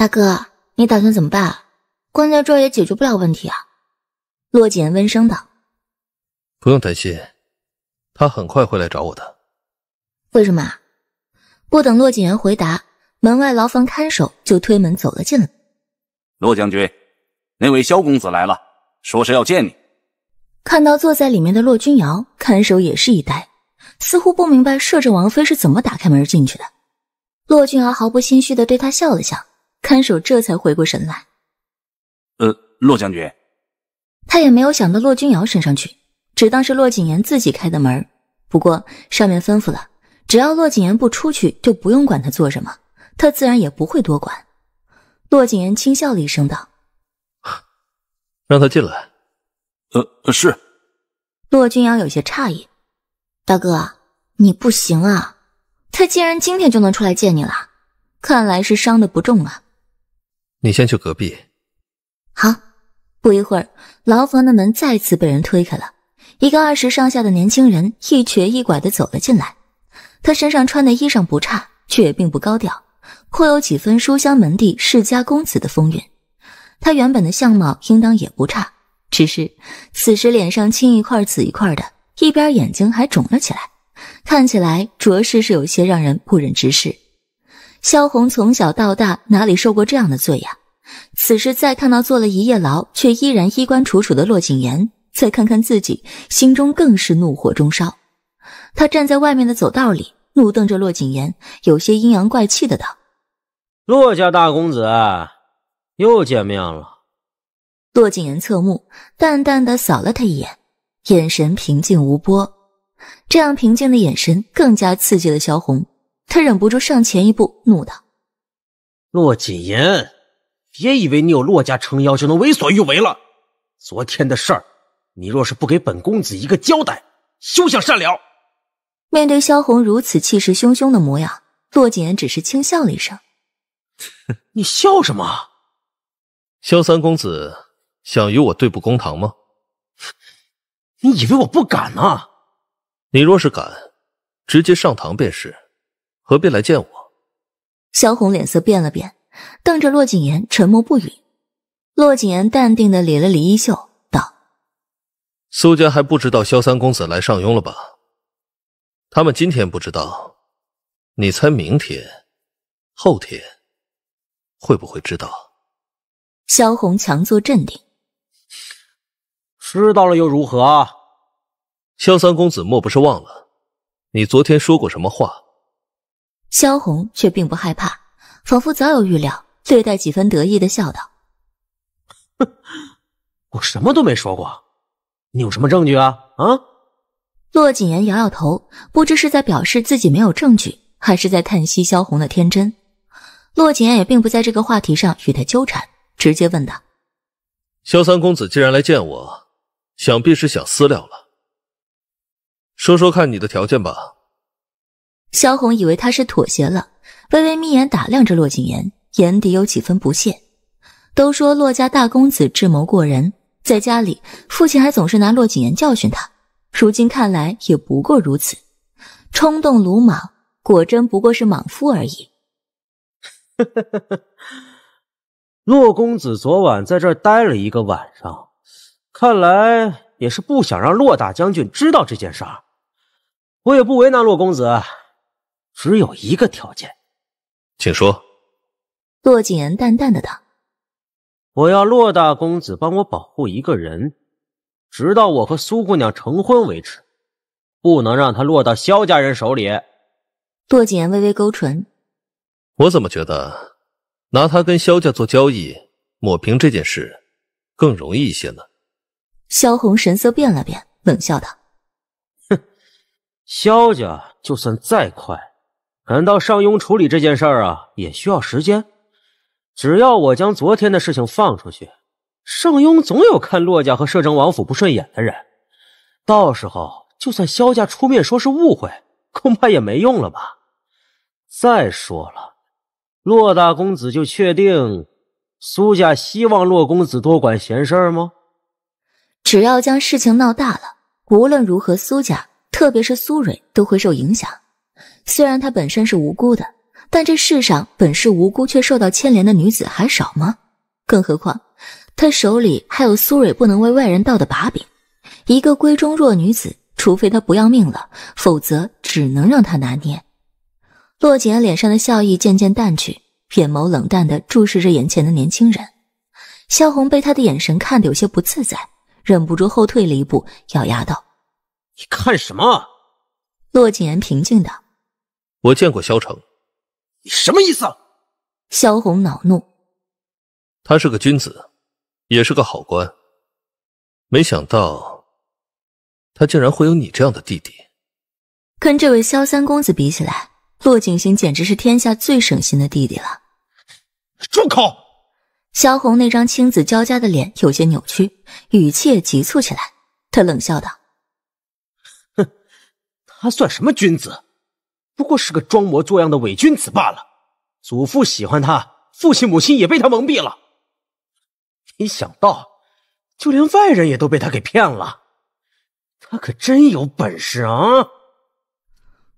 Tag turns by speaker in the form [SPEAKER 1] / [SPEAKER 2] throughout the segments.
[SPEAKER 1] 大哥，你打算怎么办？关在这儿也解决不了问题啊！洛简言温声道：“
[SPEAKER 2] 不用担心，他很快会来找我的。”
[SPEAKER 1] 为什么？不等洛锦言回答，门外牢房看守就推门走了进来。
[SPEAKER 3] 洛将军，那位萧公子来了，说是要见你。
[SPEAKER 1] 看到坐在里面的洛君瑶，看守也是一呆，似乎不明白摄政王妃是怎么打开门进去的。洛君瑶毫不心虚的对他笑了笑。看守这才回过神来，
[SPEAKER 3] 呃，骆将军，
[SPEAKER 1] 他也没有想到骆君瑶身上去，只当是骆景言自己开的门。不过上面吩咐了，只要骆景言不出去，就不用管他做什么，他自然也不会多管。骆景言轻笑了一声，道：
[SPEAKER 2] “让他进来。”呃，是。
[SPEAKER 1] 骆君瑶有些诧异：“大哥，你不行啊！他竟然今天就能出来见你了，看来是伤的不重啊。”
[SPEAKER 2] 你先去隔壁。
[SPEAKER 1] 好，不一会儿，牢房的门再次被人推开了，一个二十上下的年轻人一瘸一拐的走了进来。他身上穿的衣裳不差，却也并不高调，颇有几分书香门第世家公子的风韵。他原本的相貌应当也不差，只是此时脸上青一块紫一块的，一边眼睛还肿了起来，看起来着实是有些让人不忍直视。萧红从小到大哪里受过这样的罪呀？此时再看到坐了一夜牢却依然衣冠楚楚的骆景言，再看看自己，心中更是怒火中烧。他站在外面的走道里，怒瞪着骆景言，有些阴阳怪气的道：“骆
[SPEAKER 2] 家大公子，又见面了。”
[SPEAKER 1] 骆景言侧目，淡淡的扫了他一眼，眼神平静无波。这样平静的眼神更加刺激了萧红。他忍不住上前一步，怒道：“
[SPEAKER 2] 洛谨言，别以为你有洛家撑腰就能为所欲为了。昨天的事儿，你若是不给本公子一个交代，休想善了。”
[SPEAKER 1] 面对萧红如此气势汹汹的模样，洛谨言只是轻笑了一声：“你笑什么？
[SPEAKER 2] 萧三公子想与我对簿公堂吗？你以为我不敢啊？你若是敢，直接上堂便是。”何必来见我？
[SPEAKER 1] 萧红脸色变了变，瞪着骆谨言，沉默不语。骆谨言淡定的理了理衣袖，道：“
[SPEAKER 2] 苏家还不知道萧三公子来上庸了吧？他们今天不知道，你猜明天、后天会不会知道？”
[SPEAKER 1] 萧红强作镇定：“
[SPEAKER 2] 知道了又如何？萧三公子莫不是忘了你昨天说过什么话？”
[SPEAKER 1] 萧红却并不害怕，仿佛早有预料，略带几分得意的笑道：“
[SPEAKER 2] 哼，我什么都没说过，你有什么证据啊？”啊！
[SPEAKER 1] 洛谨言摇摇头，不知是在表示自己没有证据，还是在叹息萧红的天真。洛谨言也并不在这个话题上与他纠缠，直接问道：“
[SPEAKER 2] 萧三公子既然来见我，想必是想私了了，说说看你的条件吧。”
[SPEAKER 1] 萧红以为他是妥协了，微微眯眼打量着骆景言，眼底有几分不屑。都说骆家大公子智谋过人，在家里父亲还总是拿骆景言教训他，如今看来也不过如此，冲动鲁莽，果真不过是莽夫而已。
[SPEAKER 2] 骆公子昨晚在这儿待了一个晚上，看来也是不想让骆大将军知道这件事儿。我也不为难骆公子。只有一个条件，请说。
[SPEAKER 1] 洛景言淡淡的道：“
[SPEAKER 2] 我要洛大公子帮我保护一个人，直到我和苏姑娘成婚为止，不能让他落到萧家人手里。”
[SPEAKER 1] 洛景言微微勾唇：“
[SPEAKER 2] 我怎么觉得拿他跟萧家做交易，抹平这件事更容易一些呢？”
[SPEAKER 1] 萧红神色变了变，冷笑道：“
[SPEAKER 2] 哼，萧家就算再快。”难道上庸处理这件事儿啊，也需要时间？只要我将昨天的事情放出去，上庸总有看骆家和摄政王府不顺眼的人。到时候，就算萧家出面说是误会，恐怕也没用了吧。再说了，骆大公子就确定苏家希望骆公子多管闲事儿吗？
[SPEAKER 1] 只要将事情闹大了，无论如何，苏家，特别是苏蕊，都会受影响。虽然她本身是无辜的，但这世上本是无辜却受到牵连的女子还少吗？更何况她手里还有苏蕊不能为外人道的把柄。一个闺中弱女子，除非她不要命了，否则只能让他拿捏。洛景言脸上的笑意渐渐淡去，眼眸冷淡的注视着眼前的年轻人。萧红被他的眼神看得有些不自在，忍不住后退了一步，咬牙道：“
[SPEAKER 2] 你看什么？”
[SPEAKER 1] 洛景言平静道。
[SPEAKER 2] 我见过萧城，
[SPEAKER 1] 你什么意思？萧红恼怒，
[SPEAKER 2] 他是个君子，也是个好官。没想到他竟然会有你这样的弟弟。
[SPEAKER 1] 跟这位萧三公子比起来，骆景行简直是天下最省心的弟弟了。住口！萧红那张青紫交加的脸有些扭曲，语气也急促起来。他冷笑道：“哼，他算什么君
[SPEAKER 2] 子？”不过是个装模作样的伪君子罢了。祖父喜欢他，父亲母亲也被他蒙蔽了。没想到，就连外人也都被他给骗了。他可真有本事啊！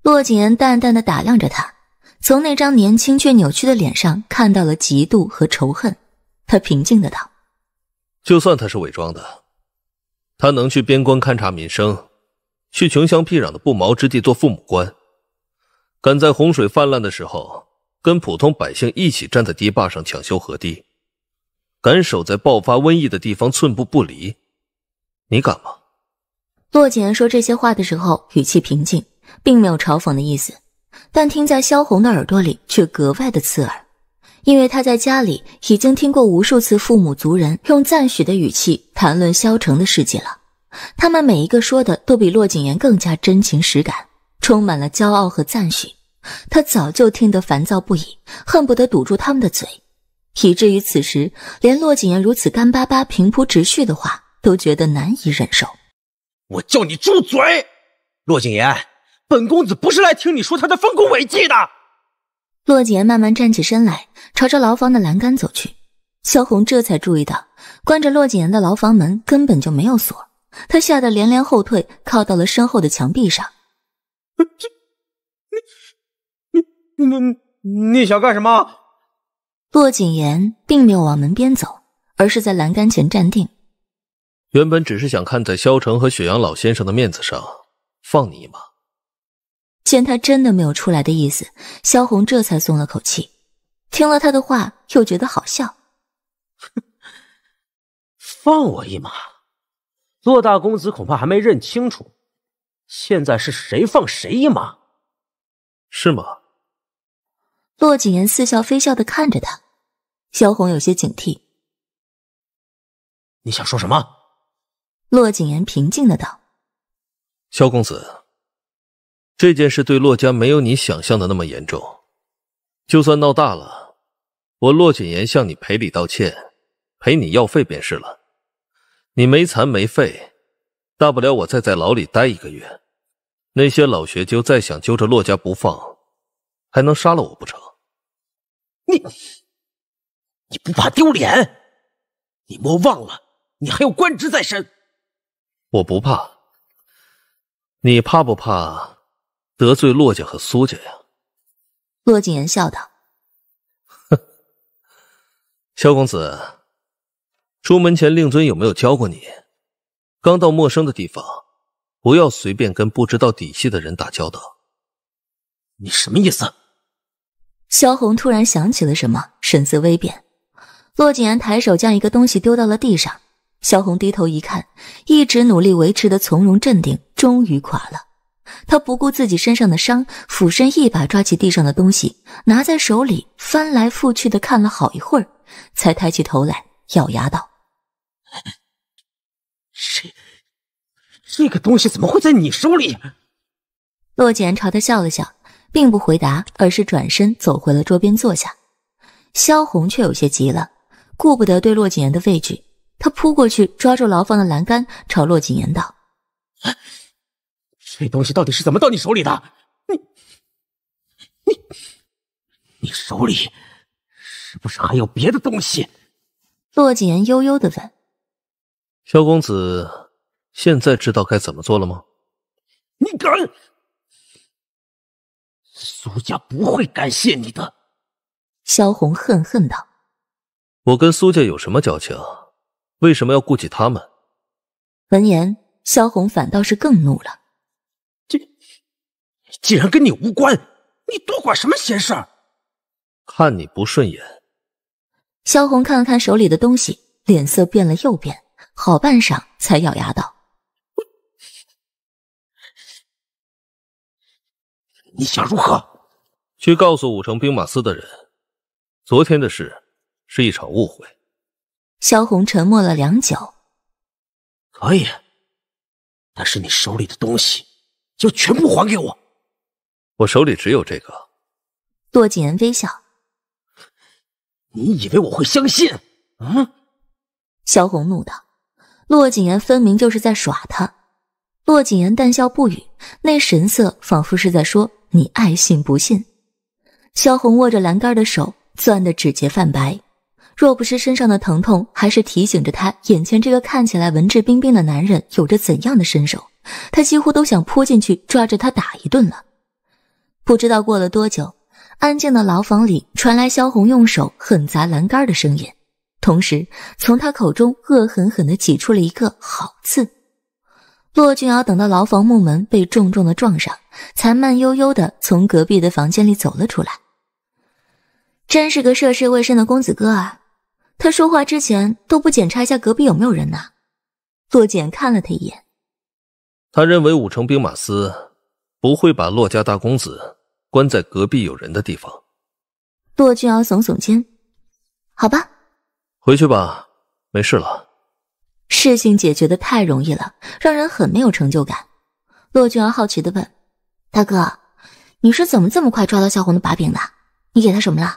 [SPEAKER 1] 洛景言淡淡的打量着他，从那张年轻却扭曲的脸上看到了嫉妒和仇恨。他平静的道：“
[SPEAKER 2] 就算他是伪装的，他能去边关勘察民生，去穷乡僻壤的不毛之地做父母官。”敢在洪水泛滥的时候跟普通百姓一起站在堤坝上抢修河堤，敢守在爆发瘟疫的地方寸步不离，你敢吗？
[SPEAKER 1] 洛景言说这些话的时候语气平静，并没有嘲讽的意思，但听在萧红的耳朵里却格外的刺耳，因为他在家里已经听过无数次父母族人用赞许的语气谈论萧城的事迹了，他们每一个说的都比骆景言更加真情实感。充满了骄傲和赞许，他早就听得烦躁不已，恨不得堵住他们的嘴，以至于此时连骆景言如此干巴巴、平铺直叙的话都觉得难以忍受。
[SPEAKER 2] 我叫你住嘴，骆景言！本公子不是来听你说他的丰功伟绩的。
[SPEAKER 1] 骆景言慢慢站起身来，朝着牢房的栏杆走去。萧红这才注意到，关着骆景言的牢房门根本就没有锁，他吓得连连后退，靠到了身后的墙壁上。这你你你你
[SPEAKER 2] 你想干什么？
[SPEAKER 1] 骆谨言并没有往门边走，而是在栏杆前站定。
[SPEAKER 2] 原本只是想看在萧城和雪阳老先生的面子上放你一马。
[SPEAKER 1] 见他真的没有出来的意思，萧红这才松了口气。听了他的话，又觉得好笑。放
[SPEAKER 4] 我一马？
[SPEAKER 2] 骆大公子恐怕还没认清楚。现在是谁放谁一马？是吗？
[SPEAKER 1] 洛谨言似笑非笑的看着他，萧红有些警惕。
[SPEAKER 2] 你想说什么？
[SPEAKER 1] 洛谨言平静的道：“
[SPEAKER 2] 萧公子，这件事对洛家没有你想象的那么严重。就算闹大了，我洛谨言向你赔礼道歉，赔你要费便是了。你没残没废，大不了我再在牢里待一个月。”那些老学究再想揪着洛家不放，还能杀了我不成？你你不怕丢脸？你莫忘了，你还有官职在身。我不怕，你怕不怕得罪洛家和苏家呀？
[SPEAKER 1] 洛景言笑道：“
[SPEAKER 2] 萧公子，出门前令尊有没有教过你？刚到陌生的地方。”不要随便跟不知道底细的人打交道。你什么意思？
[SPEAKER 1] 萧红突然想起了什么，神色微变。骆景安抬手将一个东西丢到了地上。萧红低头一看，一直努力维持的从容镇定终于垮了。他不顾自己身上的伤，俯身一把抓起地上的东西，拿在手里翻来覆去的看了好一会儿，才抬起头来，咬牙道：“谁？”这个东西怎么会在你手里？谨简朝他笑了笑，并不回答，而是转身走回了桌边坐下。萧红却有些急了，顾不得对洛谨言的畏惧，他扑过去抓住牢房的栏杆，朝洛谨言道：“这东西到底是怎么到你手里的？你、你、你手里是不
[SPEAKER 2] 是还有别的东西？”
[SPEAKER 1] 洛谨言悠悠的问：“
[SPEAKER 2] 萧公子。”现在知道该怎么做了吗？
[SPEAKER 4] 你敢！苏家不会感谢你的。萧红恨恨道：“
[SPEAKER 2] 我跟苏家有什么交情？为什么要顾及他们？”
[SPEAKER 1] 闻言，萧红反倒是更怒了：“这
[SPEAKER 2] 既然跟你无关，你多管什么闲事儿？看你不顺眼。”
[SPEAKER 1] 萧红看了看手里的东西，脸色变了又变，好半晌才咬牙道。
[SPEAKER 2] 你想如何？去告诉武城兵马司的人，昨天的事是一场误会。
[SPEAKER 1] 萧红沉默了良久，可以，但是你手里的东西要全部还给我。
[SPEAKER 2] 我手里只有这个。
[SPEAKER 1] 骆谨言微笑，你以为我会相信？嗯？萧红怒道：“骆谨言分明就是在耍他。”骆谨言淡笑不语，那神色仿佛是在说。你爱信不信？萧红握着栏杆的手攥得指节泛白，若不是身上的疼痛，还是提醒着他眼前这个看起来文质彬彬的男人有着怎样的身手，他几乎都想扑进去抓着他打一顿了。不知道过了多久，安静的牢房里传来萧红用手狠砸栏杆的声音，同时从他口中恶狠狠地挤出了一个“好”字。骆俊尧等到牢房木门被重重的撞上，才慢悠悠的从隔壁的房间里走了出来。真是个涉世未深的公子哥啊！他说话之前都不检查一下隔壁有没有人呢？骆简看了他一眼，
[SPEAKER 2] 他认为武城兵马司不会把骆家大公子关在隔壁有人的地方。
[SPEAKER 1] 骆俊尧耸耸肩，好吧，
[SPEAKER 2] 回去吧，没事了。
[SPEAKER 1] 事情解决的太容易了，让人很没有成就感。骆俊儿好奇的问：“大哥，你是怎么这么快抓到萧红的把柄的？你给他什么了？”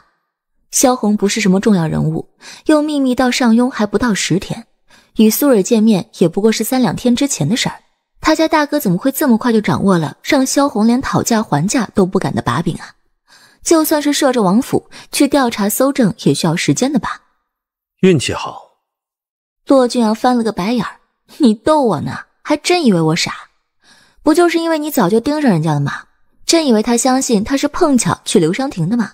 [SPEAKER 1] 萧红不是什么重要人物，又秘密到上庸还不到十天，与苏蕊见面也不过是三两天之前的事儿。他家大哥怎么会这么快就掌握了让萧红连讨价还价都不敢的把柄啊？就算是摄政王府去调查搜证，也需要时间的吧？运气好。骆俊阳翻了个白眼儿：“你逗我呢？还真以为我傻？不就是因为你早就盯上人家了吗？真以为他相信他是碰巧去刘商亭的吗？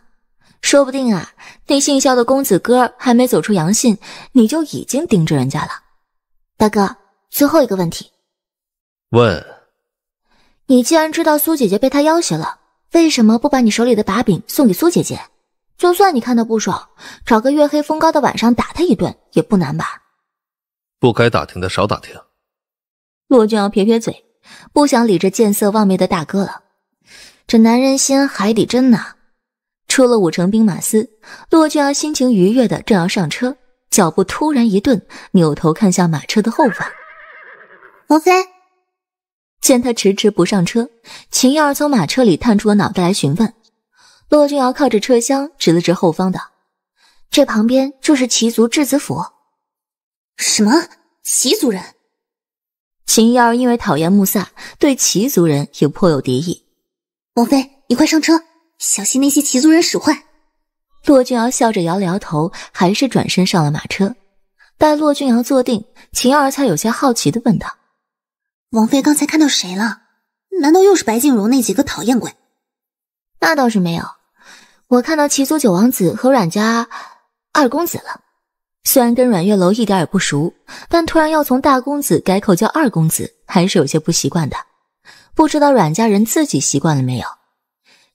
[SPEAKER 1] 说不定啊，那姓萧的公子哥还没走出阳信，你就已经盯着人家了。大哥，最后一个问题，问你既然知道苏姐姐被他要挟了，为什么不把你手里的把柄送给苏姐姐？就算你看他不爽，找个月黑风高的晚上打他一顿也不难吧？”
[SPEAKER 2] 不该打听的少打听。
[SPEAKER 1] 骆俊瑶撇撇嘴，不想理这见色忘味的大哥了。这男人心海底针呐！出了武城兵马司，骆俊瑶心情愉悦的正要上车，脚步突然一顿，扭头看向马车的后方。王妃见他迟迟不上车，秦燕儿从马车里探出脑袋来询问。骆俊瑶靠着车厢指了指后方道：“这旁边就是齐族质子府。”什么齐族人？秦燕儿因为讨厌穆萨，对齐族人也颇有敌意。王妃，你快上车，小心那些齐族人使坏。骆俊瑶笑着摇了摇头，还是转身上了马车。待骆俊瑶坐定，秦燕儿才有些好奇的问道：“王妃刚才看到谁了？难道又是白静荣那几个讨厌鬼？”“那倒是没有，我看到齐族九王子和阮家二公子了。”虽然跟阮月楼一点也不熟，但突然要从大公子改口叫二公子，还是有些不习惯的。不知道阮家人自己习惯了没有？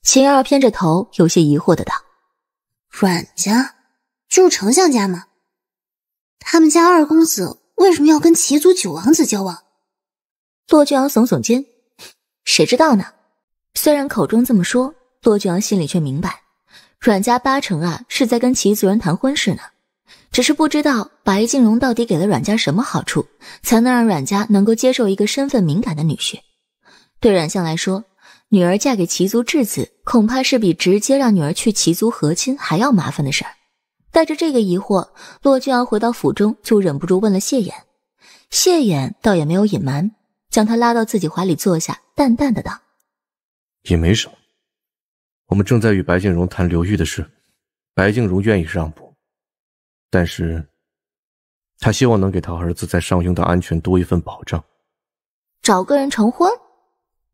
[SPEAKER 1] 秦儿偏着头，有些疑惑的道：“阮家就是丞相家吗？他们家二公子为什么要跟齐族九王子交往？”骆俊阳耸耸肩：“谁知道呢？”虽然口中这么说，骆俊阳心里却明白，阮家八成啊是在跟齐族人谈婚事呢。只是不知道白静蓉到底给了阮家什么好处，才能让阮家能够接受一个身份敏感的女婿？对阮相来说，女儿嫁给齐族质子，恐怕是比直接让女儿去齐族和亲还要麻烦的事儿。带着这个疑惑，骆俊阳回到府中就忍不住问了谢衍。谢衍倒也没有隐瞒，将他拉到自己怀里坐下，淡淡的道：“
[SPEAKER 2] 也没什么，我们正在与白静蓉谈刘玉的事，白静蓉愿意让步。”但是，他希望能给他儿子在上庸的安全多一份
[SPEAKER 1] 保障，找个人成婚。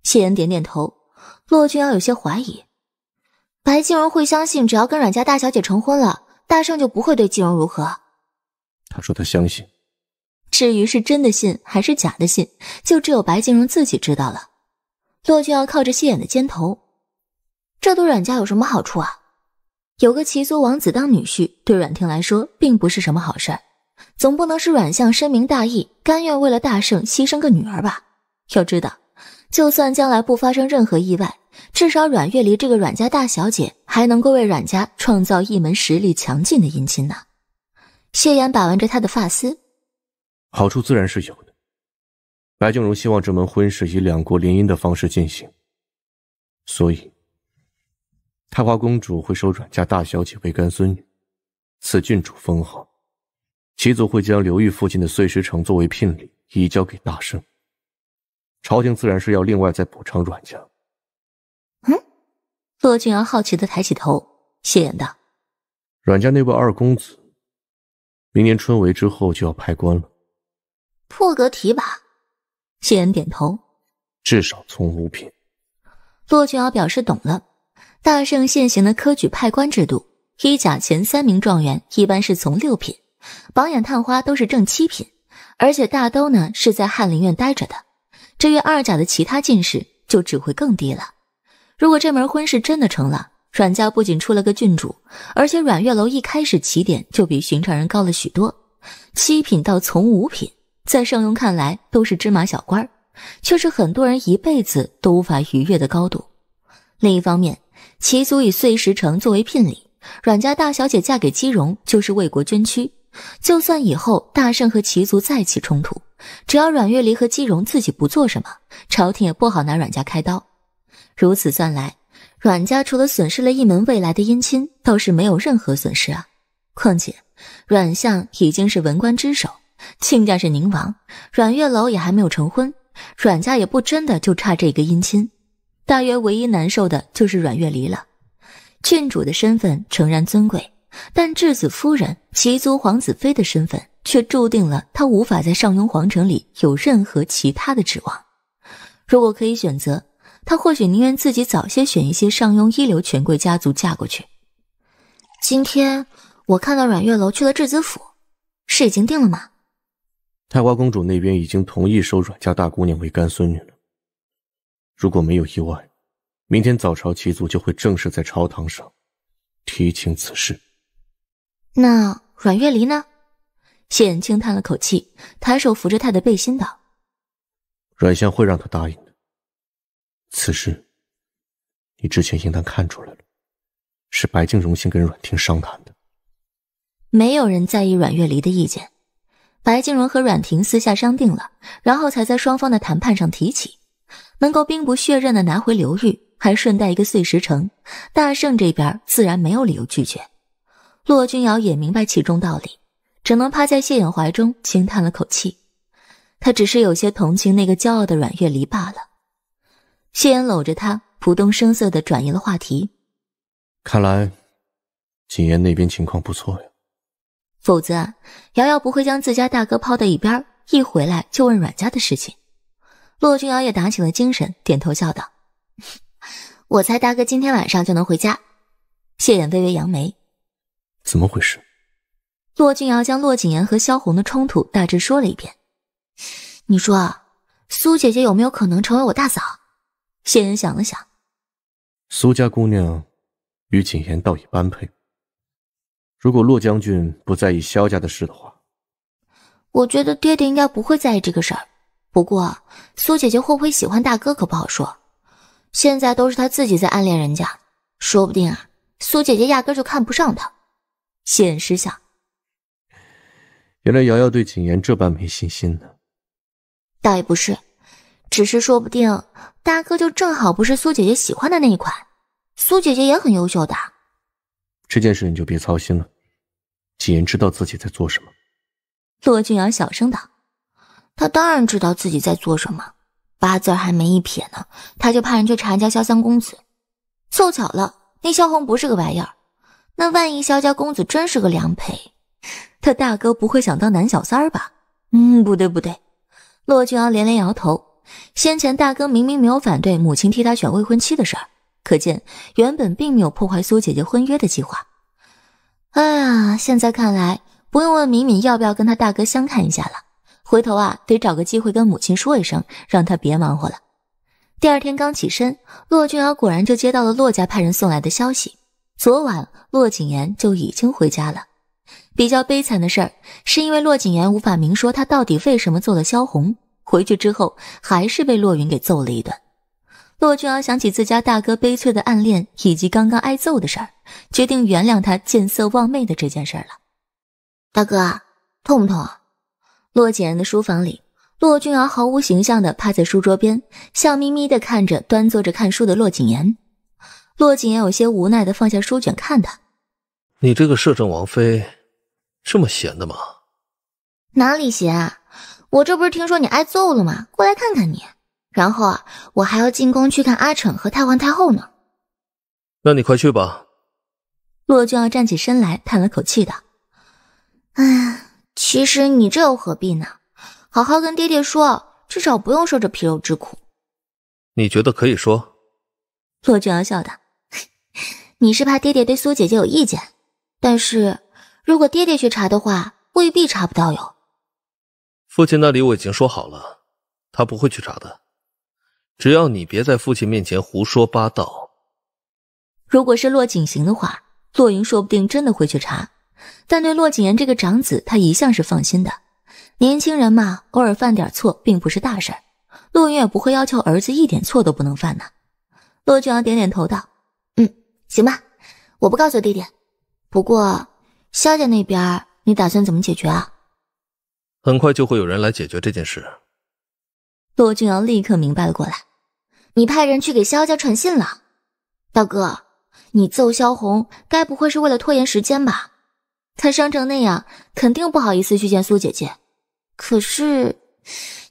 [SPEAKER 1] 谢言点点头，骆俊阳有些怀疑，白静蓉会相信只要跟阮家大小姐成婚了，大圣就不会对季荣如何？
[SPEAKER 2] 他说他相信，
[SPEAKER 1] 至于是真的信还是假的信，就只有白静蓉自己知道了。骆俊瑶靠着谢衍的肩头，这对阮家有什么好处啊？有个齐族王子当女婿，对阮婷来说并不是什么好事儿。总不能是阮相深明大义，甘愿为了大圣牺牲个女儿吧？要知道，就算将来不发生任何意外，至少阮月离这个阮家大小姐还能够为阮家创造一门实力强劲的姻亲呢。谢言把玩着她的发丝，
[SPEAKER 2] 好处自然是有的。白静茹希望这门婚事以两国联姻的方式进行，所以。太华公主会收阮家大小姐为干孙女，赐郡主封号。祁族会将刘域附近的碎石城作为聘礼移交给大圣。朝廷自然是要另外再补偿阮家。
[SPEAKER 1] 嗯，骆俊瑶好奇的抬起头，谢言道：“
[SPEAKER 2] 阮家那位二公子，明年春闱之后就要派官了，
[SPEAKER 1] 破格提拔。”谢言点头，
[SPEAKER 2] 至少从五品。
[SPEAKER 1] 骆俊瑶表示懂了。大圣现行的科举派官制度，一甲前三名状元一般是从六品，榜眼探花都是正七品，而且大都呢是在翰林院待着的。至于二甲的其他进士，就只会更低了。如果这门婚事真的成了，阮家不仅出了个郡主，而且阮月楼一开始起点就比寻常人高了许多，七品到从五品，在盛庸看来都是芝麻小官，却是很多人一辈子都无法逾越的高度。另一方面，齐族以碎石城作为聘礼，阮家大小姐嫁给姬荣就是为国捐躯。就算以后大圣和齐族再起冲突，只要阮月离和姬荣自己不做什么，朝廷也不好拿阮家开刀。如此算来，阮家除了损失了一门未来的姻亲，倒是没有任何损失啊。况且阮相已经是文官之首，亲家是宁王，阮月楼也还没有成婚，阮家也不真的就差这一个姻亲。大约唯一难受的就是阮月离了。郡主的身份诚然尊贵，但质子夫人、齐族皇子妃的身份却注定了她无法在上庸皇城里有任何其他的指望。如果可以选择，她或许宁愿自己早些选一些上庸一流权贵家族嫁过去。今天我看到阮月楼去了质子府，是已经定了吗？
[SPEAKER 2] 太华公主那边已经同意收阮家大姑娘为干孙女了。如果没有意外，明天早朝起奏就会正式在朝堂上提请此事。
[SPEAKER 1] 那阮月离呢？谢远轻叹了口气，抬手扶着他的背心道：“
[SPEAKER 2] 阮相会让他答应的。此事你之前应当看出来了，是白敬荣先跟阮婷商谈的。
[SPEAKER 1] 没有人在意阮月离的意见，白敬荣和阮婷私下商定了，然后才在双方的谈判上提起。”能够兵不血刃的拿回流域，还顺带一个碎石城，大圣这边自然没有理由拒绝。骆君瑶也明白其中道理，只能趴在谢衍怀中轻叹了口气。他只是有些同情那个骄傲的阮月离罢了。谢言搂着他，不动声色的转移了话题。
[SPEAKER 2] 看来，景言那边情况不错呀。
[SPEAKER 1] 否则，瑶瑶不会将自家大哥抛到一边，一回来就问阮家的事情。骆君瑶也打起了精神，点头笑道：“ 我猜大哥今天晚上就能回家。”谢衍微微扬眉：“
[SPEAKER 2] 怎么回事？”
[SPEAKER 1] 骆君瑶将骆景言和萧红的冲突大致说了一遍。你说，苏姐姐有没有可能成为我大嫂？谢衍想了想：“
[SPEAKER 2] 苏家姑娘与景言倒也般配。如果骆将军不在意萧家的事的话，
[SPEAKER 1] 我觉得爹爹应该不会在意这个事儿。”不过，苏姐姐会不会喜欢大哥可不好说。现在都是她自己在暗恋人家，说不定啊，苏姐姐压根就看不上他。现实下。
[SPEAKER 2] 原来瑶瑶对谨言这般没信心呢。
[SPEAKER 1] 倒也不是，只是说不定大哥就正好不是苏姐姐喜欢的那一款。苏姐姐也很优秀的。
[SPEAKER 2] 这件事你就别操心了，谨言知道自己在做什么。
[SPEAKER 1] 骆俊阳小声道。他当然知道自己在做什么，八字还没一撇呢，他就派人去查家萧三公子。凑巧了，那萧红不是个玩意儿，那万一萧家公子真是个良配，他大哥不会想当男小三儿吧？嗯，不对不对，骆俊瑶连连摇头。先前大哥明明没有反对母亲替他选未婚妻的事儿，可见原本并没有破坏苏姐姐婚约的计划。哎呀，现在看来不用问敏敏要不要跟他大哥相看一下了。回头啊，得找个机会跟母亲说一声，让她别忙活了。第二天刚起身，骆俊瑶果然就接到了骆家派人送来的消息，昨晚骆景言就已经回家了。比较悲惨的事儿，是因为骆景言无法明说他到底为什么做了萧红，回去之后还是被骆云给揍了一顿。骆俊瑶想起自家大哥悲催的暗恋以及刚刚挨揍的事儿，决定原谅他见色忘妹的这件事儿了。大哥，痛不痛？洛景言的书房里，洛俊瑶毫无形象的趴在书桌边，笑眯眯的看着端坐着看书的洛景言。洛景言有些无奈的放下书卷，看他：“
[SPEAKER 2] 你这个摄政王妃，这么闲的吗？”“
[SPEAKER 1] 哪里闲啊？我这不是听说你挨揍了吗？过来看看你。然后啊，我还要进宫去看阿成和太皇太后呢。”“
[SPEAKER 2] 那你快去吧。”
[SPEAKER 1] 洛俊瑶站起身来，叹了口气道：“哎。”其实你这又何必呢？好好跟爹爹说，至少不用受这皮肉之苦。
[SPEAKER 2] 你觉得可以说？
[SPEAKER 1] 洛君瑶笑道：“ 你是怕爹爹对苏姐姐有意见？但是如果爹爹去查的话，未必查不到哟。”
[SPEAKER 2] 父亲那里我已经说好了，他不会去查的。只要你别在父亲面前胡说八道。
[SPEAKER 1] 如果是洛景行的话，洛云说不定真的会去查。但对骆景言这个长子，他一向是放心的。年轻人嘛，偶尔犯点错并不是大事儿。陆云也不会要求儿子一点错都不能犯呢。骆俊阳点点头道：“嗯，行吧，我不告诉弟弟。不过萧家那边，你打算怎么解决啊？”
[SPEAKER 2] 很快就会有人来解决这件事。
[SPEAKER 1] 骆俊阳立刻明白了过来：“你派人去给萧家传信了，大哥，你揍萧红，该不会是为了拖延时间吧？”他伤成那样，肯定不好意思去见苏姐姐。可是，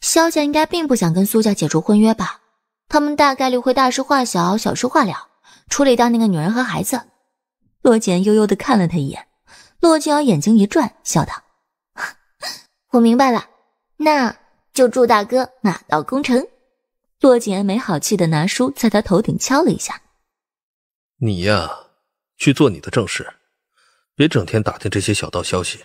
[SPEAKER 1] 萧家应该并不想跟苏家解除婚约吧？他们大概率会大事化小，小事化了，处理掉那个女人和孩子。洛简悠悠地看了他一眼，洛清瑶眼睛一转，笑道：“ 我明白了，那就祝大哥马到功成。”洛景安没好气的拿书在他头顶敲了一下：“
[SPEAKER 2] 你呀，去做你的正事。”别整天打听这些小道
[SPEAKER 1] 消息。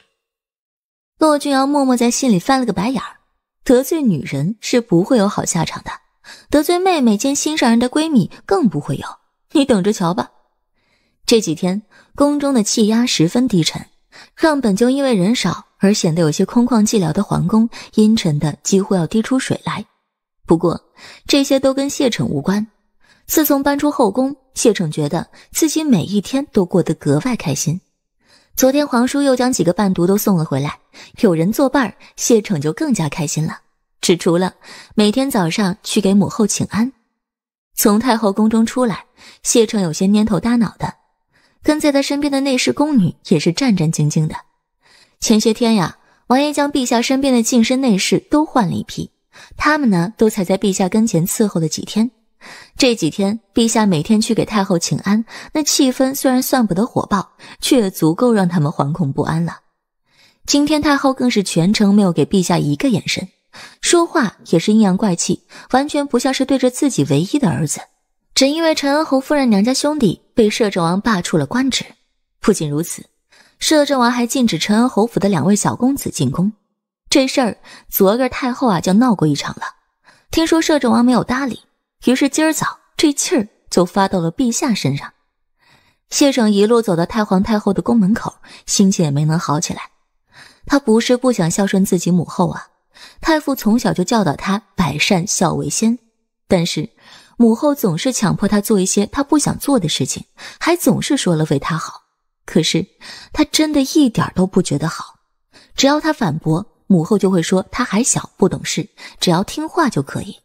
[SPEAKER 1] 骆俊瑶默默在心里翻了个白眼儿，得罪女人是不会有好下场的，得罪妹妹兼心上人的闺蜜更不会有。你等着瞧吧。这几天宫中的气压十分低沉，让本就因为人少而显得有些空旷寂寥的皇宫阴沉的几乎要滴出水来。不过这些都跟谢忱无关。自从搬出后宫，谢忱觉得自己每一天都过得格外开心。昨天皇叔又将几个伴读都送了回来，有人作伴谢成就更加开心了。只除了每天早上去给母后请安，从太后宫中出来，谢成有些蔫头耷脑的，跟在他身边的内侍宫女也是战战兢兢的。前些天呀，王爷将陛下身边的近身内侍都换了一批，他们呢都才在陛下跟前伺候了几天。这几天，陛下每天去给太后请安，那气氛虽然算不得火爆，却也足够让他们惶恐不安了。今天太后更是全程没有给陛下一个眼神，说话也是阴阳怪气，完全不像是对着自己唯一的儿子。只因为陈恩侯夫人娘家兄弟被摄政王罢黜了官职，不仅如此，摄政王还禁止陈恩侯府的两位小公子进宫。这事儿昨个太后啊就闹过一场了，听说摄政王没有搭理。于是今儿早，这气儿就发到了陛下身上。谢胜一路走到太皇太后的宫门口，心情也没能好起来。他不是不想孝顺自己母后啊，太傅从小就教导他百善孝为先，但是母后总是强迫他做一些他不想做的事情，还总是说了为他好。可是他真的一点都不觉得好，只要他反驳，母后就会说他还小不懂事，只要听话就可以。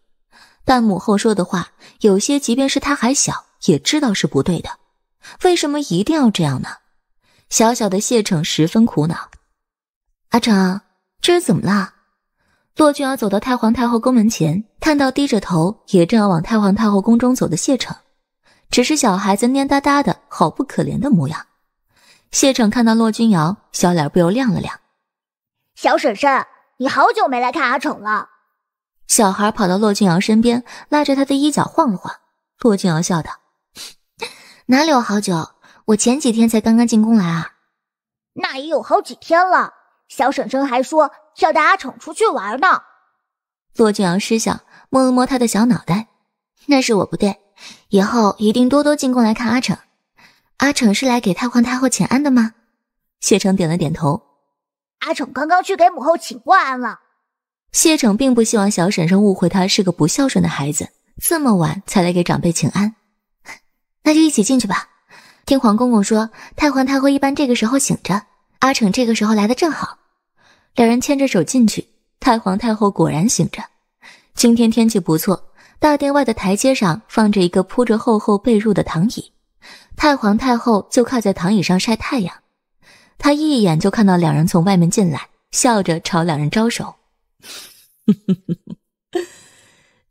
[SPEAKER 1] 但母后说的话，有些即便是他还小，也知道是不对的。为什么一定要这样呢？小小的谢成十分苦恼。阿成，这是怎么了？骆俊瑶走到太皇太后宫门前，看到低着头，也正要往太皇太后宫中走的谢成，只是小孩子蔫哒哒的，好不可怜的模样。谢成看到骆君瑶，小脸不由亮了亮。小婶婶，你好久没来看阿宠了。小孩跑到骆俊瑶身边，拉着他的衣角晃了晃。骆俊瑶笑道：“哪里有好久？我前几天才刚刚进宫来啊。”那也有好几天了。小婶婶还说要带阿诚出去玩呢。骆俊瑶失笑，摸了摸他的小脑袋：“那是我不对，以后一定多多进宫来看阿诚。阿诚是来给太皇太后请安的吗？”谢成点了点头：“阿诚刚刚去给母后请过安了。”谢成并不希望小婶婶误会他是个不孝顺的孩子，这么晚才来给长辈请安。那就一起进去吧。听黄公公说，太皇太后一般这个时候醒着，阿成这个时候来的正好。两人牵着手进去，太皇太后果然醒着。今天天气不错，大殿外的台阶上放着一个铺着厚厚被褥的躺椅，太皇太后就靠在躺椅上晒太阳。她一眼就看到两人从外面进来，笑着朝两人招手。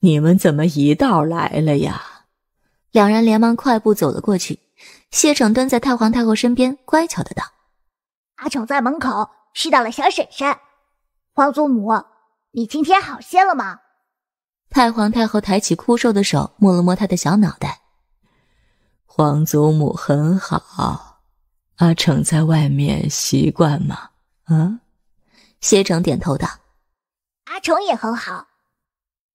[SPEAKER 1] 你们怎么
[SPEAKER 4] 一道来了呀？
[SPEAKER 1] 两人连忙快步走了过去。谢成蹲在太皇太后身边，乖巧的道：“阿成在门口遇到了小婶婶，皇祖母，你今天好些了吗？”太皇太后抬起枯瘦的手，摸了摸他的小脑袋：“
[SPEAKER 4] 皇祖母很好，阿成在外面习惯吗？”啊？谢成点头道。
[SPEAKER 1] 阿崇也很好，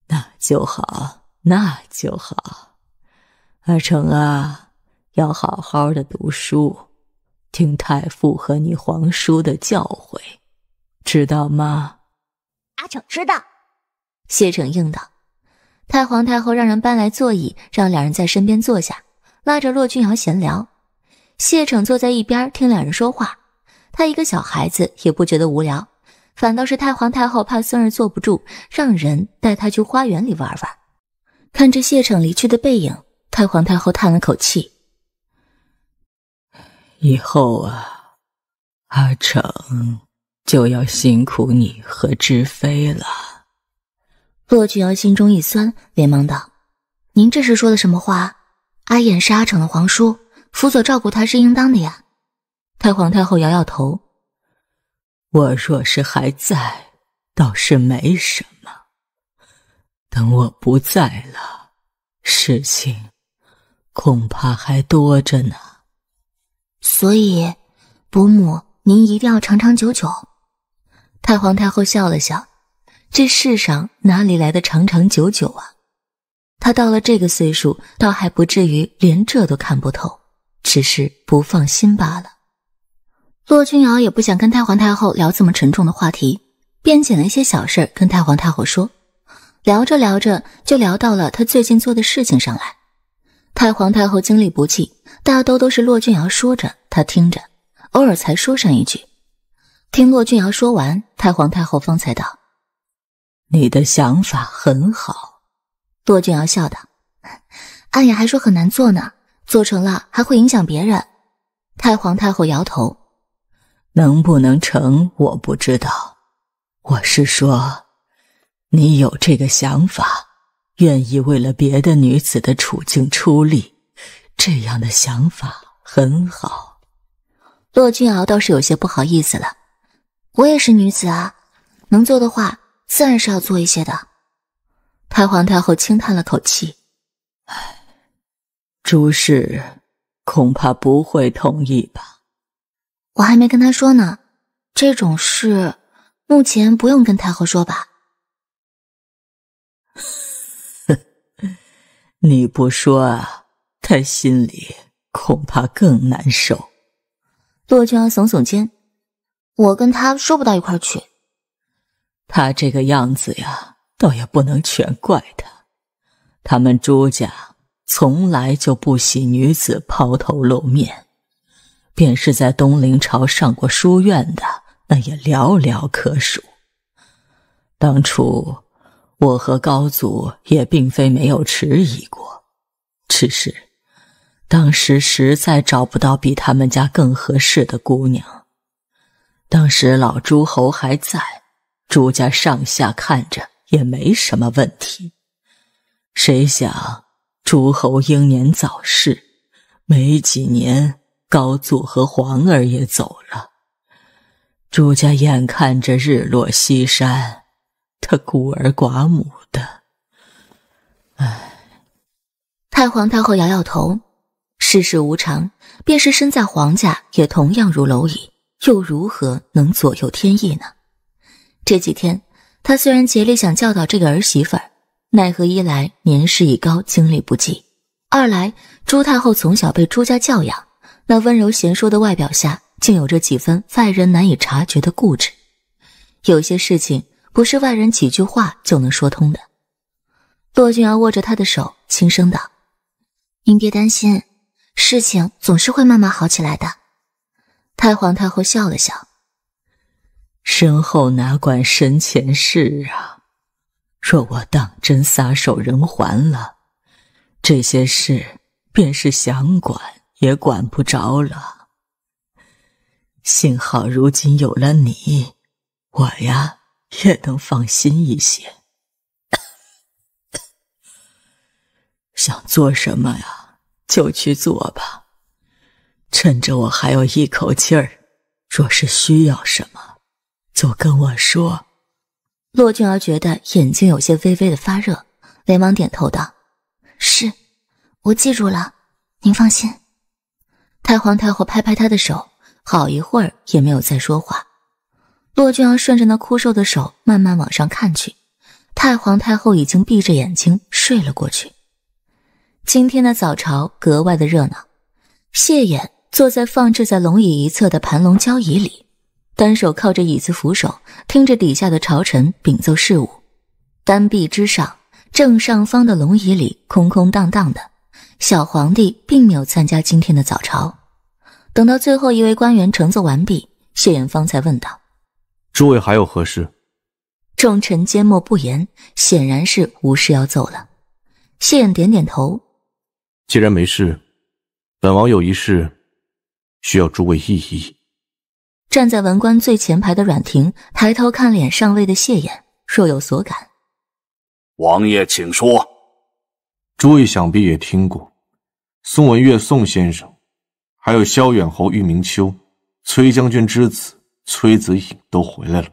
[SPEAKER 4] 那就好，那就好。阿崇啊，要好好的读书，听太傅和你皇叔的教诲，知道吗？阿成知道。谢成
[SPEAKER 1] 应道。太皇太后让人搬来座椅，让两人在身边坐下，拉着骆君瑶闲聊。谢成坐在一边听两人说话，他一个小孩子也不觉得无聊。反倒是太皇太后怕孙儿坐不住，让人带他去花园里玩玩。看着谢成离去的背影，太皇太后叹了口气：“
[SPEAKER 4] 以后啊，阿成就要辛苦你和知妃了。”骆
[SPEAKER 1] 俊瑶心中一酸，连忙道：“您这是说的什么话？阿衍是阿成的皇叔，辅佐照顾他是应当的呀。”太皇太后摇摇头。
[SPEAKER 4] 我若是还在，倒是没什么；等我不在了，事情恐怕还多着呢。所以，伯母，您一定要长
[SPEAKER 1] 长久久。太皇太后笑了笑：“这世上哪里来的长长久久啊？她到了这个岁数，倒还不至于连这都看不透，只是不放心罢了。”骆君瑶也不想跟太皇太后聊这么沉重的话题，便捡了一些小事跟太皇太后说。聊着聊着，就聊到了他最近做的事情上来。太皇太后精力不济，大都都是骆君瑶说着，他听着，偶尔才说上一句。听骆君瑶说完，太皇太后方才道：“你的想法很好。”骆君瑶笑道：“安雅还说很难做呢，做
[SPEAKER 4] 成了还会影响别人。”太皇太后摇头。能不能成我不知道，我是说，你有这个想法，愿意为了别的女子的处境出力，这样的想法很好。
[SPEAKER 1] 骆俊敖倒是有些不好意思了，我也是女子啊，能做的话，自然是要做一些的。太皇太后轻叹了口气，唉，
[SPEAKER 4] 朱氏恐怕不会同意吧。
[SPEAKER 1] 我还没跟他说呢，这种事目前不用跟太后说吧？
[SPEAKER 4] 你不说啊，他心里恐怕更难受。
[SPEAKER 1] 洛娟耸耸肩，我跟他说不到一块
[SPEAKER 4] 去。他这个样子呀，倒也不能全怪他。他们朱家从来就不喜女子抛头露面。便是在东陵朝上过书院的，那也寥寥可数。当初我和高祖也并非没有迟疑过，只是当时实在找不到比他们家更合适的姑娘。当时老诸侯还在，朱家上下看着也没什么问题。谁想诸侯英年早逝，没几年。高祖和皇儿也走了，朱家眼看着日落西山，他孤儿寡母的，
[SPEAKER 1] 唉。太皇太后摇摇头，世事无常，便是身在皇家，也同样如蝼蚁，又如何能左右天意呢？这几天，他虽然竭力想教导这个儿媳妇儿，奈何一来年事已高，精力不济；二来朱太后从小被朱家教养。那温柔娴熟的外表下，竟有着几分外人难以察觉的固执。有些事情不是外人几句话就能说通的。骆俊瑶握着他的手，轻声道：“您别担心，事情总是会慢慢好起来的。”太皇太后笑了笑：“
[SPEAKER 4] 身后哪管身前事啊？若我当真撒手人寰了，这些事便是想管。”也管不着了。幸好如今有了你，我呀也能放心一些。想做什么呀，就去做吧。趁着我还有一口气儿，若是需要什么，就跟我说。骆俊儿觉得眼睛
[SPEAKER 1] 有些微微的发热，连忙点头道：“是，我记住了。您放心。”太皇太后拍拍他的手，好一会儿也没有再说话。骆俊儿顺着那枯瘦的手慢慢往上看去，太皇太后已经闭着眼睛睡了过去。今天的早朝格外的热闹。谢衍坐在放置在龙椅一侧的盘龙交椅里，单手靠着椅子扶手，听着底下的朝臣禀奏事务。单臂之上，正上方的龙椅里空空荡荡的。小皇帝并没有参加今天的早朝，等到最后一位官员呈奏完毕，谢衍方才问道：“
[SPEAKER 2] 诸位还有何事？”
[SPEAKER 1] 众臣缄默不言，显然是无事要走了。谢衍点点头：“
[SPEAKER 2] 既然没事，本王有一事需要诸位议一议。”
[SPEAKER 1] 站在文官最前排的阮廷抬头看，脸上位的谢衍若有所感：“
[SPEAKER 3] 王爷请说，诸位想必也听过。”宋文岳、宋
[SPEAKER 2] 先生，还有萧远侯玉明秋、崔将军之子崔子颖都回来了。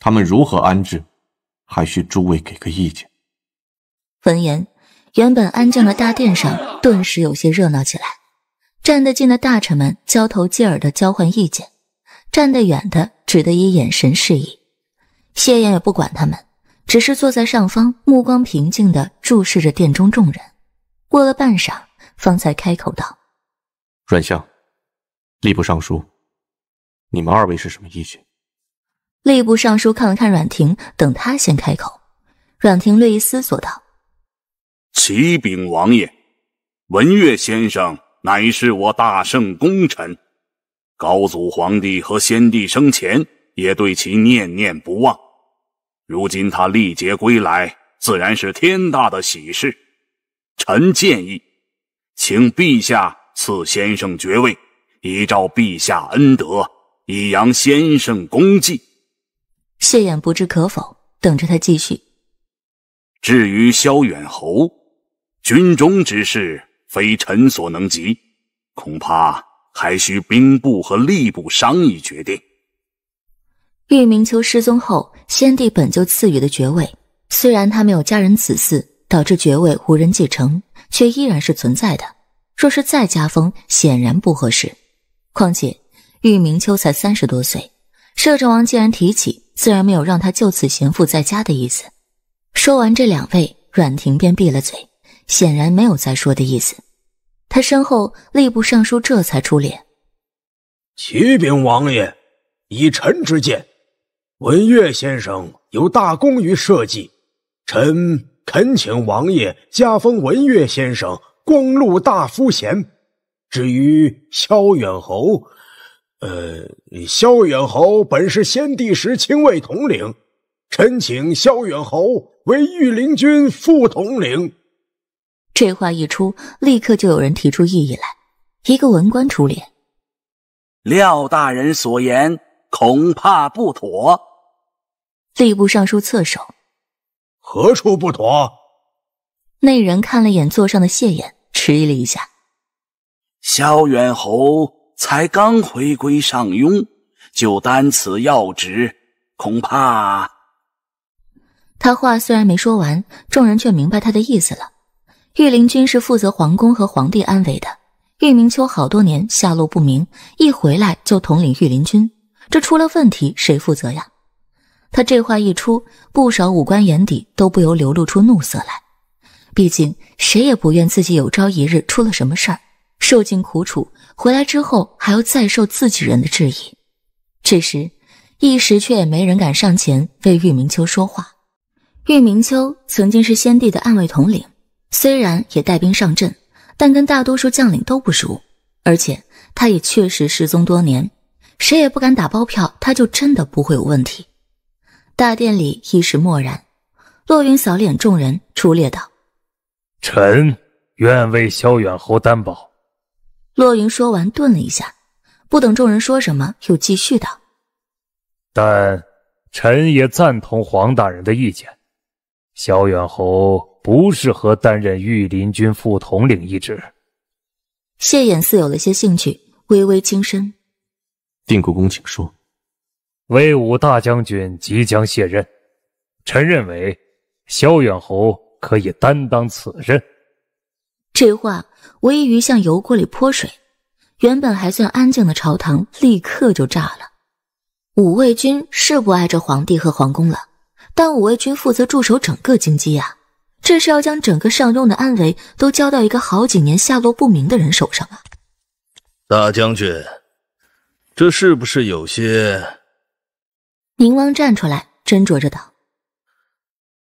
[SPEAKER 2] 他们如何安置，还需诸位给个意见。
[SPEAKER 1] 闻言，原本安静的大殿上顿时有些热闹起来。站得近的大臣们交头接耳的交换意见，站得远的只得以眼神示意。谢衍也不管他们，只是坐在上方，目光平静的注视着殿中众人。过了半晌，方才开口道：“
[SPEAKER 2] 阮相，吏部尚书，你们二位是什么意见？”
[SPEAKER 1] 吏部尚书看了看阮廷，等他先开口。阮廷略一思索，道：“
[SPEAKER 3] 启禀王爷，文岳先生乃是我大圣功臣，高祖皇帝和先帝生前也对其念念不忘。如今他历劫归来，自然是天大的喜事。”臣建议，请陛下赐先生爵位，以照陛下恩德，以扬先生功
[SPEAKER 1] 绩。谢衍不置可否，等着他继续。
[SPEAKER 3] 至于萧远侯，军中之事非臣所能及，恐怕还需兵部和吏部商议决定。
[SPEAKER 1] 玉明秋失踪后，先帝本就赐予的爵位，虽然他没有家人子嗣。导致爵位无人继承，却依然是存在的。若是再加封，显然不合适。况且玉明秋才三十多岁，摄政王既然提起，自然没有让他就此闲赋在家的意思。说完这两位，阮廷便闭了嘴，显然没有再说的意思。他身后，吏部尚书这才出列：“
[SPEAKER 3] 启禀王爷，以臣之见，文岳先生有大功于社稷，臣。”恳请王爷加封文岳先生光禄大夫衔。至于萧远侯，呃，萧远侯本是先帝时亲卫统领，臣请萧远侯为御林军副统领。
[SPEAKER 1] 这话一出，立刻就有人提出异议来。一个文官出列，
[SPEAKER 3] 廖大人所言恐怕不妥。
[SPEAKER 1] 吏部尚书侧首。
[SPEAKER 3] 何处不妥？
[SPEAKER 1] 那人看了眼座上的谢衍，
[SPEAKER 4] 迟疑了一下。
[SPEAKER 3] 萧远侯才刚回归上庸，就担此要职，恐怕……
[SPEAKER 1] 他话虽然没说完，众人却明白他的意思了。御林军是负责皇宫和皇帝安危的。玉明秋好多年下落不明，一回来就统领御林军，这出了问题谁负责呀？他这话一出，不少武官眼底都不由流露出怒色来。毕竟谁也不愿自己有朝一日出了什么事儿，受尽苦楚，回来之后还要再受自己人的质疑。这时，一时却也没人敢上前为玉明秋说话。玉明秋曾经是先帝的暗卫统领，虽然也带兵上阵，但跟大多数将领都不熟，而且他也确实失踪多年，谁也不敢打包票，他就真的不会有问题。大殿里一时默然，洛云扫脸，众人出列道：“
[SPEAKER 2] 臣愿为萧远侯担保。”
[SPEAKER 1] 洛云说完，顿了一下，不等众人说什么，又继续道：“
[SPEAKER 2] 但臣也赞同黄大人的意见，萧远侯不适合担任御林军副统领一职。”
[SPEAKER 1] 谢衍似有了些兴趣，微微轻声：“
[SPEAKER 2] 定国公，请说。”威武大将军即将卸任，臣认为萧远侯可以担当此任。
[SPEAKER 1] 这话无异于向油锅里泼水，原本还算安静的朝堂立刻就炸了。五卫军是不爱着皇帝和皇宫了，但五卫军负责驻守整个京畿呀，这是要将整个上庸的安危都交到一个好几年下落不明的人手上啊！
[SPEAKER 2] 大将军，这是不是有些？
[SPEAKER 1] 宁王站出来，斟酌着道：“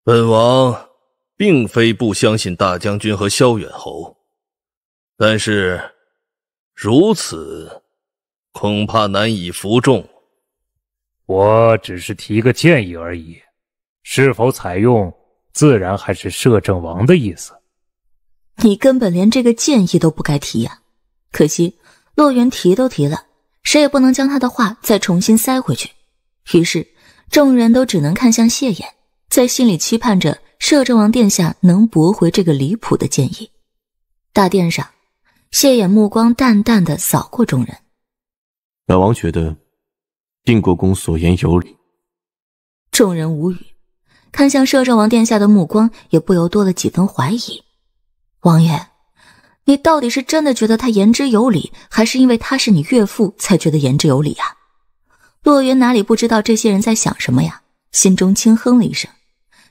[SPEAKER 2] 本王并非不相信大将军和萧远侯，但是如此恐怕难以服众。我只是提个建议而已，是否采用，自然还是摄政王的意思。
[SPEAKER 1] 你根本连这个建议都不该提呀！可惜洛云提都提了，谁也不能将他的话再重新塞回去。”于是，众人都只能看向谢衍，在心里期盼着摄政王殿下能驳回这个离谱的建议。大殿上，谢衍目光淡淡的扫过众人，
[SPEAKER 2] 老王觉得定国公所言有理。
[SPEAKER 1] 众人无语，看向摄政王殿下的目光也不由多了几分怀疑。王爷，你到底是真的觉得他言之有理，还是因为他是你岳父才觉得言之有理啊？洛云哪里不知道这些人在想什么呀？心中轻哼了一声，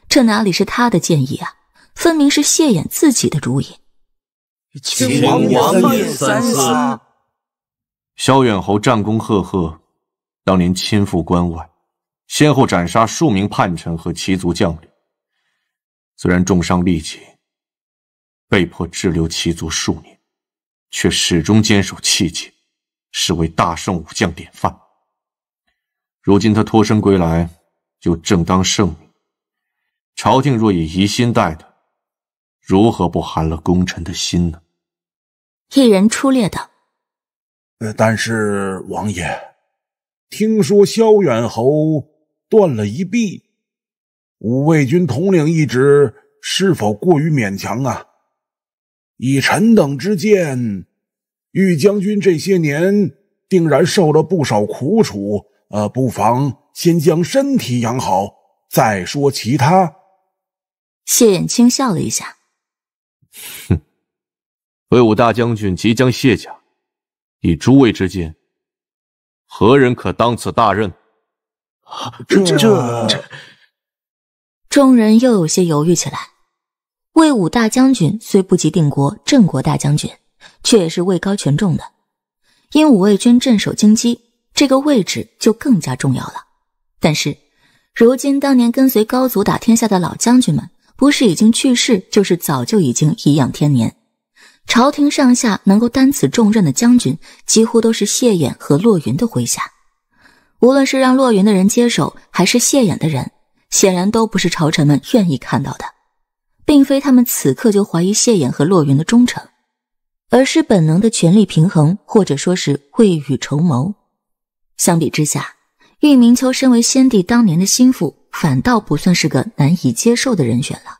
[SPEAKER 1] 这哪里是他的建议啊？分明是谢衍自己的主意。
[SPEAKER 4] 秦王爷三思。
[SPEAKER 2] 萧远侯战功赫赫，当年亲赴关外，先后斩杀数名叛臣和骑族将领。虽然重伤力疾，被迫滞留齐族数年，却始终坚守气节，是为大圣武将典范。如今他脱身归来，又正当圣明。朝廷若以疑心待他，如何不寒了功臣的心呢？
[SPEAKER 4] 一人出列道：“
[SPEAKER 2] 呃，但是王爷，听说
[SPEAKER 3] 萧远侯断了一臂，五卫军统领一职是否过于勉强啊？以臣等之见，玉将军这些年定然受了不少苦楚。”呃，
[SPEAKER 1] 不妨先将身体养好，再说其他。谢远清笑了一下，
[SPEAKER 2] 哼，魏武大将军即将卸甲，以诸位之见，何人可当此大任？
[SPEAKER 1] 这这这……众人又有些犹豫起来。魏武大将军虽不及定国、镇国大将军，却也是位高权重的，因五卫军镇守京畿。这个位置就更加重要了。但是，如今当年跟随高祖打天下的老将军们，不是已经去世，就是早就已经颐养天年。朝廷上下能够担此重任的将军，几乎都是谢衍和骆云的麾下。无论是让骆云的人接手，还是谢衍的人，显然都不是朝臣们愿意看到的。并非他们此刻就怀疑谢衍和骆云的忠诚，而是本能的权力平衡，或者说是未雨绸缪。相比之下，玉明秋身为先帝当年的心腹，反倒不算是个难以接受的人选了。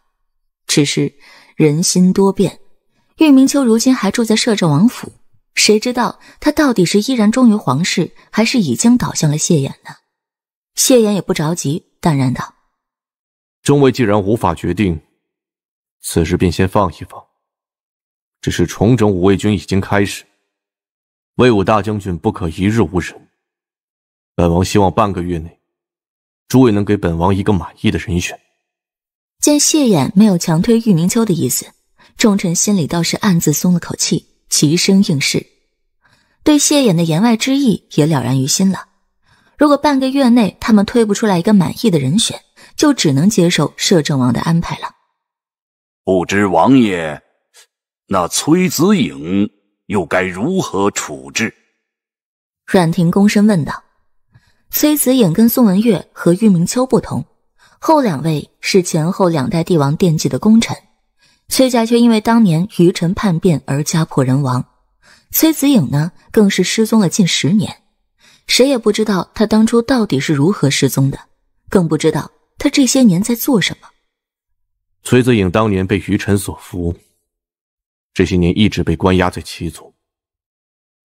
[SPEAKER 1] 只是人心多变，玉明秋如今还住在摄政王府，谁知道他到底是依然忠于皇室，还是已经倒向了谢衍呢？谢衍也不着急，淡然道：“
[SPEAKER 2] 众位既然无法决定此事，便先放一放。只是重整五卫军已经开始，魏武大将军不可一日无人。”本王希望半个月内，诸位能给本王一个满意的人选。
[SPEAKER 1] 见谢衍没有强推玉明秋的意思，众臣心里倒是暗自松了口气，齐声应是，对谢衍的言外之意也了然于心了。如果半个月内他们推不出来一个满意的人选，就只能接受摄政王的安排了。
[SPEAKER 3] 不知王爷，那崔子颖又该如何处置？
[SPEAKER 1] 阮廷躬身问道。崔子颖跟宋文月和玉明秋不同，后两位是前后两代帝王惦记的功臣，崔家却因为当年于臣叛变而家破人亡。崔子颖呢，更是失踪了近十年，谁也不知道他当初到底是如何失踪的，更不知道他这些年在做什么。
[SPEAKER 2] 崔子颖当年被于臣所俘，这些年一直被关押在齐族。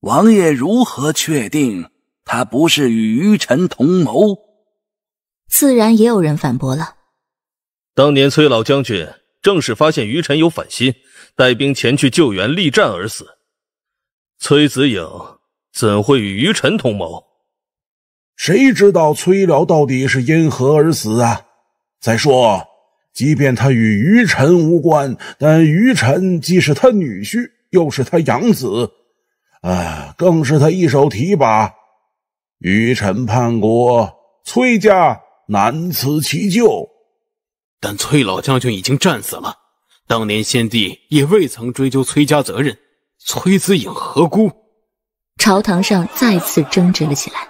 [SPEAKER 2] 王爷如何确定？他不是与于臣同
[SPEAKER 1] 谋，自然也有人反驳了。
[SPEAKER 2] 当年崔老将军正是发现于臣有反心，带兵前去救援，力战而死。崔子颖怎会与于臣同谋？谁知
[SPEAKER 3] 道崔辽到底是因何而死啊？再说，即便他与于臣无关，但于臣既是他女婿，又是他养子，啊，更是他一手提拔。于臣叛国，崔家难辞其咎。
[SPEAKER 2] 但崔老将军已经战死了，当年先帝也未曾追究崔家责任。崔子颖
[SPEAKER 1] 何辜？朝堂上再次争执了起来。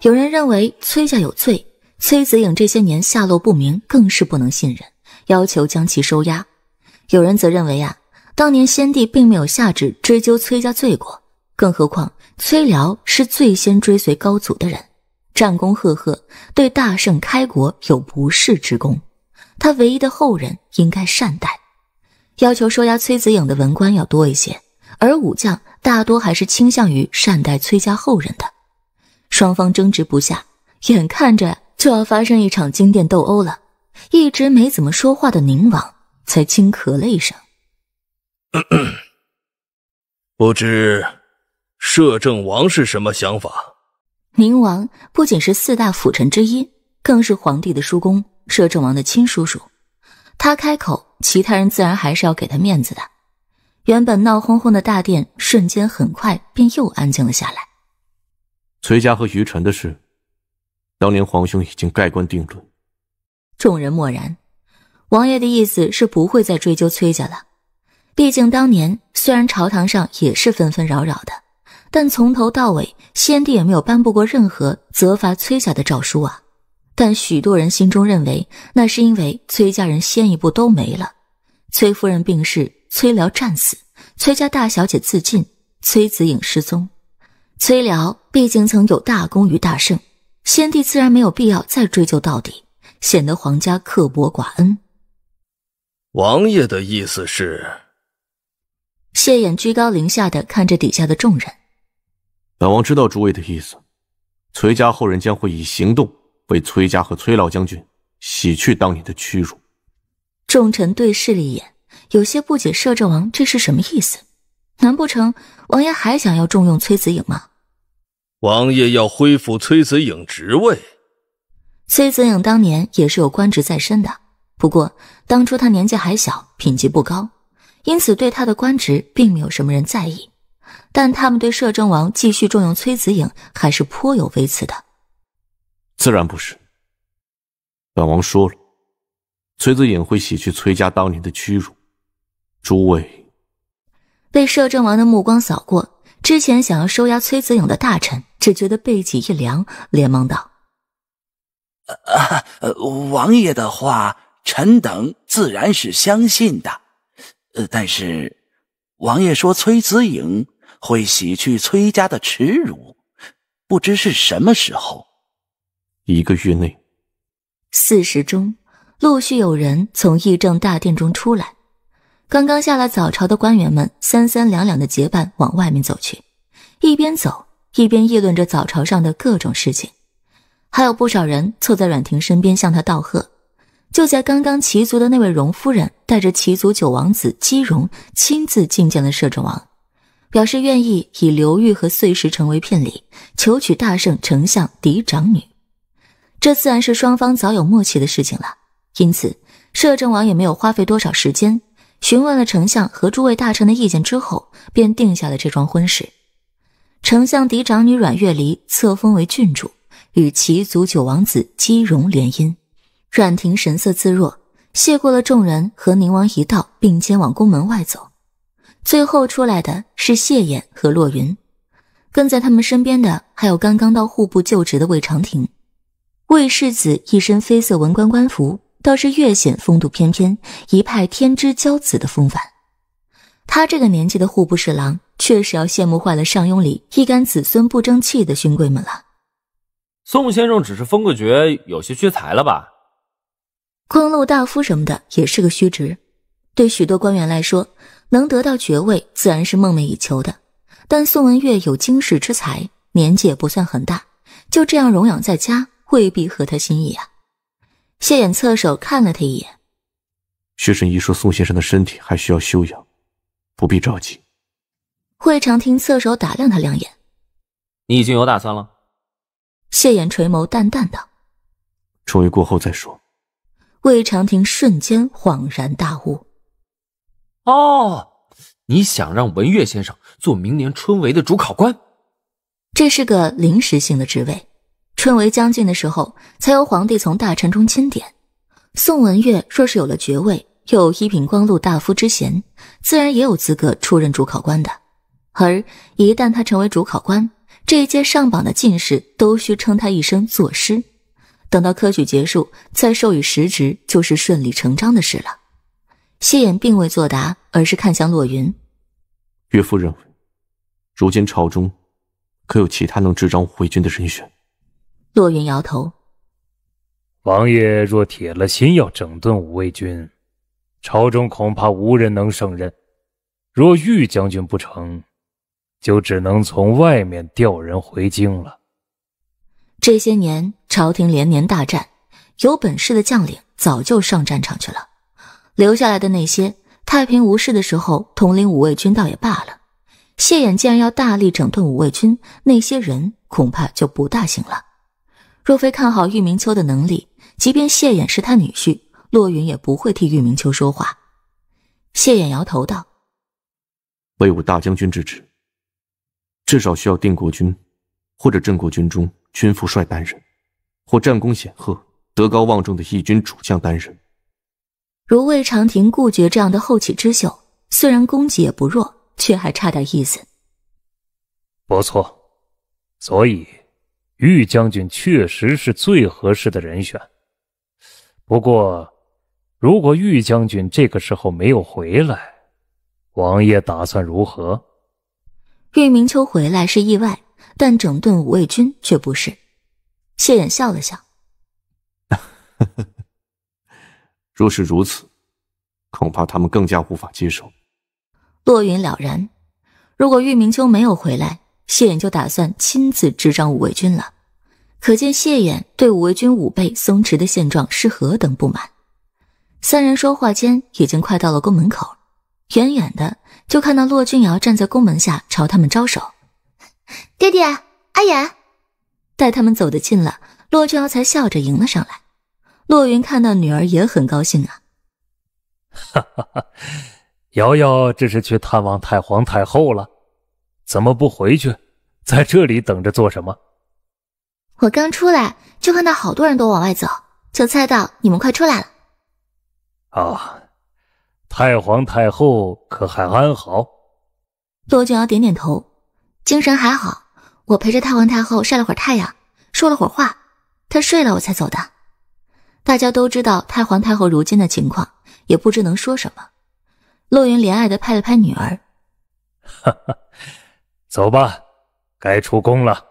[SPEAKER 1] 有人认为崔家有罪，崔子颖这些年下落不明，更是不能信任，要求将其收押。有人则认为啊，当年先帝并没有下旨追究崔家罪过，更何况。崔辽是最先追随高祖的人，战功赫赫，对大圣开国有不世之功。他唯一的后人应该善待。要求收押崔子颖的文官要多一些，而武将大多还是倾向于善待崔家后人的。双方争执不下，眼看着就要发生一场金殿斗殴了。一直没怎么说话的宁王才轻咳了一声：“
[SPEAKER 2] 不知。”摄政王是什么想法？
[SPEAKER 1] 宁王不仅是四大辅臣之一，更是皇帝的叔公，摄政王的亲叔叔。他开口，其他人自然还是要给他面子的。原本闹哄哄的大殿，瞬间很快便又安静了下来。
[SPEAKER 2] 崔家和于臣的事，当年皇兄已经盖棺定论。
[SPEAKER 1] 众人默然。王爷的意思是不会再追究崔家了。毕竟当年虽然朝堂上也是纷纷扰扰的。但从头到尾，先帝也没有颁布过任何责罚崔家的诏书啊。但许多人心中认为，那是因为崔家人先一步都没了：崔夫人病逝，崔辽战死，崔家大小姐自尽，崔子颖失踪。崔辽毕竟曾有大功于大圣，先帝自然没有必要再追究到底，显得皇家刻薄寡恩。
[SPEAKER 2] 王爷的意思是？
[SPEAKER 1] 谢衍居高临下的看着底下的众人。
[SPEAKER 2] 本王知道诸位的意思，崔家后人将会以行动为崔家和崔老将军洗去当年的屈辱。
[SPEAKER 1] 众臣对视了一眼，有些不解：摄政王这是什么意思？难不成王爷还想要重用崔子颖吗？
[SPEAKER 2] 王爷要恢复崔子颖职位？
[SPEAKER 1] 崔子颖当年也是有官职在身的，不过当初他年纪还小，品级不高，因此对他的官职并没有什么人在意。但他们对摄政王继续重用崔子颖还是颇有微词的。
[SPEAKER 2] 自然不是，本王说了，崔子颖会洗去崔家当年的屈辱。诸位，
[SPEAKER 1] 被摄政王的目光扫过，之前想要收押崔子颖的大臣，只觉得背脊一凉，连忙道：“
[SPEAKER 3] 王爷的话，臣等自然是相信的。呃，但是王爷说崔子颖……”会洗去崔家的耻辱，不知是什么时候。
[SPEAKER 2] 一个月内。
[SPEAKER 1] 四时中，陆续有人从议政大殿中出来。刚刚下了早朝的官员们，三三两两的结伴往外面走去，一边走一边议论着早朝上的各种事情。还有不少人凑在阮婷身边向他道贺。就在刚刚，齐族的那位荣夫人带着齐族九王子姬荣亲自觐见了摄政王。表示愿意以刘玉和碎石成为聘礼，求娶大圣丞相嫡长女。这自然是双方早有默契的事情了，因此摄政王也没有花费多少时间，询问了丞相和诸位大臣的意见之后，便定下了这桩婚事。丞相嫡长女阮月离册封为郡主，与齐族九王子姬荣联姻。阮婷神色自若，谢过了众人，和宁王一道并肩往宫门外走。最后出来的是谢衍和洛云，跟在他们身边的还有刚刚到户部就职的魏长亭。魏世子一身绯色文官官服，倒是越显风度翩翩，一派天之骄子的风范。他这个年纪的户部侍郎，确实要羡慕坏了上庸里一干子孙不争气的勋贵们了。
[SPEAKER 2] 宋先生只是封个爵，有些缺才了吧？
[SPEAKER 1] 光路大夫什么的也是个虚职，对许多官员来说。能得到爵位，自然是梦寐以求的。但宋文月有经世之才，年纪也不算很大，就这样荣养在家，未必合他心意啊。谢衍侧手看了他一眼。薛
[SPEAKER 2] 神医说宋先生的身体还需要休养，不必着急。
[SPEAKER 1] 魏长亭侧手打量他两眼，
[SPEAKER 2] 你已经有打算了。
[SPEAKER 1] 谢衍垂眸淡淡道：“
[SPEAKER 2] 重于过后再说。”
[SPEAKER 1] 魏长亭瞬间恍然大悟。哦，你想让文岳先生做明年春闱的主考官？这是个临时性的职位，春闱将近的时候才由皇帝从大臣中钦点。宋文月若是有了爵位，又一品光禄大夫之衔，自然也有资格出任主考官的。而一旦他成为主考官，这一届上榜的进士都需称他一声作师。等到科举结束，再授予实职，就是顺理成章的事了。谢衍并未作答，而是看向洛云。
[SPEAKER 2] 岳父认为，如今朝中可有其他能执掌五卫军的人选？
[SPEAKER 1] 洛云摇头。
[SPEAKER 2] 王爷若铁了心要整顿五卫军，朝中恐怕无人能胜任。若玉将军不成，就只能从外面调人回京了。
[SPEAKER 1] 这些年朝廷连年大战，有本事的将领早就上战场去了。留下来的那些太平无事的时候统领五卫军倒也罢了，谢衍既然要大力整顿五卫军，那些人恐怕就不大行了。若非看好玉明秋的能力，即便谢衍是他女婿，洛云也不会替玉明秋说话。谢衍摇头道：“
[SPEAKER 2] 魏武大将军之职，至少需要定国军或者镇国军中军副帅担任，或战功显赫、德高望重的义军主将担任。”
[SPEAKER 1] 如魏长亭、顾觉这样的后起之秀，虽然功绩也不弱，却还差点意思。
[SPEAKER 2] 不错，所以玉将军确实是最合适的人选。不过，如果玉将军这个时候没有回来，王爷打算如何？
[SPEAKER 1] 玉明秋回来是意外，但整顿五卫军却不是。谢衍笑了笑。
[SPEAKER 2] 若是如此，恐怕他们更加无法接受。
[SPEAKER 1] 洛云了然，如果玉明秋没有回来，谢衍就打算亲自执掌五位军了。可见谢衍对五位军武备松弛的现状是何等不满。三人说话间，已经快到了宫门口，远远的就看到骆俊瑶站在宫门下朝他们招手：“爹爹，阿衍。”待他们走得近了，骆俊瑶才笑着迎了上来。洛云看到女儿也很高兴啊！哈
[SPEAKER 2] 哈哈，瑶瑶，这是去探望太皇太后了，怎么不回去，在这里等着做什么？
[SPEAKER 1] 我刚出来就看到好多人都往外走，就猜到你们快出来了。
[SPEAKER 2] 啊，太皇太后可还安好？
[SPEAKER 1] 洛俊瑶点点头，精神还好。我陪着太皇太后晒了会儿太阳，说了会儿话，她睡了我才走的。大家都知道太皇太后如今的情况，也不知能说什么。洛云怜爱的拍了拍女儿，哈哈，
[SPEAKER 2] 走吧，该出宫了。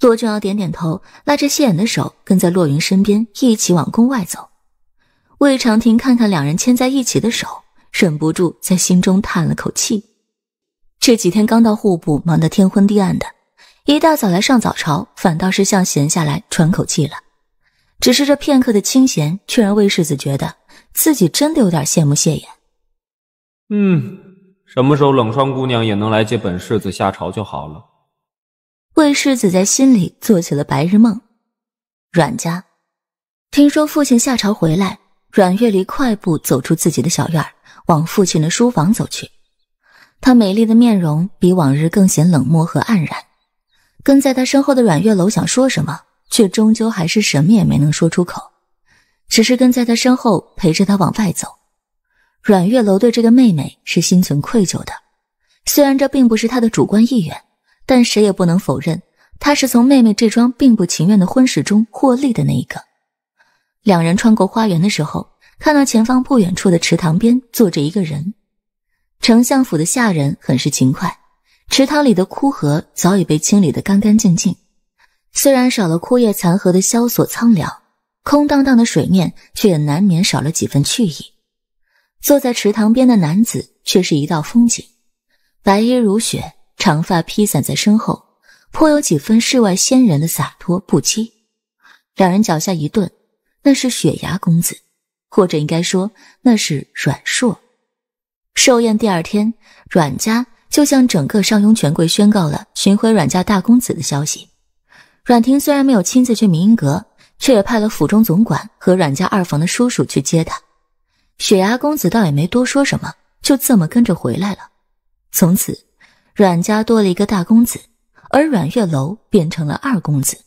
[SPEAKER 1] 洛俊耀点点头，拉着谢衍的手，跟在洛云身边一起往宫外走。魏长亭看看两人牵在一起的手，忍不住在心中叹了口气。这几天刚到户部，忙得天昏地暗的，一大早来上早朝，反倒是像闲下来喘口气了。只是这片刻的清闲，却让魏世子觉得自己真的有点羡慕谢衍。嗯，
[SPEAKER 2] 什么时候冷霜姑娘也能来接本世子下朝就好了。
[SPEAKER 1] 魏世子在心里做起了白日梦。阮家，听说父亲下朝回来，阮月离快步走出自己的小院，往父亲的书房走去。她美丽的面容比往日更显冷漠和黯然。跟在她身后的阮月楼想说什么？却终究还是什么也没能说出口，只是跟在他身后陪着他往外走。阮月楼对这个妹妹是心存愧疚的，虽然这并不是他的主观意愿，但谁也不能否认他是从妹妹这桩并不情愿的婚事中获利的那一个。两人穿过花园的时候，看到前方不远处的池塘边坐着一个人。丞相府的下人很是勤快，池塘里的枯荷早已被清理得干干净净。虽然少了枯叶残荷的萧索苍凉，空荡荡的水面却也难免少了几分趣意。坐在池塘边的男子却是一道风景，白衣如雪，长发披散在身后，颇有几分世外仙人的洒脱不羁。两人脚下一顿，那是雪崖公子，或者应该说那是阮硕。寿宴第二天，阮家就向整个上庸权贵宣告了寻回阮家大公子的消息。阮婷虽然没有亲自去明音阁，却也派了府中总管和阮家二房的叔叔去接她。雪崖公子倒也没多说什么，就这么跟着回来了。从此，阮家多了一个大公子，而阮月楼变成了二公子。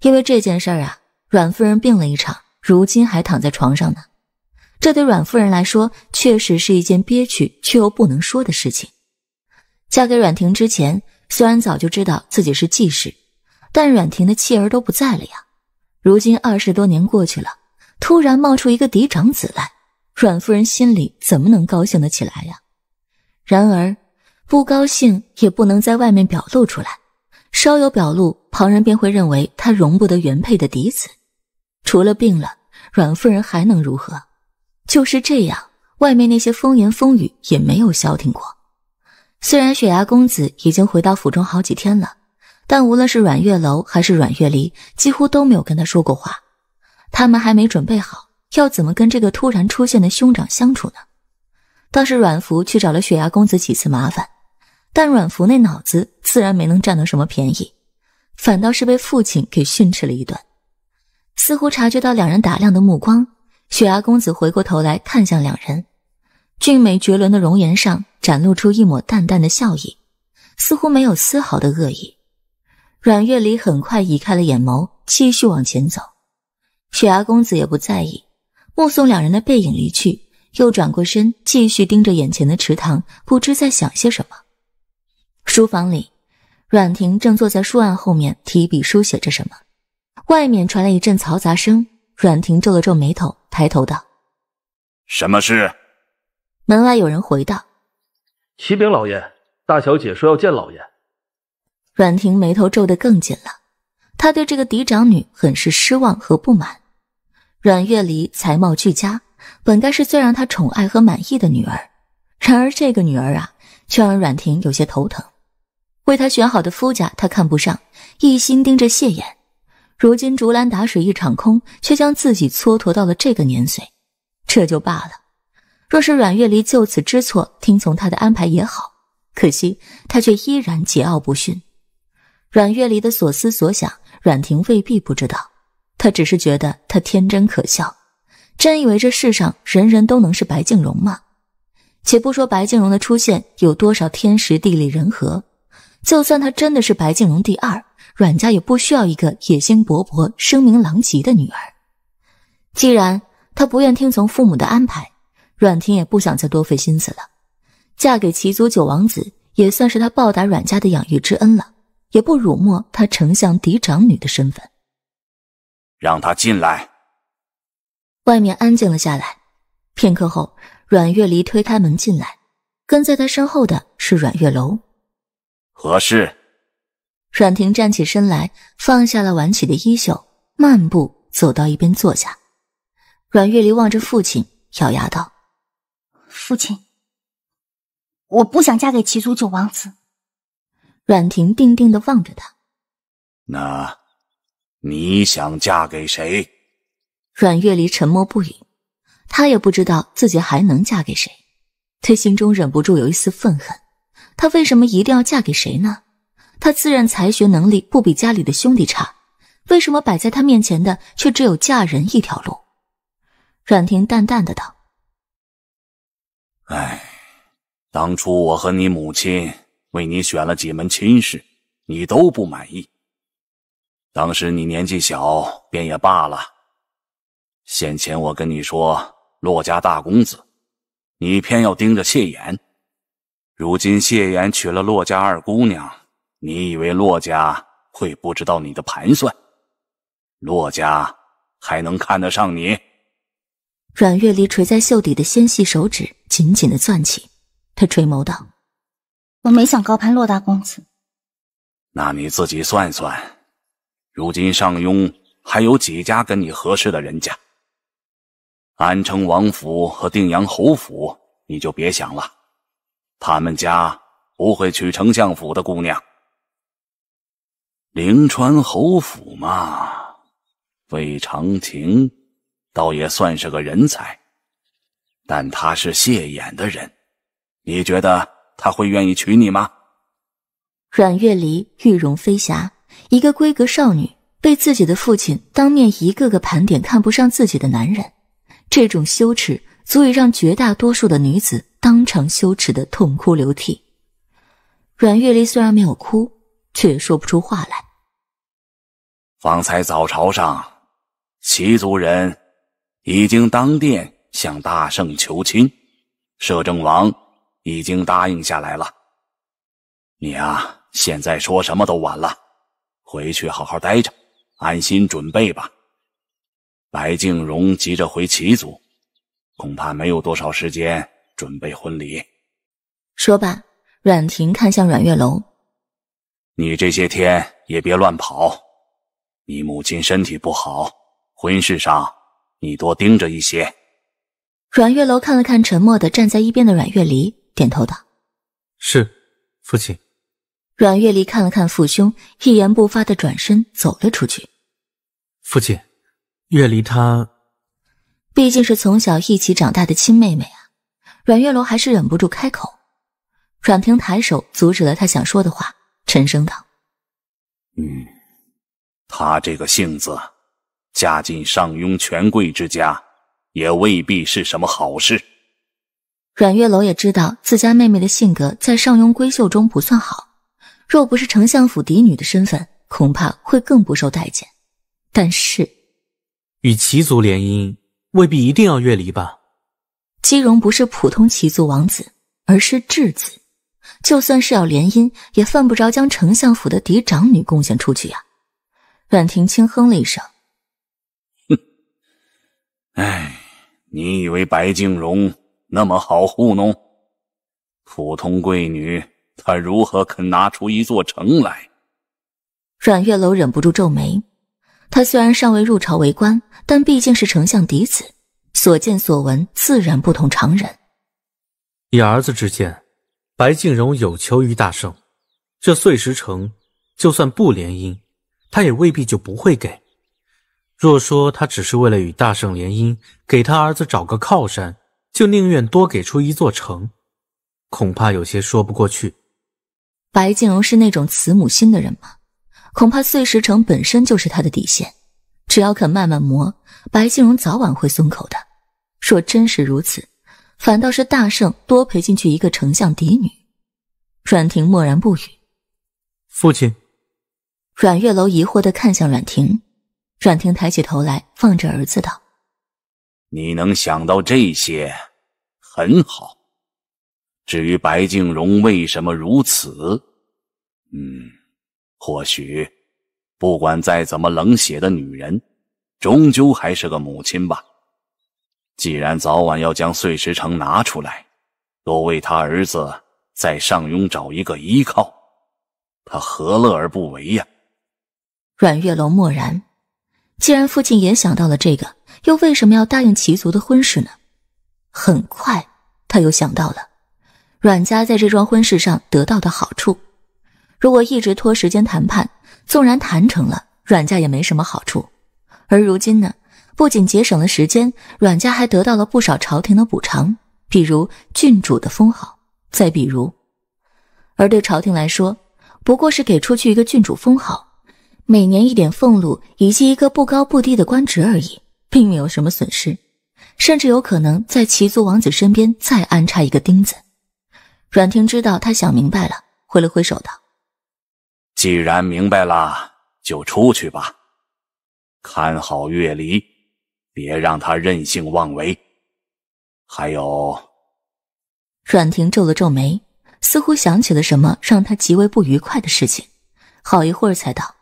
[SPEAKER 1] 因为这件事儿啊，阮夫人病了一场，如今还躺在床上呢。这对阮夫人来说，确实是一件憋屈却又不能说的事情。嫁给阮婷之前，虽然早就知道自己是继室。但阮婷的妻儿都不在了呀，如今二十多年过去了，突然冒出一个嫡长子来，阮夫人心里怎么能高兴得起来呀？然而，不高兴也不能在外面表露出来，稍有表露，旁人便会认为他容不得原配的嫡子。除了病了，阮夫人还能如何？就是这样，外面那些风言风语也没有消停过。虽然雪崖公子已经回到府中好几天了。但无论是阮月楼还是阮月离，几乎都没有跟他说过话。他们还没准备好要怎么跟这个突然出现的兄长相处呢。倒是阮福去找了雪牙公子几次麻烦，但阮福那脑子自然没能占到什么便宜，反倒是被父亲给训斥了一顿。似乎察觉到两人打量的目光，雪牙公子回过头来看向两人，俊美绝伦的容颜上展露出一抹淡淡的笑意，似乎没有丝毫的恶意。阮月离很快移开了眼眸，继续往前走。雪崖公子也不在意，目送两人的背影离去，又转过身，继续盯着眼前的池塘，不知在想些什么。书房里，阮婷正坐在书案后面，提笔书写着什么。外面传来一阵嘈杂声，阮婷皱了皱眉头，抬头道：“
[SPEAKER 2] 什么事？”
[SPEAKER 1] 门外有人回道：“
[SPEAKER 2] 启禀老爷，大小姐说要见老爷。”
[SPEAKER 1] 阮婷眉头皱得更紧了，她对这个嫡长女很是失望和不满。阮月离才貌俱佳，本该是最让她宠爱和满意的女儿，然而这个女儿啊，却让阮婷有些头疼。为她选好的夫家她看不上，一心盯着谢衍，如今竹篮打水一场空，却将自己蹉跎到了这个年岁，这就罢了。若是阮月离就此知错，听从她的安排也好，可惜她却依然桀骜不驯。阮月离的所思所想，阮婷未必不知道。她只是觉得他天真可笑，真以为这世上人人都能是白静容吗？且不说白静容的出现有多少天时地利人和，就算她真的是白静容第二，阮家也不需要一个野心勃勃、声名狼藉的女儿。既然她不愿听从父母的安排，阮婷也不想再多费心思了。嫁给齐族九王子，也算是她报答阮家的养育之恩了。也不辱没他丞相嫡长女的身份。
[SPEAKER 3] 让他进来。
[SPEAKER 1] 外面安静了下来。片刻后，阮月离推开门进来，跟在他身后的是阮月楼。
[SPEAKER 3] 何事？
[SPEAKER 1] 阮婷站起身来，放下了挽起的衣袖，漫步走到一边坐下。阮月离望着父亲，咬牙道：“父亲，我不想嫁给齐族九王子。”阮婷定定的望着他，
[SPEAKER 3] 那，你想嫁给谁？
[SPEAKER 1] 阮月离沉默不语，他也不知道自己还能嫁给谁。他心中忍不住有一丝愤恨，他为什么一定要嫁给谁呢？他自认才学能力不比家里的兄弟差，为什么摆在他面前的却只有嫁人一条路？阮婷淡淡的道：“
[SPEAKER 3] 哎，当初我和你母亲。”为你选了几门亲事，你都不满意。当时你年纪小，便也罢了。先前我跟你说骆家大公子，你偏要盯着谢岩。如今谢岩娶了骆家二姑娘，你以为骆家会不知道你的盘算？骆家还能看得上你？
[SPEAKER 1] 阮月离垂在袖底的纤细手指紧紧的攥起，他垂眸道。我没想高攀洛大公子，
[SPEAKER 3] 那你自己算算，如今上庸还有几家跟你合适的人家？安城王府和定阳侯府你就别想了，他们家不会娶丞相府的姑娘。灵川侯府嘛，魏长亭倒也算是个人才，但他是谢衍的人，你觉得？他会愿意娶你吗？
[SPEAKER 1] 阮月离玉容飞霞，一个闺阁少女，被自己的父亲当面一个个盘点看不上自己的男人，这种羞耻足以让绝大多数的女子当场羞耻的痛哭流涕。阮月离虽然没有哭，却也说不出话来。
[SPEAKER 3] 方才早朝上，齐族人已经当殿向大圣求亲，摄政王。已经答应下来了，你啊，现在说什么都晚了，回去好好待着，安心准备吧。白敬荣急着回齐族，恐怕没有多少时间准备婚礼。
[SPEAKER 1] 说吧，阮婷看向阮月楼，
[SPEAKER 3] 你这些天也别乱跑，你母亲身体不好，婚事上你多盯着一些。
[SPEAKER 1] 阮月楼看了看沉默的站在一边的阮月离。点头道：“
[SPEAKER 2] 是，父亲。”
[SPEAKER 1] 阮月离看了看父兄，一言不发的转身走了出去。
[SPEAKER 2] 父亲，月离她
[SPEAKER 1] 毕竟是从小一起长大的亲妹妹啊，阮月楼还是忍不住开口。阮平抬手阻止了他想说的话，沉声道：“
[SPEAKER 3] 嗯，他这个性子，嫁进上庸权贵之家，也未必是什么好事。”
[SPEAKER 1] 阮月楼也知道自家妹妹的性格在上庸闺秀中不算好，若不是丞相府嫡女的身份，恐怕会更不受待见。但是，
[SPEAKER 2] 与齐族联姻未必一定要月离吧？
[SPEAKER 1] 姬荣不是普通齐族王子，而是质子，就算是要联姻，也犯不着将丞相府的嫡长女贡献出去呀。阮廷轻哼了一声，哼，
[SPEAKER 3] 哎，你以为白敬荣？那么好糊弄？普通贵女，她如何肯拿出一座城来？
[SPEAKER 1] 阮月楼忍不住皱眉。他虽然尚未入朝为官，但毕竟是丞相嫡子，所见所闻自然不同常
[SPEAKER 4] 人。
[SPEAKER 2] 以儿子之见，白敬荣有求于大圣，这碎石城就算不联姻，他也未必就不会给。若说他只是为了与大圣联姻，给他儿子找个靠山。就宁愿多给出一座城，恐怕有些说不过去。
[SPEAKER 1] 白敬儒是那种慈母心的人吗？恐怕碎石城本身就是他的底线，只要肯慢慢磨，白敬儒早晚会松口的。若真是如此，反倒是大圣多赔进去一个丞相嫡女。阮婷默然不语。父亲。阮月楼疑惑的看向阮婷，阮婷抬起头来，望着儿子道。
[SPEAKER 3] 你能想到这些，很好。至于白敬荣为什么如此，嗯，或许，不管再怎么冷血的女人，终究还是个母亲吧。既然早晚要将碎石城拿出来，多为他儿子在上庸找一个依靠，他何乐而不为呀？
[SPEAKER 1] 阮月楼默然，既然父亲也想到了这个。又为什么要答应齐族的婚事呢？很快，他又想到了，阮家在这桩婚事上得到的好处。如果一直拖时间谈判，纵然谈成了，阮家也没什么好处。而如今呢，不仅节省了时间，阮家还得到了不少朝廷的补偿，比如郡主的封号，再比如……而对朝廷来说，不过是给出去一个郡主封号，每年一点俸禄，以及一个不高不低的官职而已。并没有什么损失，甚至有可能在齐族王子身边再安插一个钉子。阮婷知道他想明白了，挥了挥手道：“
[SPEAKER 3] 既然明白了，就出去吧。看好月离，别让他任性妄为。”还有，
[SPEAKER 1] 阮婷皱了皱眉，似乎想起了什么让他极为不愉快的事情，好一会儿才道：“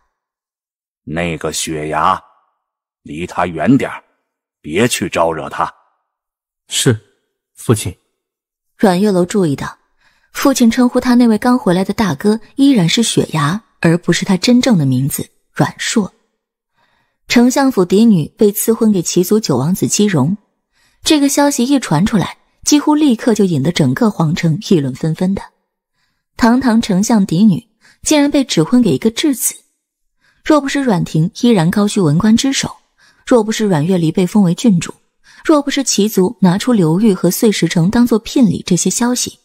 [SPEAKER 3] 那个雪崖。”离他远点别去招惹他。是，
[SPEAKER 1] 父亲。阮月楼注意到，父亲称呼他那位刚回来的大哥依然是雪牙，而不是他真正的名字阮硕。丞相府嫡女被赐婚给齐族九王子姬荣，这个消息一传出来，几乎立刻就引得整个皇城议论纷纷的。堂堂丞相嫡女，竟然被指婚给一个质子。若不是阮婷依然高居文官之首，若不是阮月离被封为郡主，若不是齐族拿出刘玉和碎石城当做聘礼，这些消息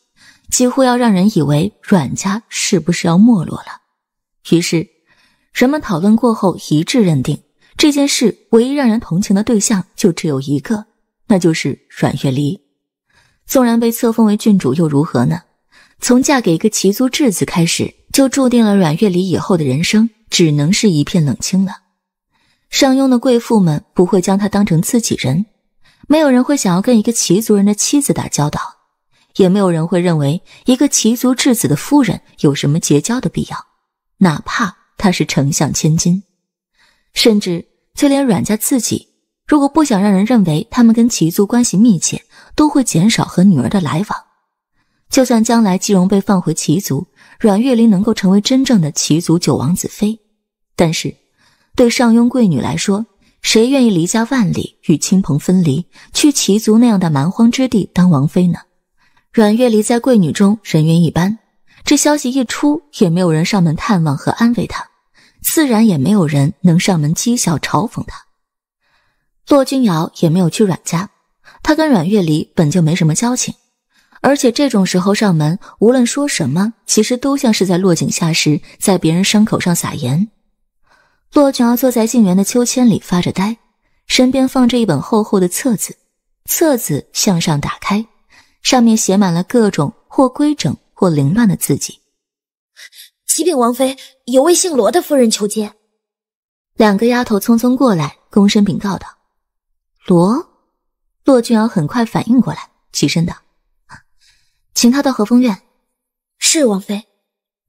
[SPEAKER 1] 几乎要让人以为阮家是不是要没落了。于是，人们讨论过后一致认定，这件事唯一让人同情的对象就只有一个，那就是阮月离。纵然被册封为郡主又如何呢？从嫁给一个齐族质子开始，就注定了阮月离以后的人生只能是一片冷清了。上庸的贵妇们不会将他当成自己人，没有人会想要跟一个齐族人的妻子打交道，也没有人会认为一个齐族质子的夫人有什么结交的必要，哪怕她是丞相千金。甚至就连阮家自己，如果不想让人认为他们跟齐族关系密切，都会减少和女儿的来往。就算将来姬荣被放回齐族，阮月玲能够成为真正的齐族九王子妃，但是。对上庸贵女来说，谁愿意离家万里与亲朋分离，去齐族那样的蛮荒之地当王妃呢？阮月离在贵女中人缘一般，这消息一出，也没有人上门探望和安慰她，自然也没有人能上门讥笑嘲讽她。骆君瑶也没有去阮家，他跟阮月离本就没什么交情，而且这种时候上门，无论说什么，其实都像是在落井下石，在别人伤口上撒盐。洛俊瑶坐在静园的秋千里发着呆，身边放着一本厚厚的册子，册子向上打开，上面写满了各种或规整或凌乱的字迹。启禀王妃，有位姓罗的夫人求见。两个丫头匆匆过来，躬身禀告道：“罗。”洛俊瑶很快反应过来，起身道：“请他到和风院。”是王妃。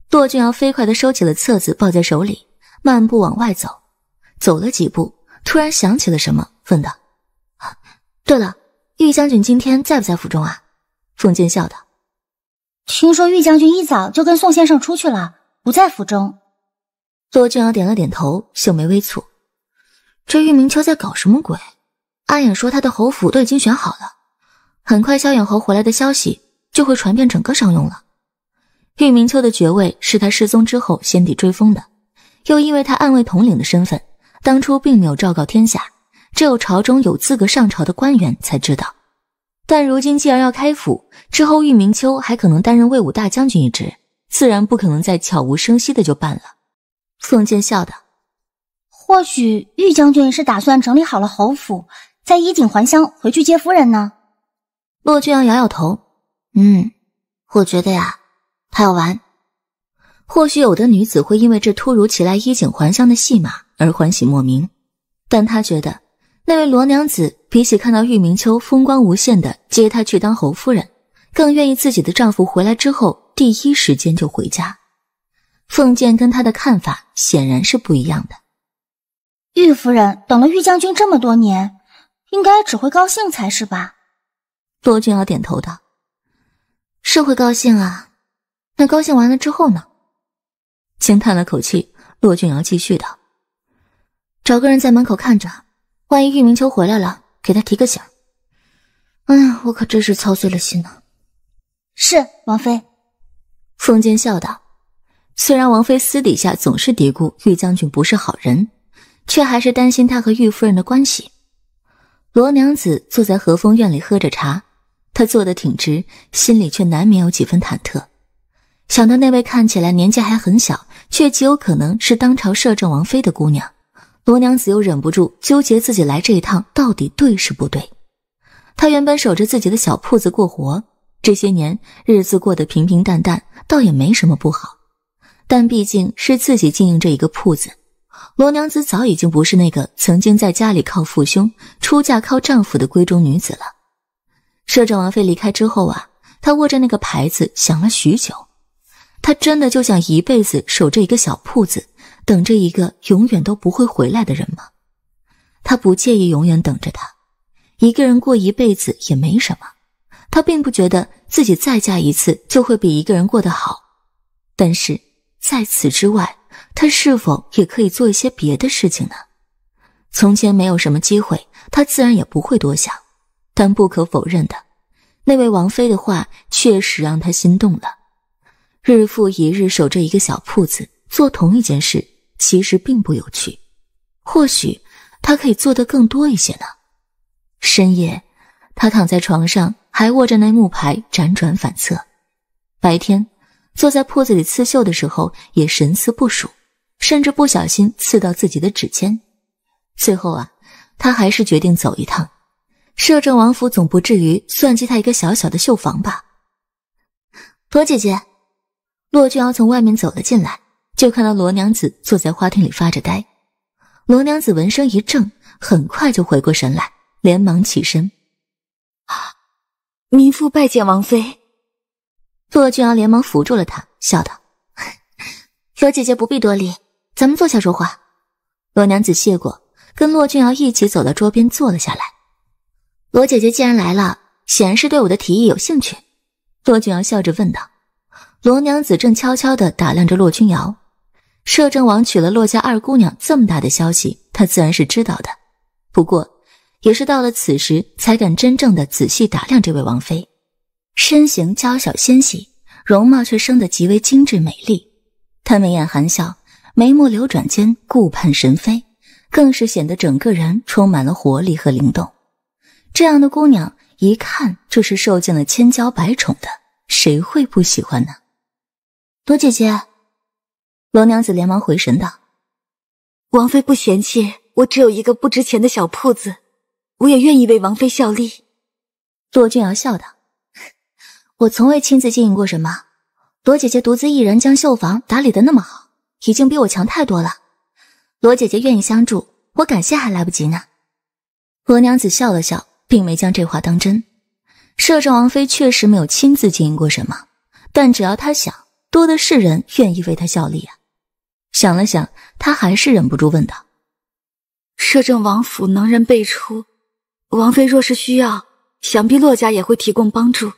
[SPEAKER 1] 洛俊瑶飞快的收起了册子，抱在手里。漫步往外走，走了几步，突然想起了什么，问道：“对了，玉将军今天在不在府中啊？”凤间笑道：“听说玉将军一早就跟宋先生出去了，不在府中。”洛俊阳点了点头，秀眉微蹙：“这玉明秋在搞什么鬼？”阿衍说：“他的侯府都已经选好了，很快萧远侯回来的消息就会传遍整个上庸了。玉明秋的爵位是他失踪之后先帝追封的。”又因为他暗卫统领的身份，当初并没有昭告天下，只有朝中有资格上朝的官员才知道。但如今既然要开府，之后玉明秋还可能担任魏武大将军一职，自然不可能再悄无声息的就办了。宋健笑道：“或许玉将军是打算整理好了侯府，再衣锦还乡，回去接夫人呢。”骆俊阳摇摇头：“嗯，我觉得呀，他要玩。”或许有的女子会因为这突如其来衣锦还乡的戏码而欢喜莫名，但她觉得那位罗娘子比起看到玉明秋风光无限的接她去当侯夫人，更愿意自己的丈夫回来之后第一时间就回家。凤剑跟她的看法显然是不一样的。玉夫人等了玉将军这么多年，应该只会高兴才是吧？罗君瑶点头道：“是会高兴啊，那高兴完了之后呢？”轻叹了口气，骆俊瑶继续道：“找个人在门口看着，万一玉明秋回来了，给他提个醒。”哎呀，我可真是操碎了心呢。是王妃，凤间笑道。虽然王妃私底下总是嘀咕玉将军不是好人，却还是担心他和玉夫人的关系。罗娘子坐在和风院里喝着茶，她坐得挺直，心里却难免有几分忐忑。想到那位看起来年纪还很小，却极有可能是当朝摄政王妃的姑娘，罗娘子又忍不住纠结自己来这一趟到底对是不对。她原本守着自己的小铺子过活，这些年日子过得平平淡淡，倒也没什么不好。但毕竟是自己经营这一个铺子，罗娘子早已经不是那个曾经在家里靠父兄、出嫁靠丈夫的闺中女子了。摄政王妃离开之后啊，她握着那个牌子想了许久。他真的就想一辈子守着一个小铺子，等着一个永远都不会回来的人吗？他不介意永远等着他，一个人过一辈子也没什么。他并不觉得自己再嫁一次就会比一个人过得好，但是在此之外，他是否也可以做一些别的事情呢？从前没有什么机会，他自然也不会多想。但不可否认的，那位王妃的话确实让他心动了。日复一日守着一个小铺子做同一件事，其实并不有趣。或许他可以做得更多一些呢。深夜，他躺在床上，还握着那木牌，辗转反侧。白天坐在铺子里刺绣的时候，也神思不属，甚至不小心刺到自己的指尖。最后啊，他还是决定走一趟。摄政王府总不至于算计他一个小小的绣房吧？罗姐姐。骆俊瑶从外面走了进来，就看到罗娘子坐在花厅里发着呆。罗娘子闻声一怔，很快就回过神来，连忙起身：“啊，民妇拜见王妃。”骆俊瑶连忙扶住了她，笑道：“罗姐姐不必多礼，咱们坐下说话。”罗娘子谢过，跟骆俊瑶一起走到桌边坐了下来。罗姐姐既然来了，显然是对我的提议有兴趣。骆俊瑶笑着问道。罗娘子正悄悄地打量着洛君瑶，摄政王娶了洛家二姑娘这么大的消息，她自然是知道的。不过，也是到了此时，才敢真正的仔细打量这位王妃。身形娇小纤细，容貌却生得极为精致美丽。她眉眼含笑，眉目流转间顾盼神飞，更是显得整个人充满了活力和灵动。这样的姑娘，一看就是受尽了千娇百宠的，谁会不喜欢呢？罗姐姐，罗娘子连忙回神道：“王妃不嫌弃，我只有一个不值钱的小铺子，我也愿意为王妃效力。”骆俊瑶笑道：“我从未亲自经营过什么，罗姐姐独自一人将绣房打理的那么好，已经比我强太多了。罗姐姐愿意相助，我感谢还来不及呢。”罗娘子笑了笑，并没将这话当真。摄政王妃确实没有亲自经营过什么，但只要她想。多的是人愿意为他效力啊！想了想，他还是忍不住问道：“摄政王府能人辈出，王妃若是需要，想必洛家也会提供帮助。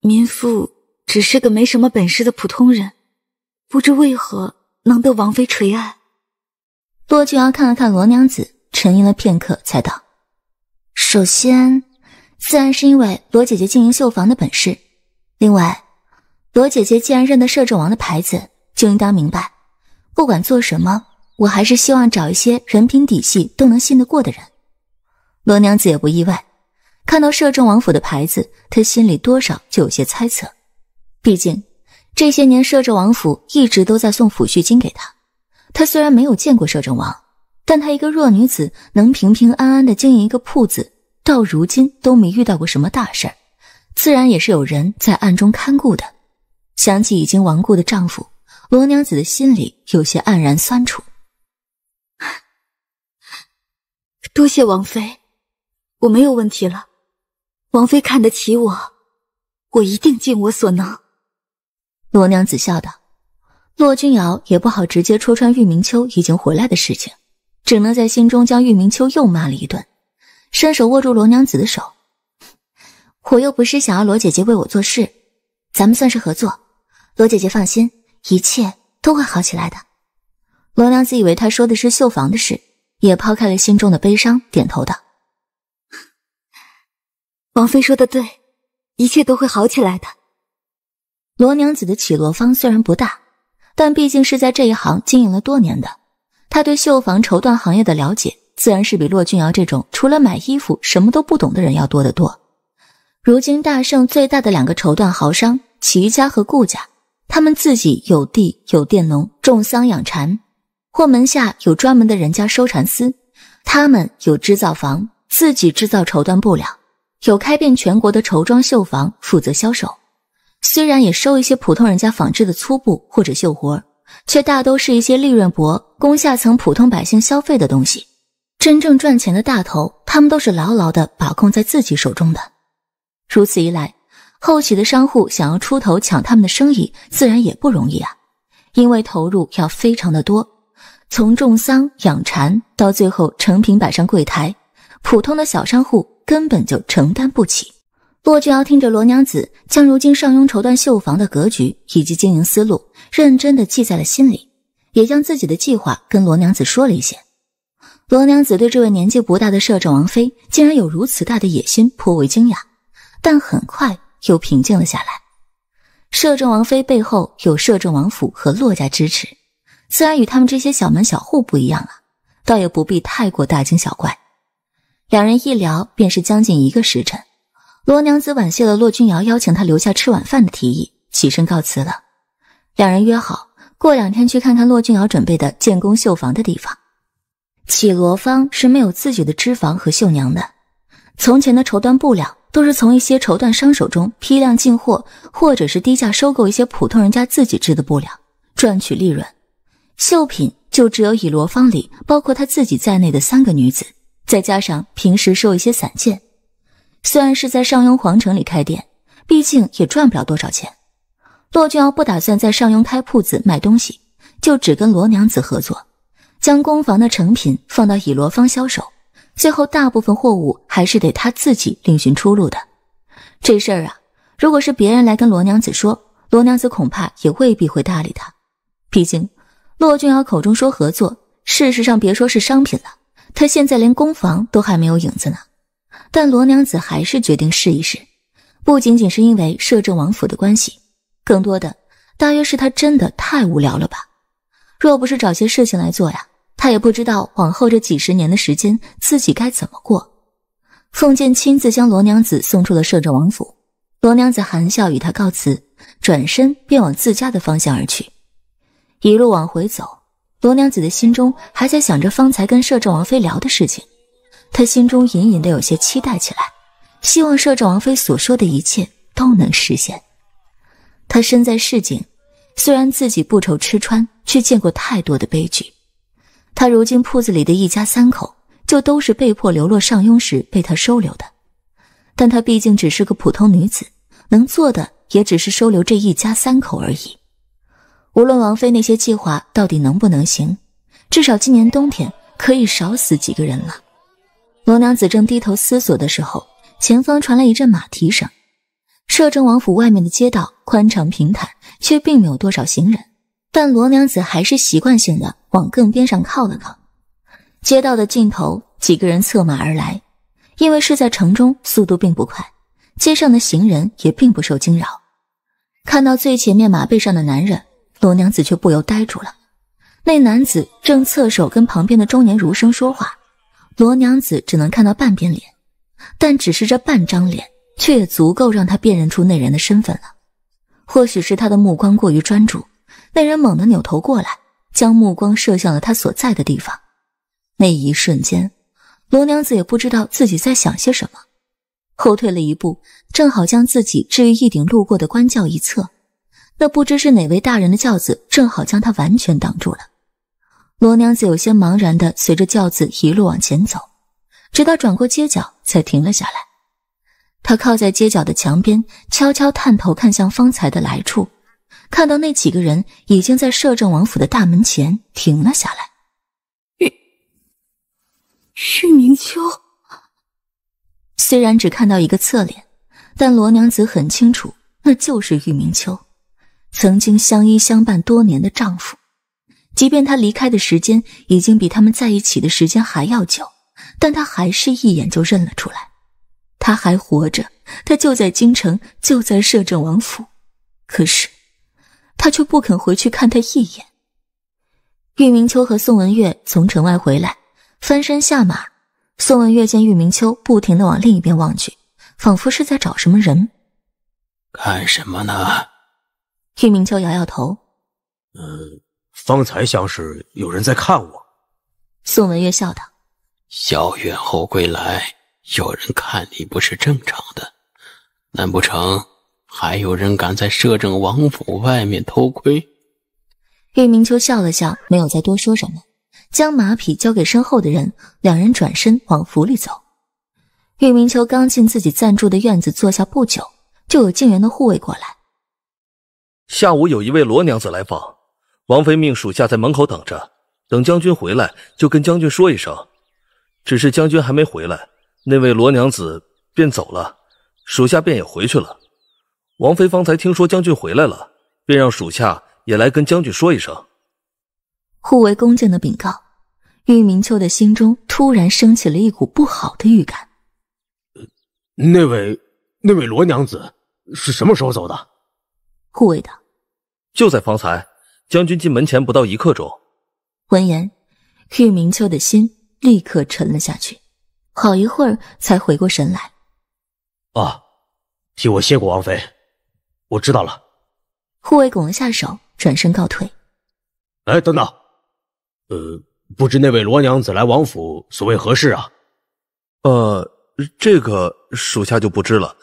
[SPEAKER 1] 民妇只是个没什么本事的普通人，不知为何能得王妃垂爱。”洛俊瑶看了看罗娘子，沉吟了片刻，才道：“首先，自然是因为罗姐姐经营绣坊的本事，另外……”罗姐姐，既然认得摄政王的牌子，就应当明白，不管做什么，我还是希望找一些人品底细都能信得过的人。罗娘子也不意外，看到摄政王府的牌子，她心里多少就有些猜测。毕竟这些年摄政王府一直都在送抚恤金给她。她虽然没有见过摄政王，但她一个弱女子能平平安安的经营一个铺子，到如今都没遇到过什么大事，自然也是有人在暗中看顾的。想起已经亡故的丈夫，罗娘子的心里有些黯然酸楚。多谢王妃，我没有问题了。王妃看得起我，我一定尽我所能。罗娘子笑道。骆君瑶也不好直接戳穿玉明秋已经回来的事情，只能在心中将玉明秋又骂了一顿，伸手握住罗娘子的手。我又不是想要罗姐姐为我做事，咱们算是合作。罗姐姐，放心，一切都会好起来的。罗娘子以为他说的是绣房的事，也抛开了心中的悲伤，点头道：“ 王妃说的对，一切都会好起来的。”罗娘子的绮罗坊虽然不大，但毕竟是在这一行经营了多年的，她对绣房绸缎行业的了解，自然是比骆俊瑶这种除了买衣服什么都不懂的人要多得多。如今大盛最大的两个绸缎豪商齐家和顾家。他们自己有地有佃农，种桑养蚕，或门下有专门的人家收蚕丝。他们有织造房，自己制造绸缎布料，有开遍全国的绸装绣房负责销售。虽然也收一些普通人家纺织的粗布或者绣活，却大都是一些利润薄、供下层普通百姓消费的东西。真正赚钱的大头，他们都是牢牢的把控在自己手中的。如此一来。后起的商户想要出头抢他们的生意，自然也不容易啊，因为投入要非常的多，从种桑养蚕到最后成品摆上柜台，普通的小商户根本就承担不起。骆俊瑶听着罗娘子将如今上庸绸缎绣坊的格局以及经营思路认真的记在了心里，也将自己的计划跟罗娘子说了一些。罗娘子对这位年纪不大的摄政王妃竟然有如此大的野心，颇为惊讶，但很快。又平静了下来。摄政王妃背后有摄政王府和骆家支持，自然与他们这些小门小户不一样了，倒也不必太过大惊小怪。两人一聊，便是将近一个时辰。罗娘子婉谢了骆君瑶邀请他留下吃晚饭的提议，起身告辞了。两人约好过两天去看看骆君瑶准备的建功绣房的地方。绮罗坊是没有自己的织肪和绣娘的，从前的绸缎布料。都是从一些绸缎商手中批量进货，或者是低价收购一些普通人家自己织的布料，赚取利润。绣品就只有以罗芳里，包括她自己在内的三个女子，再加上平时收一些散件。虽然是在上庸皇城里开店，毕竟也赚不了多少钱。骆俊瑶不打算在上庸开铺子卖东西，就只跟罗娘子合作，将工坊的成品放到以罗芳销售。最后，大部分货物还是得他自己另寻出路的。这事儿啊，如果是别人来跟罗娘子说，罗娘子恐怕也未必会搭理他。毕竟，骆俊瑶口中说合作，事实上别说是商品了，他现在连工房都还没有影子呢。但罗娘子还是决定试一试，不仅仅是因为摄政王府的关系，更多的大约是他真的太无聊了吧。若不是找些事情来做呀。他也不知道往后这几十年的时间自己该怎么过。凤剑亲自将罗娘子送出了摄政王府，罗娘子含笑与他告辞，转身便往自家的方向而去。一路往回走，罗娘子的心中还在想着方才跟摄政王妃聊的事情，她心中隐隐的有些期待起来，希望摄政王妃所说的一切都能实现。她身在市井，虽然自己不愁吃穿，却见过太多的悲剧。他如今铺子里的一家三口，就都是被迫流落上庸时被他收留的。但他毕竟只是个普通女子，能做的也只是收留这一家三口而已。无论王妃那些计划到底能不能行，至少今年冬天可以少死几个人了。罗娘子正低头思索的时候，前方传来一阵马蹄声。摄政王府外面的街道宽敞平坦，却并没有多少行人。但罗娘子还是习惯性的往更边上靠了靠。街道的尽头，几个人策马而来，因为是在城中，速度并不快，街上的行人也并不受惊扰。看到最前面马背上的男人，罗娘子却不由呆住了。那男子正侧手跟旁边的中年儒生说话，罗娘子只能看到半边脸，但只是这半张脸，却也足够让他辨认出那人的身份了。或许是他的目光过于专注。那人猛地扭头过来，将目光射向了他所在的地方。那一瞬间，罗娘子也不知道自己在想些什么，后退了一步，正好将自己置于一顶路过的官轿一侧。那不知是哪位大人的轿子正好将他完全挡住了。罗娘子有些茫然地随着轿子一路往前走，直到转过街角才停了下来。她靠在街角的墙边，悄悄探头看向方才的来处。看到那几个人已经在摄政王府的大门前停了下来，玉玉明秋，虽然只看到一个侧脸，但罗娘子很清楚，那就是玉明秋，曾经相依相伴多年的丈夫。即便他离开的时间已经比他们在一起的时间还要久，但她还是一眼就认了出来。他还活着，他就在京城，就在摄政王府。可是。他却不肯回去看他一眼。玉明秋和宋文月从城外回来，翻身下马。宋文月见玉明秋不停的往另一边望去，仿佛是在找什么人。
[SPEAKER 2] 看什么呢？
[SPEAKER 1] 玉明秋摇摇头。
[SPEAKER 2] 嗯，方才像是有人在看我。
[SPEAKER 1] 宋文月笑道：“
[SPEAKER 2] 小远后归来，有人看你不是正常的，难不成？”还有人敢在摄政王府外面偷窥？
[SPEAKER 1] 岳明秋笑了笑，没有再多说什么，将马匹交给身后的人，两人转身往府里走。岳明秋刚进自己暂住的院子坐下不久，就有静园的护卫过来：“
[SPEAKER 2] 下午有一位罗娘子来访，王妃命属下在门口等着，等将军回来就跟将军说一声。只是将军还没回来，那位罗娘子便走了，属下便也回去了。”王妃方才听说将军回来了，便让属下也来跟将军说一声。
[SPEAKER 1] 护卫恭敬的禀告，玉明秋的心中突然升起了一股不好的预感。
[SPEAKER 2] 呃，那位那位罗娘子是什么时候走的？护卫道：“就在方才，将军进门前不到一刻钟。”
[SPEAKER 1] 闻言，玉明秋的心立刻沉了下去，好一会儿才回过神来。
[SPEAKER 2] 啊，替我谢过王妃。我知道了。
[SPEAKER 1] 护卫拱了下手，转身告退。
[SPEAKER 2] 哎，等等，呃，不知那位罗娘子来王府所为何事啊？呃，这个属下就不知了，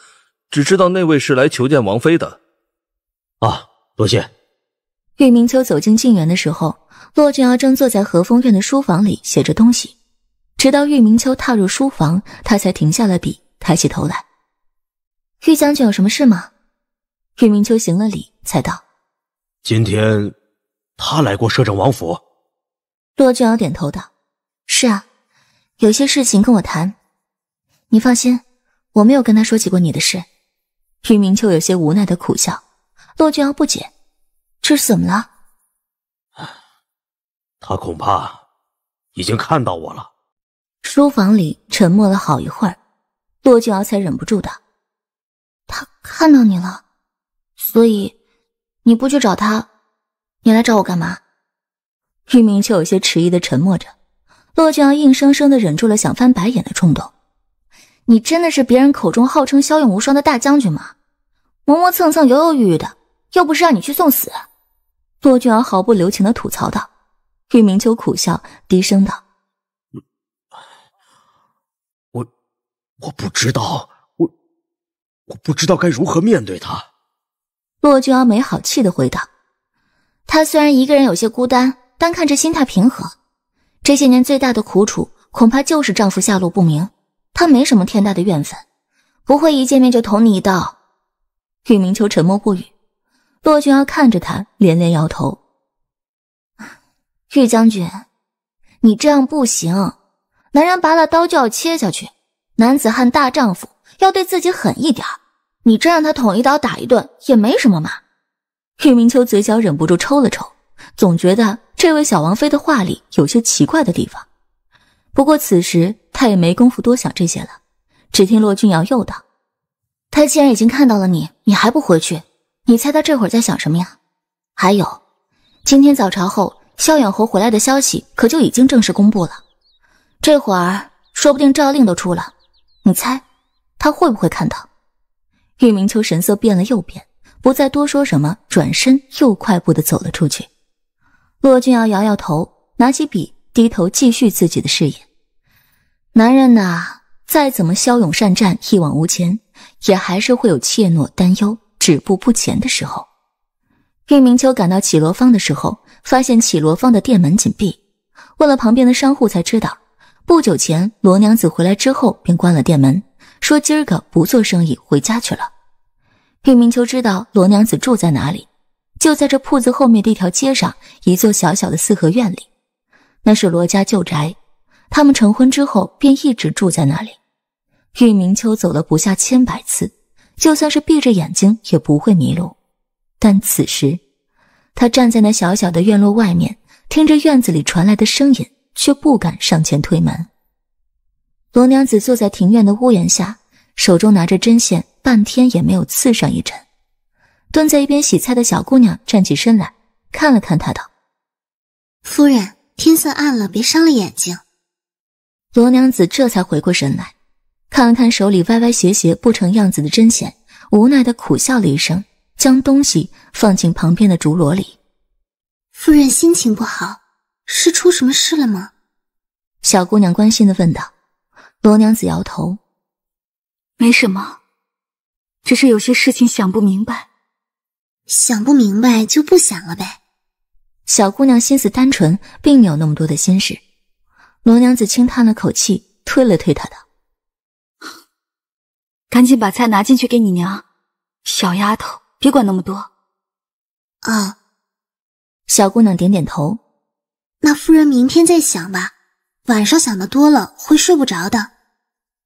[SPEAKER 2] 只知道那位是来求见王妃的。啊，多谢。
[SPEAKER 1] 玉明秋走进静园的时候，洛俊儿正坐在和风院的书房里写着东西。直到玉明秋踏入书房，他才停下了笔，抬起头来。玉将军有什么事吗？于明秋行了礼，才道：“
[SPEAKER 2] 今天他来过摄政王府。”
[SPEAKER 1] 骆俊尧点头道：“是啊，有些事情跟我谈。你放心，我没有跟他说起过你的事。”于明秋有些无奈的苦笑。骆俊尧不解：“这是怎么了？”
[SPEAKER 2] 他恐怕已经看到我了。
[SPEAKER 1] 书房里沉默了好一会儿，骆俊尧才忍不住道：“他看到你了。”所以，你不去找他，你来找我干嘛？玉明秋有些迟疑的沉默着，洛俊瑶硬生生的忍住了想翻白眼的冲动。你真的是别人口中号称骁勇无双的大将军吗？磨磨蹭蹭、犹犹豫豫的，又不是让你去送死。洛俊瑶毫不留情的吐槽道。玉明秋苦笑，低声道：“
[SPEAKER 2] 我，我不知道，我，我不知道该如何面对他。”
[SPEAKER 1] 骆君儿没好气的回答：“她虽然一个人有些孤单，但看着心态平和。这些年最大的苦楚，恐怕就是丈夫下落不明。他没什么天大的怨愤，不会一见面就捅你一刀。”玉明秋沉默不语。骆君儿看着他，连连摇头：“玉将军，你这样不行。男人拔了刀就要切下去，男子汉大丈夫要对自己狠一点。”你真让他捅一刀、打一顿也没什么嘛。玉明秋嘴角忍不住抽了抽，总觉得这位小王妃的话里有些奇怪的地方。不过此时他也没工夫多想这些了。只听骆俊瑶又道：“他既然已经看到了你，你还不回去？你猜他这会儿在想什么呀？还有，今天早朝后，萧远侯回来的消息可就已经正式公布了，这会儿说不定诏令都出了，你猜他会不会看到？”玉明秋神色变了又变，不再多说什么，转身又快步的走了出去。骆俊瑶摇摇头，拿起笔，低头继续自己的事业。男人呐，再怎么骁勇善战、一往无前，也还是会有怯懦、担忧、止步不前的时候。玉明秋赶到绮罗坊的时候，发现绮罗坊的店门紧闭，问了旁边的商户才知道，不久前罗娘子回来之后便关了店门。说今儿个不做生意，回家去了。玉明秋知道罗娘子住在哪里，就在这铺子后面的一条街上，一座小小的四合院里。那是罗家旧宅，他们成婚之后便一直住在那里。玉明秋走了不下千百次，就算是闭着眼睛也不会迷路。但此时，他站在那小小的院落外面，听着院子里传来的声音，却不敢上前推门。罗娘子坐在庭院的屋檐下，手中拿着针线，半天也没有刺上一针。蹲在一边洗菜的小姑娘站起身来，看了看她，道：“
[SPEAKER 4] 夫
[SPEAKER 1] 人，天色暗了，别伤了眼睛。”罗娘子这才回过神来，看了看手里歪歪斜斜、不成样子的针线，无奈的苦笑了一声，将东西放进旁边的竹箩里。夫人心情不好，是出什么事了吗？小姑娘关心的问道。罗娘子摇头，没什么，只是有些事情想不明白。想不明白就不想了呗。小姑娘心思单纯，并没有那么多的心事。罗娘子轻叹了口气，推了推她道：“赶紧把菜拿进去给你娘。小丫头，别管那么多。”啊。小姑娘点点头。那夫人明天再想吧。晚上想的多了会睡不着的。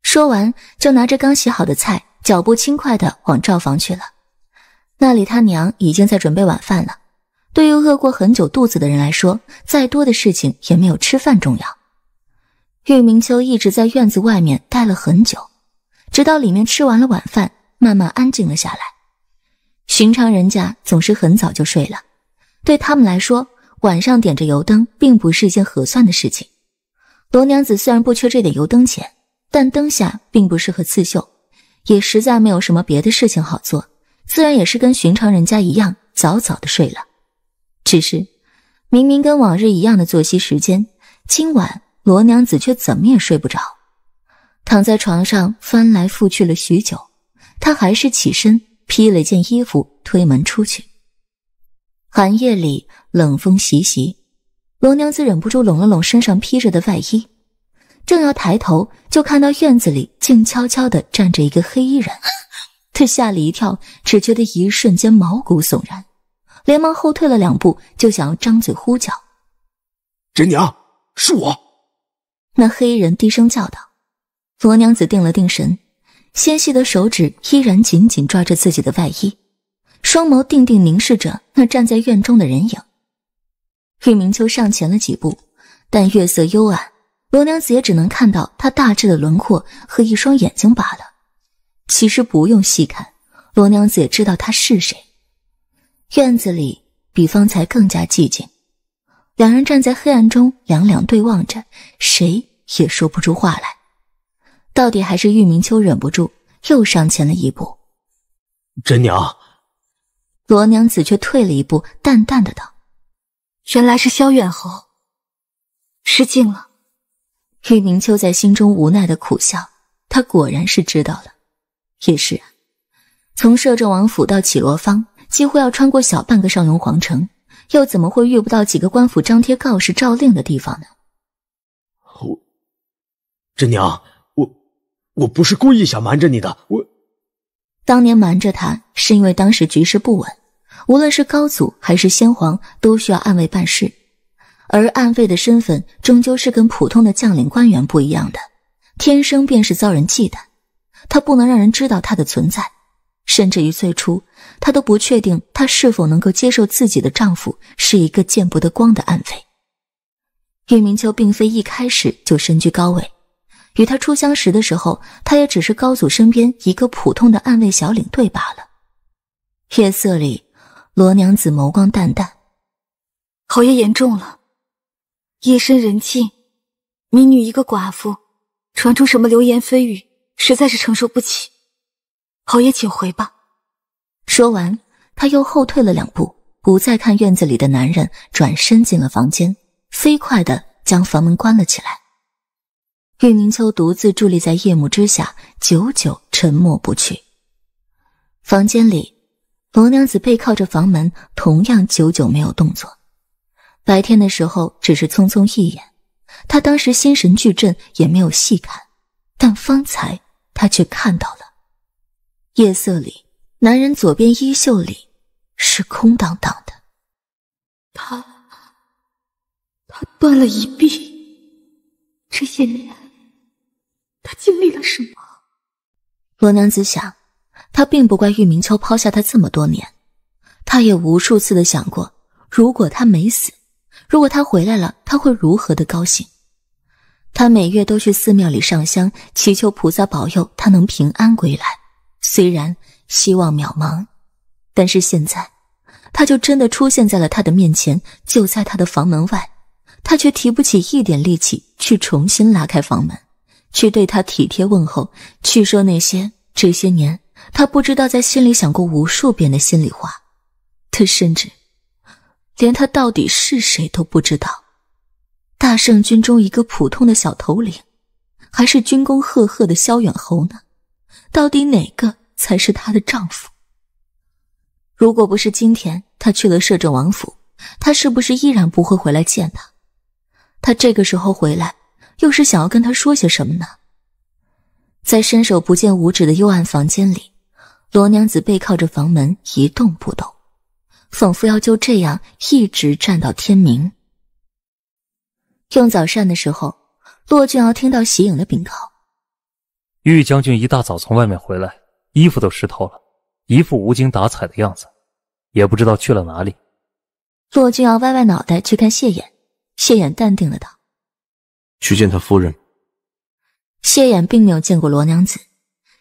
[SPEAKER 1] 说完，就拿着刚洗好的菜，脚步轻快地往灶房去了。那里他娘已经在准备晚饭了。对于饿过很久肚子的人来说，再多的事情也没有吃饭重要。玉明秋一直在院子外面待了很久，直到里面吃完了晚饭，慢慢安静了下来。寻常人家总是很早就睡了，对他们来说，晚上点着油灯并不是一件合算的事情。罗娘子虽然不缺这点油灯钱。但灯下并不适合刺绣，也实在没有什么别的事情好做，自然也是跟寻常人家一样早早的睡了。只是明明跟往日一样的作息时间，今晚罗娘子却怎么也睡不着，躺在床上翻来覆去了许久，她还是起身披了件衣服推门出去。寒夜里冷风习习，罗娘子忍不住拢了拢身上披着的外衣。正要抬头，就看到院子里静悄悄地站着一个黑衣人，他吓了一跳，只觉得一瞬间毛骨悚然，连忙后退了两步，就想要张嘴呼叫。贞娘，是我。那黑衣人低声叫道。罗娘子定了定神，纤细的手指依然紧紧抓着自己的外衣，双眸定定凝视着那站在院中的人影。玉明秋上前了几步，但月色幽暗。罗娘子也只能看到他大致的轮廓和一双眼睛罢了。其实不用细看，罗娘子也知道他是谁。院子里比方才更加寂静，两人站在黑暗中，两两对望着，谁也说不出话来。到底还是玉明秋忍不住又上前了一步，真娘。罗娘子却退了一步，淡淡的道：“原来是萧远侯，失敬了。”玉明秋在心中无奈的苦笑，他果然是知道了。也是，啊，从摄政王府到绮罗坊，几乎要穿过小半个上庸皇城，又怎么会遇不到几个官府张贴告示、诏令的地方呢？
[SPEAKER 4] 我，贞娘，
[SPEAKER 2] 我我不是故意想瞒着你的。我
[SPEAKER 1] 当年瞒着他，是因为当时局势不稳，无论是高祖还是先皇，都需要暗卫办事。而暗卫的身份终究是跟普通的将领官员不一样的，天生便是遭人忌惮。他不能让人知道他的存在，甚至于最初，他都不确定他是否能够接受自己的丈夫是一个见不得光的暗卫。玉明秋并非一开始就身居高位，与他初相识的时候，他也只是高祖身边一个普通的暗卫小领队罢了。夜色里，罗娘子眸光淡淡：“侯爷言重了。”夜深人静，民女一个寡妇，传出什么流言蜚语，实在是承受不起。侯爷，请回吧。说完，他又后退了两步，不再看院子里的男人，转身进了房间，飞快的将房门关了起来。玉明秋独自伫立在夜幕之下，久久沉默不去。房间里，罗娘子背靠着房门，同样久久没有动作。白天的时候只是匆匆一眼，他当时心神俱振，也没有细看。但方才他却看到了，夜色里男人左边衣袖里是空荡荡的。
[SPEAKER 4] 他，他断了一臂，这些年他经历了什么？
[SPEAKER 1] 罗娘子想，他并不怪玉明秋抛下他这么多年，他也无数次的想过，如果他没死。如果他回来了，他会如何的高兴？他每月都去寺庙里上香，祈求菩萨保佑他能平安归来。虽然希望渺茫，但是现在，他就真的出现在了他的面前，就在他的房门外。他却提不起一点力气去重新拉开房门，去对他体贴问候，去说那些这些年他不知道在心里想过无数遍的心里话。他甚至。连他到底是谁都不知道，大圣军中一个普通的小头领，还是军功赫赫的萧远侯呢？到底哪个才是她的丈夫？如果不是今天他去了摄政王府，他是不是依然不会回来见他？他这个时候回来，又是想要跟他说些什么呢？在伸手不见五指的幽暗房间里，罗娘子背靠着房门一动不动。仿佛要就这样一直站到天明。用早膳的时候，骆俊瑶听到席影的禀告：“
[SPEAKER 2] 玉将军一大早从外面回来，衣服都湿透了，一副无精打采的样子，也不知道去了哪里。
[SPEAKER 1] 骆俊瑶歪歪脑袋去看谢衍，谢衍淡定了道：“
[SPEAKER 2] 去见他夫人。”
[SPEAKER 1] 谢衍并没有见过罗娘子，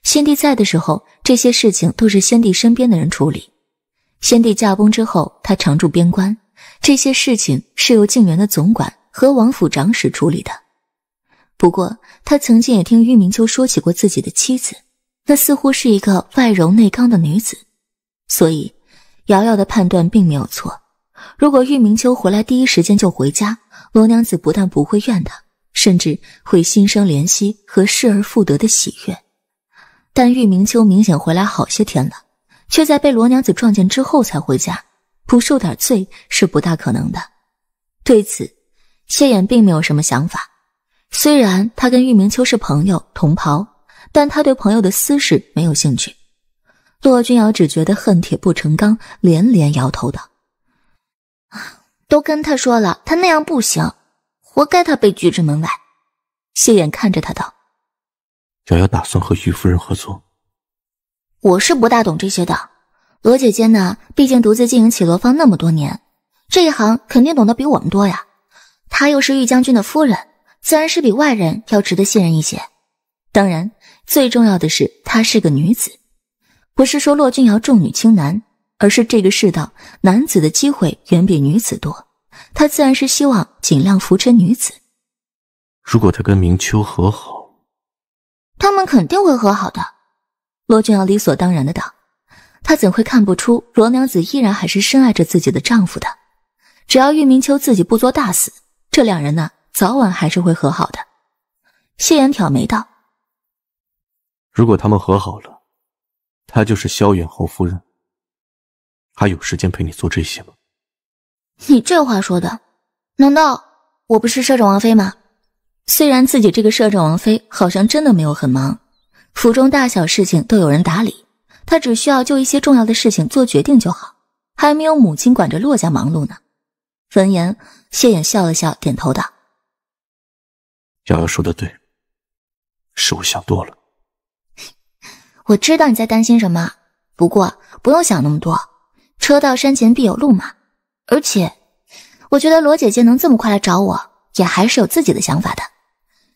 [SPEAKER 1] 先帝在的时候，这些事情都是先帝身边的人处理。先帝驾崩之后，他常驻边关，这些事情是由靖元的总管和王府长史处理的。不过，他曾经也听玉明秋说起过自己的妻子，那似乎是一个外柔内刚的女子。所以，瑶瑶的判断并没有错。如果玉明秋回来第一时间就回家，罗娘子不但不会怨他，甚至会心生怜惜和失而复得的喜悦。但玉明秋明显回来好些天了。却在被罗娘子撞见之后才回家，不受点罪是不大可能的。对此，谢衍并没有什么想法。虽然他跟玉明秋是朋友、同袍，但他对朋友的私事没有兴趣。骆君瑶只觉得恨铁不成钢，连连摇头道：“啊，都跟他说了，他那样不行，活该他被拒之门外。”谢衍看着他道：“
[SPEAKER 2] 瑶瑶打算和玉夫人合作。”
[SPEAKER 1] 我是不大懂这些的，罗姐姐呢，毕竟独自经营绮罗坊那么多年，这一行肯定懂得比我们多呀。她又是玉将军的夫人，自然是比外人要值得信任一些。当然，最重要的是她是个女子，不是说骆俊瑶重女轻男，而是这个世道男子的机会远比女子多，他自然是希望尽量扶持女子。
[SPEAKER 2] 如果他跟明秋和好，
[SPEAKER 1] 他们肯定会和好的。罗俊瑶理所当然的道：“她怎会看不出罗娘子依然还是深爱着自己的丈夫的？只要玉明秋自己不作大死，这两人呢，早晚还是会和好的。”谢言挑眉道：“
[SPEAKER 2] 如果他们和好了，她就是萧远侯夫人，还有时间陪你做这些吗？
[SPEAKER 1] 你这话说的，难道我不是摄政王妃吗？虽然自己这个摄政王妃好像真的没有很忙。”府中大小事情都有人打理，他只需要就一些重要的事情做决定就好。还没有母亲管着洛家忙碌呢。闻言，谢衍笑了笑，点头道：“
[SPEAKER 2] 瑶瑶说的对，是我想多了。
[SPEAKER 1] 我知道你在担心什么，不过不用想那么多。车到山前必有路嘛。而且，我觉得罗姐姐能这么快来找我，也还是有自己的想法的。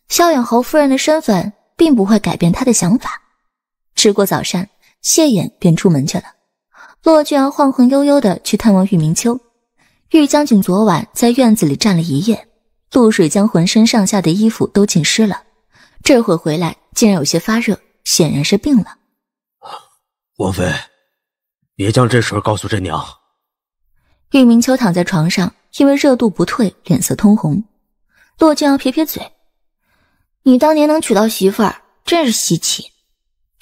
[SPEAKER 1] 萧远侯夫人的身份。”并不会改变他的想法。吃过早膳，谢衍便出门去了。骆俊儿晃晃悠悠的去探望玉明秋。玉将军昨晚在院子里站了一夜，露水将浑身上下的衣服都浸湿了，这会回来竟然有些发热，显然是病了。
[SPEAKER 2] 王妃，别将这事告诉朕娘。
[SPEAKER 1] 玉明秋躺在床上，因为热度不退，脸色通红。骆俊儿撇撇嘴。你当年能娶到媳妇儿，真是稀奇。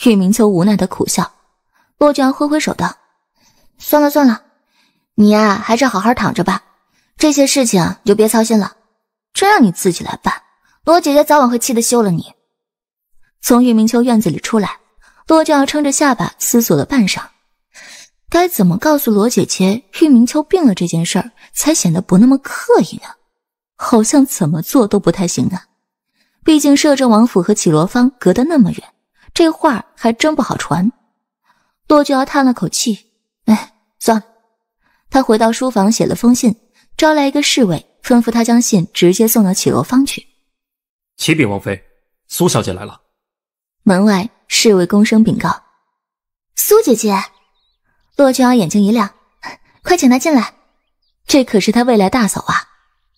[SPEAKER 1] 玉明秋无奈的苦笑。洛俊安挥挥手道：“算了算了，你呀，还是好好躺着吧。这些事情就别操心了。真让你自己来办，罗姐姐早晚会气得休了你。”从玉明秋院子里出来，洛俊安撑着下巴思索了半晌，该怎么告诉罗姐姐玉明秋病了这件事儿，才显得不那么刻意呢？好像怎么做都不太行啊。毕竟摄政王府和绮罗坊隔得那么远，这话还真不好传。骆俊瑶叹了口气：“哎，算了。”他回到书房，写了封信，招来一个侍卫，吩咐他将信直接送到绮罗坊去。
[SPEAKER 2] 启禀王妃，苏小姐来了。
[SPEAKER 1] 门外侍卫躬声禀告：“苏姐姐。”骆俊瑶眼睛一亮：“ 快请她进来，这可是她未来大嫂啊！”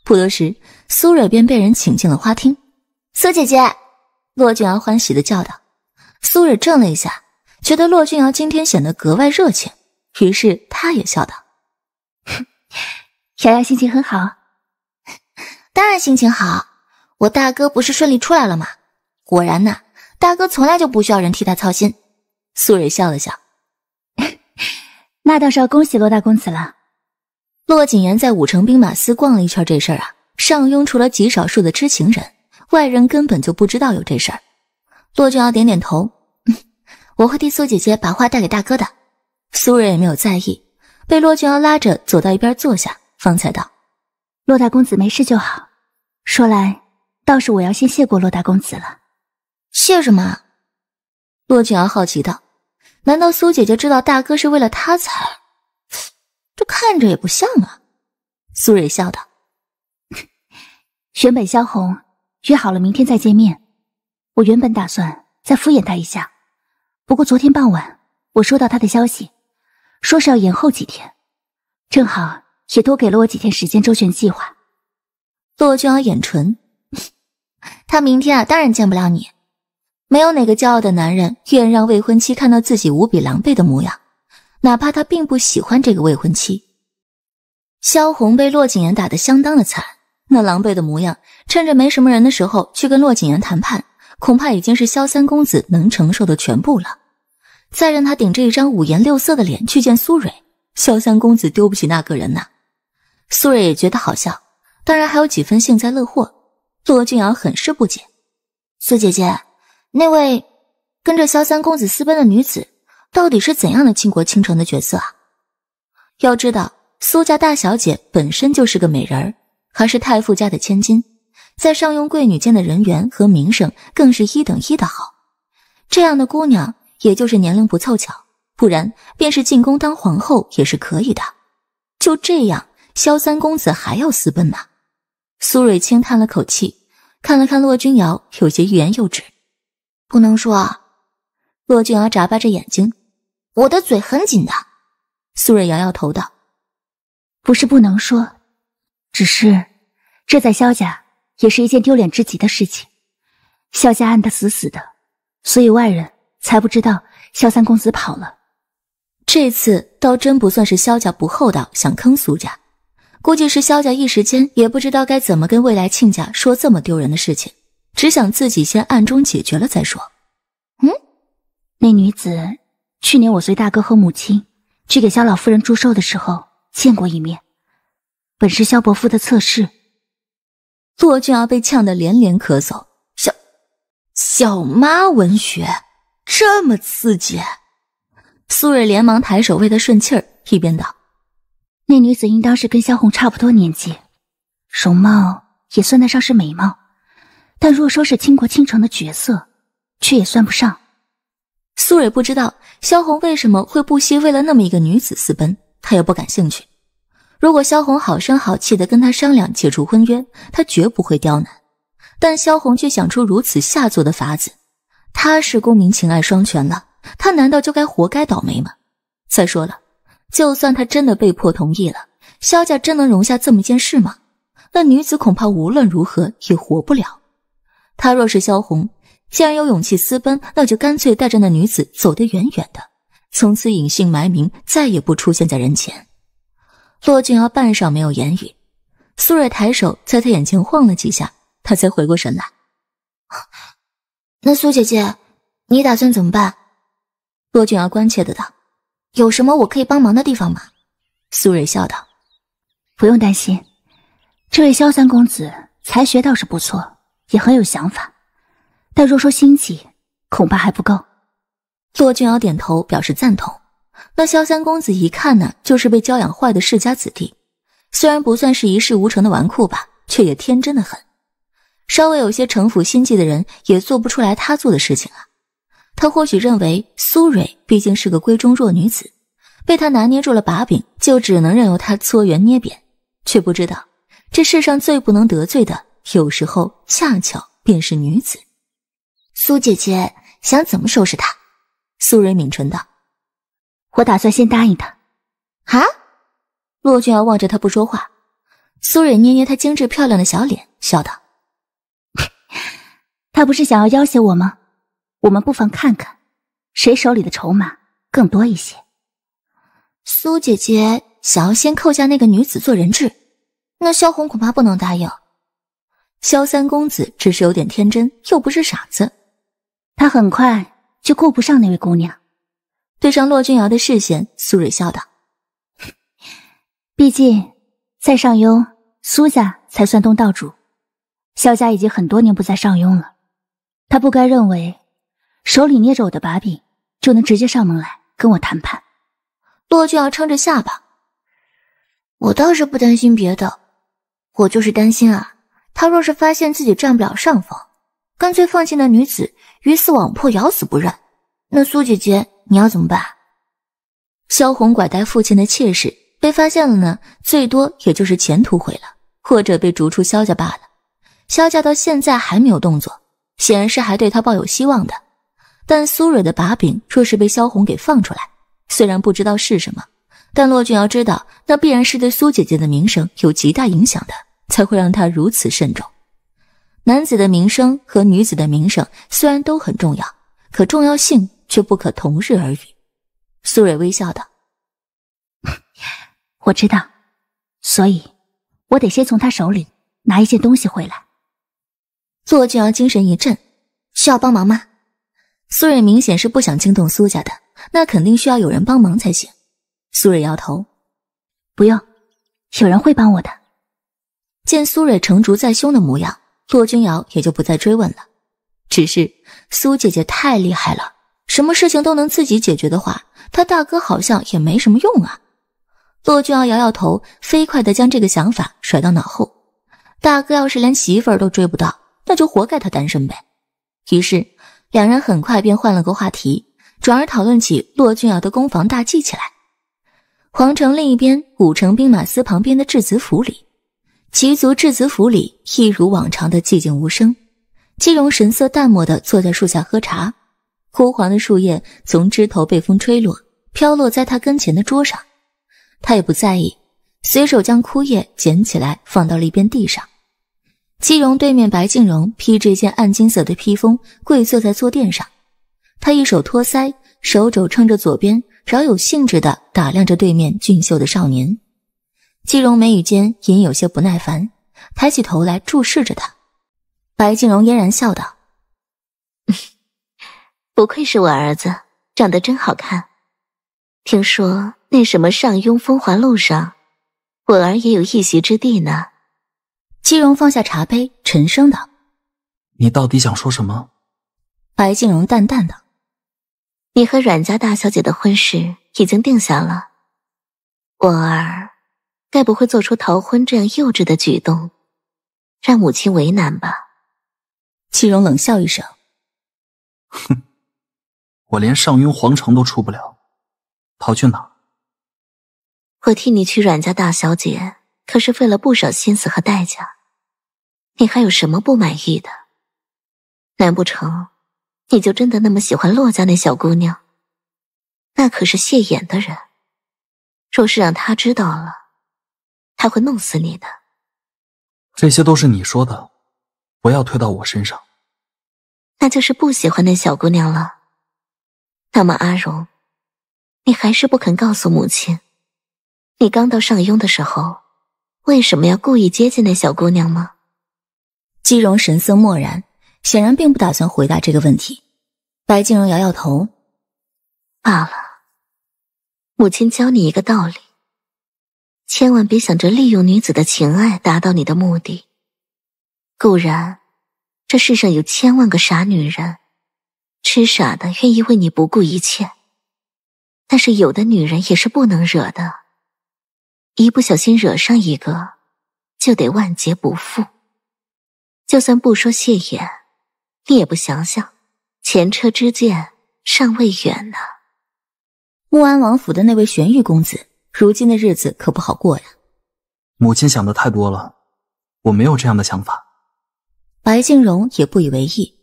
[SPEAKER 1] 不多时，苏蕊便被人请进了花厅。苏姐姐，骆俊瑶欢喜的叫道。苏蕊怔了一下，觉得骆俊瑶今天显得格外热情，于是她也笑道：“瑶瑶心情很好，当然心情好。我大哥不是顺利出来了吗？果然呢，大哥从来就不需要人替他操心。”苏蕊笑了笑：“ 那倒是要恭喜骆大公子了。”骆谨言在武城兵马司逛了一圈，这事儿啊，上庸除了极少数的知情人。外人根本就不知道有这事儿。骆俊瑶点点头，我会替苏姐姐把话带给大哥的。苏蕊也没有在意，被骆俊瑶拉着走到一边坐下，方才道：“骆大公子没事就好。说来，倒是我要先谢过骆大公子了。谢什么？”骆俊瑶好奇道：“难道苏姐姐知道大哥是为了她才？这看着也不像啊。”苏蕊笑道：“玄本萧红。”约好了明天再见面。我原本打算再敷衍他一下，不过昨天傍晚我收到他的消息，说是要延后几天，正好也多给了我几天时间周旋计划。洛君瑶眼唇，他明天啊，当然见不了你。没有哪个骄傲的男人愿让未婚妻看到自己无比狼狈的模样，哪怕他并不喜欢这个未婚妻。萧红被骆景言打得相当的惨。那狼狈的模样，趁着没什么人的时候去跟骆景言谈判，恐怕已经是萧三公子能承受的全部了。再让他顶着一张五颜六色的脸去见苏蕊，萧三公子丢不起那个人呐。苏蕊也觉得好笑，当然还有几分幸灾乐祸。骆俊瑶很是不解，苏姐姐，那位跟着萧三公子私奔的女子，到底是怎样的倾国倾城的角色啊？要知道，苏家大小姐本身就是个美人儿。还是太傅家的千金，在上庸贵女间的人缘和名声更是一等一的好。这样的姑娘，也就是年龄不凑巧，不然便是进宫当皇后也是可以的。就这样，萧三公子还要私奔吗？苏蕊轻叹了口气，看了看骆君瑶，有些欲言又止，不能说。啊，骆君瑶眨巴着眼睛，我的嘴很紧的。苏蕊摇摇头道：“不是不能说。”只是，这在萧家也是一件丢脸至极的事情。萧家暗得死死的，所以外人才不知道萧三公子跑了。这次倒真不算是萧家不厚道，想坑苏家。估计是萧家一时间也不知道该怎么跟未来亲家说这么丢人的事情，只想自己先暗中解决了再说。嗯，那女子，去年我随大哥和母亲去给萧老夫人祝寿的时候见过一面。本是萧伯父的侧室。骆俊儿被呛得连连咳嗽。小小妈文学这么刺激，苏蕊连忙抬手为他顺气儿，一边道：“那女子应当是跟萧红差不多年纪，容貌也算得上是美貌，但若说是倾国倾城的绝色，却也算不上。”苏蕊不知道萧红为什么会不惜为了那么一个女子私奔，她也不感兴趣。如果萧红好声好气的跟他商量解除婚约，他绝不会刁难。但萧红却想出如此下作的法子。他是公民情爱双全了，他难道就该活该倒霉吗？再说了，就算他真的被迫同意了，萧家真能容下这么件事吗？那女子恐怕无论如何也活不了。他若是萧红，既然有勇气私奔，那就干脆带着那女子走得远远的，从此隐姓埋名，再也不出现在人前。骆俊瑶半晌没有言语，苏蕊抬手在他眼前晃了几下，他才回过神来。那苏姐姐，你打算怎么办？骆俊瑶关切的道：“有什么我可以帮忙的地方吗？”苏蕊笑道：“不用担心，这位萧三公子才学倒是不错，也很有想法，但若说心计，恐怕还不够。”骆俊瑶点头表示赞同。那萧三公子一看呢，就是被娇养坏的世家子弟，虽然不算是一事无成的纨绔吧，却也天真的很。稍微有些城府心计的人也做不出来他做的事情啊。他或许认为苏蕊毕竟是个闺中弱女子，被他拿捏住了把柄，就只能任由他搓圆捏扁，却不知道这世上最不能得罪的，有时候恰巧便是女子。苏姐姐想怎么收拾他？苏蕊抿唇道。我打算先答应他。啊？洛俊瑶望着他不说话。苏蕊捏捏他精致漂亮的小脸，笑道：“他不是想要要挟我吗？我们不妨看看，谁手里的筹码更多一些。”苏姐姐想要先扣下那个女子做人质，那萧红恐怕不能答应。萧三公子只是有点天真，又不是傻子，他很快就顾不上那位姑娘。对上骆君瑶的视线，苏蕊笑道：“毕竟在上庸，苏家才算东道主，萧家已经很多年不在上庸了。他不该认为手里捏着我的把柄就能直接上门来跟我谈判。”骆君瑶撑着下巴：“我倒是不担心别的，我就是担心啊，他若是发现自己占不了上风，干脆放弃那女子，鱼死网破，咬死不认。那苏姐姐。”你要怎么办？萧红拐带父亲的妾室被发现了呢，最多也就是前途毁了，或者被逐出萧家罢了。萧家到现在还没有动作，显然是还对他抱有希望的。但苏蕊的把柄若是被萧红给放出来，虽然不知道是什么，但骆俊尧知道，那必然是对苏姐姐的名声有极大影响的，才会让她如此慎重。男子的名声和女子的名声虽然都很重要，可重要性。却不可同日而语。苏蕊微笑道：“我知道，所以我得先从他手里拿一件东西回来。”骆君瑶精神一振：“需要帮忙吗？”苏蕊明显是不想惊动苏家的，那肯定需要有人帮忙才行。苏蕊摇头：“不用，有人会帮我的。”见苏蕊成竹在胸的模样，骆君瑶也就不再追问了。只是苏姐姐太厉害了。什么事情都能自己解决的话，他大哥好像也没什么用啊。骆俊瑶摇摇头，飞快的将这个想法甩到脑后。大哥要是连媳妇儿都追不到，那就活该他单身呗。于是两人很快便换了个话题，转而讨论起骆俊瑶的攻防大计起来。皇城另一边，武城兵马司旁边的质子府里，齐族质子府里一如往常的寂静无声。姬荣神色淡漠的坐在树下喝茶。枯黄的树叶从枝头被风吹落，飘落在他跟前的桌上。他也不在意，随手将枯叶捡起来放到了一边地上。季荣对面，白敬荣披着一件暗金色的披风，跪坐在坐垫上。他一手托腮，手肘撑着左边，饶有兴致地打量着对面俊秀的少年。季荣眉宇间隐有些不耐烦，抬起头来注视着他。白敬荣嫣然笑道。不愧是我儿子，长得真好看。听说那什么上庸风华路上，我儿也有一席之地呢。姬荣放下茶杯，沉声道：“
[SPEAKER 2] 你到底想说什么？”
[SPEAKER 1] 白静荣淡淡道：“你和阮家大小姐的婚事已经定下了，我儿该不会做出逃婚这样幼稚的举动，让母亲为难吧？”季荣冷笑一声：“
[SPEAKER 2] 哼。”我连上庸皇城都出不了，跑去哪？
[SPEAKER 1] 我替你娶阮家大小姐，可是费了不少心思和代价。你还有什么不满意的？难不成你就真的那么喜欢洛家那小姑娘？那可是谢衍的人，若是让他知道了，他会弄死你的。
[SPEAKER 2] 这些都是你说的，不要推到我身上。
[SPEAKER 1] 那就是不喜欢那小姑娘了。那么阿荣，你还是不肯告诉母亲，你刚到上庸的时候，为什么要故意接近那小姑娘吗？姬荣神色漠然，显然并不打算回答这个问题。白静荣摇摇头，罢了。母亲教你一个道理，千万别想着利用女子的情爱达到你的目的。固然，这世上有千万个傻女人。痴傻的愿意为你不顾一切，但是有的女人也是不能惹的，一不小心惹上一个，就得万劫不复。就算不说谢言，你也不想想，前车之鉴尚未远呢。穆安王府的那位玄玉公子，如今的日子可不好过呀。
[SPEAKER 2] 母亲想的太多了，我没
[SPEAKER 1] 有这样的想法。白敬荣也不以为意，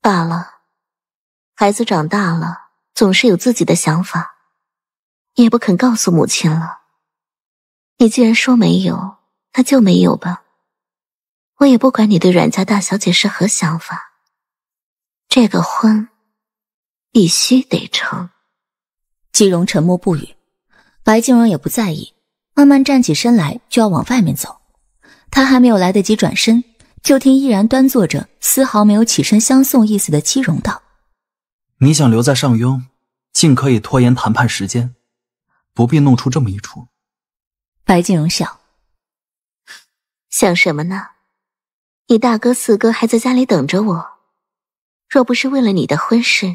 [SPEAKER 1] 罢了。孩子长大了，总是有自己的想法，也不肯告诉母亲了。你既然说没有，那就没有吧。我也不管你对阮家大小姐是何想法，这个婚必须得成。姬荣沉默不语，白静荣也不在意，慢慢站起身来就要往外面走。他还没有来得及转身，就听依然端坐着，丝毫没有起身相送意思的姬荣道。
[SPEAKER 2] 你想留在上庸，尽可以拖延谈判时间，不必弄出这么一出。
[SPEAKER 1] 白敬荣笑，想什么呢？你大哥、四哥还在家里等着我。若不是为了你的婚事，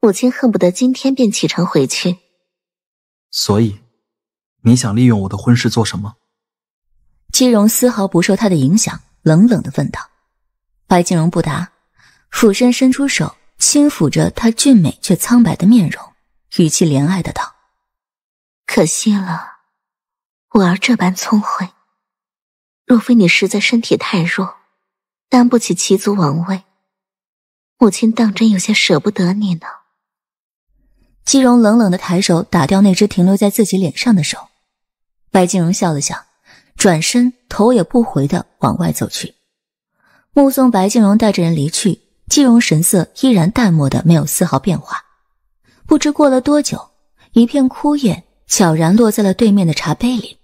[SPEAKER 1] 母亲恨不得今天便启程回去。
[SPEAKER 2] 所以，你想利用我的婚事做什么？
[SPEAKER 1] 金荣丝毫不受他的影响，冷冷的问道。白静荣不答，俯身伸出手。轻抚着她俊美却苍白的面容，语气怜爱的道：“可惜了，婉儿这般聪慧，若非你实在身体太弱，担不起齐族王位，母亲当真有些舍不得你呢。”姬荣冷冷的抬手打掉那只停留在自己脸上的手，白静荣笑了笑，转身头也不回的往外走去，目送白静荣带着人离去。姬荣神色依然淡漠的没有丝毫变化，不知过了多久，一片枯叶悄然落在了对面的茶杯里。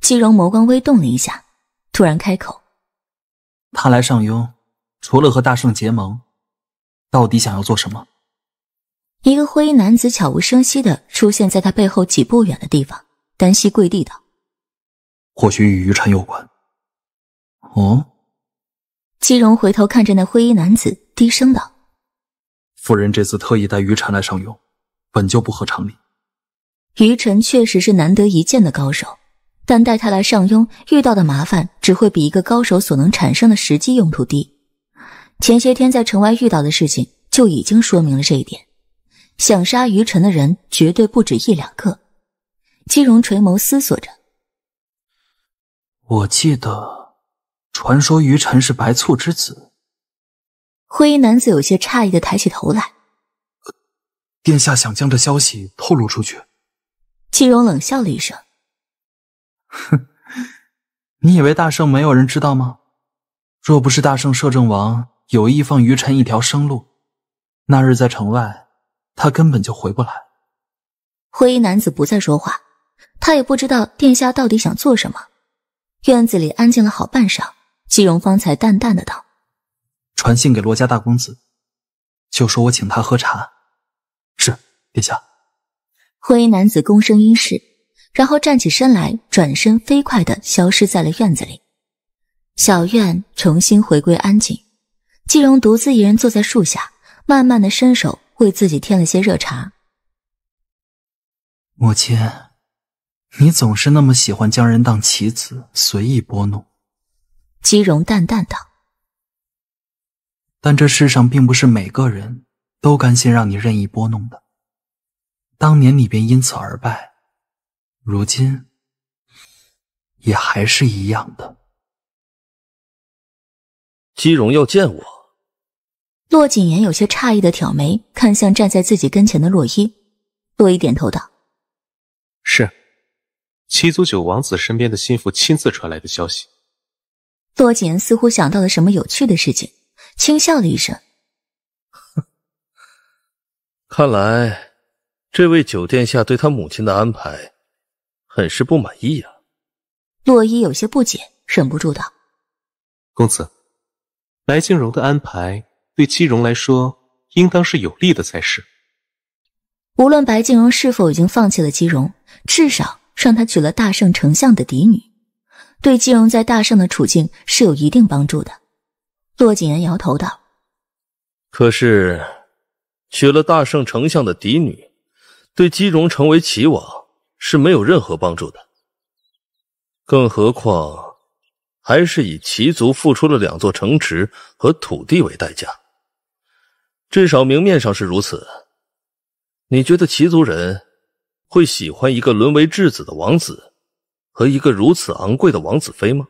[SPEAKER 1] 姬荣眸光微动了一下，突然开口：“
[SPEAKER 2] 他来上庸，除了和大圣结盟，到底想要做什么？”
[SPEAKER 1] 一个灰衣男子悄无声息的出现在他背后几步远的地方，单膝跪地道：“
[SPEAKER 2] 或许与愚禅有关。”哦。
[SPEAKER 1] 姬荣回头看着那灰衣男子，低声道：“
[SPEAKER 2] 夫人这次特意带于晨来上庸，本就不合常理。
[SPEAKER 1] 于晨确实是难得一见的高手，但带他来上庸遇到的麻烦，只会比一个高手所能产生的实际用途低。前些天在城外遇到的事情，就已经说明了这一点。想杀于晨的人，绝对不止一两个。”姬荣垂眸思索着，
[SPEAKER 2] 我记得。传说于晨是白醋之子。
[SPEAKER 1] 灰衣男子有些诧异的抬起头来。
[SPEAKER 2] 殿下想将这消息透露出去？
[SPEAKER 1] 金荣冷笑了一声。
[SPEAKER 2] 哼，你以为大圣没有人知道吗？若不是大圣摄政王有意放于晨一条生路，那日在城外，他根本就回不来。
[SPEAKER 1] 灰衣男子不再说话，他也不知道殿下到底想做什么。院子里安静了好半晌。季荣方才淡淡的道：“
[SPEAKER 2] 传信给罗家大公子，就说我请他喝茶。”是殿下。
[SPEAKER 1] 灰衣男子躬身应是，然后站起身来，转身飞快的消失在了院子里。小院重新回归安静，季荣独自一人坐在树下，慢慢的伸手为自己添了些热茶。
[SPEAKER 2] 母亲，你总是那么喜欢将人当棋子，随意拨弄。
[SPEAKER 1] 姬荣淡淡道：“
[SPEAKER 2] 但这世上并不是每个人都甘心让你任意拨弄的。当年你便因此而败，如今也还是一样的。”姬荣要见我。
[SPEAKER 1] 洛谨言有些诧异的挑眉，看向站在自己跟前的洛伊。洛伊点头道：“
[SPEAKER 2] 是，七族九王子身边的心腹亲自传来的消息。”
[SPEAKER 1] 洛锦似乎想到了什么有趣的事情，轻笑了一声。
[SPEAKER 2] 看来，这位酒殿下对他母亲的安排，很是不满意呀。
[SPEAKER 1] 洛伊有些不解，忍不住道：“
[SPEAKER 2] 公子，白敬荣的安排对姬荣来说，应当是有利的才是。
[SPEAKER 1] 无论白静荣是否已经放弃了姬荣，至少让他娶了大圣丞相的嫡女。”对姬荣在大盛的处境是有一定帮助的，洛景言摇头道：“
[SPEAKER 2] 可是，娶了大盛丞相的嫡女，对姬荣成为齐王是没有任何帮助的。更何况，还是以齐族付出了两座城池和土地为代价，至少明面上是如此。你觉得齐族人会喜欢一个沦为质子的王子？”和一个如此昂贵的王子妃吗？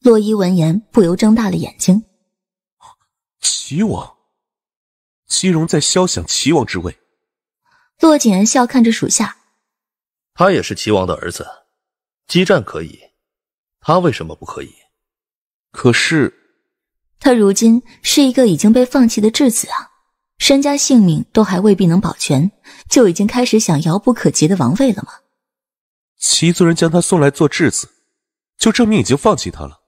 [SPEAKER 1] 洛伊闻言不由睁大了眼睛。
[SPEAKER 2] 齐王，齐荣在肖想齐王之位。
[SPEAKER 1] 洛景言笑看着属下，
[SPEAKER 2] 他也是齐王的儿子，激战可以，他为什么不可以？可是，
[SPEAKER 1] 他如今是一个已经被放弃的质子啊，身家性命都还未必能保全，就已经开始想遥不可及的王位了吗？
[SPEAKER 2] 齐族人将他送来做质子，就证明已经放弃他了。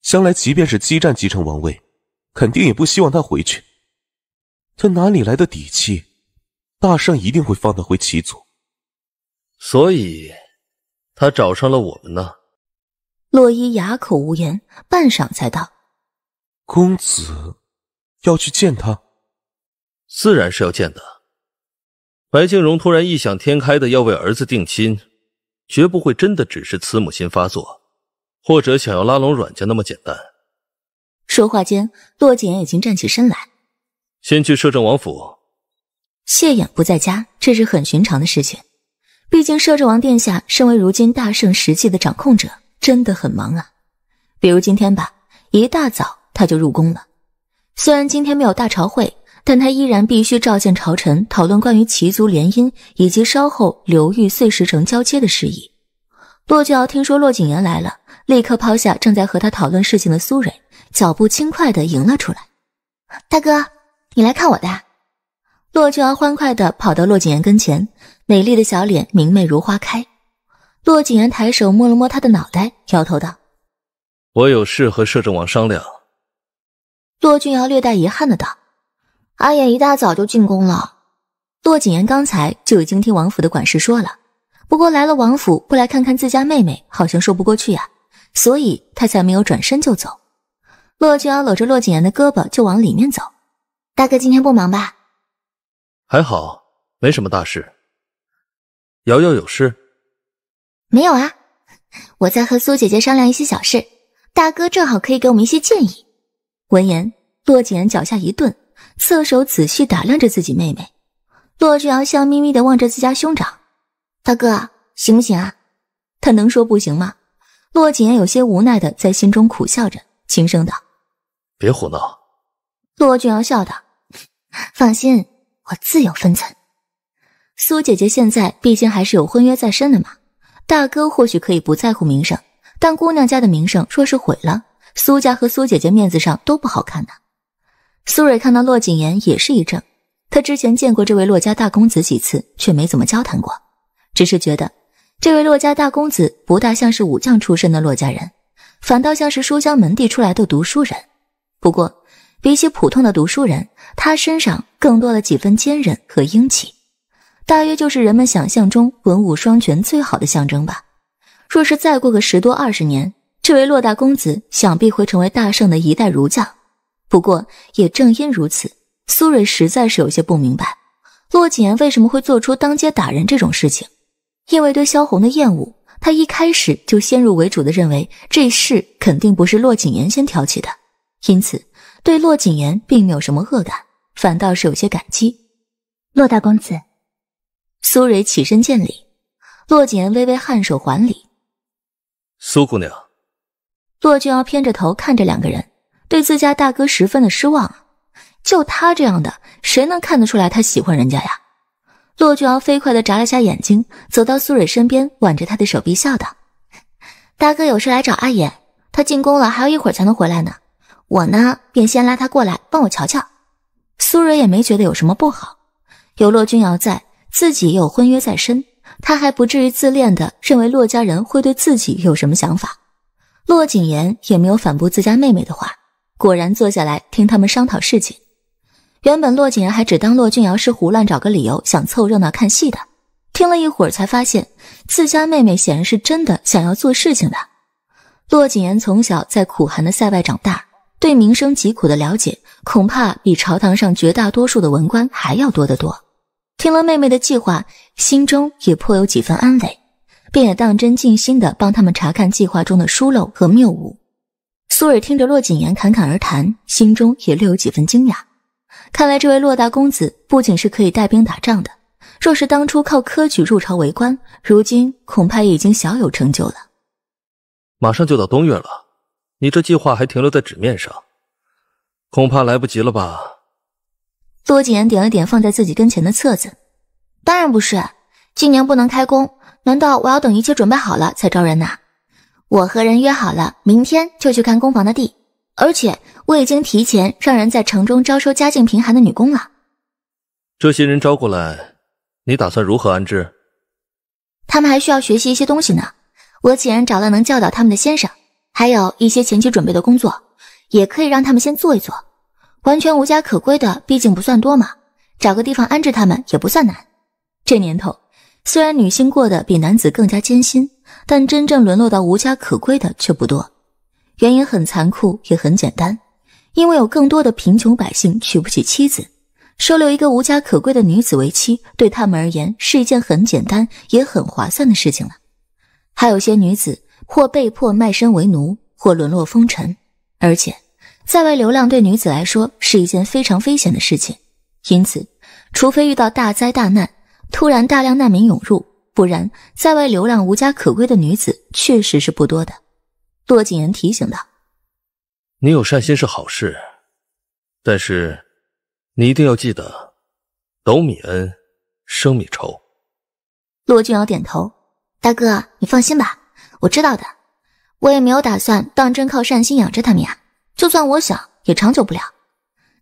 [SPEAKER 2] 将来即便是激战继承王位，肯定也不希望他回去。他哪里来的底气？大圣一定会放他回齐族。所以，他找上了我们呢。
[SPEAKER 1] 洛伊哑口无言，半晌才道：“公子要去见
[SPEAKER 2] 他，自然是要见的。”白静荣突然异想天开的要为儿子定亲。绝不会真的只是慈母心发作，或者想要拉拢阮家那么简单。
[SPEAKER 1] 说话间，洛景言已经站起身来，
[SPEAKER 2] 先去摄政王府。
[SPEAKER 1] 谢衍不在家，这是很寻常的事情。毕竟摄政王殿下身为如今大圣实际的掌控者，真的很忙啊。比如今天吧，一大早他就入宫了。虽然今天没有大朝会。但他依然必须召见朝臣，讨论关于齐族联姻以及稍后刘域碎石城交接的事宜。骆俊瑶听说骆景言来了，立刻抛下正在和他讨论事情的苏蕊，脚步轻快地迎了出来：“大哥，你来看我！”的骆俊瑶欢快地跑到骆景言跟前，美丽的小脸明媚如花开。骆景言抬手摸了摸他的脑袋，摇头道：“
[SPEAKER 2] 我有事和摄政王商量。”
[SPEAKER 1] 骆俊瑶略带遗憾的道。阿衍一大早就进宫了，骆谨言刚才就已经听王府的管事说了。不过来了王府不来看看自家妹妹，好像说不过去啊，所以他才没有转身就走。骆君瑶搂着骆谨言的胳膊就往里面走。大哥今天不忙吧？
[SPEAKER 2] 还好，没什么大事。瑶瑶有事？
[SPEAKER 1] 没有啊，我在和苏姐姐商量一些小事，大哥正好可以给我们一些建议。闻言，骆谨言脚下一顿。侧手仔细打量着自己妹妹，骆俊瑶笑眯眯的望着自家兄长，大哥行不行啊？他能说不行吗？骆锦言有些无奈的在心中苦笑着，轻声道：“
[SPEAKER 2] 别胡闹。”
[SPEAKER 1] 骆俊瑶笑道：“ 放心，我自有分寸。”苏姐姐现在毕竟还是有婚约在身的嘛，大哥或许可以不在乎名声，但姑娘家的名声若是毁了，苏家和苏姐姐面子上都不好看呢。苏蕊看到骆景言也是一怔，她之前见过这位骆家大公子几次，却没怎么交谈过，只是觉得这位骆家大公子不大像是武将出身的骆家人，反倒像是书香门第出来的读书人。不过，比起普通的读书人，他身上更多了几分坚韧和英气，大约就是人们想象中文武双全最好的象征吧。若是再过个十多二十年，这位骆大公子想必会成为大圣的一代儒将。不过，也正因如此，苏蕊实在是有些不明白，洛景言为什么会做出当街打人这种事情。因为对萧红的厌恶，她一开始就先入为主的认为这事肯定不是洛景言先挑起的，因此对洛景言并没有什么恶感，反倒是有些感激。洛大公子，苏蕊起身见礼，洛景言微微颔首还礼。苏姑娘，洛俊瑶偏着头看着两个人。对自家大哥十分的失望，就他这样的，谁能看得出来他喜欢人家呀？骆俊瑶飞快地眨了下眼睛，走到苏蕊身边，挽着她的手臂笑道：“大哥有事来找阿言，他进宫了，还有一会儿才能回来呢。我呢，便先拉他过来帮我瞧瞧。”苏蕊也没觉得有什么不好，有骆俊瑶在，自己有婚约在身，她还不至于自恋的认为骆家人会对自己有什么想法。骆景言也没有反驳自家妹妹的话。果然坐下来听他们商讨事情。原本骆景言还只当骆俊瑶是胡乱找个理由想凑热闹看戏的，听了一会儿才发现自家妹妹显然是真的想要做事情的。骆景言从小在苦寒的塞外长大，对民生疾苦的了解恐怕比朝堂上绝大多数的文官还要多得多。听了妹妹的计划，心中也颇有几分安慰，便也当真尽心地帮他们查看计划中的疏漏和谬误。苏尔听着骆谨言侃侃而谈，心中也略有几分惊讶。看来这位骆大公子不仅是可以带兵打仗的，若是当初靠科举入朝为官，如今恐怕已经小有成就了。
[SPEAKER 2] 马上就到冬月了，你这计划还停留在纸面上，恐怕来不及了吧？
[SPEAKER 1] 骆谨言点了点放在自己跟前的册子，当然不是，今年不能开工，难道我要等一切准备好了才招人呐？我和人约好了，明天就去看工房的地，而且我已经提前让人在城中招收家境贫寒的女工了。
[SPEAKER 2] 这些人招过来，你打算如何安置？
[SPEAKER 1] 他们还需要学习一些东西呢。我既然找了能教导他们的先生，还有一些前期准备的工作，也可以让他们先做一做。完全无家可归的，毕竟不算多嘛，找个地方安置他们也不算难。这年头，虽然女性过得比男子更加艰辛。但真正沦落到无家可归的却不多，原因很残酷也很简单，因为有更多的贫穷百姓娶不起妻子，收留一个无家可归的女子为妻，对他们而言是一件很简单也很划算的事情了。还有些女子或被迫卖身为奴，或沦落风尘，而且在外流浪对女子来说是一件非常危险的事情，因此，除非遇到大灾大难，突然大量难民涌入。不然，在外流浪无家可归的女子确实是不多的。骆景言提醒道：“
[SPEAKER 2] 你有善心是好事，但是你一定要记得，斗米恩，升米仇。”
[SPEAKER 1] 骆俊瑶点头：“大哥，你放心吧，我知道的。我也没有打算当真靠善心养着他们呀，就算我想，也长久不了。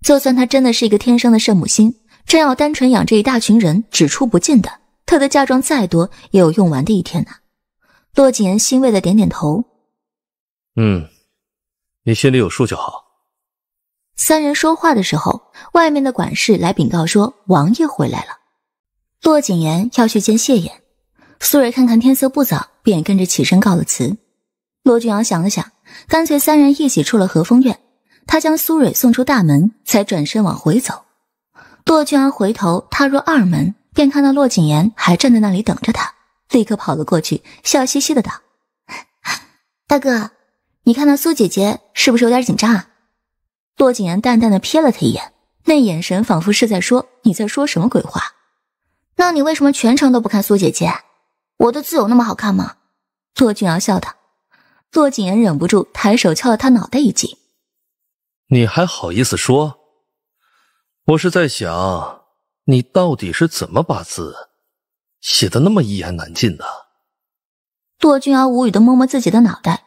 [SPEAKER 1] 就算他真的是一个天生的圣母心，真要单纯养这一大群人，只出不进的。”她的嫁妆再多，也有用完的一天呐。洛景言欣慰的点点头，
[SPEAKER 2] 嗯，你心里有数就好。
[SPEAKER 1] 三人说话的时候，外面的管事来禀告说王爷回来了。洛景言要去见谢衍，苏蕊看看天色不早，便跟着起身告了辞。洛俊阳想了想，干脆三人一起出了和风院。他将苏蕊送出大门，才转身往回走。骆俊阳回头踏入二门。便看到骆景言还站在那里等着他，立刻跑了过去，笑嘻嘻的道：“大哥，你看到苏姐姐是不是有点紧张？”啊？”骆景言淡淡的瞥了他一眼，那眼神仿佛是在说：“你在说什么鬼话？”那你为什么全程都不看苏姐姐？我的字有那么好看吗？”骆俊瑶笑道。骆景言忍不住抬手敲了他脑袋一记：“
[SPEAKER 2] 你还好意思说？我是在想。”你到底是怎么把字写的那么一言难尽的？
[SPEAKER 1] 骆俊瑶无语的摸摸自己的脑袋，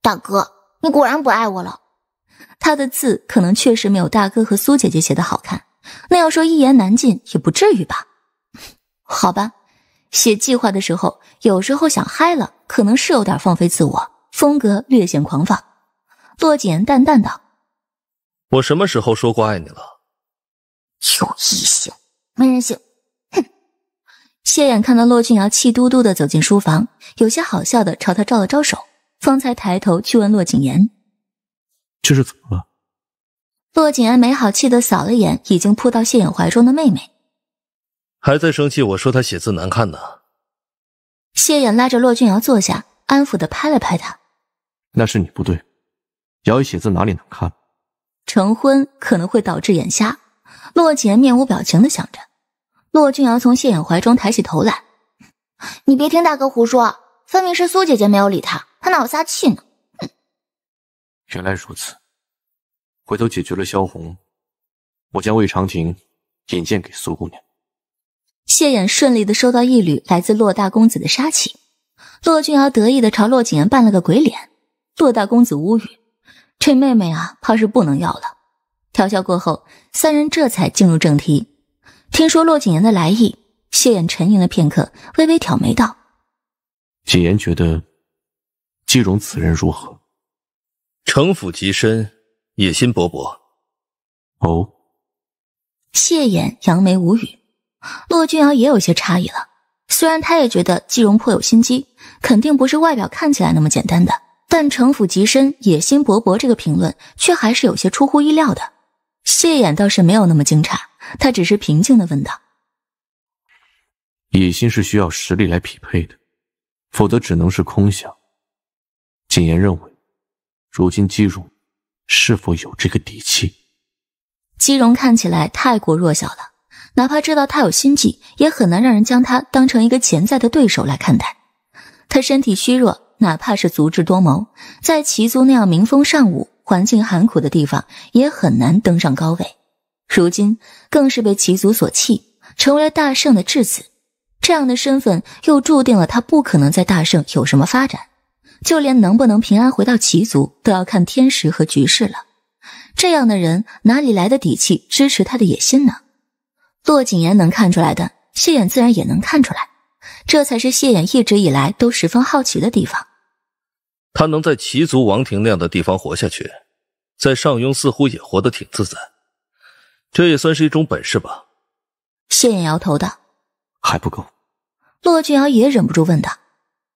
[SPEAKER 1] 大哥，你果然不爱我了。他的字可能确实没有大哥和苏姐姐写的好看，那要说一言难尽也不至于吧？好吧，写计划的时候有时候想嗨了，可能是有点放飞自我，风格略显狂放。骆锦言淡淡道：“
[SPEAKER 2] 我什么时候说过爱你了？
[SPEAKER 1] 有异性。”没人性！哼！谢眼看到骆俊瑶气嘟嘟的走进书房，有些好笑的朝他招了招手，方才抬头去问骆景言：“
[SPEAKER 2] 这是怎么了？”
[SPEAKER 1] 骆景言没好气的扫了眼已经扑到谢眼怀中的妹妹，
[SPEAKER 2] 还在生气？我说他写字难看呢。
[SPEAKER 1] 谢眼拉着骆俊瑶坐下，安抚的拍了拍他：“
[SPEAKER 2] 那是你不对，瑶瑶写字哪里难看
[SPEAKER 1] 成婚可能会导致眼瞎。”洛锦言面无表情的想着，洛俊瑶从谢衍怀中抬起头来，你别听大哥胡说，分明是苏姐姐没有理他，他恼撒气呢。
[SPEAKER 2] 原来如此，回头解决了萧红，我将魏长亭引荐给苏姑娘。
[SPEAKER 1] 谢衍顺利的收到一缕来自洛大公子的杀气，洛俊瑶得意的朝洛景言扮了个鬼脸，洛大公子无语，这妹妹啊，怕是不能要了。调笑过后，三人这才进入正题。听说骆景言的来意，谢衍沉吟了片刻，微微挑眉道：“
[SPEAKER 2] 景言觉得季荣此人如何？”“城府极深，野心勃勃。”“哦。”
[SPEAKER 1] 谢衍扬眉无语。骆俊瑶也有些诧异了。虽然他也觉得季荣颇有心机，肯定不是外表看起来那么简单的，但“城府极深，野心勃勃”这个评论却还是有些出乎意料的。谢衍倒是没有那么惊诧，他只是平静的问道：“
[SPEAKER 2] 野心是需要实力来匹配的，否则只能是空想。”谨言认为，如今姬荣是否有这个底气？
[SPEAKER 1] 姬荣看起来太过弱小了，哪怕知道他有心计，也很难让人将他当成一个潜在的对手来看待。他身体虚弱，哪怕是足智多谋，在齐族那样名风尚武。环境寒苦的地方也很难登上高位，如今更是被齐族所弃，成为了大圣的质子。这样的身份又注定了他不可能在大圣有什么发展，就连能不能平安回到齐族都要看天时和局势了。这样的人哪里来的底气支持他的野心呢？骆景言能看出来的，谢衍自然也能看出来。这才是谢衍一直以来都十分好奇的地方。
[SPEAKER 2] 他能在齐族王庭那样的地方活下去，在上庸似乎也活得挺自在，这也算是一种本事吧。
[SPEAKER 1] 谢衍摇头道：“
[SPEAKER 2] 还不够。”
[SPEAKER 1] 骆俊瑶也忍不住问道：“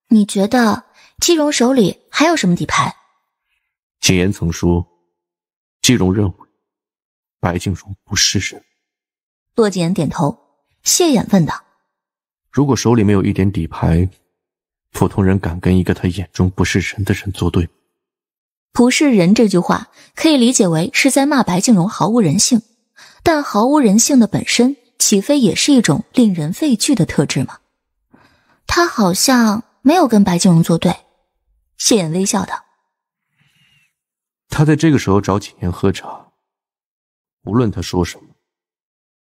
[SPEAKER 1] 你觉得季荣手里还有什么底牌？”
[SPEAKER 2] 谨言曾说：“季荣认为白静茹不是
[SPEAKER 1] 人。”骆谨言点头。谢衍问道：“
[SPEAKER 2] 如果手里没有一点底牌？”普通人敢跟一个他眼中不是人的人作对
[SPEAKER 1] 不是人”这句话可以理解为是在骂白静荣毫无人性，但毫无人性的本身岂非也是一种令人畏惧的特质吗？他好像没有跟白静荣作对。谢衍微笑道：“
[SPEAKER 2] 他在这个时候找景年喝茶，无论他说什么，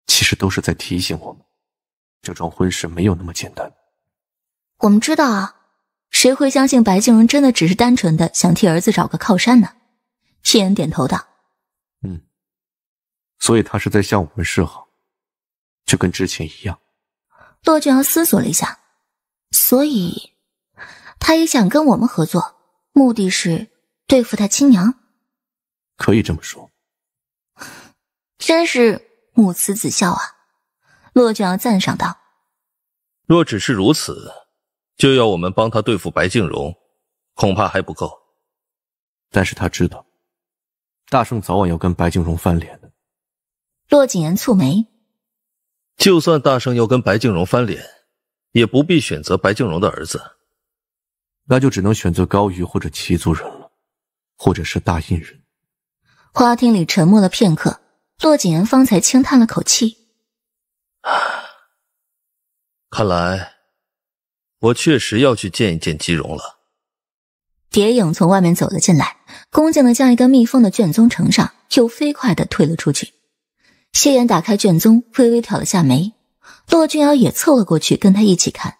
[SPEAKER 2] 其实都是在提醒我们，这桩婚事没有那么简单。”
[SPEAKER 1] 我们知道啊，谁会相信白静荣真的只是单纯的想替儿子找个靠山呢？谢炎点头道：“嗯，
[SPEAKER 2] 所以他是在向我们示好，就跟之前一样。”
[SPEAKER 1] 骆俊瑶思索了一下：“所以他也想跟我们合作，目的是对付他亲娘。
[SPEAKER 2] 可以这么说，
[SPEAKER 1] 真是母慈子孝啊。”骆俊瑶赞赏道：“
[SPEAKER 2] 若只是如此。”就要我们帮他对付白敬荣，恐怕还不够。但是他知道，大圣早晚要跟白敬荣翻脸的。
[SPEAKER 1] 洛景言蹙眉，
[SPEAKER 2] 就算大圣要跟白敬荣翻脸，也不必选择白敬荣的儿子，那就只能选择高瑜或者齐族人了，或者是大胤人。
[SPEAKER 1] 花厅里沉默了片刻，洛景言方才轻叹了口气，啊，
[SPEAKER 2] 看来。我确实要去见一见姬荣了。
[SPEAKER 1] 蝶影从外面走了进来，恭敬的将一个密封的卷宗呈上，又飞快的退了出去。谢岩打开卷宗，微微挑了下眉。骆俊瑶也凑了过去，跟他一起看。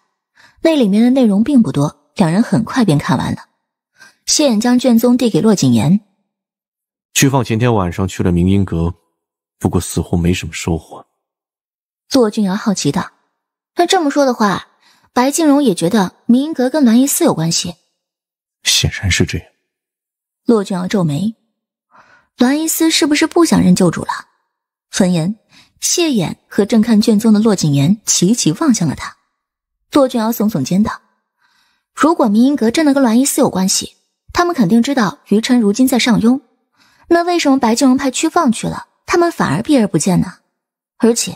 [SPEAKER 1] 那里面的内容并不多，两人很快便看完了。谢岩将卷宗递给骆景言：“
[SPEAKER 2] 曲放前天晚上去了明音阁，不过似乎没什么收获。”
[SPEAKER 1] 骆俊瑶好奇道：“那这么说的话……”白静荣也觉得明英阁跟栾一思有关系，
[SPEAKER 2] 显然是这样。
[SPEAKER 1] 骆俊尧皱眉，栾一思是不是不想认旧主了？闻言，谢衍和正看卷宗的骆景言齐齐望向了他。骆俊尧耸耸肩道：“如果明英阁真的跟栾一思有关系，他们肯定知道于臣如今在上庸，那为什么白静荣派屈放去了，他们反而避而不见呢？而且，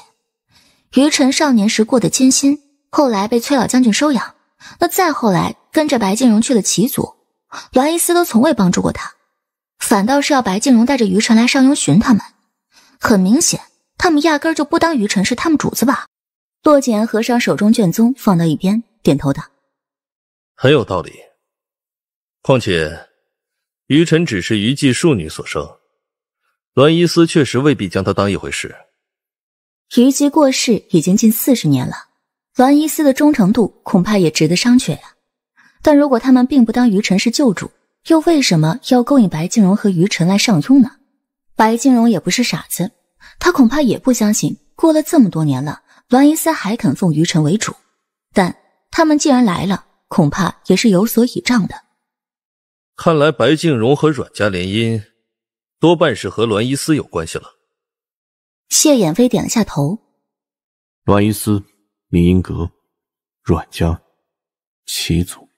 [SPEAKER 1] 于晨少年时过得艰辛。”后来被崔老将军收养，那再后来跟着白敬荣去了齐族，栾一思都从未帮助过他，反倒是要白敬荣带着于晨来上庸寻他们。很明显，他们压根就不当于晨是他们主子吧？洛简言合上手中卷宗，放到一边，点头道：“
[SPEAKER 2] 很有道理。况且，于晨只是于季庶女所生，栾一思确实未必将他当一回事。
[SPEAKER 1] 虞姬过世已经近四十年了。”栾一斯的忠诚度恐怕也值得商榷呀。但如果他们并不当于晨是旧主，又为什么要勾引白静荣和于晨来上庸呢？白静荣也不是傻子，他恐怕也不相信过了这么多年了，栾一斯还肯奉于晨为主。但他们既然来了，恐怕也是有所倚仗的。
[SPEAKER 2] 看来白静荣和阮家联姻，多半是和栾一斯有关系了。
[SPEAKER 1] 谢衍飞点了下头，
[SPEAKER 2] 栾一斯。明英阁，阮家，
[SPEAKER 3] 齐祖。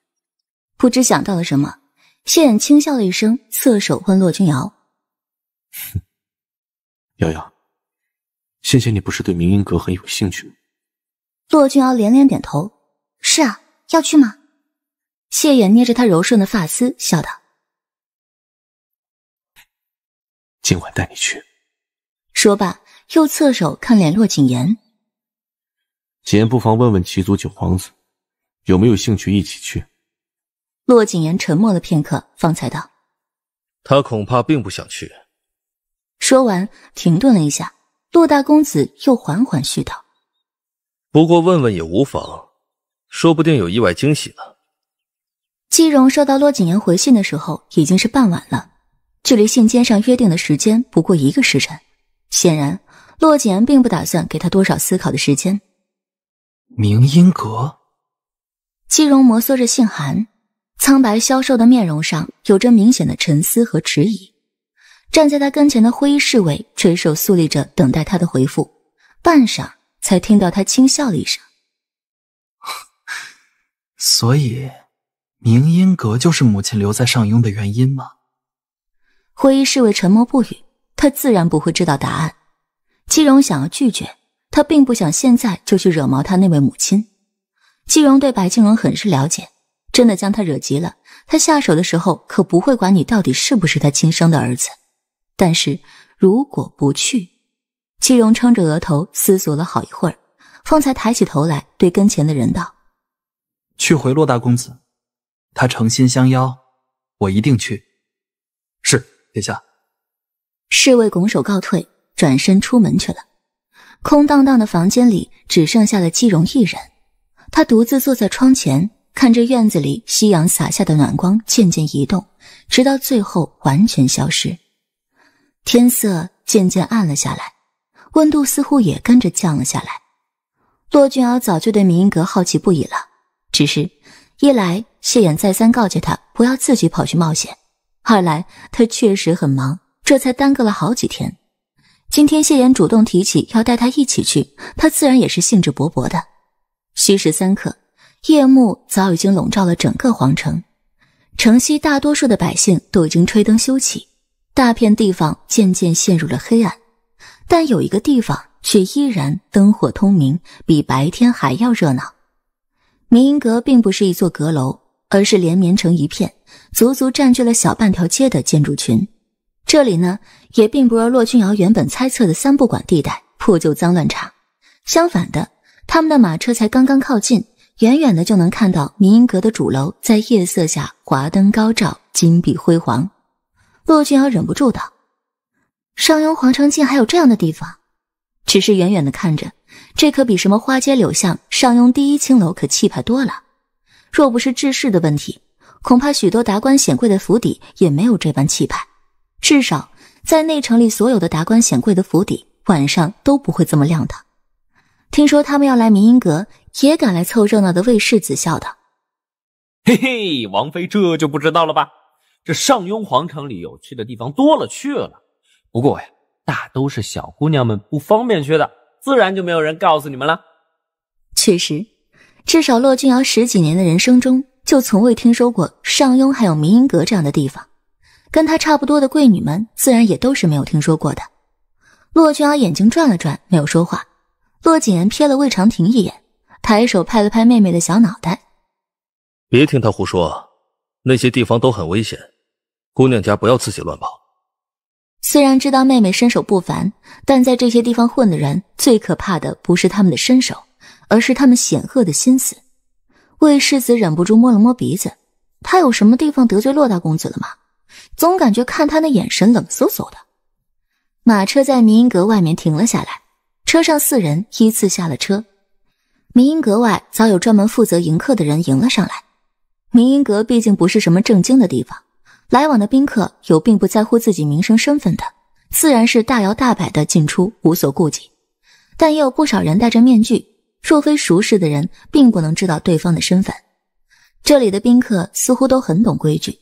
[SPEAKER 1] 不知想到了什么，谢衍轻笑了一声，侧手问骆君瑶：“
[SPEAKER 2] 瑶瑶，谢谢你不是对明英阁很有兴趣吗？”
[SPEAKER 1] 骆君瑶连连点头：“是啊，要去吗？”谢衍捏着她柔顺的发丝，笑道：“
[SPEAKER 2] 今晚带你去。”
[SPEAKER 1] 说罢，又侧手看脸骆景言。
[SPEAKER 2] 简不妨问问齐族九皇子，有没有兴趣一起去？
[SPEAKER 1] 洛谨言沉默了片刻，方才道：“
[SPEAKER 2] 他恐怕并不想去。”
[SPEAKER 1] 说完，停顿了一下，陆大公子又缓缓续道：“
[SPEAKER 2] 不过问问也无妨，说不定有意外惊喜呢。”
[SPEAKER 1] 姬荣收到洛谨言回信的时候，已经是傍晚了，距离信笺上约定的时间不过一个时辰。显然，洛谨言并不打算给他多少思考的时间。
[SPEAKER 2] 明音阁，
[SPEAKER 1] 姬荣摩挲着信函，苍白消瘦的面容上有着明显的沉思和迟疑。站在他跟前的灰衣侍卫垂手肃立着，等待他的回复。半晌，才听到他轻笑了一声：“
[SPEAKER 2] 所以，明音阁就是母亲留在上庸的原因吗？”
[SPEAKER 1] 灰衣侍卫沉默不语，他自然不会知道答案。姬荣想要拒绝。他并不想现在就去惹毛他那位母亲。季荣对白静荣很是了解，真的将他惹急了，他下手的时候可不会管你到底是不是他亲生的儿子。但是如果不去，季荣撑着额头思索了好一会儿，方才抬起头来对跟前的人道：“
[SPEAKER 2] 去回洛大公子，他诚心相邀，我一定去。”是殿下。
[SPEAKER 1] 侍卫拱手告退，转身出门去了。空荡荡的房间里只剩下了姬荣一人，他独自坐在窗前，看着院子里夕阳洒下的暖光渐渐移动，直到最后完全消失。天色渐渐暗了下来，温度似乎也跟着降了下来。骆俊敖早就对明英阁好奇不已了，只是，一来谢衍再三告诫他不要自己跑去冒险，二来他确实很忙，这才耽搁了好几天。今天谢言主动提起要带他一起去，他自然也是兴致勃勃的。戌时三刻，夜幕早已经笼罩了整个皇城，城西大多数的百姓都已经吹灯休憩，大片地方渐渐陷入了黑暗。但有一个地方却依然灯火通明，比白天还要热闹。明英阁并不是一座阁楼，而是连绵成一片，足足占据了小半条街的建筑群。这里呢，也并不如骆俊瑶原本猜测的三不管地带破旧脏乱差。相反的，他们的马车才刚刚靠近，远远的就能看到明英阁的主楼在夜色下华灯高照，金碧辉煌。骆俊瑶忍不住道：“上庸皇城竟还有这样的地方，只是远远的看着，这可比什么花街柳巷、上庸第一青楼可气派多了。若不是治世的问题，恐怕许多达官显贵的府邸也没有这般气派。”至少在内城里，所有的达官显贵的府邸晚上都不会这么亮堂。听说他们要来明音阁，也赶来凑热闹的卫氏子笑道：“
[SPEAKER 2] 嘿嘿，王妃这就不知道了吧？这上庸皇城里有趣的地方多了去了。不过呀，大都是小姑娘们不方便去的，自然就没有人告诉你们了。”
[SPEAKER 1] 确实，至少骆俊瑶十几年的人生中，就从未听说过上庸还有明音阁这样的地方。跟她差不多的贵女们，自然也都是没有听说过的。骆君儿眼睛转了转，没有说话。骆言瞥了魏长亭一眼，抬手拍了拍妹妹的小脑袋：“
[SPEAKER 2] 别听他胡说，那些地方都很危险，姑娘家不要自己乱跑。”
[SPEAKER 1] 虽然知道妹妹身手不凡，但在这些地方混的人，最可怕的不是他们的身手，而是他们险恶的心思。魏世子忍不住摸了摸鼻子：“他有什么地方得罪骆大公子了吗？”总感觉看他那眼神冷飕飕的。马车在明音阁外面停了下来，车上四人依次下了车。明音阁外早有专门负责迎客的人迎了上来。明音阁毕竟不是什么正经的地方，来往的宾客有并不在乎自己名声身份的，自然是大摇大摆的进出，无所顾忌；但也有不少人戴着面具，若非熟识的人，并不能知道对方的身份。这里的宾客似乎都很懂规矩。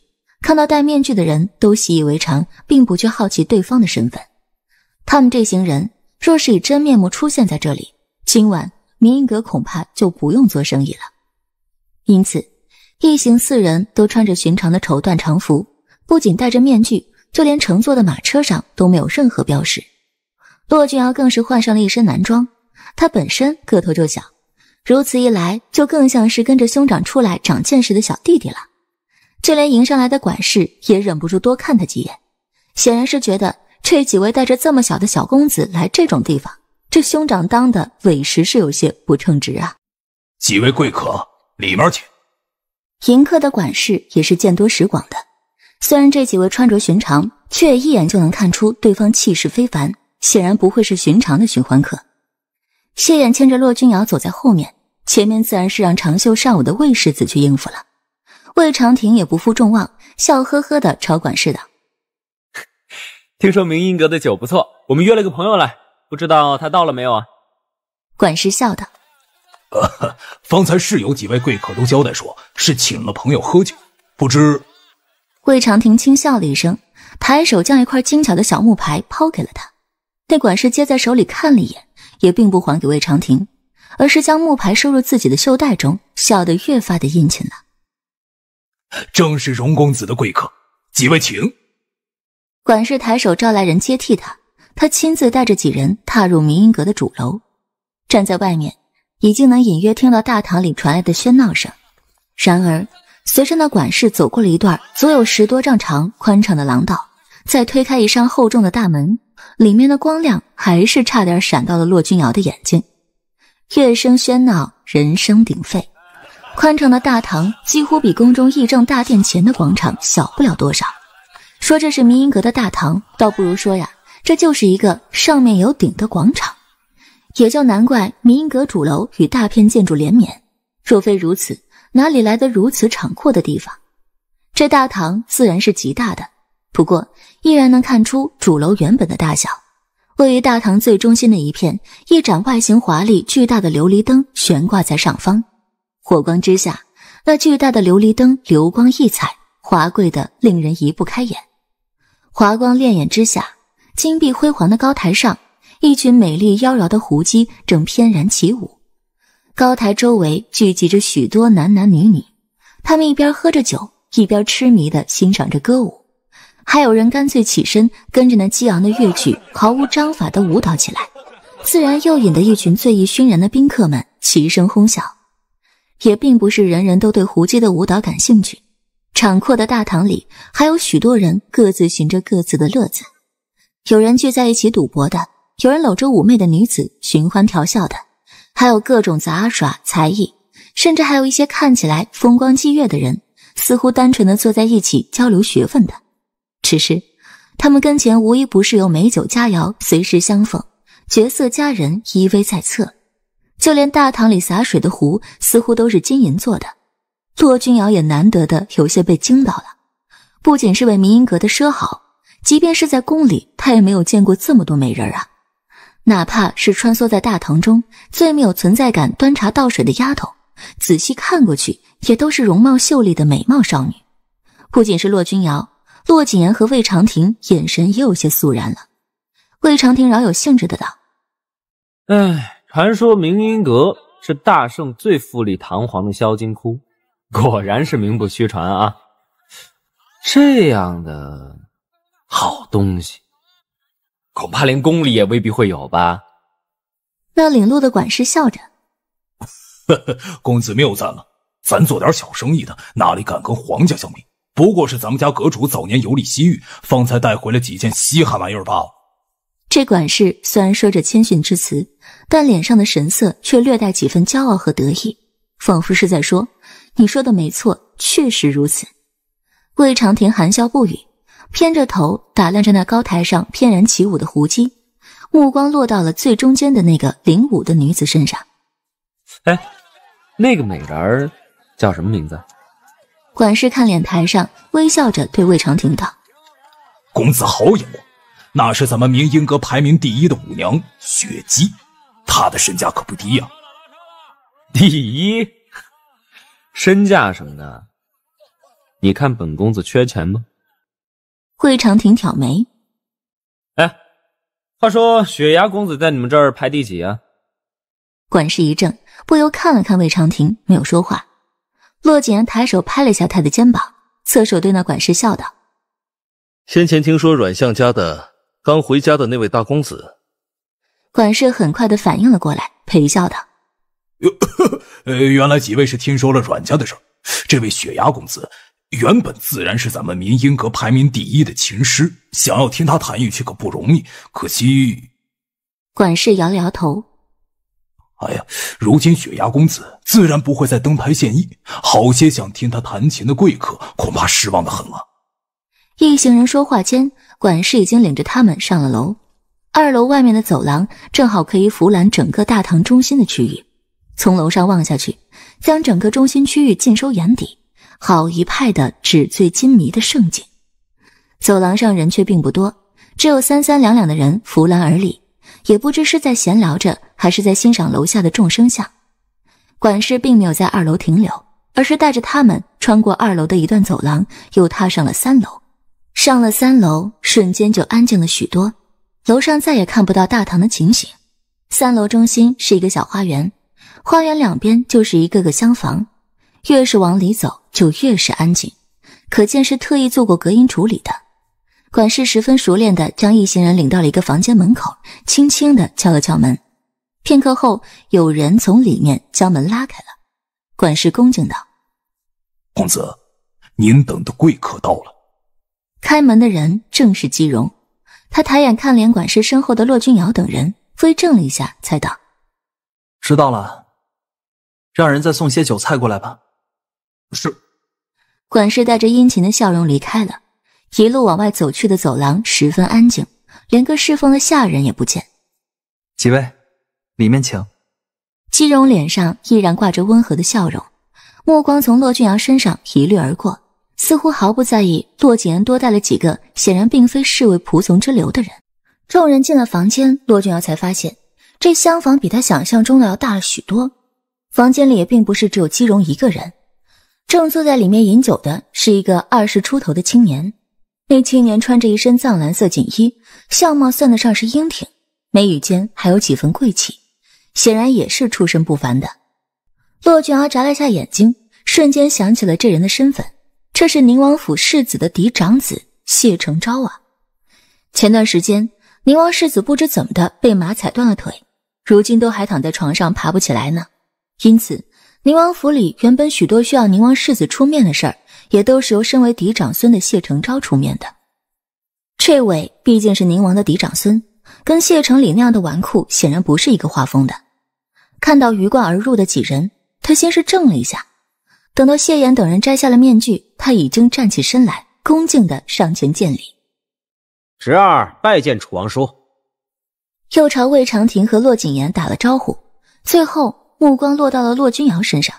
[SPEAKER 1] 看到戴面具的人都习以为常，并不去好奇对方的身份。他们这行人若是以真面目出现在这里，今晚明云阁恐怕就不用做生意了。因此，一行四人都穿着寻常的绸缎长服，不仅戴着面具，就连乘坐的马车上都没有任何标识。骆俊尧更是换上了一身男装，他本身个头就小，如此一来，就更像是跟着兄长出来长见识的小弟弟了。就连迎上来的管事也忍不住多看他几眼，显然是觉得这几位带着这么小的小公子来这种地方，这兄长当的委实是有些不称职啊。
[SPEAKER 2] 几位贵客，里
[SPEAKER 1] 面请。迎客的管事也是见多识广的，虽然这几位穿着寻常，却一眼就能看出对方气势非凡，显然不会是寻常的寻欢客。谢衍牵着骆君瑶走在后面，前面自然是让长袖善舞的魏世子去应付了。魏长亭也不负众望，笑呵呵地朝管事道：“
[SPEAKER 2] 听说明英阁的酒不错，我们约了个朋友来，不知道他到了没有啊？”
[SPEAKER 1] 管事笑道：“
[SPEAKER 2] 呃，方才是有几位贵客都交代说，是请了朋友喝酒，不知……”
[SPEAKER 1] 魏长亭轻笑了一声，抬手将一块精巧的小木牌抛给了他。那管事接在手里看了一眼，也并不还给魏长亭，而是将木牌收入自己的袖袋中，笑得越发的殷勤了。
[SPEAKER 2] 正是荣公子的贵客，几位请。
[SPEAKER 1] 管事抬手招来人接替他，他亲自带着几人踏入明云阁的主楼。站在外面，已经能隐约听到大堂里传来的喧闹声。然而，随着那管事走过了一段足有十多丈长、宽敞的廊道，再推开一扇厚重的大门，里面的光亮还是差点闪到了骆君瑶的眼睛。乐声喧闹，人声鼎沸。宽敞的大堂几乎比宫中议政大殿前的广场小不了多少。说这是迷音阁的大堂，倒不如说呀，这就是一个上面有顶的广场。也就难怪迷音阁主楼与大片建筑连绵，若非如此，哪里来的如此敞阔的地方？这大堂自然是极大的，不过依然能看出主楼原本的大小。位于大堂最中心的一片，一盏外形华丽、巨大的琉璃灯悬挂在上方。火光之下，那巨大的琉璃灯流光溢彩，华贵的令人移不开眼。华光潋滟之下，金碧辉煌的高台上，一群美丽妖娆的狐姬正翩然起舞。高台周围聚集着许多男男女女，他们一边喝着酒，一边痴迷地欣赏着歌舞，还有人干脆起身跟着那激昂的乐曲，毫无章法地舞蹈起来，自然又引得一群醉意熏然的宾客们齐声哄笑。也并不是人人都对胡姬的舞蹈感兴趣。场阔的大堂里，还有许多人各自寻着各自的乐子：有人聚在一起赌博的，有人搂着妩媚的女子寻欢调笑的，还有各种杂耍才艺，甚至还有一些看起来风光霁月的人，似乎单纯的坐在一起交流学问的。只是他们跟前无一不是有美酒佳肴随时相逢，绝色佳人依偎在侧。就连大堂里洒水的壶似乎都是金银做的，骆君瑶也难得的有些被惊到了。不仅是为明英阁的奢好，即便是在宫里，他也没有见过这么多美人啊！哪怕是穿梭在大堂中最没有存在感端茶倒水的丫头，仔细看过去也都是容貌秀丽的美貌少女。不仅是骆君瑶、骆谨言和魏长亭，眼神也有些肃然了。魏长亭饶有兴致的道：“
[SPEAKER 2] 哎。”传说明音阁是大圣最富丽堂皇的销金窟，果然是名不虚传啊！这样的好东西，恐怕连宫里也未必会有吧？
[SPEAKER 1] 那领路的管事笑着：“
[SPEAKER 2] 公子谬赞了，咱做点小生意的，哪里敢跟皇家相比？不过是咱们家阁主早年游历西域，方才带回了几件稀罕玩意儿罢了。”
[SPEAKER 1] 这管事虽然说着谦逊之词。但脸上的神色却略带几分骄傲和得意，仿佛是在说：“你说的没错，确实如此。”魏长亭含笑不语，偏着头打量着那高台上翩然起舞的胡姬，目光落到了最中间的那个领舞的女子身上。
[SPEAKER 2] 哎，那个美人儿叫什么名字？
[SPEAKER 1] 管事看脸台上微笑着对魏长亭道：“
[SPEAKER 2] 公子好眼光，那是咱们明英阁排名第一的舞娘雪姬。”他的身价可不低呀！第一，身价什么的，你看本公子缺钱吗？
[SPEAKER 1] 魏长亭挑眉，
[SPEAKER 2] 哎，话说雪崖公子在你们这儿排第几啊？
[SPEAKER 1] 管事一怔，不由看了看魏长亭，没有说话。骆景言抬手拍了一下他的肩膀，侧手对那管事笑道：“
[SPEAKER 2] 先前听说阮相家的刚回家的那位大公子。”
[SPEAKER 1] 管事很快的反应了过来，陪笑道：“
[SPEAKER 2] 哟，原来几位是听说了阮家的事。这位雪牙公子原本自然是咱们明音阁排名第一的琴师，想要听他弹一曲可不容易。可惜，
[SPEAKER 1] 管事摇了摇头。
[SPEAKER 2] 哎呀，如今雪牙公子自然不会再登台献艺，好些想听他弹琴的贵客恐怕失望的很了。”
[SPEAKER 1] 一行人说话间，管事已经领着他们上了楼。二楼外面的走廊正好可以俯览整个大堂中心的区域，从楼上望下去，将整个中心区域尽收眼底，好一派的纸醉金迷的盛景。走廊上人却并不多，只有三三两两的人扶栏而立，也不知是在闲聊着，还是在欣赏楼下的众生相。管事并没有在二楼停留，而是带着他们穿过二楼的一段走廊，又踏上了三楼。上了三楼，瞬间就安静了许多。楼上再也看不到大堂的情形，三楼中心是一个小花园，花园两边就是一个个厢房，越是往里走就越是安静，可见是特意做过隔音处理的。管事十分熟练的将一行人领到了一个房间门口，轻轻的敲了敲门，片刻后有人从里面将门拉开了。管事恭敬道：“
[SPEAKER 2] 公子，您等的贵客到了。”
[SPEAKER 1] 开门的人正是姬荣。他抬眼看连管事身后的骆俊瑶等人，微怔了一下，才道：“
[SPEAKER 2] 知道了，让人再送些酒菜过来吧。”是，
[SPEAKER 1] 管事带着殷勤的笑容离开了。一路往外走去的走廊十分安静，连个侍奉的下人也不见。
[SPEAKER 2] 几位，里面请。
[SPEAKER 1] 姬荣脸上依然挂着温和的笑容，目光从骆俊瑶身上一掠而过。似乎毫不在意，骆景安多带了几个显然并非侍卫仆从之流的人。众人进了房间，骆俊瑶才发现这厢房比他想象中的要大了许多。房间里也并不是只有姬荣一个人，正坐在里面饮酒的是一个二十出头的青年。那青年穿着一身藏蓝色锦衣，相貌算得上是英挺，眉宇间还有几分贵气，显然也是出身不凡的。骆俊瑶眨了下眼睛，瞬间想起了这人的身份。这是宁王府世子的嫡长子谢承昭啊。前段时间，宁王世子不知怎么的被马踩断了腿，如今都还躺在床上爬不起来呢。因此，宁王府里原本许多需要宁王世子出面的事儿，也都是由身为嫡长孙的谢承昭出面的。这位毕竟是宁王的嫡长孙，跟谢成礼那样的纨绔显然不是一个画风的。看到鱼贯而入的几人，他先是怔了一下。等到谢岩等人摘下了面具，他已经站起身来，恭敬的上前见礼：“
[SPEAKER 2] 侄儿拜见楚王叔。”
[SPEAKER 1] 又朝魏长亭和骆景言打了招呼，最后目光落到了骆君瑶身上。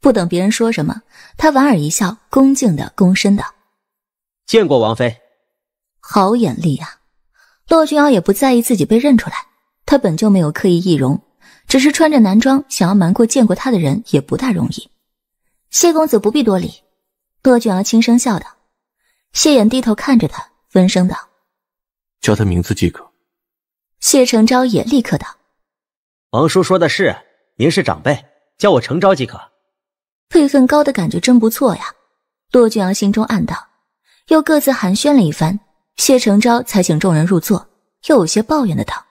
[SPEAKER 1] 不等别人说什么，他莞尔一笑，恭敬的躬身道：“
[SPEAKER 2] 见过王妃。”
[SPEAKER 1] 好眼力呀！骆君瑶也不在意自己被认出来，他本就没有刻意易容，只是穿着男装，想要瞒过见过他的人也不大容易。谢公子不必多礼。骆俊阳轻声笑道。谢衍低头看着他，温声道：“
[SPEAKER 2] 叫他名字即可。”
[SPEAKER 1] 谢承昭也立刻道：“
[SPEAKER 2] 王叔说的是，您是长辈，叫我承昭即可。”
[SPEAKER 1] 辈分高的感觉真不错呀，骆俊阳心中暗道。又各自寒暄了一番，谢承昭才请众人入座，又有些抱怨的道：“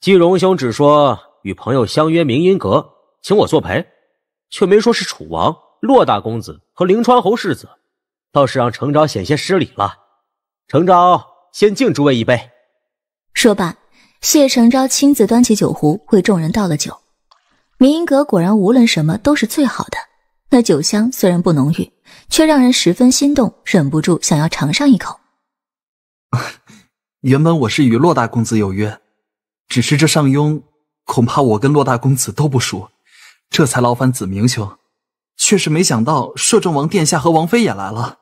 [SPEAKER 2] 季荣兄只说与朋友相约明音阁，请我作陪。”却没说是楚王、洛大公子和灵川侯世子，倒是让程昭险些失礼了。程昭先敬诸位一杯。
[SPEAKER 1] 说罢，谢程昭亲自端起酒壶，为众人倒了酒。明阁果然无论什么都是最好的。那酒香虽然不浓郁，却让人十分心动，忍不住想要尝上一口。
[SPEAKER 2] 原本我是与洛大公子有约，只是这上庸恐怕我跟洛大公子都不熟。这才劳烦子明兄，确实没想到摄政王殿下和王妃也来了，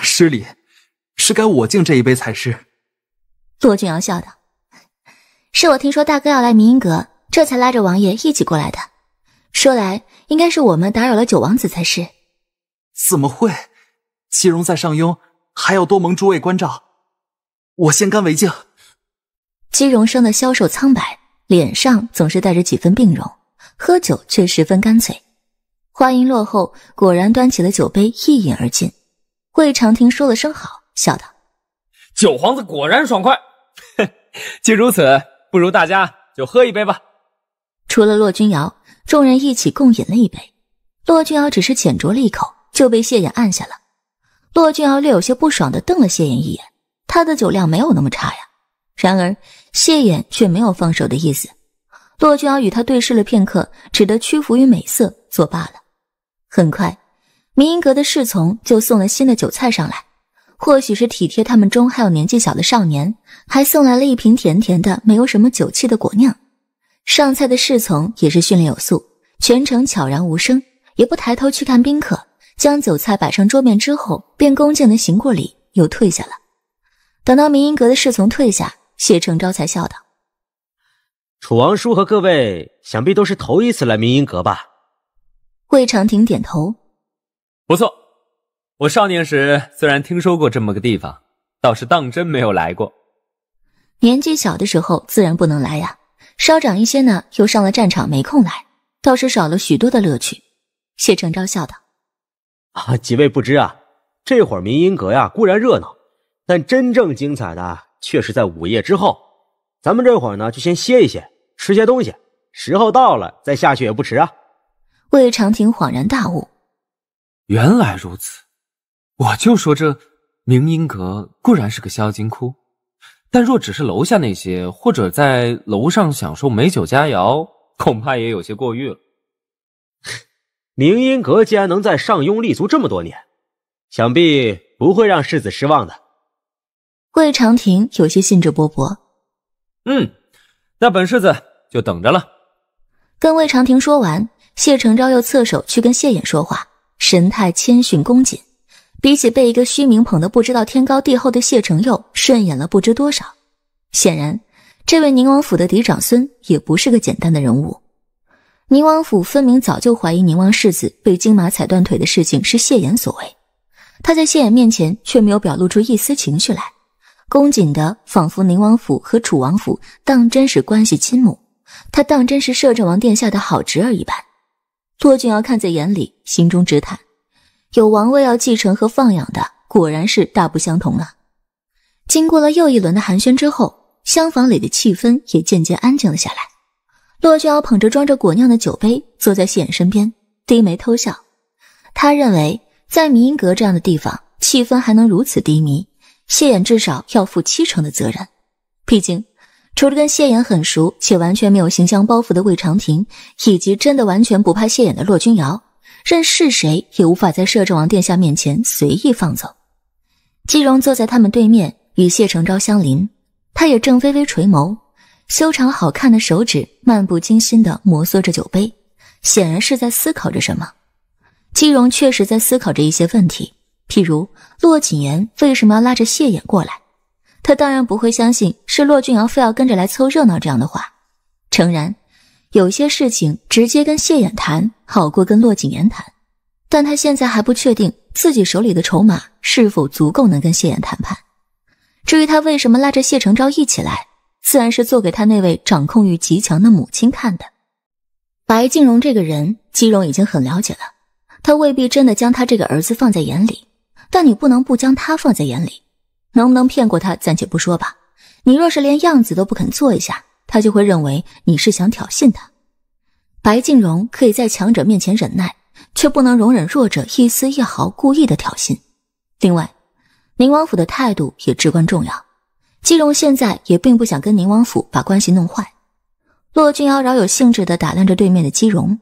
[SPEAKER 2] 失礼，是该我敬这一杯才是。
[SPEAKER 1] 骆俊阳笑道：“是我听说大哥要来明英阁，这才拉着王爷一起过来的。说来应该是我们打扰了九王子才是。怎么会？姬荣在上庸，还要多蒙诸位关照，我先干为敬。”姬荣生的消瘦苍白，脸上总是带着几分病容。喝酒却十分干脆，话音落后果然端起了酒杯，一饮而尽。魏长听说了声好，笑道：“
[SPEAKER 2] 酒皇子果然爽快，哼，既如此，不如大家就喝一杯吧。”
[SPEAKER 1] 除了骆君瑶，众人一起共饮了一杯。骆君瑶只是浅酌了一口，就被谢衍按下了。骆君瑶略有些不爽地瞪了谢衍一眼，他的酒量没有那么差呀。然而谢衍却没有放手的意思。骆君瑶与他对视了片刻，只得屈服于美色，作罢了。很快，明英阁的侍从就送了新的酒菜上来，或许是体贴他们中还有年纪小的少年，还送来了一瓶甜甜的、没有什么酒气的果酿。上菜的侍从也是训练有素，全程悄然无声，也不抬头去看宾客，将酒菜摆上桌面之后，便恭敬的行过礼，又退下了。等到明英阁的侍从退下，谢承昭才笑道。
[SPEAKER 2] 楚王叔和各位想必都是头一次来明音阁吧？
[SPEAKER 1] 魏长亭点头，
[SPEAKER 2] 不错。我少年时虽然听说过这么个地方，倒是当真没有来过。
[SPEAKER 1] 年纪小的时候自然不能来呀，稍长一些呢，又上了战场，没空来，倒是少了许多的乐趣。谢承昭笑道：“
[SPEAKER 2] 啊，几位不知啊，这会儿明音阁呀固然热闹，但真正精彩的却是在午夜之后。咱们这会儿呢，就先歇一歇。”吃些东西，时候到了再下去也不迟啊。
[SPEAKER 1] 魏长亭恍然大悟，
[SPEAKER 2] 原来如此。我就说这明音阁固然是个销金窟，但若只是楼下那些，或者在楼上享受美酒佳肴，恐怕也有些过誉了。明音阁既然能在上庸立足这么多年，想必不会让世子失望的。
[SPEAKER 1] 魏长亭有些兴致勃勃。
[SPEAKER 2] 嗯，那本世子。就等着了。
[SPEAKER 1] 跟魏长亭说完，谢承昭又侧手去跟谢衍说话，神态谦逊恭谨，比起被一个虚名捧得不知道天高地厚的谢承佑，顺眼了不知多少。显然，这位宁王府的嫡长孙也不是个简单的人物。宁王府分明早就怀疑宁王世子被金马踩断腿的事情是谢衍所为，他在谢衍面前却没有表露出一丝情绪来，恭谨的仿佛宁王府和楚王府当真是关系亲母。他当真是摄政王殿下的好侄儿一般，骆俊尧看在眼里，心中直叹：有王位要继承和放养的，果然是大不相同了。经过了又一轮的寒暄之后，厢房里的气氛也渐渐安静了下来。骆俊尧捧着装着果酿的酒杯，坐在谢衍身边，低眉偷笑。他认为，在迷音阁这样的地方，气氛还能如此低迷，谢衍至少要负七成的责任，毕竟。除了跟谢衍很熟且完全没有形象包袱的魏长亭，以及真的完全不怕谢衍的骆君瑶，任是谁也无法在摄政王殿下面前随意放走。姬荣坐在他们对面，与谢承昭相邻，他也正微微垂眸，修长好看的手指漫不经心地摩挲着酒杯，显然是在思考着什么。姬荣确实在思考着一些问题，譬如骆谨言为什么要拉着谢衍过来。他当然不会相信是骆俊瑶非要跟着来凑热闹这样的话。诚然，有些事情直接跟谢衍谈好过跟骆景言谈，但他现在还不确定自己手里的筹码是否足够能跟谢衍谈判。至于他为什么拉着谢成昭一起来，自然是做给他那位掌控欲极强的母亲看的。白静荣这个人，姬荣已经很了解了，他未必真的将他这个儿子放在眼里，但你不能不将他放在眼里。能不能骗过他暂且不说吧。你若是连样子都不肯做一下，他就会认为你是想挑衅他。白静荣可以在强者面前忍耐，却不能容忍弱者一丝一毫故意的挑衅。另外，宁王府的态度也至关重要。姬荣现在也并不想跟宁王府把关系弄坏。骆俊瑶饶有兴致的打量着对面的姬荣，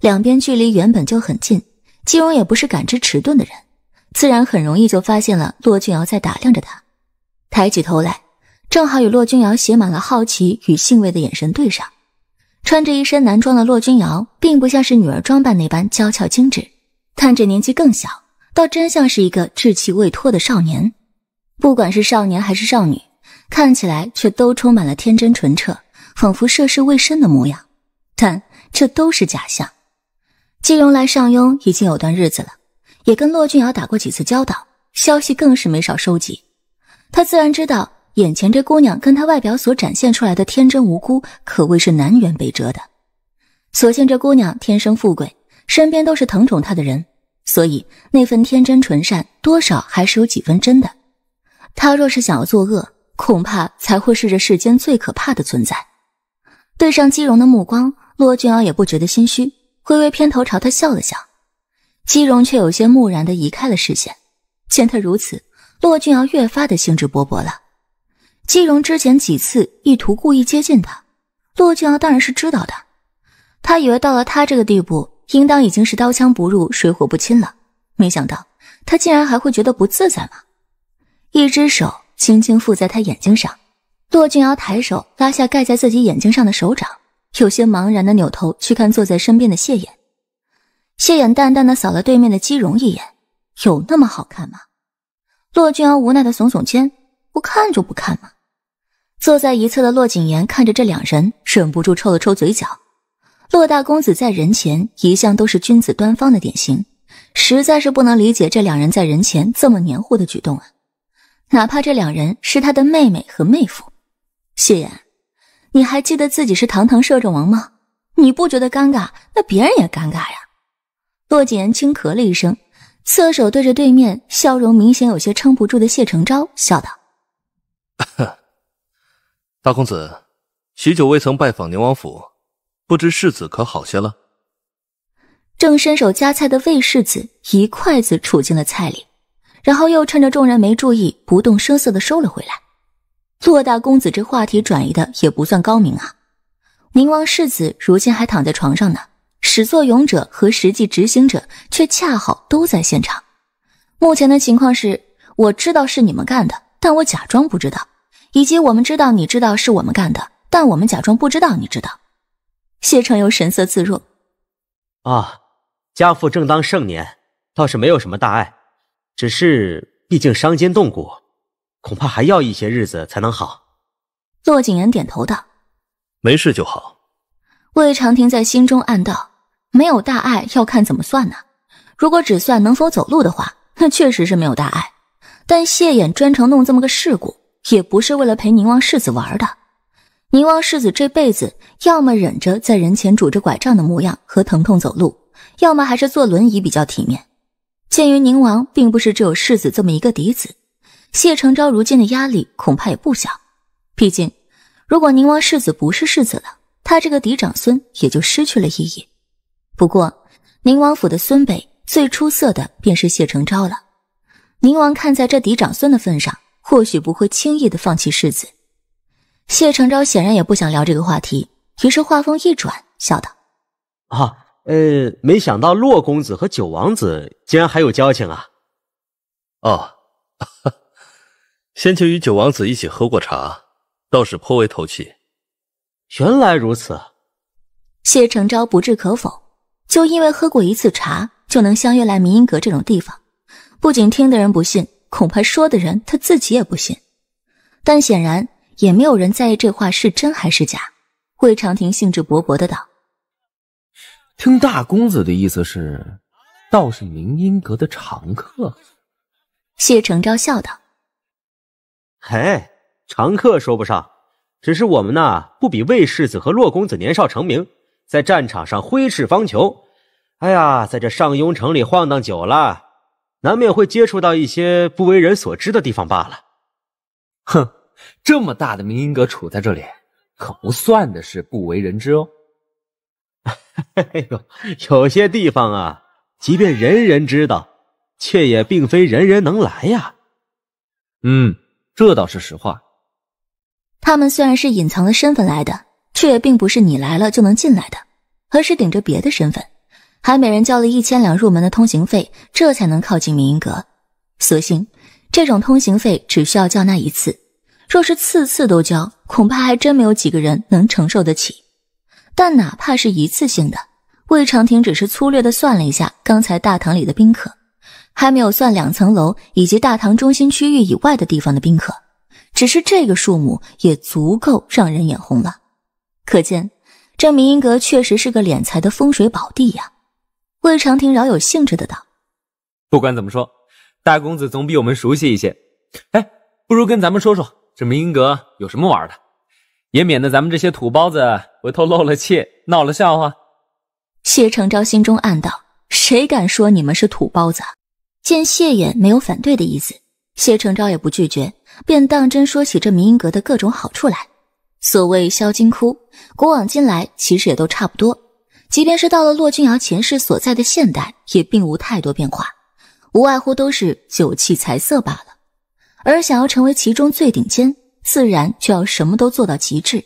[SPEAKER 1] 两边距离原本就很近，姬荣也不是感知迟钝的人。自然很容易就发现了骆俊瑶在打量着他，抬起头来，正好与骆俊瑶写满了好奇与兴味的眼神对上。穿着一身男装的骆君瑶，并不像是女儿装扮那般娇俏精致，看着年纪更小，倒真像是一个稚气未脱的少年。不管是少年还是少女，看起来却都充满了天真纯澈，仿佛涉世未深的模样。但这都是假象。季荣来上庸已经有段日子了。也跟骆俊瑶打过几次交道，消息更是没少收集。他自然知道眼前这姑娘跟她外表所展现出来的天真无辜，可谓是南辕北辙的。所幸这姑娘天生富贵，身边都是疼宠她的人，所以那份天真纯善，多少还是有几分真的。她若是想要作恶，恐怕才会是这世间最可怕的存在。对上姬荣的目光，骆俊瑶也不觉得心虚，微微偏头朝他笑了笑。姬荣却有些木然的移开了视线，见他如此，骆俊瑶越发的兴致勃勃了。姬荣之前几次意图故意接近他，骆俊瑶当然是知道的。他以为到了他这个地步，应当已经是刀枪不入、水火不侵了，没想到他竟然还会觉得不自在吗？一只手轻轻覆在他眼睛上，骆俊瑶抬手拉下盖在自己眼睛上的手掌，有些茫然的扭头去看坐在身边的谢衍。谢衍淡淡的扫了对面的姬荣一眼，有那么好看吗？骆俊儿无奈的耸耸肩，不看就不看嘛。坐在一侧的骆景言看着这两人，忍不住抽了抽嘴角。骆大公子在人前一向都是君子端方的典型，实在是不能理解这两人在人前这么黏糊的举动啊。哪怕这两人是他的妹妹和妹夫，谢衍，你还记得自己是堂堂摄政王吗？你不觉得尴尬，那别人也尴尬呀。洛锦言轻咳了一声，侧手对着对面笑容明显有些撑不住的谢承昭笑道：“
[SPEAKER 2] 大公子，许久未曾拜访宁王府，不知世子可好些了？”
[SPEAKER 1] 正伸手夹菜的魏世子一筷子杵进了菜里，然后又趁着众人没注意，不动声色的收了回来。洛大公子这话题转移的也不算高明啊！宁王世子如今还躺在床上呢。始作俑者和实际执行者却恰好都在现场。目前的情况是，我知道是你们干的，但我假装不知道；以及我们知道，你知道是我们干的，但我们假装不知道。你知道。谢承佑神色自若。
[SPEAKER 2] 啊，家父正当盛年，倒是没有什么大碍，只是毕竟伤筋动骨，恐怕还要一些日子才能好。
[SPEAKER 1] 洛景言点头道：“
[SPEAKER 2] 没事就好。”
[SPEAKER 1] 魏长亭在心中暗道。没有大碍，要看怎么算呢？如果只算能否走路的话，那确实是没有大碍。但谢衍专程弄这么个事故，也不是为了陪宁王世子玩的。宁王世子这辈子，要么忍着在人前拄着拐杖的模样和疼痛走路，要么还是坐轮椅比较体面。鉴于宁王并不是只有世子这么一个嫡子，谢承昭如今的压力恐怕也不小。毕竟，如果宁王世子不是世子了，他这个嫡长孙也就失去了意义。不过，宁王府的孙辈最出色的便是谢承昭了。宁王看在这嫡长孙的份上，或许不会轻易的放弃世子。谢承昭显然也不想聊这个话题，于是话锋一转，笑道：“
[SPEAKER 2] 啊，呃，没想到洛公子和九王子竟然还有交情啊！哦，先前与九王子一起喝过茶，倒是颇为投契。原来如此。”
[SPEAKER 1] 谢承昭不置可否。就因为喝过一次茶，就能相约来明音阁这种地方，不仅听的人不信，恐怕说的人他自己也不信。但显然也没有人在意这话是真还是假。魏长亭兴致勃勃的道：“
[SPEAKER 2] 听大公子的意思是，倒是明音阁的常
[SPEAKER 1] 客。”谢承昭笑道：“
[SPEAKER 2] 嘿，常客说不上，只是我们呢，不比魏世子和洛公子年少成名。”在战场上挥斥方遒，哎呀，在这上庸城里晃荡久了，难免会接触到一些不为人所知的地方罢了。哼，这么大的明英阁处在这里，可不算的是不为人知哦。哎呦，有些地方啊，即便人人知道，却也并非人人能来呀。嗯，这倒是实话。
[SPEAKER 1] 他们虽然是隐藏了身份来的。却也并不是你来了就能进来的，而是顶着别的身份，还每人交了一千两入门的通行费，这才能靠近明音阁。所幸这种通行费只需要交纳一次，若是次次都交，恐怕还真没有几个人能承受得起。但哪怕是一次性的，魏长亭只是粗略的算了一下，刚才大堂里的宾客还没有算两层楼以及大堂中心区域以外的地方的宾客，只是这个数目也足够让人眼红了。可见，这明英阁确实是个敛财的风水宝地呀。魏长亭饶有兴致的道：“
[SPEAKER 2] 不管怎么说，大公子总比我们熟悉一些。
[SPEAKER 1] 哎，不
[SPEAKER 2] 如跟咱们说说这明英阁有什么玩的，也免得咱们这些土包子回头漏了气，闹了笑话。”
[SPEAKER 1] 谢承昭心中暗道：“谁敢说你们是土包子？”见谢衍没有反对的意思，谢承昭也不拒绝，便当真说起这明英阁的各种好处来。所谓消金窟，古往今来其实也都差不多。即便是到了骆君瑶前世所在的现代，也并无太多变化，无外乎都是酒器财色罢了。而想要成为其中最顶尖，自然就要什么都做到极致，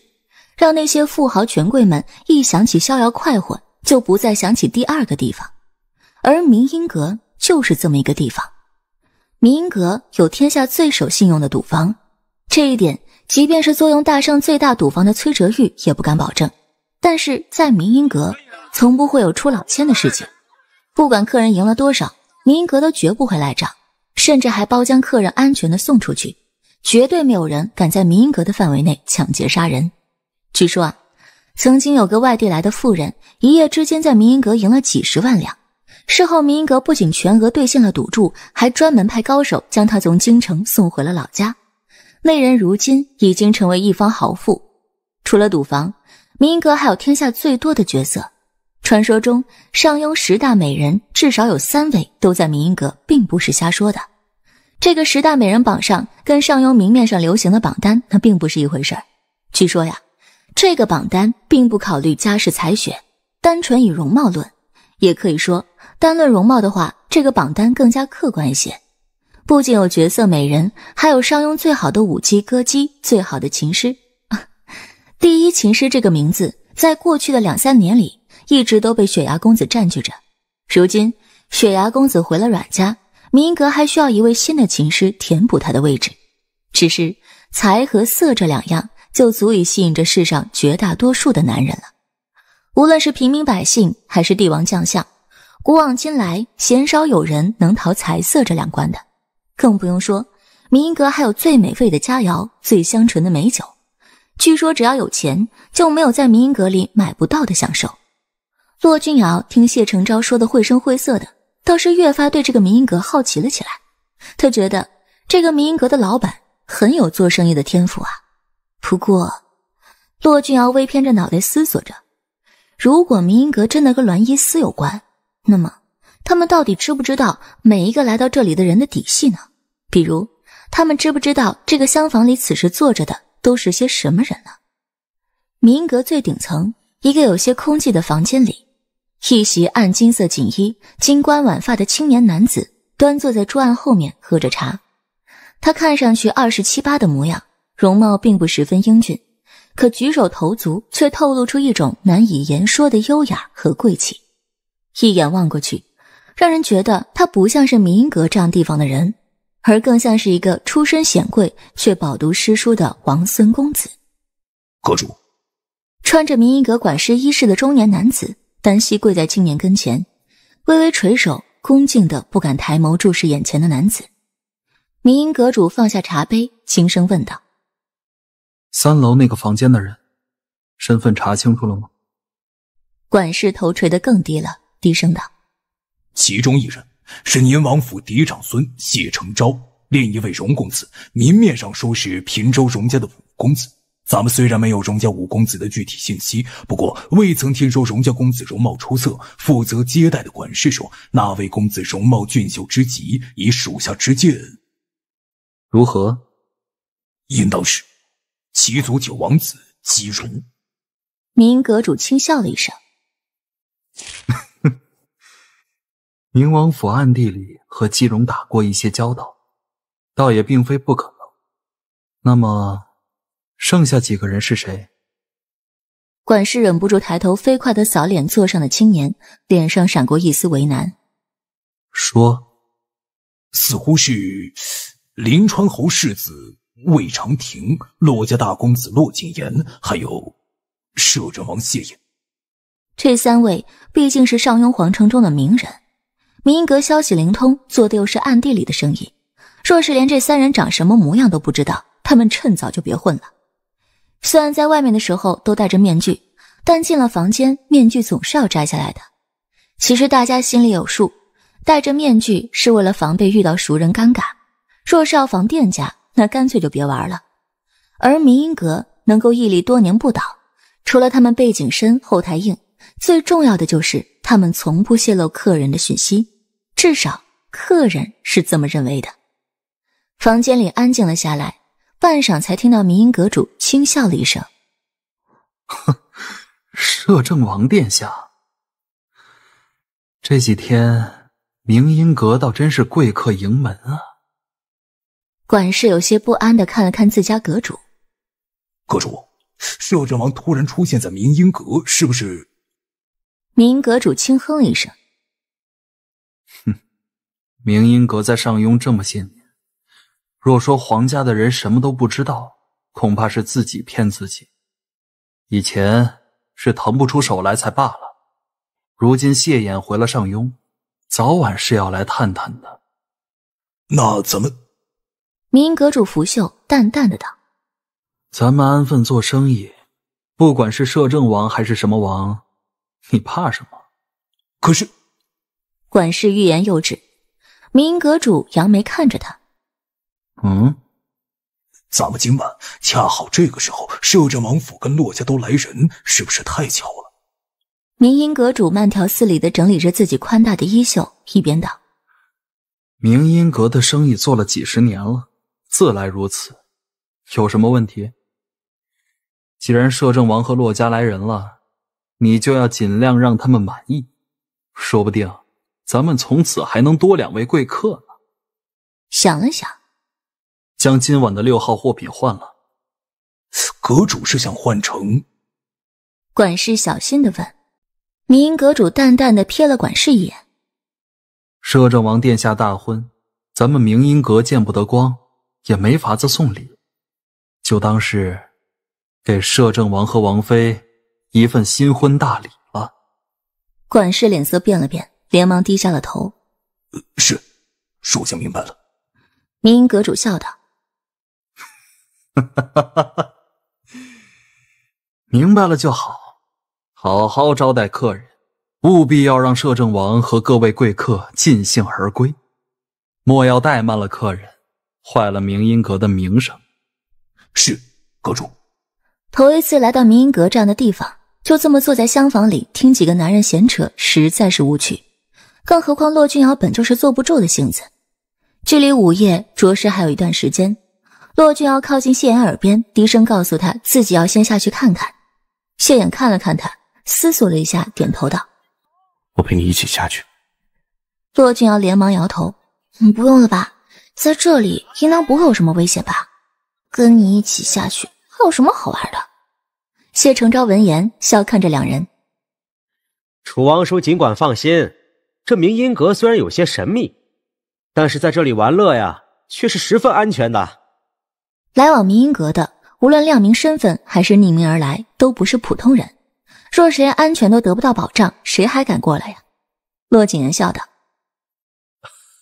[SPEAKER 1] 让那些富豪权贵们一想起逍遥快活，就不再想起第二个地方。而明英阁就是这么一个地方。明英阁有天下最守信用的赌坊，这一点。即便是坐拥大圣最大赌房的崔哲玉也不敢保证，但是在明英阁，从不会有出老千的事情。不管客人赢了多少，明英阁都绝不会赖账，甚至还包将客人安全的送出去。绝对没有人敢在明英阁的范围内抢劫杀人。据说啊，曾经有个外地来的富人，一夜之间在明英阁赢了几十万两，事后明英阁不仅全额兑现了赌注，还专门派高手将他从京城送回了老家。那人如今已经成为一方豪富，除了赌房，明英阁还有天下最多的角色。传说中上庸十大美人至少有三位都在明英阁，并不是瞎说的。这个十大美人榜上跟上庸明面上流行的榜单那并不是一回事据说呀，这个榜单并不考虑家世、才学，单纯以容貌论。也可以说，单论容貌的话，这个榜单更加客观一些。不仅有绝色美人，还有商庸最好的舞姬、歌姬，最好的琴师。第一琴师这个名字，在过去的两三年里，一直都被雪牙公子占据着。如今，雪牙公子回了阮家，明阁还需要一位新的琴师填补他的位置。只是，才和色这两样，就足以吸引着世上绝大多数的男人了。无论是平民百姓，还是帝王将相，古往今来，鲜少有人能逃财色这两关的。更不用说，民音阁还有最美味的佳肴、最香醇的美酒。据说只要有钱，就没有在民音阁里买不到的享受。骆俊瑶听谢承昭说的绘声绘色的，倒是越发对这个民音阁好奇了起来。他觉得这个民音阁的老板很有做生意的天赋啊。不过，骆俊瑶微偏着脑袋思索着：如果民音阁真的跟栾一思有关，那么……他们到底知不知道每一个来到这里的人的底细呢？比如，他们知不知道这个厢房里此时坐着的都是些什么人呢？民阁最顶层一个有些空寂的房间里，一袭暗金色锦衣、金冠挽发的青年男子端坐在桌案后面喝着茶。他看上去二十七八的模样，容貌并不十分英俊，可举手投足却透露出一种难以言说的优雅和贵气。一眼望过去。让人觉得他不像是民阁这样地方的人，而更像是一个出身显贵却饱读诗书的王孙公子。阁主，穿着民音阁管事衣饰的中年男子单膝跪在青年跟前，微微垂首，恭敬的不敢抬眸注视眼前的男子。民音阁主放下茶杯，轻声问道：“
[SPEAKER 2] 三楼那个房间的人，身份查清楚了吗？”
[SPEAKER 1] 管事头垂得更低了，低声道。
[SPEAKER 2] 其中一人是宁王府嫡长孙谢承昭，另一位荣公子，明面上说是平州荣家的五公子。咱们虽然没有荣家五公子的具体信息，不过未曾听说荣家公子容貌出色。负责接待的管事说，那位公子容貌俊秀之极。以属下之见，如何？应当是齐族九王子姬荣。
[SPEAKER 1] 明阁主轻笑了一声。
[SPEAKER 2] 宁王府暗地里和姬荣打过一些交道，倒也并非不可能。那么，剩下几个人是谁？
[SPEAKER 1] 管事忍不住抬头，飞快的扫脸座上的青年，脸上闪过一丝为难。
[SPEAKER 2] 说，似乎是临川侯世子魏长亭、骆家大公子骆景言，还有摄政王谢
[SPEAKER 1] 衍。这三位毕竟是上庸皇城中的名人。明英阁消息灵通，做的又是暗地里的生意。若是连这三人长什么模样都不知道，他们趁早就别混了。虽然在外面的时候都戴着面具，但进了房间，面具总是要摘下来的。其实大家心里有数，戴着面具是为了防备遇到熟人尴尬。若是要防店家，那干脆就别玩了。而明英阁能够屹立多年不倒，除了他们背景深、后台硬，最重要的就是他们从不泄露客人的讯息。至少客人是这么认为的。房间里安静了下来，半晌才听到明音阁主轻笑了一声：“
[SPEAKER 2] 摄政王殿下，这几天明音阁倒真是贵客盈门啊。”
[SPEAKER 1] 管事有些不安的看了看自家阁主：“
[SPEAKER 2] 阁主，摄政王突然出现在明音阁，是不是？”
[SPEAKER 1] 明阁主轻哼一声。
[SPEAKER 2] 明音阁在上庸这么些年，若说皇家的人什么都不知道，恐怕是自己骗自己。以前是腾不出手来才罢了，如今谢衍回了上庸，早晚是要来探探的。那咱们……
[SPEAKER 1] 明阁主拂袖淡淡的道：“
[SPEAKER 2] 咱们安分做生意，不管是摄政王还是什
[SPEAKER 1] 么王，你怕什么？”可是，管事欲言又止。明音阁主扬眉看着他，嗯，
[SPEAKER 2] 咱们今晚恰好这个时候，摄政王府跟洛家都来人，是不是太巧了？
[SPEAKER 1] 明音阁主慢条斯理的整理着自己宽大的衣袖，一边道：“
[SPEAKER 2] 明音阁的生意做了几十年了，自来如此。有什么问题？既然摄政王和洛家来人了，你就要尽量让他们满意，说不定。”咱们从此还能多两位贵客呢。想了想，将今晚的六号货品换了。阁主是想换成？
[SPEAKER 1] 管事小心的问。明音阁主淡淡的瞥了管事一眼。
[SPEAKER 2] 摄政王殿下大婚，咱们明音阁见不得光，也没法子送礼，就当是给摄政王和王妃一份新婚大礼了。
[SPEAKER 1] 管事脸色变了变。连忙低下了头，
[SPEAKER 2] 是，属下明白了。
[SPEAKER 1] 明音阁主笑道：
[SPEAKER 2] “明白了就好，好好招待客人，务必要让摄政王和各位贵客尽兴而归，莫要怠慢了客人，坏了明音阁的名声。”
[SPEAKER 1] 是，阁主。头一次来到明音阁这样的地方，就这么坐在厢房里听几个男人闲扯，实在是无趣。更何况骆俊瑶本就是坐不住的性子，距离午夜着实还有一段时间。骆俊瑶靠近谢衍耳边，低声告诉他：“自己要先下去看看。”谢衍看了看他，思索了一下，点头道：“
[SPEAKER 3] 我陪你一起下去。”
[SPEAKER 1] 骆俊瑶连忙摇头：“不用了吧，在这里应当不会有什么危险吧？跟你一起下去还有什么好玩的？”谢承昭闻言，笑看着两人：“
[SPEAKER 2] 楚王叔尽管放心。”这明音阁虽然有些神秘，但是在这里玩乐呀，却是十分安全的。
[SPEAKER 1] 来往明音阁的，无论亮明身份还是匿名而来，都不是普通人。若谁安全都得不到保障，谁还敢过来呀？洛景言笑道：“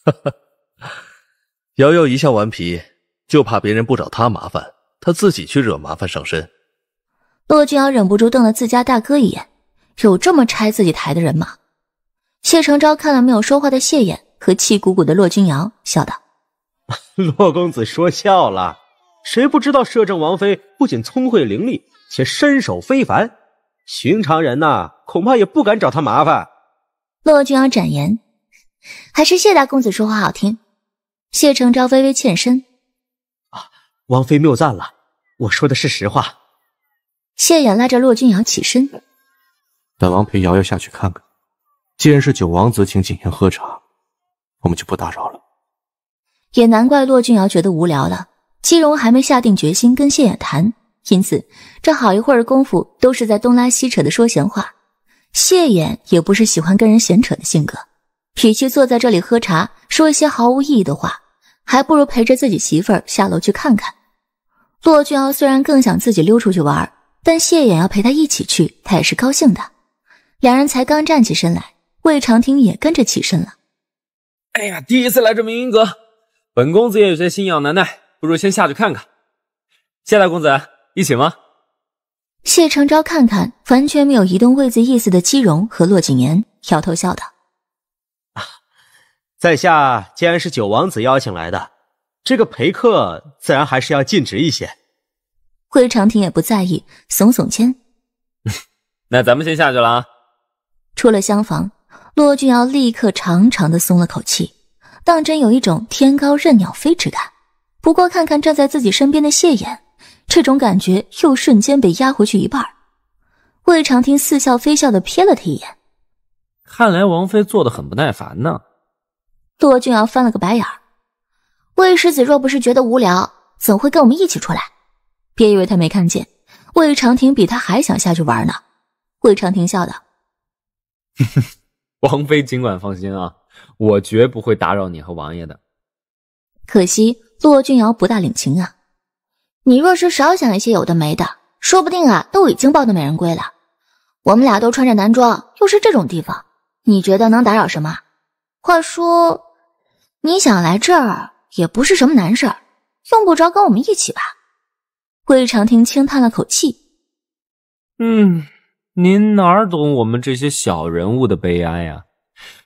[SPEAKER 1] 哈
[SPEAKER 2] 哈，瑶瑶一向顽皮，就怕别人不找他麻烦，他自己去惹麻烦上身。”
[SPEAKER 1] 洛俊瑶忍不住瞪了自家大哥一眼：“有这么拆自己台的人吗？”谢承昭看了没有说话的谢衍和气鼓鼓的骆君瑶，笑道：
[SPEAKER 2] “骆公子说笑了，谁不知道摄政王妃不仅聪慧伶俐，且身手非凡，寻常人呐，恐怕也不敢找她麻烦。”
[SPEAKER 1] 骆君瑶展颜：“还是谢大公子说话好听。”谢承昭微微欠身：“
[SPEAKER 2] 啊，王妃谬赞了，我说的是实话。”
[SPEAKER 1] 谢衍拉着骆君瑶起身：“
[SPEAKER 2] 本王陪瑶瑶下去看看。”既然是九王子请景言喝茶，我们就不打扰了。
[SPEAKER 1] 也难怪骆俊瑶觉得无聊了。姬荣还没下定决心跟谢衍谈，因此这好一会儿功夫都是在东拉西扯的说闲话。谢衍也不是喜欢跟人闲扯的性格，与其坐在这里喝茶说一些毫无意义的话，还不如陪着自己媳妇儿下楼去看看。骆俊瑶虽然更想自己溜出去玩，但谢衍要陪他一起去，他也是高兴的。两人才刚站起身来。魏长亭也跟着起身了。哎呀，
[SPEAKER 2] 第一次来这明云阁，本公子也有些心痒难耐，不如先下去看看。谢大公子，一起吗？
[SPEAKER 1] 谢承昭看看完全没有移动位子意思的姬荣和洛景言，摇头笑道：“
[SPEAKER 2] 啊，在下既然是九王子邀请来的，这个陪客自然还是要尽职一些。”
[SPEAKER 1] 魏长亭也不在意，耸耸肩：“
[SPEAKER 2] 那咱们先下去了。”啊。
[SPEAKER 1] 出了厢房。骆俊瑶立刻长长的松了口气，当真有一种天高任鸟飞之感。不过看看站在自己身边的谢衍，这种感觉又瞬间被压回去一半。魏长亭似笑非笑的瞥了他一眼，
[SPEAKER 2] 看来王妃做得很不耐烦呢。
[SPEAKER 1] 骆俊瑶翻了个白眼儿，魏世子若不是觉得无聊，怎会跟我们一起出来？别以为他没看见，魏长亭比他还想下去玩呢。魏长亭笑道。
[SPEAKER 2] 王妃尽管放心啊，我绝不会打扰你和王爷的。
[SPEAKER 1] 可惜骆俊瑶不大领情啊。你若是少想一些有的没的，说不定啊都已经抱得美人归了。我们俩都穿着男装，又是这种地方，你觉得能打扰什么？话说你想来这儿也不是什么难事儿，用不着跟我们一起吧？魏长亭轻叹了口气，嗯。您
[SPEAKER 2] 哪懂我们这些小人物的悲哀呀？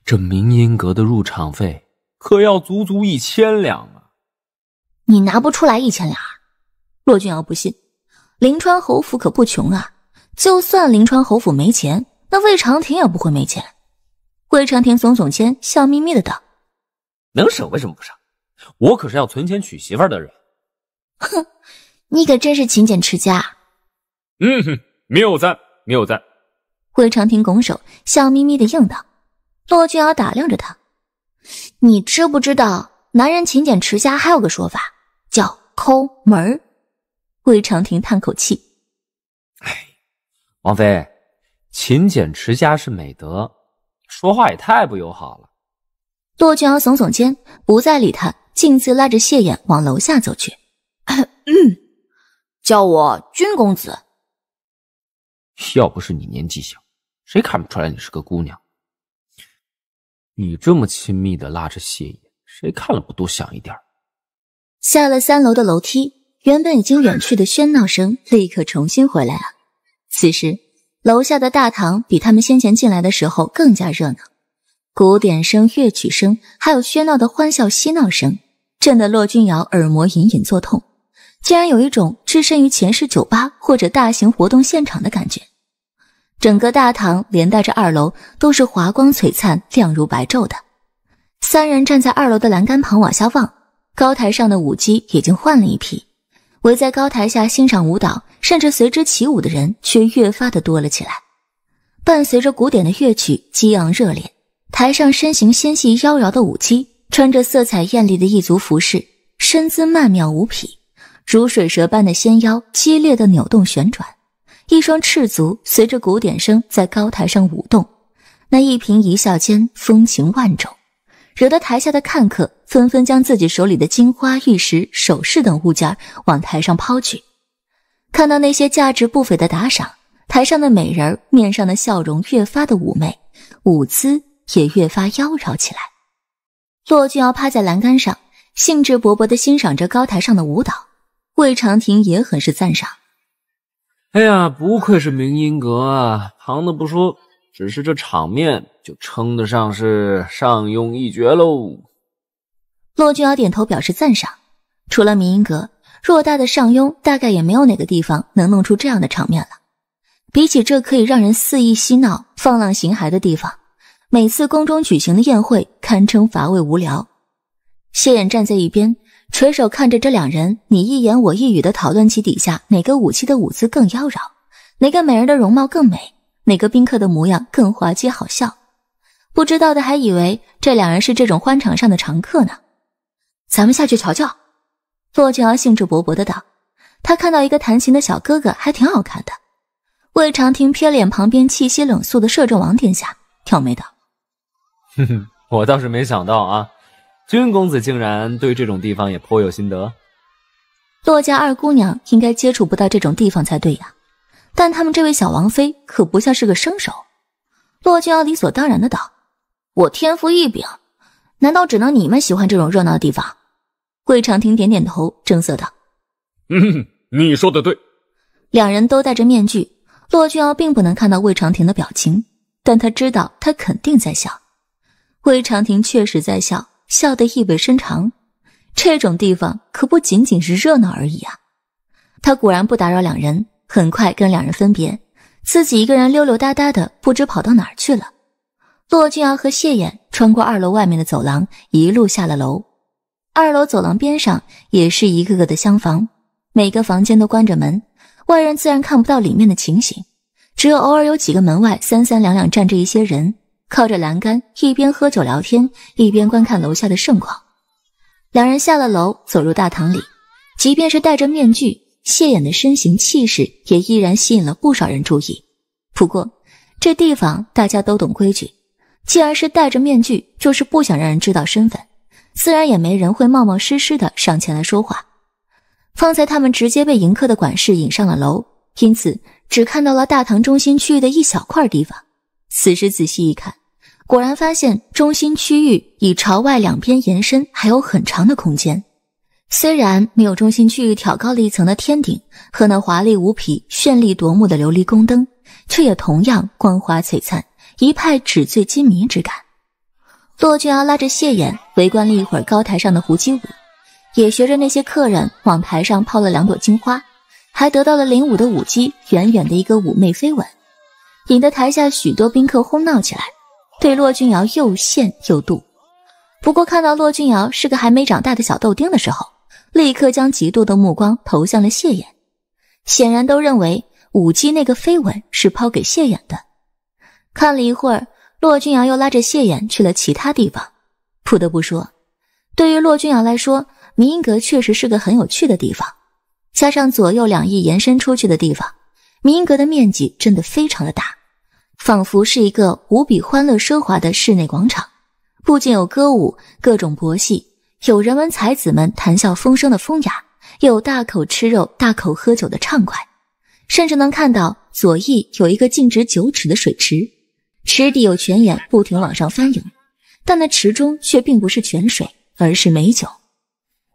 [SPEAKER 2] 这明音阁的入场费可要足足一千两啊！
[SPEAKER 1] 你拿不出来一千两？骆俊瑶不信。临川侯府可不穷啊！就算临川侯府没钱，那魏长亭也不会没钱。魏长亭耸耸肩，笑眯眯的道：“
[SPEAKER 2] 能省为什么不省？我可是要存钱娶媳妇的人。”
[SPEAKER 1] 哼，你可真是勤俭持家。
[SPEAKER 2] 嗯，哼，谬赞。没有赞，
[SPEAKER 1] 魏长亭拱手，笑眯眯的应道。骆君瑶打量着他，你知不知道，男人勤俭持家还有个说法，叫抠门儿。魏长亭叹口气，
[SPEAKER 2] 哎，王妃，勤俭持家是美德，说话也太不友好了。
[SPEAKER 1] 骆君瑶耸耸肩，不再理他，径自拉着谢衍往楼下走去。咳，叫我君公子。
[SPEAKER 2] 要不是你年纪小，谁看不出来你是个姑娘？你这么亲密的拉着谢意，谁看了不多想一点
[SPEAKER 1] 下了三楼的楼梯，原本已经远去的喧闹声立刻重新回来了。此时楼下的大堂比他们先前进来的时候更加热闹，鼓点声、乐曲声，还有喧闹的欢笑嬉闹声，震得骆君瑶耳膜隐隐作痛。竟然有一种置身于前世酒吧或者大型活动现场的感觉。整个大堂连带着二楼都是华光璀璨、亮如白昼的。三人站在二楼的栏杆旁往下望，高台上的舞姬已经换了一批，围在高台下欣赏舞蹈甚至随之起舞的人却越发的多了起来。伴随着古典的乐曲，激昂热烈。台上身形纤细妖娆的舞姬，穿着色彩艳丽的异族服饰，身姿曼妙无匹。如水蛇般的纤腰激烈的扭动旋转，一双赤足随着鼓点声在高台上舞动，那一颦一笑间风情万种，惹得台下的看客纷纷将自己手里的金花、玉石、首饰等物件往台上抛去。看到那些价值不菲的打赏，台上的美人面上的笑容越发的妩媚，舞姿也越发妖娆起来。骆俊瑶趴在栏杆上，兴致勃勃地欣赏着高台上的舞蹈。魏长亭也很是赞赏。
[SPEAKER 2] 哎呀，不愧是明音阁啊！旁的不说，只是这场面就称得上是上庸一绝喽。
[SPEAKER 1] 骆君瑶点头表示赞赏。除了明音阁，偌大的上庸大概也没有哪个地方能弄出这样的场面了。比起这可以让人肆意嬉闹、放浪形骸的地方，每次宫中举行的宴会堪称乏味无聊。谢衍站在一边。垂手看着这两人，你一言我一语的讨论起底下哪个舞姬的舞姿更妖娆，哪个美人的容貌更美，哪个宾客的模样更滑稽好笑。不知道的还以为这两人是这种欢场上的常客呢。咱们下去瞧瞧。”洛乔瑶兴致勃勃的道。他看到一个弹琴的小哥哥，还挺好看的。魏长亭瞥脸旁边气息冷肃的摄政王殿下，挑眉道：“
[SPEAKER 2] 哼哼，我倒是没想到啊。”君公子竟然对这种地方也颇有心得。
[SPEAKER 1] 洛家二姑娘应该接触不到这种地方才对呀，但他们这位小王妃可不像是个生手。洛俊瑶理所当然的道：“我天赋异禀，难道只能你们喜欢这种热闹的地方？”魏长亭点点头，正色道：“嗯，
[SPEAKER 2] 你说的对。”
[SPEAKER 1] 两人都戴着面具，洛俊瑶并不能看到魏长亭的表情，但他知道他肯定在笑。魏长亭确实在笑。笑得意味深长，这种地方可不仅仅是热闹而已啊！他果然不打扰两人，很快跟两人分别，自己一个人溜溜达达的，不知跑到哪儿去了。骆俊瑶和谢衍穿过二楼外面的走廊，一路下了楼。二楼走廊边上也是一个个的厢房，每个房间都关着门，外人自然看不到里面的情形，只有偶尔有几个门外三三两两站着一些人。靠着栏杆，一边喝酒聊天，一边观看楼下的盛况。两人下了楼，走入大堂里。即便是戴着面具，谢衍的身形气势也依然吸引了不少人注意。不过，这地方大家都懂规矩，既然是戴着面具，就是不想让人知道身份，自然也没人会冒冒失失的上前来说话。方才他们直接被迎客的管事引上了楼，因此只看到了大堂中心区域的一小块地方。此时仔细一看，果然发现中心区域已朝外两边延伸还有很长的空间。虽然没有中心区域挑高了一层的天顶和那华丽无匹、绚丽夺目的琉璃宫灯，却也同样光华璀璨，一派纸醉金迷之感。骆俊瑶拉着谢衍围观了一会儿高台上的胡姬舞，也学着那些客人往台上抛了两朵金花，还得到了领舞的舞姬远远的一个妩媚飞吻。引得台下许多宾客哄闹起来，对骆俊瑶又羡又妒。不过看到骆俊瑶是个还没长大的小豆丁的时候，立刻将嫉妒的目光投向了谢衍。显然都认为舞姬那个飞吻是抛给谢衍的。看了一会儿，骆俊瑶又拉着谢衍去了其他地方。不得不说，对于骆俊瑶来说，明英阁确实是个很有趣的地方。加上左右两翼延伸出去的地方，明英阁的面积真的非常的大。仿佛是一个无比欢乐奢华的室内广场，不仅有歌舞、各种博戏，有人文才子们谈笑风生的风雅，有大口吃肉、大口喝酒的畅快，甚至能看到左翼有一个径直九尺的水池，池底有泉眼不停往上翻涌，但那池中却并不是泉水，而是美酒。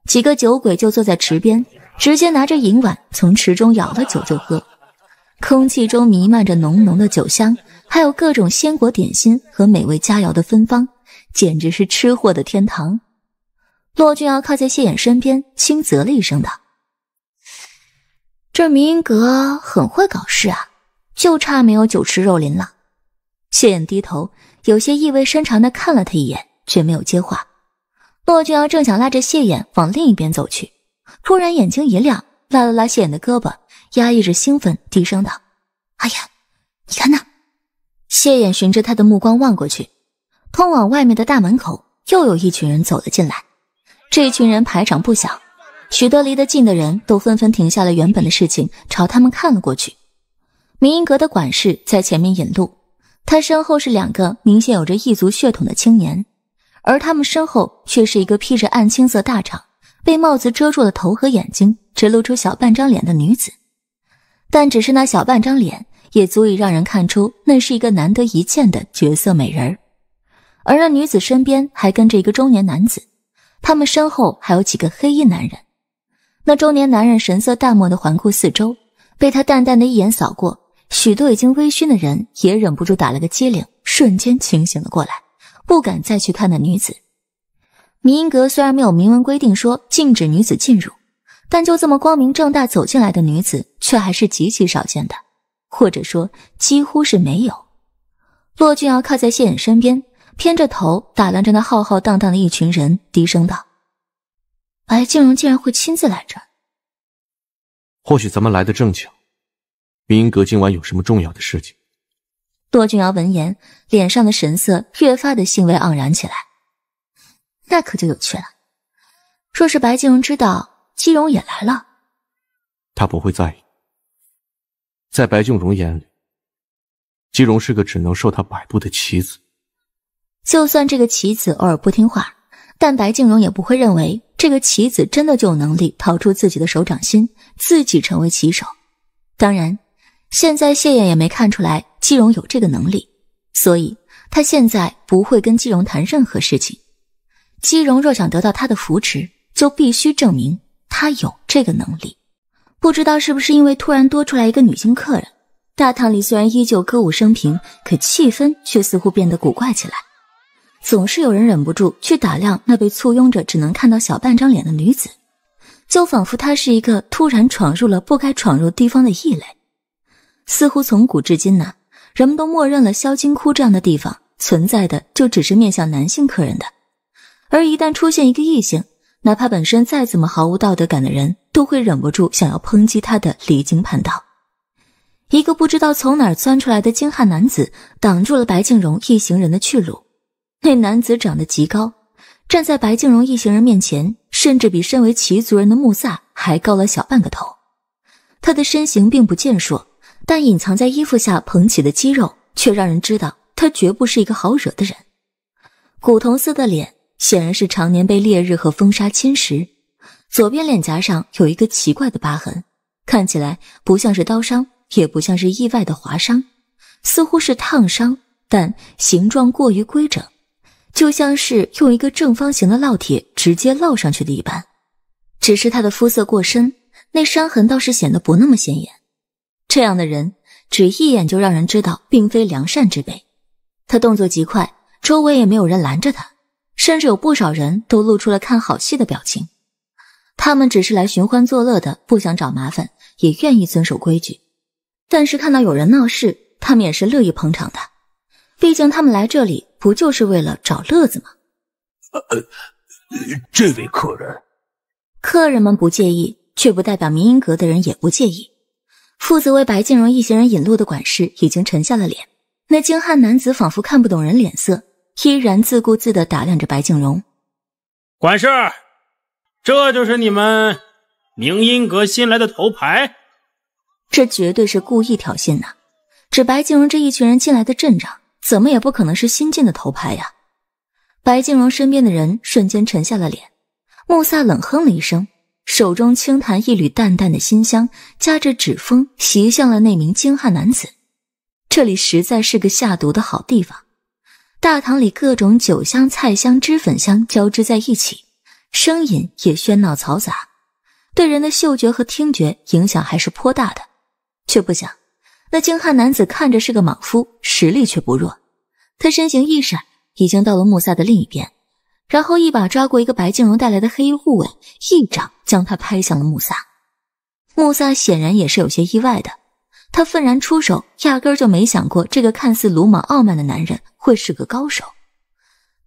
[SPEAKER 1] 几个酒鬼就坐在池边，直接拿着银碗从池中舀了酒就喝。空气中弥漫着浓浓的酒香，还有各种鲜果点心和美味佳肴的芬芳，简直是吃货的天堂。骆俊瑶靠在谢衍身边，轻啧了一声，道：“这明英阁很会搞事啊，就差没有酒池肉林了。”谢衍低头，有些意味深长的看了他一眼，却没有接话。骆俊瑶正想拉着谢衍往另一边走去，突然眼睛一亮。拉了拉谢衍的胳膊，压抑着兴奋，低声道：“阿呀，你看那。”谢衍循着他的目光望过去，通往外面的大门口又有一群人走了进来。这群人排场不小，许多离得近的人都纷纷停下了原本的事情，朝他们看了过去。明音阁的管事在前面引路，他身后是两个明显有着异族血统的青年，而他们身后却是一个披着暗青色大氅。被帽子遮住了头和眼睛，只露出小半张脸的女子，但只是那小半张脸，也足以让人看出那是一个难得一见的绝色美人儿。而那女子身边还跟着一个中年男子，他们身后还有几个黑衣男人。那中年男人神色淡漠的环顾四周，被他淡淡的一眼扫过，许多已经微醺的人也忍不住打了个激灵，瞬间清醒了过来，不敢再去看那女子。明英格虽然没有明文规定说禁止女子进入，但就这么光明正大走进来的女子，却还是极其少见的，或者说几乎是没有。骆俊瑶靠在谢衍身边，偏着头打量着那浩浩荡荡的一群人，低声道：“白静容竟然会亲自来这，
[SPEAKER 2] 或许咱们来的正巧，明英阁今晚有什么重要的事情。”
[SPEAKER 1] 骆俊瑶闻言，脸上的神色越发的兴味盎然起来。那可就有趣了。若是白敬荣知道姬荣也来了，
[SPEAKER 2] 他不会在意。在白敬荣眼里，姬荣是个只能受他摆布的棋子。
[SPEAKER 1] 就算这个棋子偶尔不听话，但白敬荣也不会认为这个棋子真的就有能力逃出自己的手掌心，自己成为棋手。当然，现在谢燕也没看出来姬荣有这个能力，所以他现在不会跟姬荣谈任何事情。姬荣若想得到他的扶持，就必须证明他有这个能力。不知道是不是因为突然多出来一个女性客人，大堂里虽然依旧歌舞升平，可气氛却似乎变得古怪起来。总是有人忍不住去打量那被簇拥着、只能看到小半张脸的女子，就仿佛她是一个突然闯入了不该闯入地方的异类。似乎从古至今呐，人们都默认了萧金窟这样的地方存在的就只是面向男性客人的。而一旦出现一个异性，哪怕本身再怎么毫无道德感的人，都会忍不住想要抨击他的离经叛道。一个不知道从哪钻出来的精悍男子挡住了白静荣一行人的去路。那男子长得极高，站在白静荣一行人面前，甚至比身为齐族人的穆萨还高了小半个头。他的身形并不健硕，但隐藏在衣服下捧起的肌肉却让人知道他绝不是一个好惹的人。古铜色的脸。显然是常年被烈日和风沙侵蚀，左边脸颊上有一个奇怪的疤痕，看起来不像是刀伤，也不像是意外的划伤，似乎是烫伤，但形状过于规整，就像是用一个正方形的烙铁直接烙上去的一般。只是他的肤色过深，那伤痕倒是显得不那么显眼。这样的人只一眼就让人知道并非良善之辈。他动作极快，周围也没有人拦着他。甚至有不少人都露出了看好戏的表情。他们只是来寻欢作乐的，不想找麻烦，也愿意遵守规矩。但是看到有人闹事，他们也是乐意捧场的。毕竟他们来这里不就是为了找乐子吗？
[SPEAKER 3] 呃，这位客人。
[SPEAKER 1] 客人们不介意，却不代表明英阁的人也不介意。负责为白静荣一行人引路的管事已经沉下了脸。那精悍男子仿佛看不懂人脸色。依然自顾自的打量着白静荣，
[SPEAKER 2] 管事，这就是你们明音阁新来的头
[SPEAKER 1] 牌？这绝对是故意挑衅呐！指白静荣这一群人进来的阵仗，怎么也不可能是新进的头牌呀！白静荣身边的人瞬间沉下了脸，穆萨冷哼了一声，手中轻弹一缕淡淡的馨香，夹着指风袭向了那名精悍男子。这里实在是个下毒的好地方。大堂里各种酒香、菜香、脂粉香交织在一起，声音也喧闹嘈杂，对人的嗅觉和听觉影响还是颇大的。却不想，那精悍男子看着是个莽夫，实力却不弱。他身形一闪，已经到了穆萨的另一边，然后一把抓过一个白敬容带来的黑衣护卫，一掌将他拍向了穆萨。穆萨显然也是有些意外的。他愤然出手，压根就没想过这个看似鲁莽傲慢的男人会是个高手。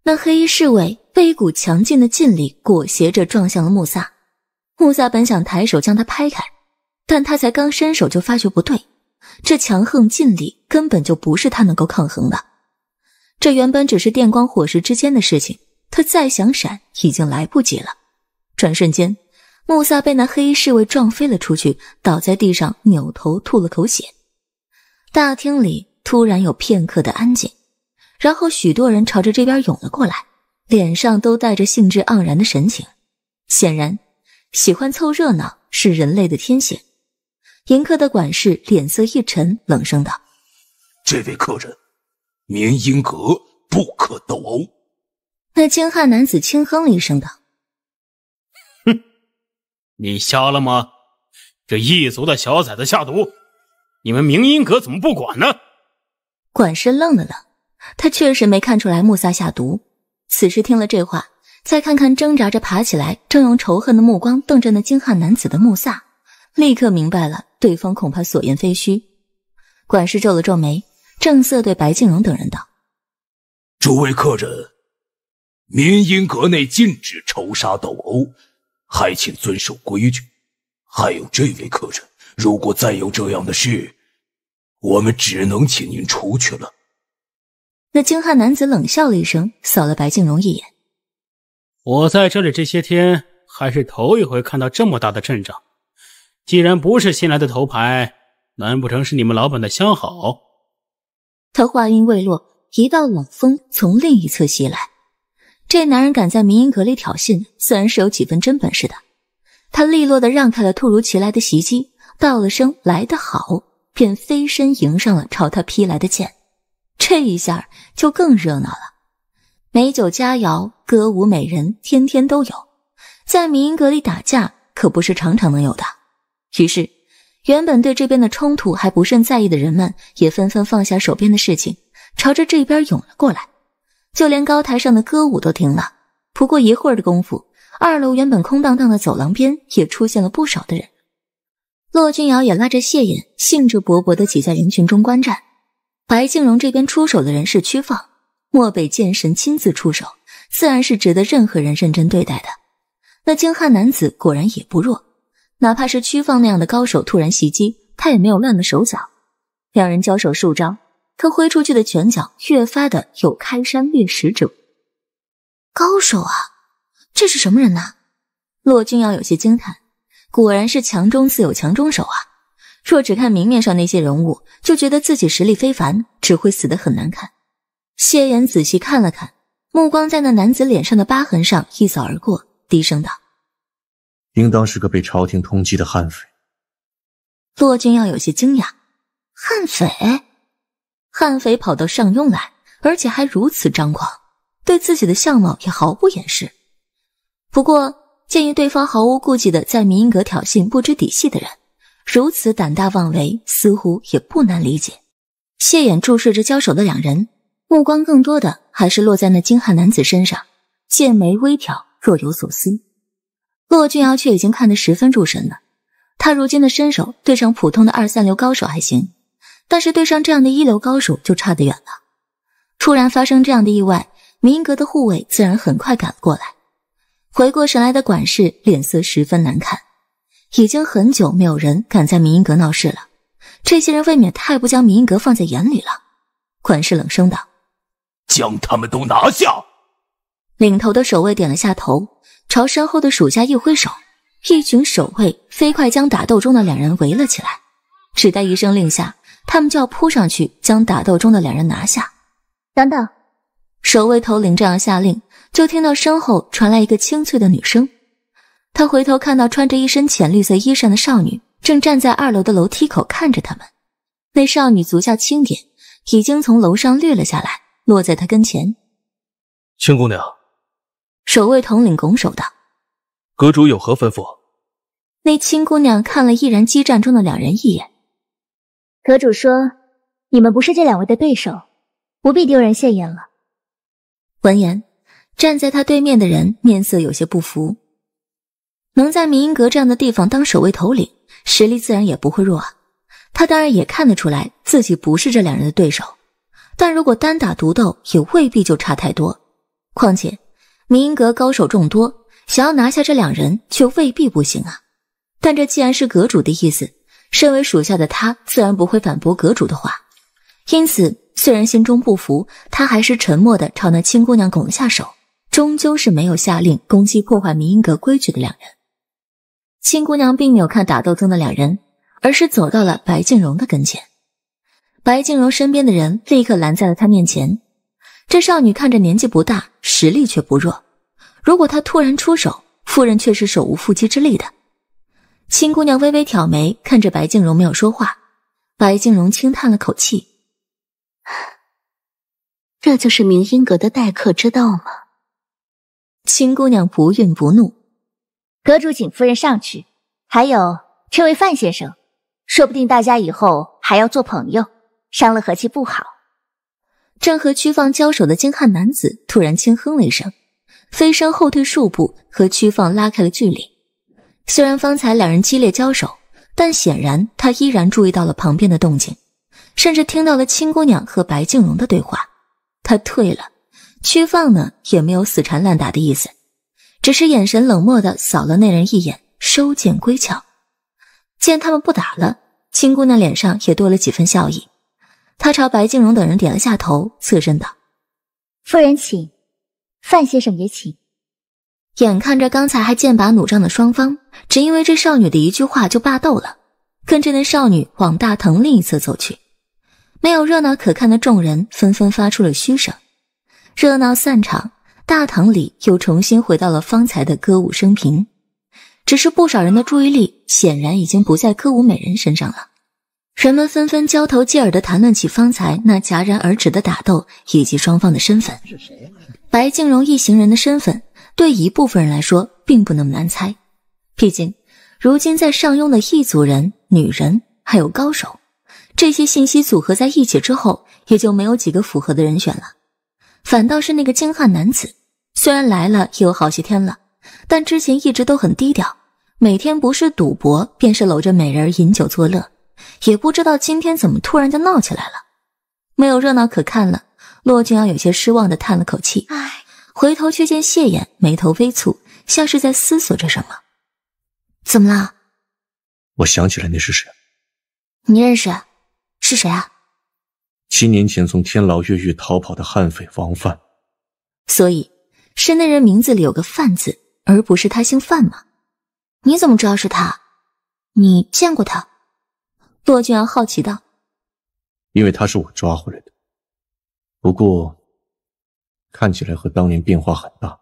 [SPEAKER 1] 那黑衣侍卫被一股强劲的劲力裹挟着撞向了穆萨。穆萨本想抬手将他拍开，但他才刚伸手就发觉不对，这强横劲力根本就不是他能够抗衡的。这原本只是电光火石之间的事情，他再想闪已经来不及了。转瞬间。穆萨被那黑衣侍卫撞飞了出去，倒在地上，扭头吐了口血。大厅里突然有片刻的安静，然后许多人朝着这边涌了过来，脸上都带着兴致盎然的神情。显然，喜欢凑热闹是人类的天性。迎客的管事脸色一沉，冷声道：“
[SPEAKER 2] 这位客人，眠英阁不可斗殴。”
[SPEAKER 1] 那精悍男子轻哼了一声，道。
[SPEAKER 2] 你瞎了吗？这异族的小崽子下毒，你们明音阁怎么不管呢？
[SPEAKER 1] 管事愣了愣，他确实没看出来穆萨下毒。此时听了这话，再看看挣扎着爬起来，正用仇恨的目光瞪着那精悍男子的穆萨，立刻明白了对方恐怕所言非虚。管事皱了皱眉，正色对白敬荣等人道：“
[SPEAKER 2] 诸位客人，明音阁内禁止仇杀斗殴。”还请遵守规矩。还有这位客
[SPEAKER 3] 人，如果再有这样的事，我们只能请您出去了。
[SPEAKER 1] 那精悍男子冷笑了一声，扫了白敬荣一眼。
[SPEAKER 2] 我在这里这些天，还是头一回看到这么大的阵仗。既然不是新来的头牌，难不成是你们老板的相好？
[SPEAKER 1] 他话音未落，一道冷风从另一侧袭来。这男人敢在迷英阁里挑衅，自然是有几分真本事的。他利落的让开了突如其来的袭击，道了声“来得好”，便飞身迎上了朝他劈来的剑。这一下就更热闹了。美酒佳肴、歌舞美人，天天都有。在迷英阁里打架可不是常常能有的。于是，原本对这边的冲突还不甚在意的人们，也纷纷放下手边的事情，朝着这边涌了过来。就连高台上的歌舞都停了。不过一会儿的功夫，二楼原本空荡荡的走廊边也出现了不少的人。骆君瑶也拉着谢隐，兴致勃勃的挤在人群中观战。白静荣这边出手的人是曲放，漠北剑神亲自出手，自然是值得任何人认真对待的。那精悍男子果然也不弱，哪怕是曲放那样的高手突然袭击，他也没有乱了手脚。两人交手数招。他挥出去的拳脚越发的有开山裂石之威，高手啊，这是什么人呢？骆君耀有些惊叹，果然是强中自有强中手啊！若只看明面上那些人物，就觉得自己实力非凡，只会死得很难看。谢岩仔细看了看，目光在那男子脸上的疤痕上一扫而过，低声道：“
[SPEAKER 2] 应当是个被朝廷通缉的悍匪。”
[SPEAKER 1] 骆君耀有些惊讶，悍匪。悍匪跑到上庸来，而且还如此张狂，对自己的相貌也毫不掩饰。不过，鉴于对方毫无顾忌的在民阁挑衅不知底细的人，如此胆大妄为，似乎也不难理解。谢眼注视着交手的两人，目光更多的还是落在那精悍男子身上，剑眉微挑，若有所思。骆俊瑶却已经看得十分入神了，他如今的身手对上普通的二三流高手还行。但是对上这样的一流高手就差得远了。突然发生这样的意外，民阁的护卫自然很快赶了过来。回过神来的管事脸色十分难看，已经很久没有人敢在民阁闹事了，这些人未免太不将民阁放在眼里了。管事冷声道：“
[SPEAKER 2] 将他们都拿下！”
[SPEAKER 1] 领头的守卫点了下头，朝身后的属下一挥手，一群守卫飞快将打斗中的两人围了起来，只待一声令下。他们就要扑上去将打斗中的两人拿下。等等，守卫头领这样下令，就听到身后传来一个清脆的女声。他回头看到穿着一身浅绿色衣衫的少女，正站在二楼的楼梯口看着他们。那少女足下轻点，已经从楼上掠了下来，落在他跟前。青姑娘，守卫统领拱手道：“
[SPEAKER 2] 阁主有何吩咐？”
[SPEAKER 1] 那青姑娘看了依然激战中的两人一眼。阁主说：“你们不是这两位的对手，不必丢人现眼了。”闻言，站在他对面的人面色有些不服。能在明英阁这样的地方当守卫头领，实力自然也不会弱啊。他当然也看得出来自己不是这两人的对手，但如果单打独斗，也未必就差太多。况且明英阁高手众多，想要拿下这两人，却未必不行啊。但这既然是阁主的意思。身为属下的他，自然不会反驳阁主的话，因此虽然心中不服，他还是沉默的朝那青姑娘拱了下手，终究是没有下令攻击破坏迷音阁规矩的两人。青姑娘并没有看打斗中的两人，而是走到了白敬荣的跟前。白敬荣身边的人立刻拦在了他面前。这少女看着年纪不大，实力却不弱，如果她突然出手，夫人却是手无缚鸡之力的。青姑娘微微挑眉，看着白静茹，没有说话。白静茹轻叹了口气：“ 这就是明英阁的待客之道吗？”青姑娘不愠不怒。阁主请夫人上去，还有这位范先生，说不定大家以后还要做朋友，伤了和气不好。正和屈放交手的精悍男子突然轻哼了一声，飞身后退数步，和屈放拉开了距离。虽然方才两人激烈交手，但显然他依然注意到了旁边的动静，甚至听到了青姑娘和白静蓉的对话。他退了，屈放呢也没有死缠烂打的意思，只是眼神冷漠的扫了那人一眼，收剑归鞘。见他们不打了，青姑娘脸上也多了几分笑意。她朝白静蓉等人点了下头，侧身道：“夫人请，范先生也请。”眼看着刚才还剑拔弩张的双方，只因为这少女的一句话就罢斗了。跟着那少女往大堂另一侧走去，没有热闹可看的众人纷纷发出了嘘声。热闹散场，大堂里又重新回到了方才的歌舞升平，只是不少人的注意力显然已经不在歌舞美人身上了。人们纷纷交头接耳地谈论起方才那戛然而止的打斗以及双方的身份，白静容一行人的身份。对一部分人来说，并不那么难猜。毕竟，如今在上庸的异族人、女人，还有高手，这些信息组合在一起之后，也就没有几个符合的人选了。反倒是那个精悍男子，虽然来了也有好些天了，但之前一直都很低调，每天不是赌博，便是搂着美人饮酒作乐，也不知道今天怎么突然就闹起来了。没有热闹可看了，骆君瑶有些失望地叹了口气。唉。回头却见谢衍眉头微蹙，像是在思索着什么。怎么了？
[SPEAKER 2] 我想起来那是
[SPEAKER 1] 谁。你认识？是谁啊？
[SPEAKER 2] 七年前从天牢越狱逃跑的悍匪王范。
[SPEAKER 1] 所以是那人名字里有个“范”字，而不是他姓范吗？你怎么知道是他？你见过他？骆俊阳好奇道。
[SPEAKER 2] 因为他是我抓回来的。不过。看起来和当年变化很大，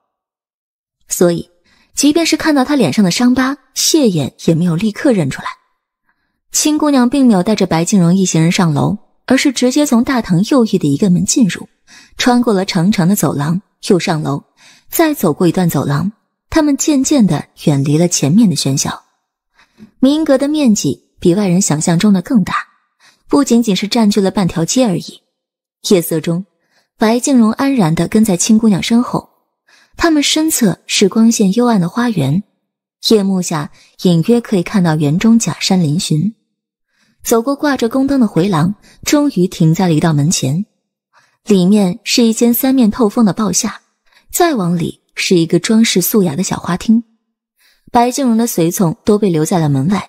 [SPEAKER 1] 所以，即便是看到他脸上的伤疤，谢衍也没有立刻认出来。青姑娘并没有带着白敬荣一行人上楼，而是直接从大堂右翼的一个门进入，穿过了长长的走廊，又上楼，再走过一段走廊，他们渐渐的远离了前面的喧嚣。明阁的面积比外人想象中的更大，不仅仅是占据了半条街而已。夜色中。白静蓉安然地跟在青姑娘身后，他们身侧是光线幽暗的花园，夜幕下隐约可以看到园中假山嶙峋。走过挂着宫灯的回廊，终于停在了一道门前，里面是一间三面透风的抱厦，再往里是一个装饰素雅的小花厅。白静蓉的随从都被留在了门外，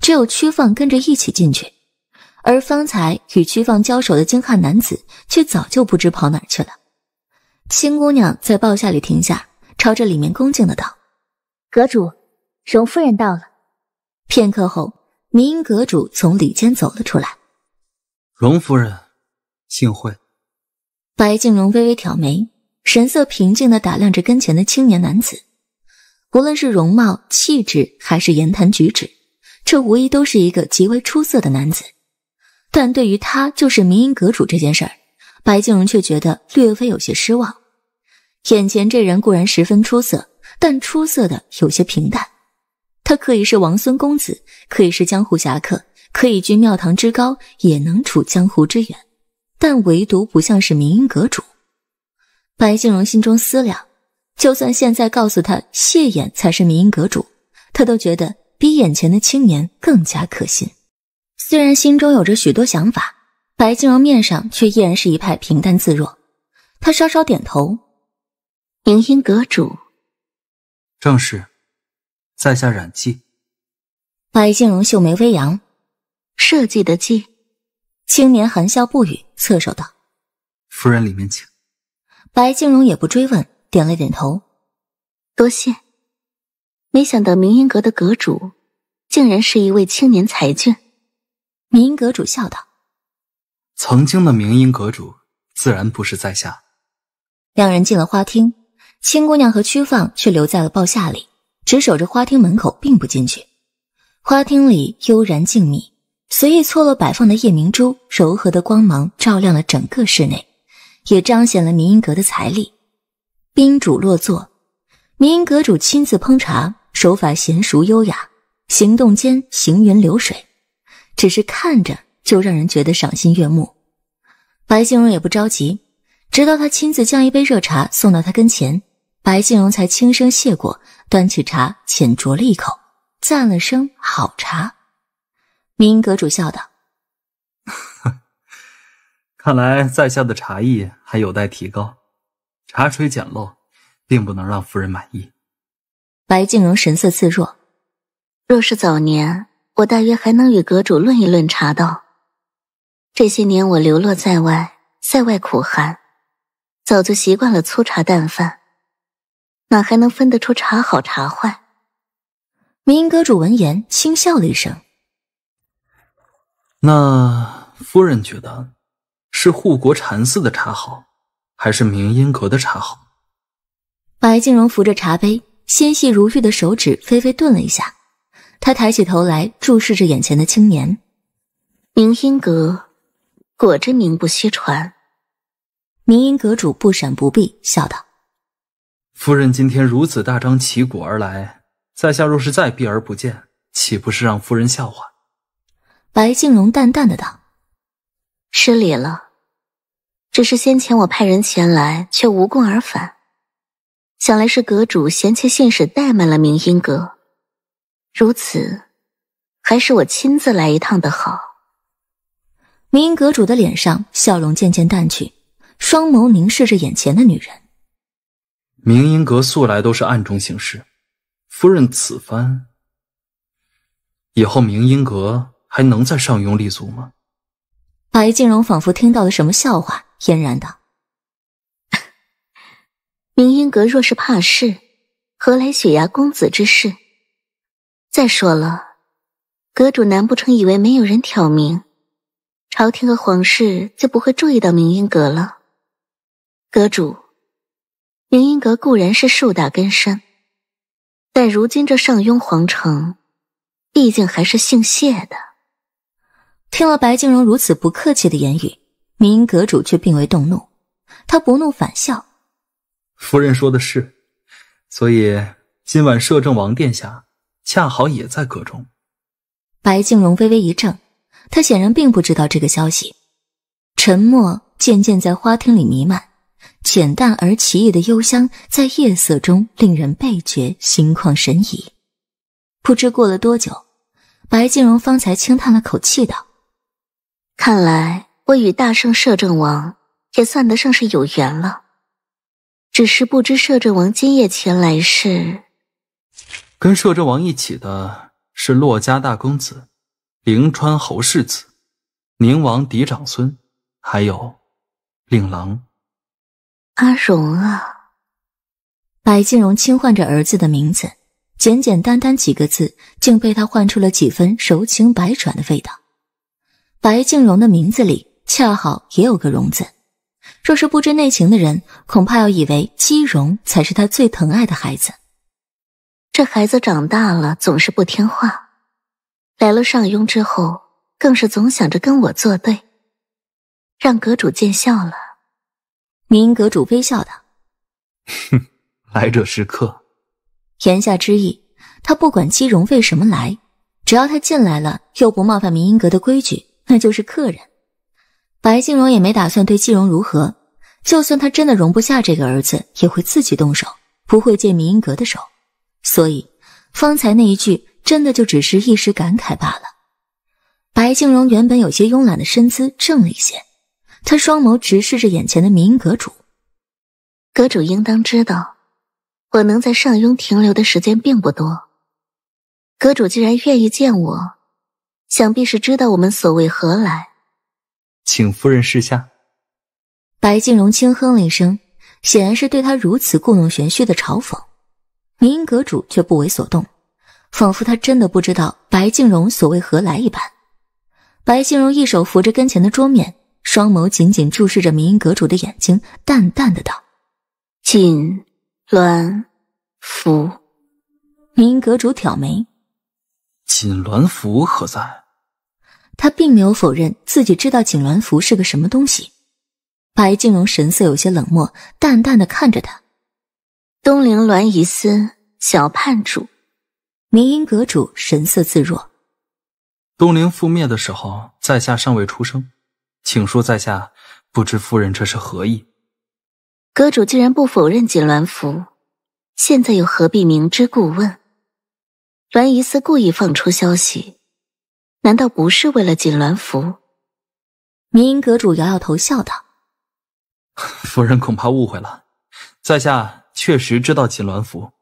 [SPEAKER 1] 只有屈放跟着一起进去。而方才与屈放交手的精悍男子却早就不知跑哪去了。青姑娘在报下里停下，朝着里面恭敬的道：“阁主，荣夫人到了。”片刻后，迷音阁主从里间走了出来。
[SPEAKER 2] “荣夫人，幸会。”
[SPEAKER 1] 白静荣微微挑眉，神色平静的打量着跟前的青年男子。无论是容貌、气质，还是言谈举止，这无疑都是一个极为出色的男子。但对于他就是明音阁主这件事儿，白静荣却觉得略微有些失望。眼前这人固然十分出色，但出色的有些平淡。他可以是王孙公子，可以是江湖侠客，可以居庙堂之高，也能处江湖之远，但唯独不像是明音阁主。白静荣心中思量，就算现在告诉他谢衍才是明音阁主，他都觉得比眼前的青年更加可信。虽然心中有着许多想法，白静容面上却依然是一派平淡自若。他稍稍点头：“明音阁主，
[SPEAKER 2] 正是，在下冉季。”
[SPEAKER 1] 白静荣秀眉微扬：“设计的计。”青年含笑不语，侧手道：“
[SPEAKER 2] 夫人，里面请。”
[SPEAKER 1] 白静荣也不追问，点了点头：“多谢。没想到明音阁的阁主，竟然是一位青年才俊。”鸣音阁主笑道：“
[SPEAKER 2] 曾经的明音阁主自然不是在下。”
[SPEAKER 1] 两人进了花厅，青姑娘和屈放却留在了报下里，只守着花厅门口，并不进去。花厅里悠然静谧，随意错落摆放的夜明珠，柔和的光芒照亮了整个室内，也彰显了鸣音阁的财力。宾主落座，鸣音阁主亲自烹茶，手法娴熟优雅，行动间行云流水。只是看着就让人觉得赏心悦目。白静荣也不着急，直到他亲自将一杯热茶送到他跟前，白静荣才轻声谢过，端起茶浅酌了一口，赞了声“好茶”。明阁主笑道：
[SPEAKER 2] “看来在下的茶艺还有待提高，茶水简陋，并不能让夫人满意。”
[SPEAKER 1] 白静荣神色自若，若是早年。我大约还能与阁主论一论茶道。这些年我流落在外，塞外苦寒，早就习惯了粗茶淡饭，哪还能分得出茶好茶坏？明阁主闻言轻笑了一声。
[SPEAKER 2] 那夫人觉得是护国禅寺的茶好，还是明音阁的茶好？
[SPEAKER 1] 白静容扶着茶杯，纤细如玉的手指微微顿了一下。他抬起头来，注视着眼前的青年。明音阁，果真名不虚传。明音阁主不闪不避，笑道：“
[SPEAKER 2] 夫人今天如此大张旗鼓而来，在下若是再避而不见，岂不是让夫人笑话？”
[SPEAKER 1] 白静荣淡淡的道：“失礼了，只是先前我派人前来，却无功而返，想来是阁主嫌弃信使怠慢了明音阁。”如此，还是我亲自来一趟的好。明音阁主的脸上笑容渐渐淡去，双眸凝视着眼前的女人。
[SPEAKER 2] 明音阁素来都是暗中行事，夫人此番，以后明音阁还能在上庸立足吗？
[SPEAKER 1] 白静荣仿佛听到了什么笑话，嫣然道：“明 音阁若是怕事，何来雪崖公子之事？”再说了，阁主难不成以为没有人挑明，朝廷和皇室就不会注意到明音阁了？阁主，明音阁固然是树大根深，但如今这上庸皇城，毕竟还是姓谢的。听了白静荣如此不客气的言语，明音阁主却并未动怒，他不怒反笑：“
[SPEAKER 2] 夫人说的是，所以今晚摄政王殿下。”恰好也在阁中，
[SPEAKER 1] 白静容微微一怔，他显然并不知道这个消息。沉默渐渐在花厅里弥漫，浅淡而奇异的幽香在夜色中令人倍觉心旷神怡。不知过了多久，白静容方才轻叹了口气道：“看来我与大圣摄政王也算得上是有缘了，只是不知摄政王今夜前来是……”
[SPEAKER 2] 跟摄政王一起的是洛家大公子，灵川侯世子，宁王嫡长孙，还有令郎
[SPEAKER 1] 阿荣啊。白静荣轻唤着儿子的名字，简简单单几个字，竟被他唤出了几分柔情百转的味道。白静荣的名字里恰好也有个“荣”字，若是不知内情的人，恐怕要以为姬荣才是他最疼爱的孩子。这孩子长大了总是不听话，来了上庸之后，更是总想着跟我作对，让阁主见笑了。明阁主微笑道：“
[SPEAKER 2] 哼，来者是客。”
[SPEAKER 1] 言下之意，他不管姬荣为什么来，只要他进来了，又不冒犯明音阁的规矩，那就是客人。白静荣也没打算对姬荣如何，就算他真的容不下这个儿子，也会自己动手，不会借明音阁的手。所以，方才那一句真的就只是一时感慨罢了。白静荣原本有些慵懒的身姿正了一些，他双眸直视着眼前的明阁主，阁主应当知道，我能在上庸停留的时间并不多。阁主既然愿意见我，想必是知道我们所为何来。
[SPEAKER 2] 请夫人示下。
[SPEAKER 1] 白静荣轻哼了一声，显然是对他如此故弄玄虚的嘲讽。明阁主却不为所动，仿佛他真的不知道白静荣所谓何来一般。白静荣一手扶着跟前的桌面，双眸紧紧注视着明阁主的眼睛，淡淡的道：“锦鸾符。”明阁主挑眉：“
[SPEAKER 2] 锦鸾符何在？”
[SPEAKER 1] 他并没有否认自己知道锦鸾符是个什么东西。白静荣神色有些冷漠，淡淡的看着他。东陵栾仪司小判主，明音阁主神色自若。
[SPEAKER 2] 东陵覆灭的时候，在下尚未出生，请恕在下不知夫人这是何
[SPEAKER 1] 意。阁主既然不否认锦鸾符，现在又何必明知故问？栾仪司故意放出消息，难道不是为了锦鸾符？明音阁主摇摇头，笑道：“
[SPEAKER 2] 夫人恐怕误会了，在下。”确实知道锦鸾符，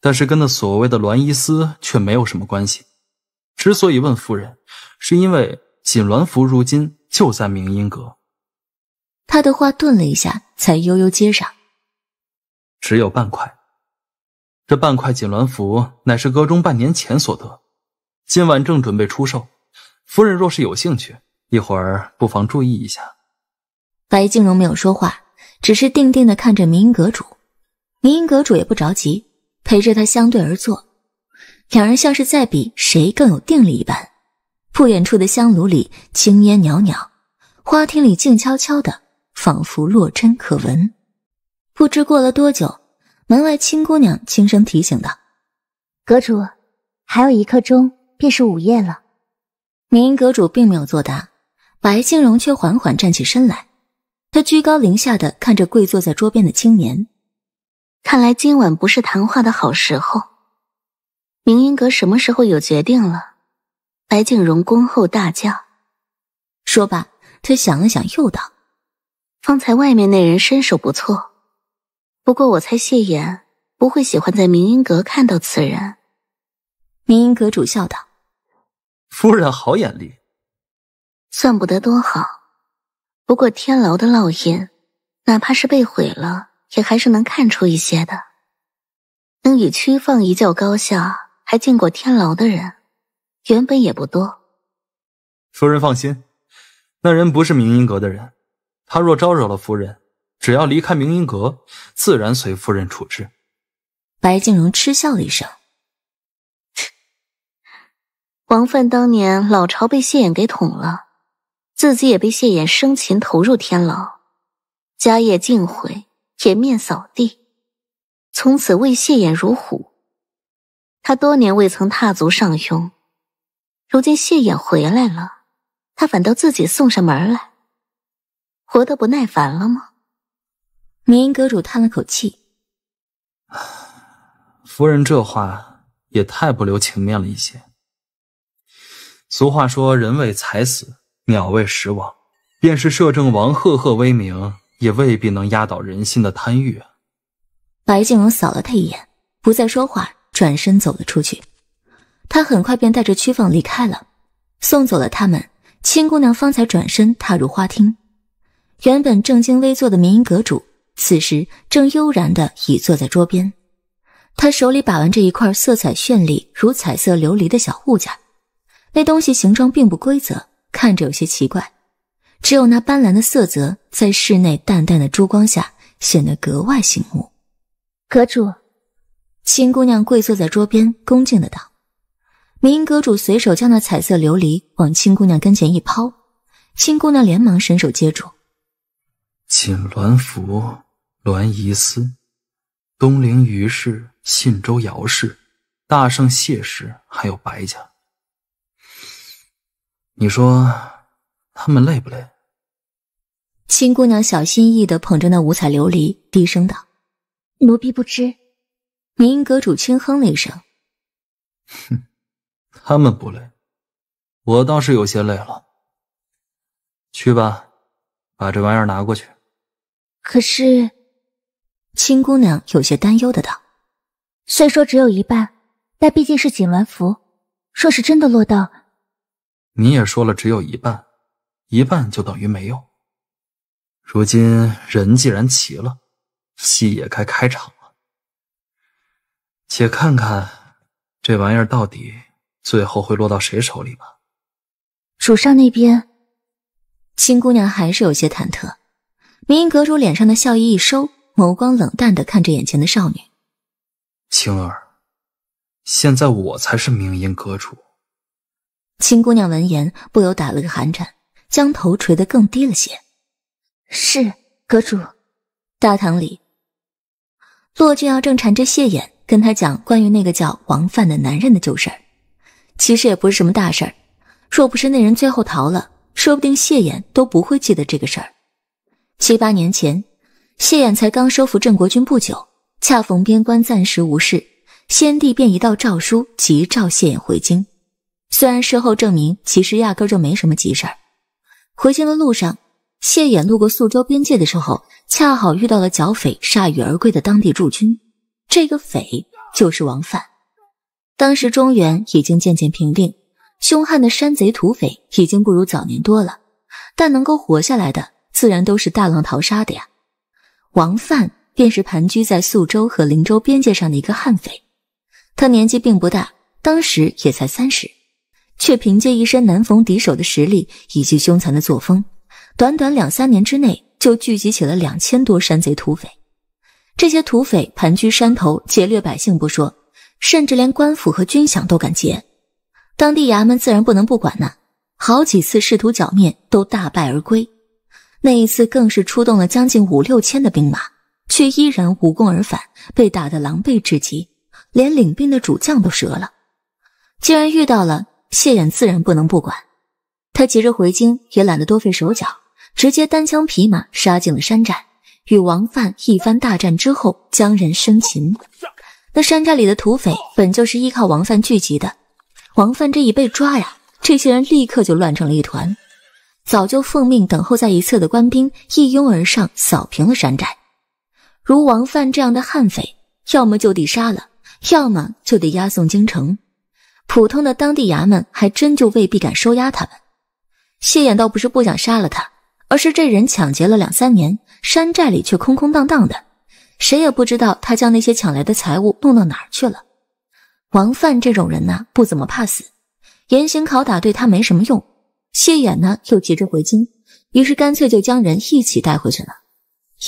[SPEAKER 2] 但是跟那所谓的鸾衣丝却没有什么关系。之所以问夫人，是因为锦鸾符如今就在明音阁。
[SPEAKER 1] 他的话顿了一下，才悠悠接上：“
[SPEAKER 2] 只有半块，这半块锦鸾符乃是阁中半年前所得，今晚正准备出售。夫人若是有兴趣，一会儿不妨注意一下。”
[SPEAKER 1] 白静荣没有说话，只是定定的看着明音阁主。明英阁主也不着急，陪着他相对而坐，两人像是在比谁更有定力一般。不远处的香炉里青烟袅袅，花厅里静悄悄的，仿佛落针可闻。不知过了多久，门外青姑娘轻声提醒道：“阁主，还有一刻钟便是午夜了。”明英阁主并没有作答，白静荣却缓缓站起身来，他居高临下的看着跪坐在桌边的青年。看来今晚不是谈话的好时候。明英阁什么时候有决定了？白景荣恭候大驾。说罢，他想了想，又道：“方才外面那人身手不错，不过我猜谢衍不会喜欢在明英阁看到此人。”明英阁主笑道：“
[SPEAKER 2] 夫人好眼力，
[SPEAKER 1] 算不得多好，不过天牢的烙印，哪怕是被毁了。”也还是能看出一些的。能与屈放一较高下，还进过天牢的人，原本也不多。
[SPEAKER 2] 夫人放心，那人不是明音阁的人。他若招惹了夫人，只要离开明音阁，自然随夫人处置。
[SPEAKER 1] 白静荣嗤笑了一声：“王范当年老巢被谢衍给捅了，自己也被谢衍生擒投入天牢，家业尽毁。”颜面扫地，从此为谢眼如虎。他多年未曾踏足上庸，如今谢衍回来了，他反倒自己送上门来，活得不耐烦了吗？明阁主叹了口气：“
[SPEAKER 2] 夫人这话也太不留情面了一些。俗话说，人为财死，鸟为食亡，便是摄政王赫赫威名。”也未必能压倒人心的贪欲啊！
[SPEAKER 1] 白静荣扫了他一眼，不再说话，转身走了出去。他很快便带着屈放离开了，送走了他们，青姑娘方才转身踏入花厅。原本正襟危坐的民营阁主，此时正悠然地倚坐在桌边，他手里把玩着一块色彩绚丽如彩色琉璃的小物件，那东西形状并不规则，看着有些奇怪。只有那斑斓的色泽，在室内淡淡的珠光下，显得格外醒目。阁主，青姑娘跪坐在桌边，恭敬的道：“明阁主随手将那彩色琉璃往青姑娘跟前一抛，青姑娘连忙伸手接住。”
[SPEAKER 2] 锦鸾服，鸾仪司、东陵于氏、信州姚氏、大圣谢氏，还有白家，你说他们累不累？
[SPEAKER 1] 青姑娘小心翼翼的捧着那五彩琉璃，低声道：“奴婢不知。”明阁主轻哼了一声：“
[SPEAKER 2] 哼，他们不累，我倒是有些累了。去吧，把这玩意儿拿过去。”
[SPEAKER 1] 可是，青姑娘有些担忧的道：“虽说只有一半，但毕竟是锦鸾符，若是真的落到……”
[SPEAKER 2] 你也说了，只有一半，一半就等于没有。如今人既然齐了，戏也该开场了。且看看这玩意儿到底最后会落到谁手里吧。
[SPEAKER 1] 主上那边，青姑娘还是有些忐忑。明音阁主脸上的笑意一收，眸光冷淡的看着眼前的少女。
[SPEAKER 4] 青儿，
[SPEAKER 2] 现在我才是明音阁主。
[SPEAKER 1] 青姑娘闻言，不由打了个寒颤，将头垂得更低了些。是阁主，大堂里，骆俊瑶正缠着谢衍跟他讲关于那个叫王范的男人的旧事儿。其实也不是什么大事儿，若不是那人最后逃了，说不定谢衍都不会记得这个事儿。七八年前，谢衍才刚收服镇国军不久，恰逢边关暂时无事，先帝便一道诏书急召谢衍回京。虽然事后证明，其实压根就没什么急事儿。回京的路上。谢衍路过宿州边界的时候，恰好遇到了剿匪铩羽而归的当地驻军。这个匪就是王范。当时中原已经渐渐平定，凶悍的山贼土匪已经不如早年多了，但能够活下来的自然都是大浪淘沙的呀。王范便是盘踞在宿州和灵州边界上的一个悍匪。他年纪并不大，当时也才三十，却凭借一身难逢敌手的实力以及凶残的作风。短短两三年之内，就聚集起了两千多山贼土匪。这些土匪盘踞山头，劫掠百姓不说，甚至连官府和军饷都敢劫。当地衙门自然不能不管呐。好几次试图剿灭，都大败而归。那一次更是出动了将近五六千的兵马，却依然无功而返，被打得狼狈至极，连领兵的主将都折了。既然遇到了谢衍，自然不能不管。他急着回京，也懒得多费手脚。直接单枪匹马杀进了山寨，与王范一番大战之后，将人生擒。那山寨里的土匪本就是依靠王范聚集的，王范这一被抓呀，这些人立刻就乱成了一团。早就奉命等候在一侧的官兵一拥而上，扫平了山寨。如王范这样的悍匪，要么就地杀了，要么就得押送京城。普通的当地衙门还真就未必敢收押他们。谢衍倒不是不想杀了他。而是这人抢劫了两三年，山寨里却空空荡荡的，谁也不知道他将那些抢来的财物弄到哪儿去了。王范这种人呢，不怎么怕死，严刑拷打对他没什么用。谢衍呢，又急着回京，于是干脆就将人一起带回去了。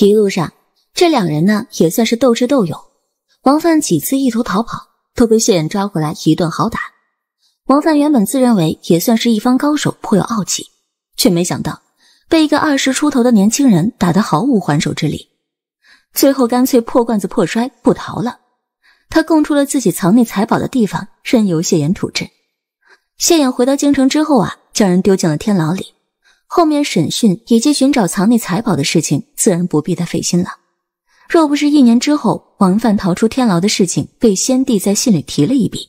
[SPEAKER 1] 一路上，这两人呢，也算是斗智斗勇。王范几次意图逃跑，都被谢衍抓回来一顿好打。王范原本自认为也算是一方高手，颇有傲气，却没想到。被一个二十出头的年轻人打得毫无还手之力，最后干脆破罐子破摔，不逃了。他供出了自己藏匿财宝的地方，任由谢衍处置。谢衍回到京城之后啊，将人丢进了天牢里。后面审讯以及寻找藏匿财宝的事情，自然不必再费心了。若不是一年之后王范逃出天牢的事情被先帝在信里提了一笔，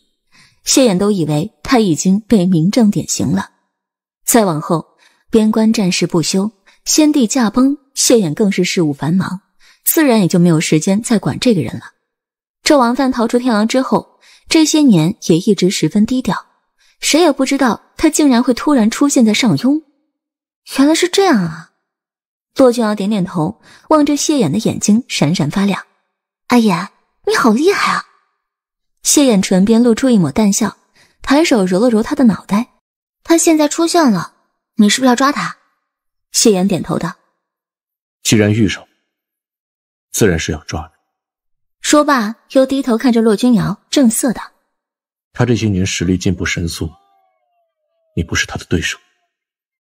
[SPEAKER 1] 谢衍都以为他已经被明正典刑了。再往后。边关战事不休，先帝驾崩，谢衍更是事务繁忙，自然也就没有时间再管这个人了。这王犯逃出天狼之后，这些年也一直十分低调，谁也不知道他竟然会突然出现在上庸。原来是这样啊！骆俊瑶点点头，望着谢衍的眼睛闪闪发亮。阿衍，你好厉害啊！谢衍唇边露出一抹淡笑，抬手揉了揉他的脑袋。他现在出现了。你是不是要抓他？谢岩点头道：“
[SPEAKER 3] 既然遇上，
[SPEAKER 2] 自然是要抓的。”
[SPEAKER 1] 说罢，又低头看着骆君瑶，正色道：“
[SPEAKER 2] 他这些年实力进步神速，你不是他的对手，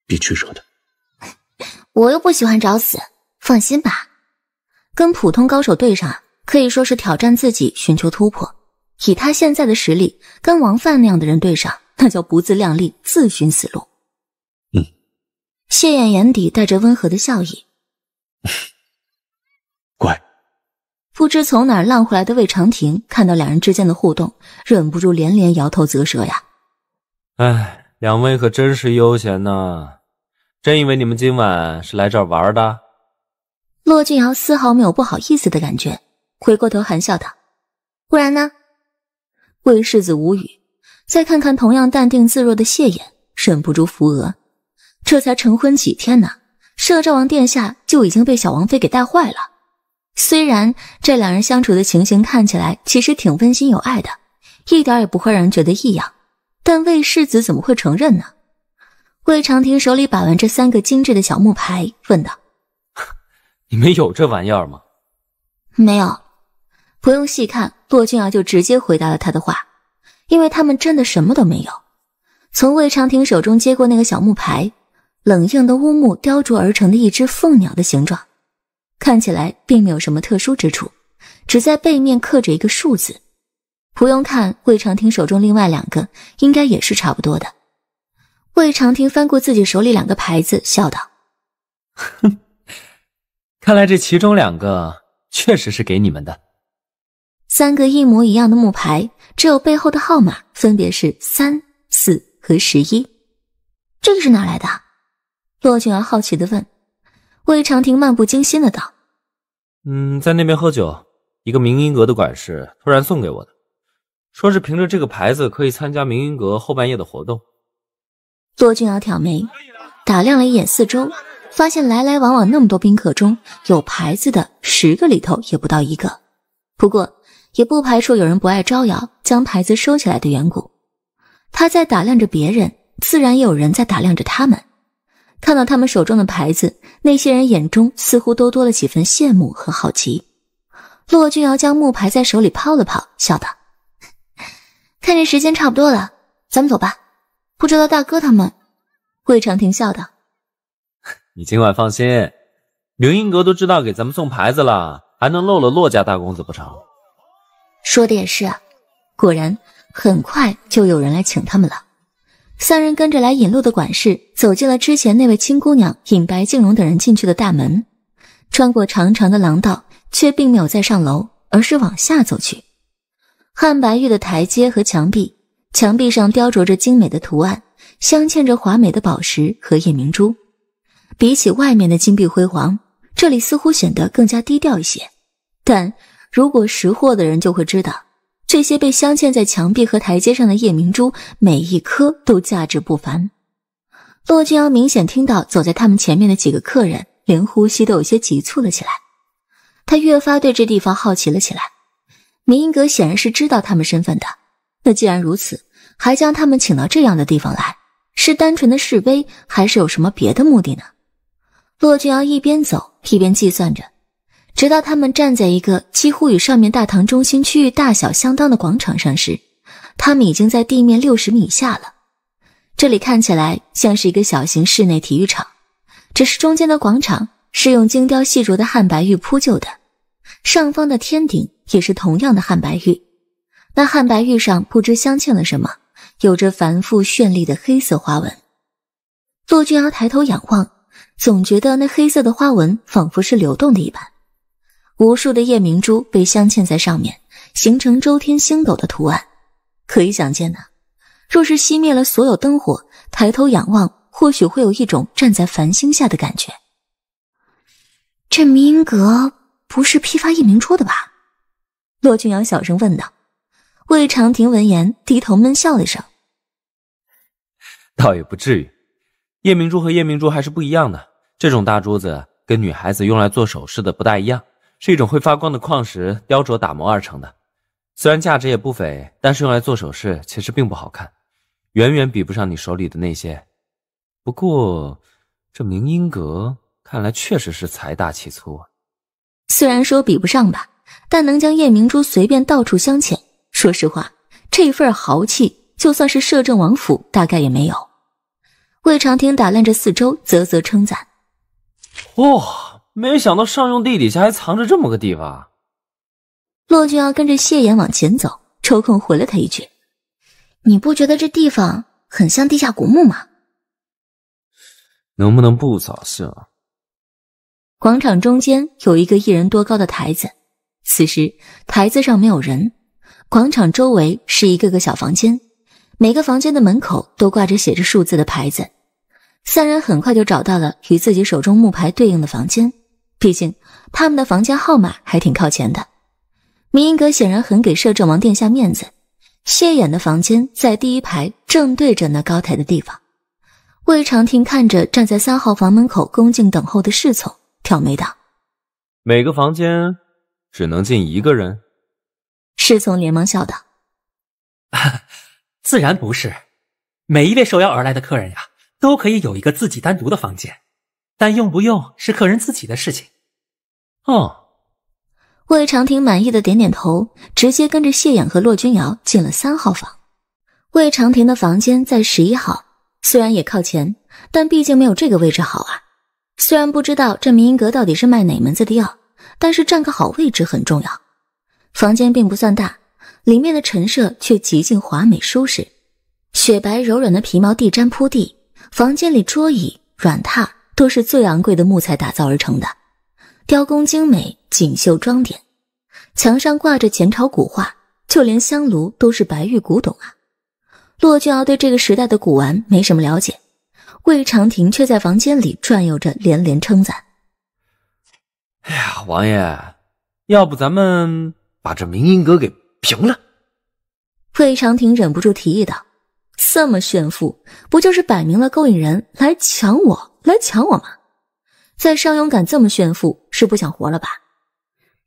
[SPEAKER 2] 别去惹他。”
[SPEAKER 1] 我又不喜欢找死，放心吧。跟普通高手对上，可以说是挑战自己，寻求突破。以他现在的实力，跟王范那样的人对上，那叫不自量力，自寻死路。谢砚眼底带着温和的笑意，乖。不知从哪浪回来的魏长亭看到两人之间的互动，忍不住连连摇头啧舌呀。
[SPEAKER 2] 哎，两位可真是悠闲呐，真以为你们今晚是来这儿玩的？
[SPEAKER 1] 骆俊瑶丝毫没有不好意思的感觉，回过头含笑道：“不然呢？”魏世子无语，再看看同样淡定自若的谢衍，忍不住扶额。这才成婚几天呢，摄政王殿下就已经被小王妃给带坏了。虽然这两人相处的情形看起来其实挺温馨有爱的，一点也不会让人觉得异样，但魏世子怎么会承认呢？魏长亭手里把玩这三个精致的小木牌，问道：“
[SPEAKER 2] 你们有这玩意儿吗？”“
[SPEAKER 1] 没有。”不用细看，骆俊儿就直接回答了他的话，因为他们真的什么都没有。从魏长亭手中接过那个小木牌。冷硬的乌木雕琢而成的一只凤鸟的形状，看起来并没有什么特殊之处，只在背面刻着一个数字。不用看，魏长亭手中另外两个应该也是差不多的。魏长亭翻过自己手里两个牌子，笑道：“哼，
[SPEAKER 2] 看来这其中两个确实是给你们的。
[SPEAKER 1] 三个一模一样的木牌，只有背后的号码分别是三四和十一。这个是哪来的？”骆俊瑶好奇的问：“魏长亭漫不经心的道：‘
[SPEAKER 2] 嗯，在那边喝酒，一个明英阁的管事突然送给我的，说是凭着这个牌子可以参加明英阁后半夜的活动。’”
[SPEAKER 1] 骆俊瑶挑眉，打量了一眼四周，发现来来往往那么多宾客中，有牌子的十个里头也不到一个。不过，也不排除有人不爱招摇，将牌子收起来的缘故。他在打量着别人，自然也有人在打量着他们。看到他们手中的牌子，那些人眼中似乎都多了几分羡慕和好奇。骆俊瑶将木牌在手里抛了抛，笑道：“ 看这时间差不多了，咱们走吧。不知道大哥他们。”魏长亭笑道：“
[SPEAKER 2] 你尽管放心，流英阁都知道给咱们送牌子了，还能漏了骆家大公子不成？”
[SPEAKER 1] 说的也是，果然很快就有人来请他们了。三人跟着来引路的管事走进了之前那位青姑娘引白静蓉等人进去的大门，穿过长长的廊道，却并没有再上楼，而是往下走去。汉白玉的台阶和墙壁，墙壁上雕琢着精美的图案，镶嵌着华美的宝石和夜明珠。比起外面的金碧辉煌，这里似乎显得更加低调一些。但如果识货的人就会知道。这些被镶嵌在墙壁和台阶上的夜明珠，每一颗都价值不凡。骆俊阳明显听到走在他们前面的几个客人，连呼吸都有些急促了起来。他越发对这地方好奇了起来。明英阁显然是知道他们身份的，那既然如此，还将他们请到这样的地方来，是单纯的示威，还是有什么别的目的呢？骆俊阳一边走一边计算着。直到他们站在一个几乎与上面大堂中心区域大小相当的广场上时，他们已经在地面六十米以下了。这里看起来像是一个小型室内体育场，只是中间的广场是用精雕细琢的汉白玉铺就的，上方的天顶也是同样的汉白玉。那汉白玉上不知镶嵌了什么，有着繁复绚丽的黑色花纹。陆俊瑶抬头仰望，总觉得那黑色的花纹仿佛是流动的一般。无数的夜明珠被镶嵌在上面，形成周天星斗的图案。可以想见呢，若是熄灭了所有灯火，抬头仰望，或许会有一种站在繁星下的感觉。这明阁不是批发夜明珠的吧？骆俊阳小声问道。魏长亭闻言低头闷笑了一声：“
[SPEAKER 2] 倒也不至于，夜明珠和夜明珠还是不一样的。这种大珠子跟女孩子用来做首饰的不大一样。”是一种会发光的矿石，雕琢打磨而成的，虽然价值也不菲，但是用来做首饰其实并不好看，远远比不上你手里的那些。不过，这明英阁看来确实是财大气粗啊。
[SPEAKER 1] 虽然说比不上吧，但能将夜明珠随便到处镶嵌，说实话，这份豪气就算是摄政王府大概也没有。魏长亭打量着四周，啧啧称赞。
[SPEAKER 2] 哇！没想到上用地底下还藏着这么个地方。
[SPEAKER 1] 骆俊儿跟着谢岩往前走，抽空回了他一句：“你不觉得这地方很像地下古墓吗？”
[SPEAKER 2] 能不能不早兴、啊？
[SPEAKER 1] 广场中间有一个一人多高的台子，此时台子上没有人。广场周围是一个个小房间，每个房间的门口都挂着写着数字的牌子。三人很快就找到了与自己手中木牌对应的房间。毕竟，他们的房间号码还挺靠前的。明英阁显然很给摄政王殿下面子。谢衍的房间在第一排，正对着那高台的地方。魏长亭看着站在三号房门口恭敬等候的侍从，挑眉道：“
[SPEAKER 2] 每个房间只能进一个人。”
[SPEAKER 1] 侍从连忙笑道：“自然不是，每一位受邀而来的客人呀，都可
[SPEAKER 2] 以有一个自己单独的房间。”但用不用是客人自己的事情。
[SPEAKER 1] 哦，魏长亭满意的点点头，直接跟着谢衍和骆君瑶进了三号房。魏长亭的房间在十一号，虽然也靠前，但毕竟没有这个位置好啊。虽然不知道这明英阁到底是卖哪门子的药，但是占个好位置很重要。房间并不算大，里面的陈设却极尽华美舒适，雪白柔软的皮毛地毡铺地，房间里桌椅软榻。都是最昂贵的木材打造而成的，雕工精美，锦绣装点，墙上挂着前朝古画，就连香炉都是白玉古董啊！骆俊敖对这个时代的古玩没什么了解，魏长亭却在房间里转悠着，连连称赞：“
[SPEAKER 2] 哎呀，王爷，要不咱们把这明音阁给平了？”
[SPEAKER 1] 魏长亭忍不住提议道：“这么炫富，不就是摆明了勾引人来抢我？”来抢我吗？在上，勇敢这么炫富是不想活了吧？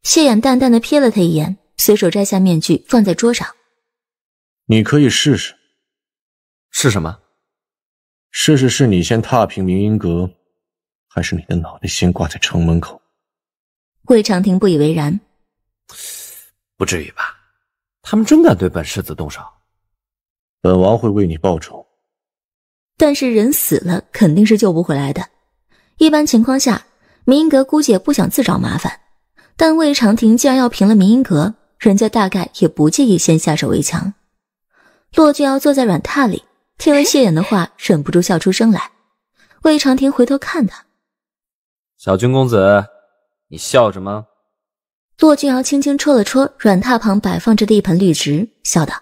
[SPEAKER 1] 谢眼淡淡的瞥了他一眼，随手摘下面具放在桌上。
[SPEAKER 2] 你可以试试。试什么？试试是你先踏平明英阁，还是你的脑袋先挂在城门口？
[SPEAKER 1] 魏长亭不以为然，
[SPEAKER 2] 不至于吧？他们真敢对本世子动手，本王会为你报仇。
[SPEAKER 1] 但是人死了肯定是救不回来的。一般情况下，明英阁姑姐不想自找麻烦。但魏长亭既然要平了明英阁，人家大概也不介意先下手为强。骆俊瑶坐在软榻里，听了谢衍的话，忍不住笑出声来。魏长亭回头看他，
[SPEAKER 2] 小军公子，你笑什么？
[SPEAKER 1] 骆俊瑶轻轻戳了戳软榻旁摆放着的一盆绿植，笑道：“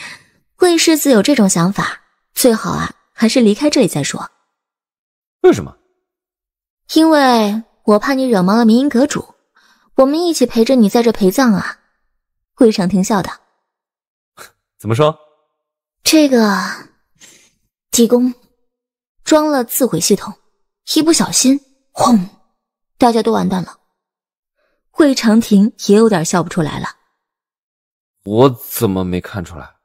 [SPEAKER 1] 魏世子有这种想法？”最好啊，还是离开这里再说。为什么？因为我怕你惹毛了明英阁主，我们一起陪着你在这陪葬啊！魏长亭笑道：“
[SPEAKER 2] 怎么说？”
[SPEAKER 1] 这个地宫装了自毁系统，一不小心，轰！大家都完蛋了。魏长亭也有点笑不出来了。
[SPEAKER 2] 我怎么没看出来？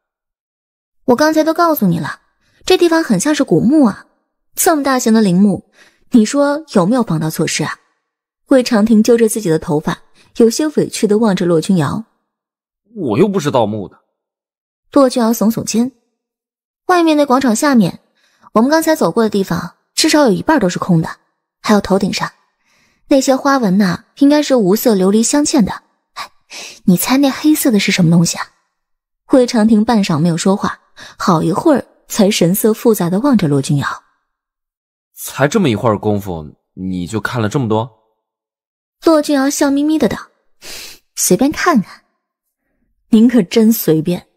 [SPEAKER 1] 我刚才都告诉你了。这地方很像是古墓啊，这么大型的陵墓，你说有没有防盗措施啊？魏长亭揪着自己的头发，有些委屈的望着骆君瑶。
[SPEAKER 2] 我又不是盗墓的。
[SPEAKER 1] 骆君瑶耸耸肩。外面那广场下面，我们刚才走过的地方，至少有一半都是空的。还有头顶上那些花纹呢，应该是无色琉璃镶嵌的。你猜那黑色的是什么东西啊？魏长亭半晌没有说话，好一会儿。才神色复杂的望着洛俊瑶，
[SPEAKER 2] 才这么一会儿功夫，你就看了这么多？
[SPEAKER 1] 洛俊瑶笑眯眯的道：“随便看看。”您可真随便。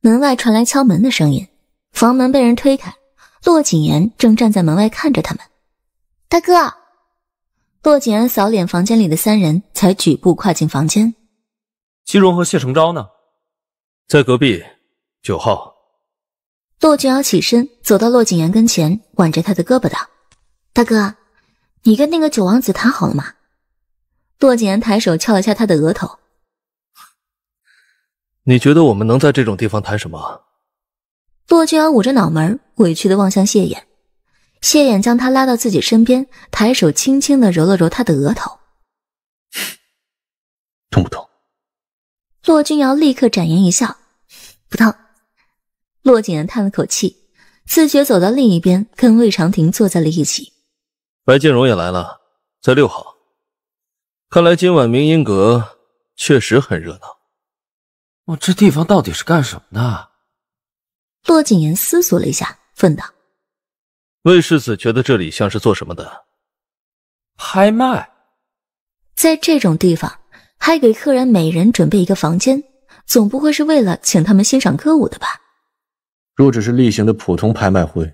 [SPEAKER 1] 门外传来敲门的声音，房门被人推开，骆景言正站在门外看着他们。大哥，骆景安扫脸房间里的三人，才举步跨进房间。
[SPEAKER 2] 姬荣和谢承昭呢？在隔壁九号。
[SPEAKER 1] 骆俊瑶起身走到骆景言跟前，挽着他的胳膊道：“大哥，你跟那个九王子谈好了吗？”骆景言抬手翘了下他的额头：“
[SPEAKER 2] 你觉得我们能在这种地方谈什么？”
[SPEAKER 1] 骆俊瑶捂着脑门，委屈的望向谢衍。谢衍将他拉到自己身边，抬手轻轻的揉了揉他的额头：“痛不痛？”骆俊瑶立刻展颜一笑：“不痛。”洛景言叹了口气，自觉走到另一边，跟魏长亭坐在了一起。
[SPEAKER 2] 白建荣也来了，在六号。看来今晚明音阁确实很热闹。
[SPEAKER 1] 我这地方到底是干什么的？洛景言思索了一下，问道：“
[SPEAKER 2] 魏世子觉得这里像是做什么的？”
[SPEAKER 1] 拍卖。在这种地方还给客人每人准备一个房间，总不会是为了请他们欣赏歌舞的吧？
[SPEAKER 2] 若只是例行的普通拍卖会，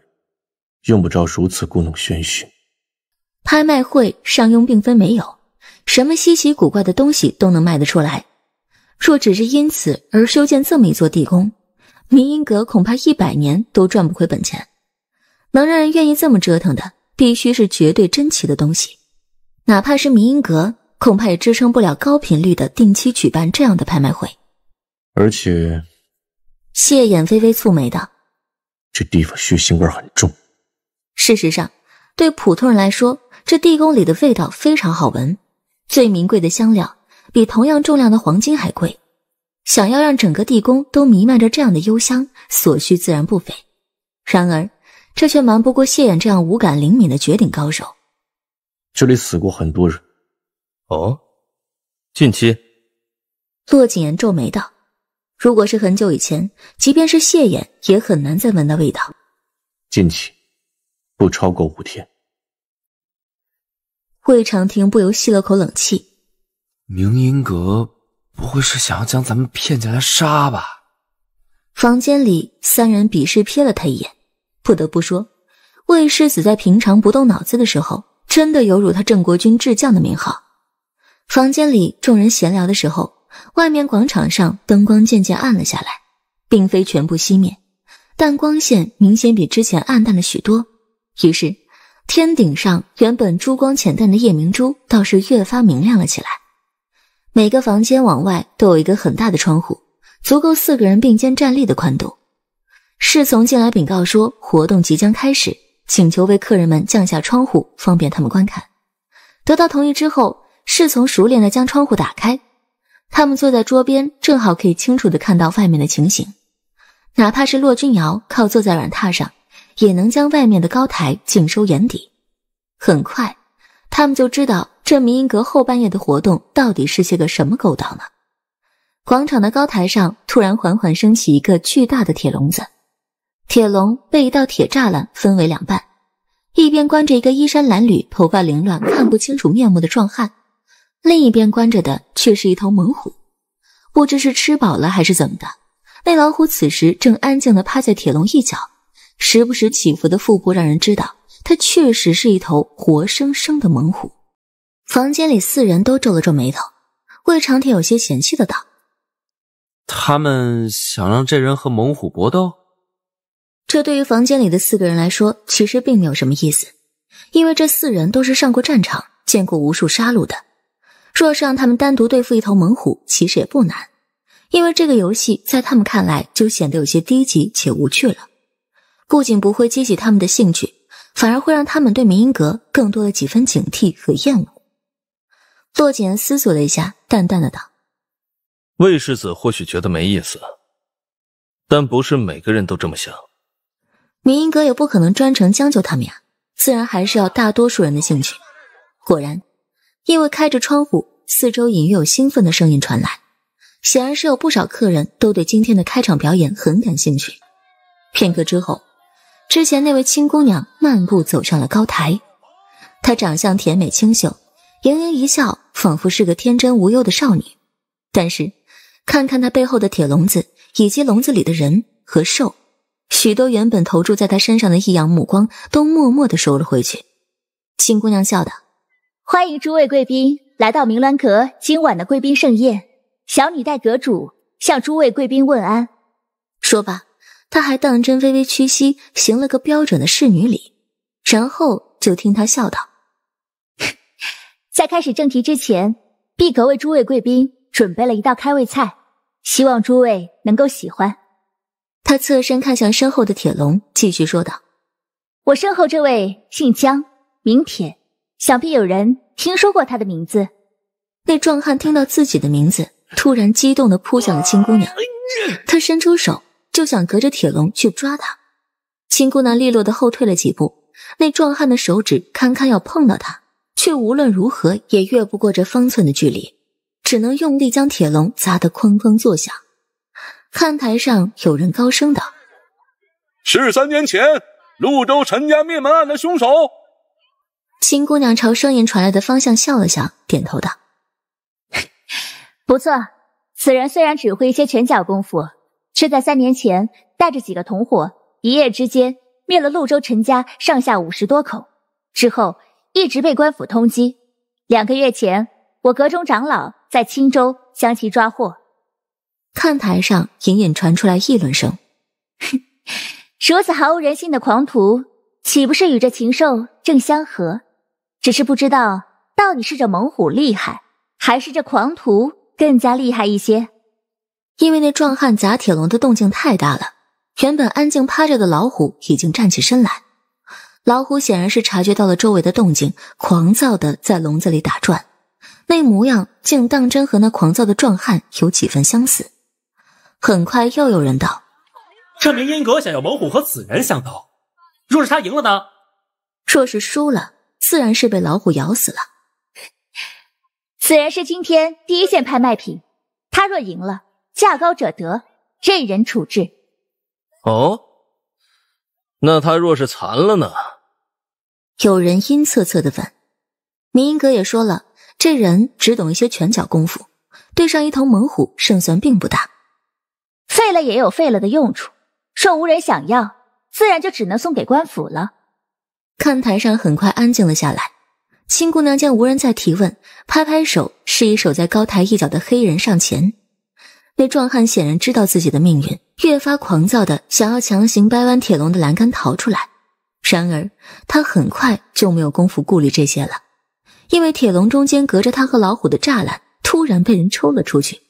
[SPEAKER 2] 用不着如此故弄玄虚。
[SPEAKER 1] 拍卖会上庸并非没有，什么稀奇古怪的东西都能卖得出来。若只是因此而修建这么一座地宫，迷音阁恐怕一百年都赚不回本钱。能让人愿意这么折腾的，必须是绝对珍奇的东西。哪怕是迷音阁，恐怕也支撑不了高频率的定期举办这样的拍卖会。
[SPEAKER 2] 而且，
[SPEAKER 1] 谢衍微微蹙眉道。
[SPEAKER 3] 这地方血腥味很重。
[SPEAKER 1] 事实上，对普通人来说，这地宫里的味道非常好闻。最名贵的香料比同样重量的黄金还贵。想要让整个地宫都弥漫着这样的幽香，所需自然不菲。然而，这却瞒不过谢衍这样五感灵敏的绝顶高手。
[SPEAKER 2] 这里死过很多人。哦，近期。
[SPEAKER 1] 骆景言皱眉道。如果是很久以前，即便是谢衍也很难再闻到味道。
[SPEAKER 2] 近期，不超过五天。
[SPEAKER 1] 魏长亭不由吸了口冷气。明英阁不会是想要将咱们骗进来杀吧？房间里三人鄙视瞥了他一眼。不得不说，魏世子在平常不动脑子的时候，真的有辱他郑国军智将的名号。房间里众人闲聊的时候。外面广场上灯光渐渐暗了下来，并非全部熄灭，但光线明显比之前暗淡了许多。于是，天顶上原本珠光浅淡的夜明珠倒是越发明亮了起来。每个房间往外都有一个很大的窗户，足够四个人并肩站立的宽度。侍从进来禀告说，活动即将开始，请求为客人们降下窗户，方便他们观看。得到同意之后，侍从熟练的将窗户打开。他们坐在桌边，正好可以清楚的看到外面的情形。哪怕是骆君瑶靠坐在软榻上，也能将外面的高台尽收眼底。很快，他们就知道这迷音阁后半夜的活动到底是些个什么勾当了。广场的高台上突然缓缓升起一个巨大的铁笼子，铁笼被一道铁栅栏分为两半，一边关着一个衣衫褴褛、头发凌乱、看不清楚面目的壮汉。另一边关着的却是一头猛虎，不知是吃饱了还是怎么的，那老虎此时正安静的趴在铁笼一角，时不时起伏的腹部让人知道它确实是一头活生生的猛虎。房间里四人都皱了皱眉头，魏长天有些嫌弃的道：“
[SPEAKER 2] 他们想让这人和猛虎搏斗？”
[SPEAKER 1] 这对于房间里的四个人来说其实并没有什么意思，因为这四人都是上过战场、见过无数杀戮的。若是让他们单独对付一头猛虎，其实也不难，因为这个游戏在他们看来就显得有些低级且无趣了，不仅不会激起他们的兴趣，反而会让他们对明英阁更多了几分警惕和厌恶。洛锦思索了一下，淡淡的道：“
[SPEAKER 2] 魏世子或许觉得没意思，但不是每个人都这么想。
[SPEAKER 1] 明英阁也不可能专程将就他们呀，自然还是要大多数人的兴趣。果然。”因为开着窗户，四周隐约有兴奋的声音传来，显然是有不少客人都对今天的开场表演很感兴趣。片刻之后，之前那位青姑娘漫步走上了高台，她长相甜美清秀，盈盈一笑，仿佛是个天真无忧的少女。但是，看看她背后的铁笼子以及笼子里的人和兽，许多原本投注在她身上的异样目光都默默地收了回去。青姑娘笑道。欢迎诸位贵宾来到明鸾阁今晚的贵宾盛宴。小女代阁主向诸位贵宾问安。说罢，他还当真微微屈膝，行了个标准的侍女礼，然后就听她笑道：“ 在开始正题之前，碧阁为诸位贵宾准备了一道开胃菜，希望诸位能够喜欢。”他侧身看向身后的铁笼，继续说道：“我身后这位姓姜，名铁。”想必有人听说过他的名字。那壮汉听到自己的名字，突然激动的扑向了青姑娘，他伸出手就想隔着铁笼去抓他。青姑娘利落的后退了几步，那壮汉的手指堪堪要碰到她，却无论如何也越不过这方寸的距离，只能用力将铁笼砸得哐哐作响。看台上有人高声道：“
[SPEAKER 3] 是三年前陆州陈家灭
[SPEAKER 2] 门案的凶手。”
[SPEAKER 1] 新姑娘朝声音传来的方向笑了笑，点头道：“不错，此人虽然只会一些拳脚功夫，却在三年前带着几个同伙，一夜之间灭了潞州陈家上下五十多口，之后一直被官府通缉。两个月前，我阁中长老在青州将其抓获。”看台上隐隐传出来议论声：“如 此毫无人性的狂徒，岂不是与这禽兽正相合？”只是不知道到底是这猛虎厉害，还是这狂徒更加厉害一些。因为那壮汉砸铁笼的动静太大了，原本安静趴着的老虎已经站起身来。老虎显然是察觉到了周围的动静，狂躁的在笼子里打转，那模样竟当真和那狂躁的壮汉有几分相似。很快又有人道：“这
[SPEAKER 2] 名阴阁想要猛虎和此人相斗，若是他赢了呢？
[SPEAKER 1] 若是输了？”自然是被老虎咬死了。此人是今天第一件拍卖品，他若赢了，价高者得，任人处置。
[SPEAKER 2] 哦，那他若是残了呢？
[SPEAKER 1] 有人阴恻恻的问。明英阁也说了，这人只懂一些拳脚功夫，对上一头猛虎，胜算并不大。废了也有废了的用处，若无人想要，自然就只能送给官府了。看台上很快安静了下来。青姑娘见无人再提问，拍拍手，示意守在高台一角的黑人上前。那壮汉显然知道自己的命运，越发狂躁的想要强行掰弯铁笼的栏杆逃出来。然而他很快就没有功夫顾虑这些了，因为铁笼中间隔着他和老虎的栅栏突然被人抽了出去，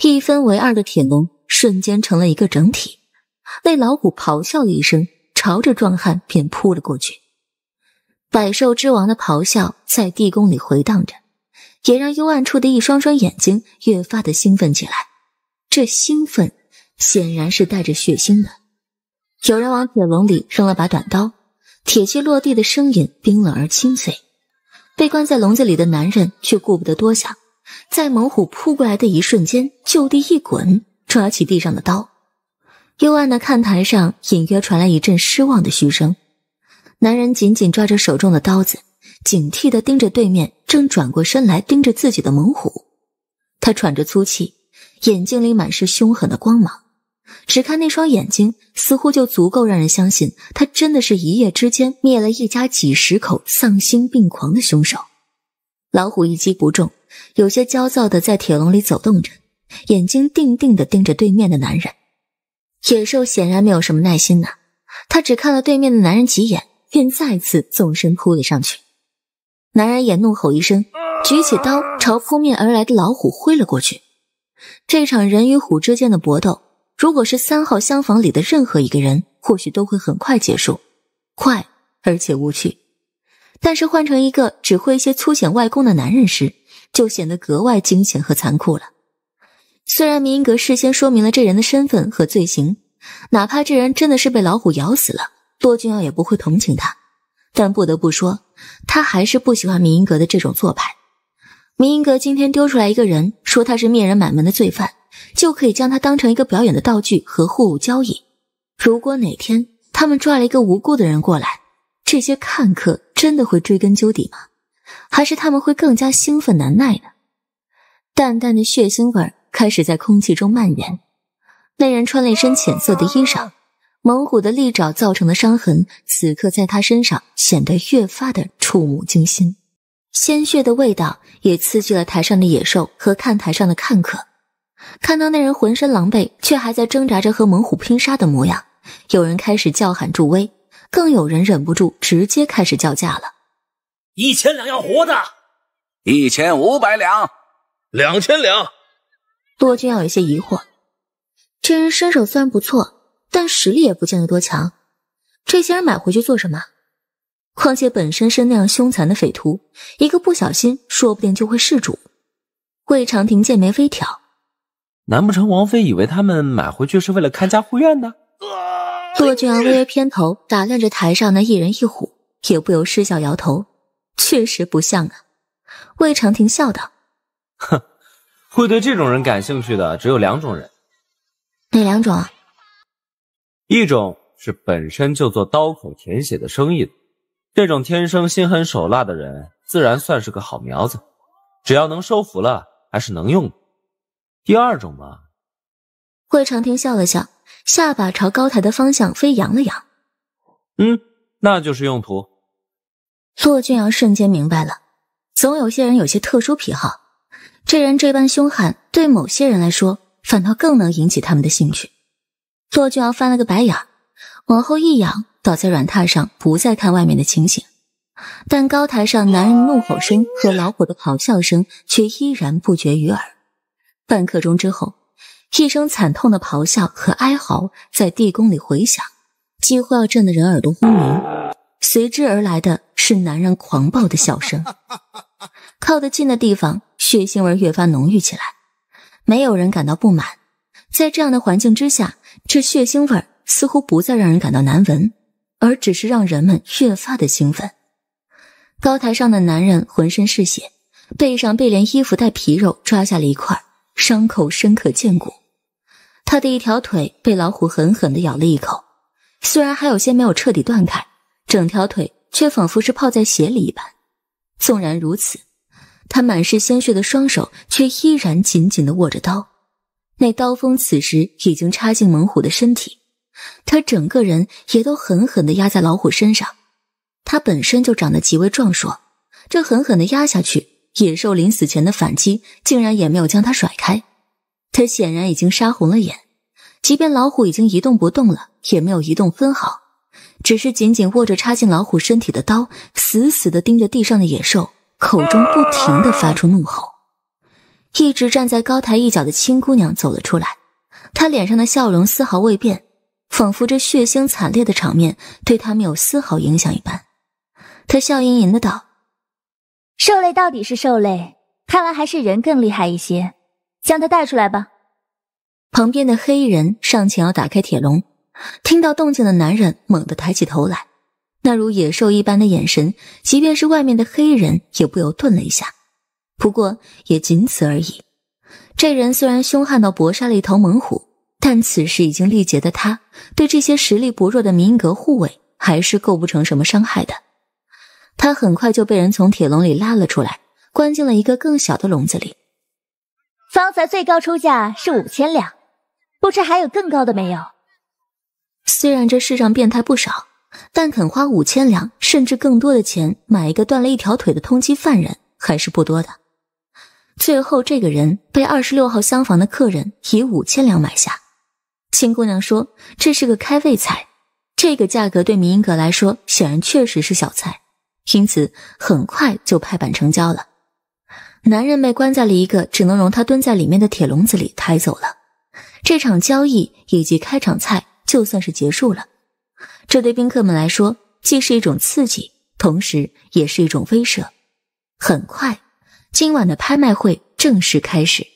[SPEAKER 1] 一分为二的铁笼瞬间成了一个整体。那老虎咆哮了一声。朝着壮汉便扑了过去，百兽之王的咆哮在地宫里回荡着，也让幽暗处的一双双眼睛越发的兴奋起来。这兴奋显然是带着血腥的。有人往铁笼里扔了把短刀，铁器落地的声音冰冷而清脆。被关在笼子里的男人却顾不得多想，在猛虎扑过来的一瞬间就地一滚，抓起地上的刀。幽暗的看台上，隐约传来一阵失望的嘘声。男人紧紧抓着手中的刀子，警惕的盯着对面正转过身来盯着自己的猛虎。他喘着粗气，眼睛里满是凶狠的光芒。只看那双眼睛，似乎就足够让人相信他真的是一夜之间灭了一家几十口、丧心病狂的凶手。老虎一击不中，有些焦躁的在铁笼里走动着，眼睛定定的盯着对面的男人。野兽显然没有什么耐心呢，他只看了对面的男人几眼，便再次纵身扑了上去。男人也怒吼一声，举起刀朝扑面而来的老虎挥了过去。这场人与虎之间的搏斗，如果是三号厢房里的任何一个人，或许都会很快结束，快而且无趣。但是换成一个只会一些粗浅外功的男人时，就显得格外惊险和残酷了。虽然明英格事先说明了这人的身份和罪行，哪怕这人真的是被老虎咬死了，骆俊耀也不会同情他。但不得不说，他还是不喜欢明英格的这种做派。明英格今天丢出来一个人，说他是灭人满门的罪犯，就可以将他当成一个表演的道具和货物交易。如果哪天他们抓了一个无辜的人过来，这些看客真的会追根究底吗？还是他们会更加兴奋难耐呢？淡淡的血腥味开始在空气中蔓延。那人穿了一身浅色的衣裳，猛虎的利爪造成的伤痕，此刻在他身上显得越发的触目惊心。鲜血的味道也刺激了台上的野兽和看台上的看客。看到那人浑身狼狈，却还在挣扎着和猛虎拼杀的模样，有人开始叫喊助威，更有人忍不住直接开始叫价了：
[SPEAKER 3] 一千两要活的，一千五百两，两千两。
[SPEAKER 1] 骆君耀有些疑惑，这人身手虽然不错，但实力也不见得多强。这些人买回去做什么？况且本身是那样凶残的匪徒，一个不小心，说不定就会事主。魏长亭剑眉微挑，
[SPEAKER 2] 难不成王妃以为他们买回去是为了看家护院的？
[SPEAKER 1] 骆君耀微微偏头打量着台上那一人一虎，也不由失笑摇头，确实不像啊。魏长亭笑道，哼。
[SPEAKER 2] 会对这种人感兴趣的只有两种人，哪两种？一种是本身就做刀口舔血的生意，这种天生心狠手辣的人，自然算是个好苗子，只要能收服了，还是能用的。第二种嘛，
[SPEAKER 1] 惠长天笑了笑，下巴朝高台的方向飞扬了扬，
[SPEAKER 2] 嗯，那就是用途。
[SPEAKER 1] 骆俊阳瞬间明白了，总有些人有些特殊癖好。这人这般凶悍，对某些人来说，反倒更能引起他们的兴趣。骆俊瑶翻了个白眼，往后一仰，倒在软榻上，不再看外面的情形。但高台上男人怒吼声和老虎的咆哮声却依然不绝于耳。半刻钟之后，一声惨痛的咆哮和哀嚎在地宫里回响，几乎要震得人耳朵轰鸣。随之而来的是男人狂暴的笑声。靠得近的地方，血腥味越发浓郁起来。没有人感到不满，在这样的环境之下，这血腥味似乎不再让人感到难闻，而只是让人们越发的兴奋。高台上的男人浑身是血，背上被连衣服带皮肉抓下了一块，伤口深可见骨。他的一条腿被老虎狠狠地咬了一口，虽然还有些没有彻底断开，整条腿却仿佛是泡在血里一般。纵然如此，他满是鲜血的双手却依然紧紧的握着刀。那刀锋此时已经插进猛虎的身体，他整个人也都狠狠的压在老虎身上。他本身就长得极为壮硕，这狠狠的压下去，野兽临死前的反击竟然也没有将他甩开。他显然已经杀红了眼，即便老虎已经一动不动了，也没有移动分毫。只是紧紧握着插进老虎身体的刀，死死地盯着地上的野兽，口中不停地发出怒吼。一直站在高台一角的青姑娘走了出来，她脸上的笑容丝毫未变，仿佛这血腥惨烈的场面对她没有丝毫影响一般。她笑吟吟的道：“兽类到底是兽类，看来还是人更厉害一些。将它带出来吧。”旁边的黑衣人上前要打开铁笼。听到动静的男人猛地抬起头来，那如野兽一般的眼神，即便是外面的黑衣人也不由顿了一下。不过也仅此而已。这人虽然凶悍到搏杀了一头猛虎，但此时已经力竭的他，对这些实力薄弱的民革护卫还是构不成什么伤害的。他很快就被人从铁笼里拉了出来，关进了一个更小的笼子里。方才最高出价是五千两，不知还有更高的没有？虽然这世上变态不少，但肯花五千两甚至更多的钱买一个断了一条腿的通缉犯人还是不多的。最后，这个人被二十六号厢房的客人以五千两买下。秦姑娘说：“这是个开胃菜。”这个价格对明英阁来说显然确实是小菜，因此很快就拍板成交了。男人被关在了一个只能容他蹲在里面的铁笼子里，抬走了。这场交易以及开场菜。就算是结束了，这对宾客们来说既是一种刺激，同时也是一种威慑。很快，今晚的拍卖会正式开始。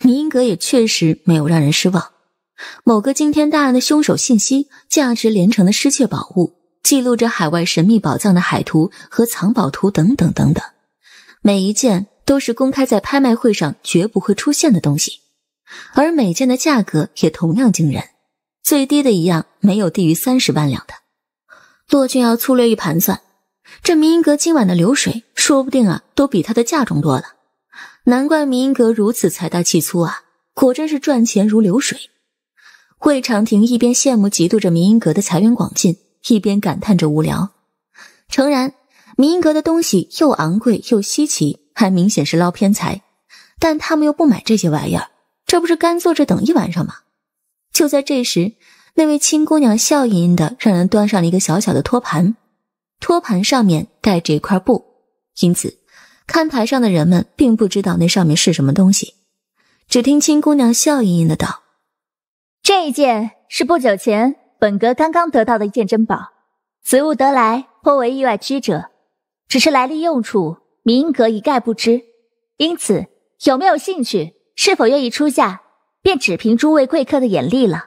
[SPEAKER 1] 尼英阁也确实没有让人失望。某个惊天大案的凶手信息，价值连城的失窃宝物，记录着海外神秘宝藏的海图和藏宝图，等等等等，每一件都是公开在拍卖会上绝不会出现的东西，而每件的价格也同样惊人。最低的一样没有低于三十万两的。骆俊要粗略一盘算，这明英阁今晚的流水，说不定啊，都比他的嫁妆多了。难怪明英阁如此财大气粗啊！果真是赚钱如流水。魏长亭一边羡慕嫉妒着明英阁的财源广进，一边感叹着无聊。诚然，明英阁的东西又昂贵又稀奇，还明显是捞偏财，但他们又不买这些玩意儿，这不是干坐着等一晚上吗？就在这时，那位青姑娘笑吟吟的让人端上了一个小小的托盘，托盘上面盖着一块布，因此看台上的人们并不知道那上面是什么东西。只听青姑娘笑吟吟的道：“这一件是不久前本阁刚刚得到的一件珍宝，此物得来颇为意外曲折，只是来历、用处，明阁一概不知。因此，有没有兴趣？是否愿意出价？”便只凭诸位贵客的眼力了。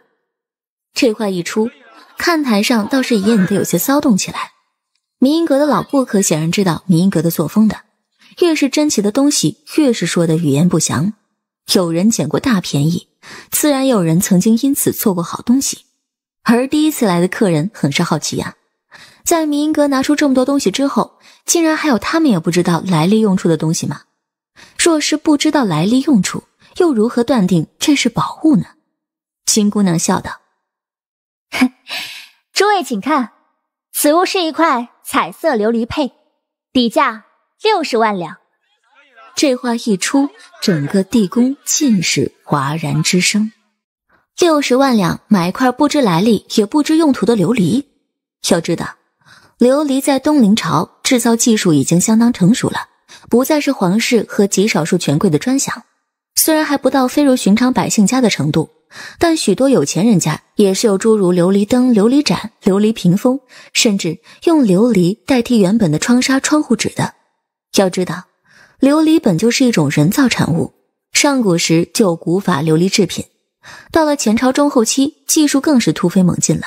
[SPEAKER 1] 这话一出，看台上倒是隐隐的有些骚动起来。迷音阁的老顾客显然知道迷音阁的作风的，越是珍奇的东西，越是说的语言不详。有人捡过大便宜，自然有人曾经因此错过好东西。而第一次来的客人很是好奇呀，在迷音阁拿出这么多东西之后，竟然还有他们也不知道来历用处的东西吗？若是不知道来历用处，又如何断定这是宝物呢？秦姑娘笑道：“ 诸位请看，此物是一块彩色琉璃佩，底价六十万两。”这话一出，整个地宫尽是哗然之声。六十万两买一块不知来历也不知用途的琉璃，要知道，琉璃在东临朝制造技术已经相当成熟了，不再是皇室和极少数权贵的专享。虽然还不到飞入寻常百姓家的程度，但许多有钱人家也是有诸如琉璃灯、琉璃盏、琉璃屏风，甚至用琉璃代替原本的窗纱、窗户纸的。要知道，琉璃本就是一种人造产物，上古时就有古法琉璃制品，到了前朝中后期，技术更是突飞猛进了。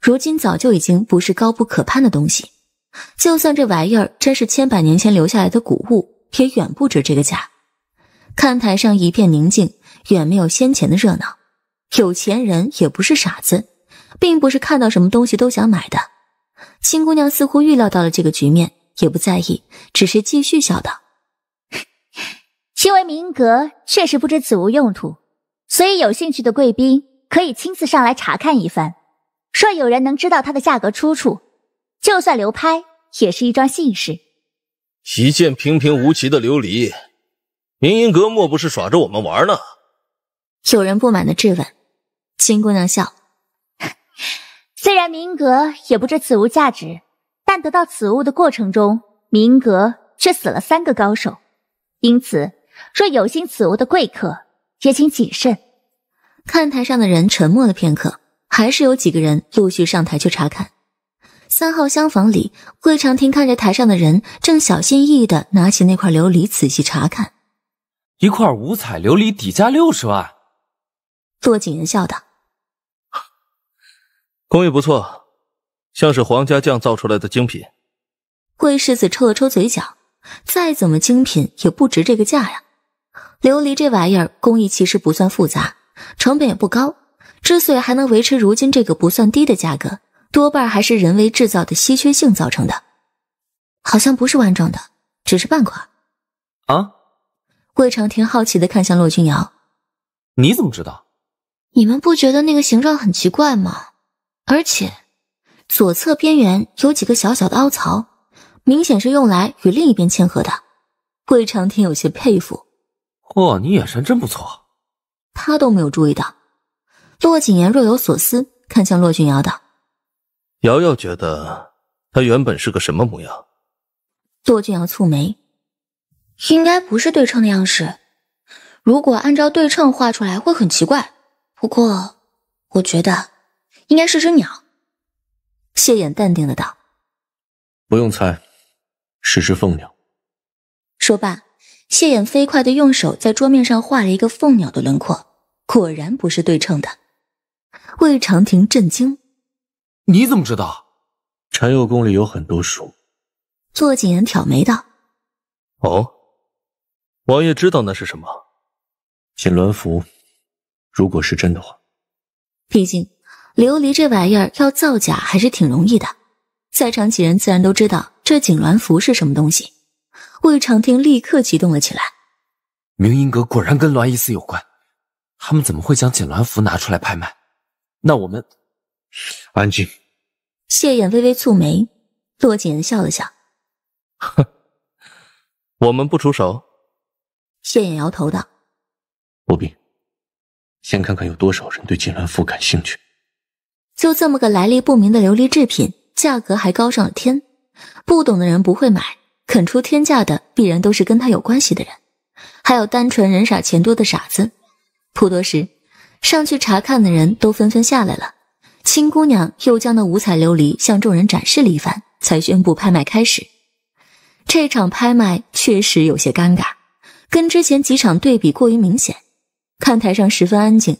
[SPEAKER 1] 如今早就已经不是高不可攀的东西。就算这玩意儿真是千百年前留下来的古物，也远不止这个价。看台上一片宁静，远没有先前的热闹。有钱人也不是傻子，并不是看到什么东西都想买的。青姑娘似乎预料到了这个局面，也不在意，只是继续笑道：“其为明阁确实不知此物用途，所以有兴趣的贵宾可以亲自上来查看一番。若有人能知道它的价格出处，就算流拍也是一桩幸事。
[SPEAKER 2] 一件平平无奇的琉璃。”明英阁莫不是耍着我们玩呢？
[SPEAKER 1] 有人不满的质问。金姑娘笑，虽然明阁也不知此物价值，但得到此物的过程中，明阁却死了三个高手。因此，若有心此物的贵客，也请谨慎。看台上的人沉默了片刻，还是有几个人陆续上台去查看。三号厢房里，魏长亭看着台上的人，正小心翼翼的拿起那块琉璃，仔细查看。
[SPEAKER 2] 一块五彩琉璃，底价六十万。
[SPEAKER 1] 洛景言笑道：“
[SPEAKER 2] 工艺不错，像是皇家匠造出来的精品。”
[SPEAKER 1] 贵世子抽了抽嘴角，再怎么精品也不值这个价呀。琉璃这玩意儿工艺其实不算复杂，成本也不高，之所以还能维持如今这个不算低的价格，多半还是人为制造的稀缺性造成的。好像不是完整，的只是半块。啊。魏长天好奇的看向骆君瑶：“
[SPEAKER 2] 你怎么知
[SPEAKER 1] 道？你们不觉得那个形状很奇怪吗？而且，左侧边缘有几个小小的凹槽，明显是用来与另一边嵌合的。”魏长天有些佩服：“
[SPEAKER 2] 哇，你眼神真不错。”
[SPEAKER 1] 他都没有注意到。骆景言若有所思看向骆君瑶道：“
[SPEAKER 2] 瑶瑶觉得他原本是个什么模样？”
[SPEAKER 1] 骆君瑶蹙眉。应该不是对称的样式，如果按照对称画出来会很奇怪。不过，我觉得应该是只鸟。谢衍淡定的道：“
[SPEAKER 2] 不用猜，是只凤鸟。”
[SPEAKER 1] 说罢，谢衍飞快的用手在桌面上画了一个凤鸟的轮廓，果然不是对称的。魏长亭震惊：“
[SPEAKER 2] 你怎么知道？禅佑宫里有很多书。”
[SPEAKER 1] 坐锦言挑眉道：“
[SPEAKER 2] 哦。”王爷知道那是什么？锦鸾符，如果是真的话，
[SPEAKER 1] 毕竟琉璃这玩意儿要造假还是挺容易的。在场几人自然都知道这锦鸾符是什么东西。魏长听立刻激动了起来。
[SPEAKER 2] 明英阁果然跟栾一子有关，他们怎么会将锦鸾符拿出来拍卖？那我们安静。
[SPEAKER 1] 谢衍微微蹙眉，洛锦笑了笑，
[SPEAKER 2] 我们不出手。
[SPEAKER 1] 谢衍摇头道：“不
[SPEAKER 2] 必，先看看有多少人对金鸾符
[SPEAKER 3] 感兴趣。
[SPEAKER 1] 就这么个来历不明的琉璃制品，价格还高上了天。不懂的人不会买，肯出天价的必然都是跟他有关系的人，还有单纯人傻钱多的傻子。”不多时，上去查看的人都纷纷下来了。青姑娘又将那五彩琉璃向众人展示了一番，才宣布拍卖开始。这场拍卖确实有些尴尬。跟之前几场对比过于明显，看台上十分安静，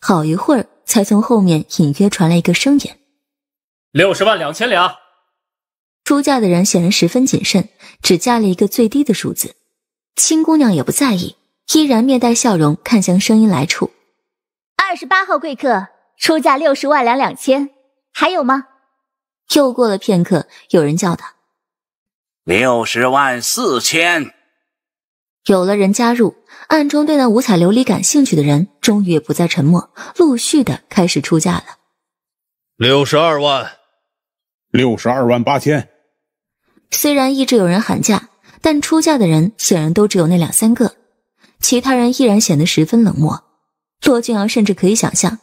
[SPEAKER 1] 好一会儿才从后面隐约传来一个声音：“
[SPEAKER 2] 六十万两千两。”
[SPEAKER 1] 出价的人显然十分谨慎，只加了一个最低的数字。青姑娘也不在意，依然面带笑容看向声音来处。二十八号贵客出价六十万两两千，还有吗？又过了片刻，有人叫道：“
[SPEAKER 3] 六十万四千。”
[SPEAKER 1] 有了人加入，暗中对那五彩琉璃感兴趣的人终于也不再沉默，陆续的开始出价了。
[SPEAKER 3] 六十二万，六十二万八千。
[SPEAKER 1] 虽然一直有人喊价，但出价的人显然都只有那两三个，其他人依然显得十分冷漠。骆俊阳甚至可以想象，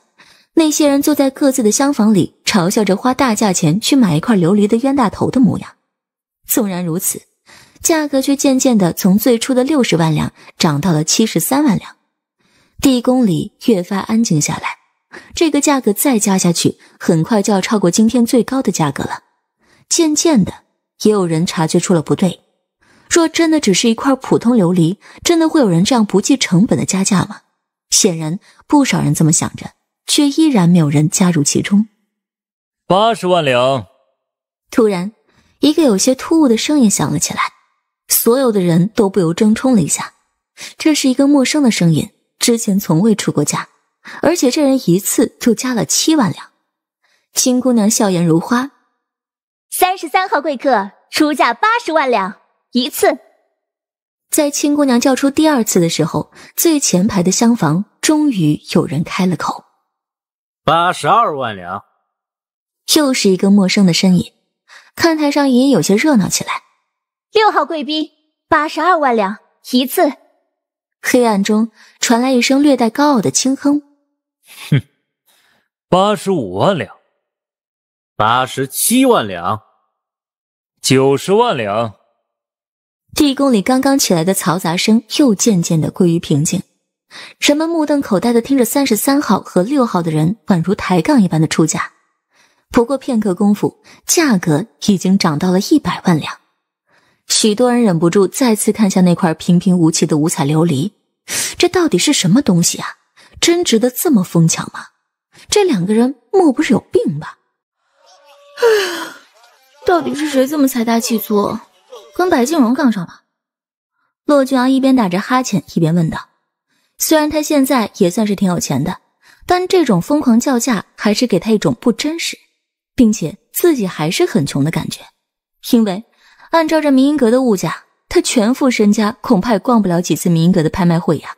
[SPEAKER 1] 那些人坐在各自的厢房里，嘲笑着花大价钱去买一块琉璃的冤大头的模样。纵然如此。价格却渐渐的从最初的六十万两涨到了七十三万两，地宫里越发安静下来。这个价格再加下去，很快就要超过今天最高的价格了。渐渐的，也有人察觉出了不对。若真的只是一块普通琉璃，真的会有人这样不计成本的加价吗？显然，不少人这么想着，却依然没有人加入其中。
[SPEAKER 2] 八十万两。
[SPEAKER 1] 突然，一个有些突兀的声音响了起来。所有的人都不由争冲了一下，这是一个陌生的声音，之前从未出过价，而且这人一次就加了七万两。青姑娘笑颜如花，三十三号贵客出价八十万两一次。在青姑娘叫出第二次的时候，最前排的厢房终于有人开了口，
[SPEAKER 2] 八十二万两。
[SPEAKER 1] 又是一个陌生的身影，看台上也有些热闹起来。六号贵宾八十二万两一次，黑暗中传来一声略带高傲的轻哼：“哼，
[SPEAKER 2] 八十五万两，八十七万两，九十万两。”
[SPEAKER 1] 地宫里刚刚起来的嘈杂声又渐渐的归于平静，人们目瞪口呆的听着三十三号和六号的人宛如抬杠一般的出价，不过片刻功夫，价格已经涨到了一百万两。许多人忍不住再次看向那块平平无奇的五彩琉璃，这到底是什么东西啊？真值得这么疯抢吗？这两个人莫不是有病吧？到底是谁这么财大气粗，跟白静荣杠上了？骆俊昂一边打着哈欠一边问道。虽然他现在也算是挺有钱的，但这种疯狂叫价还是给他一种不真实，并且自己还是很穷的感觉，因为。按照这明英阁的物价，他全副身家恐怕也逛不了几次明英阁的拍卖会呀。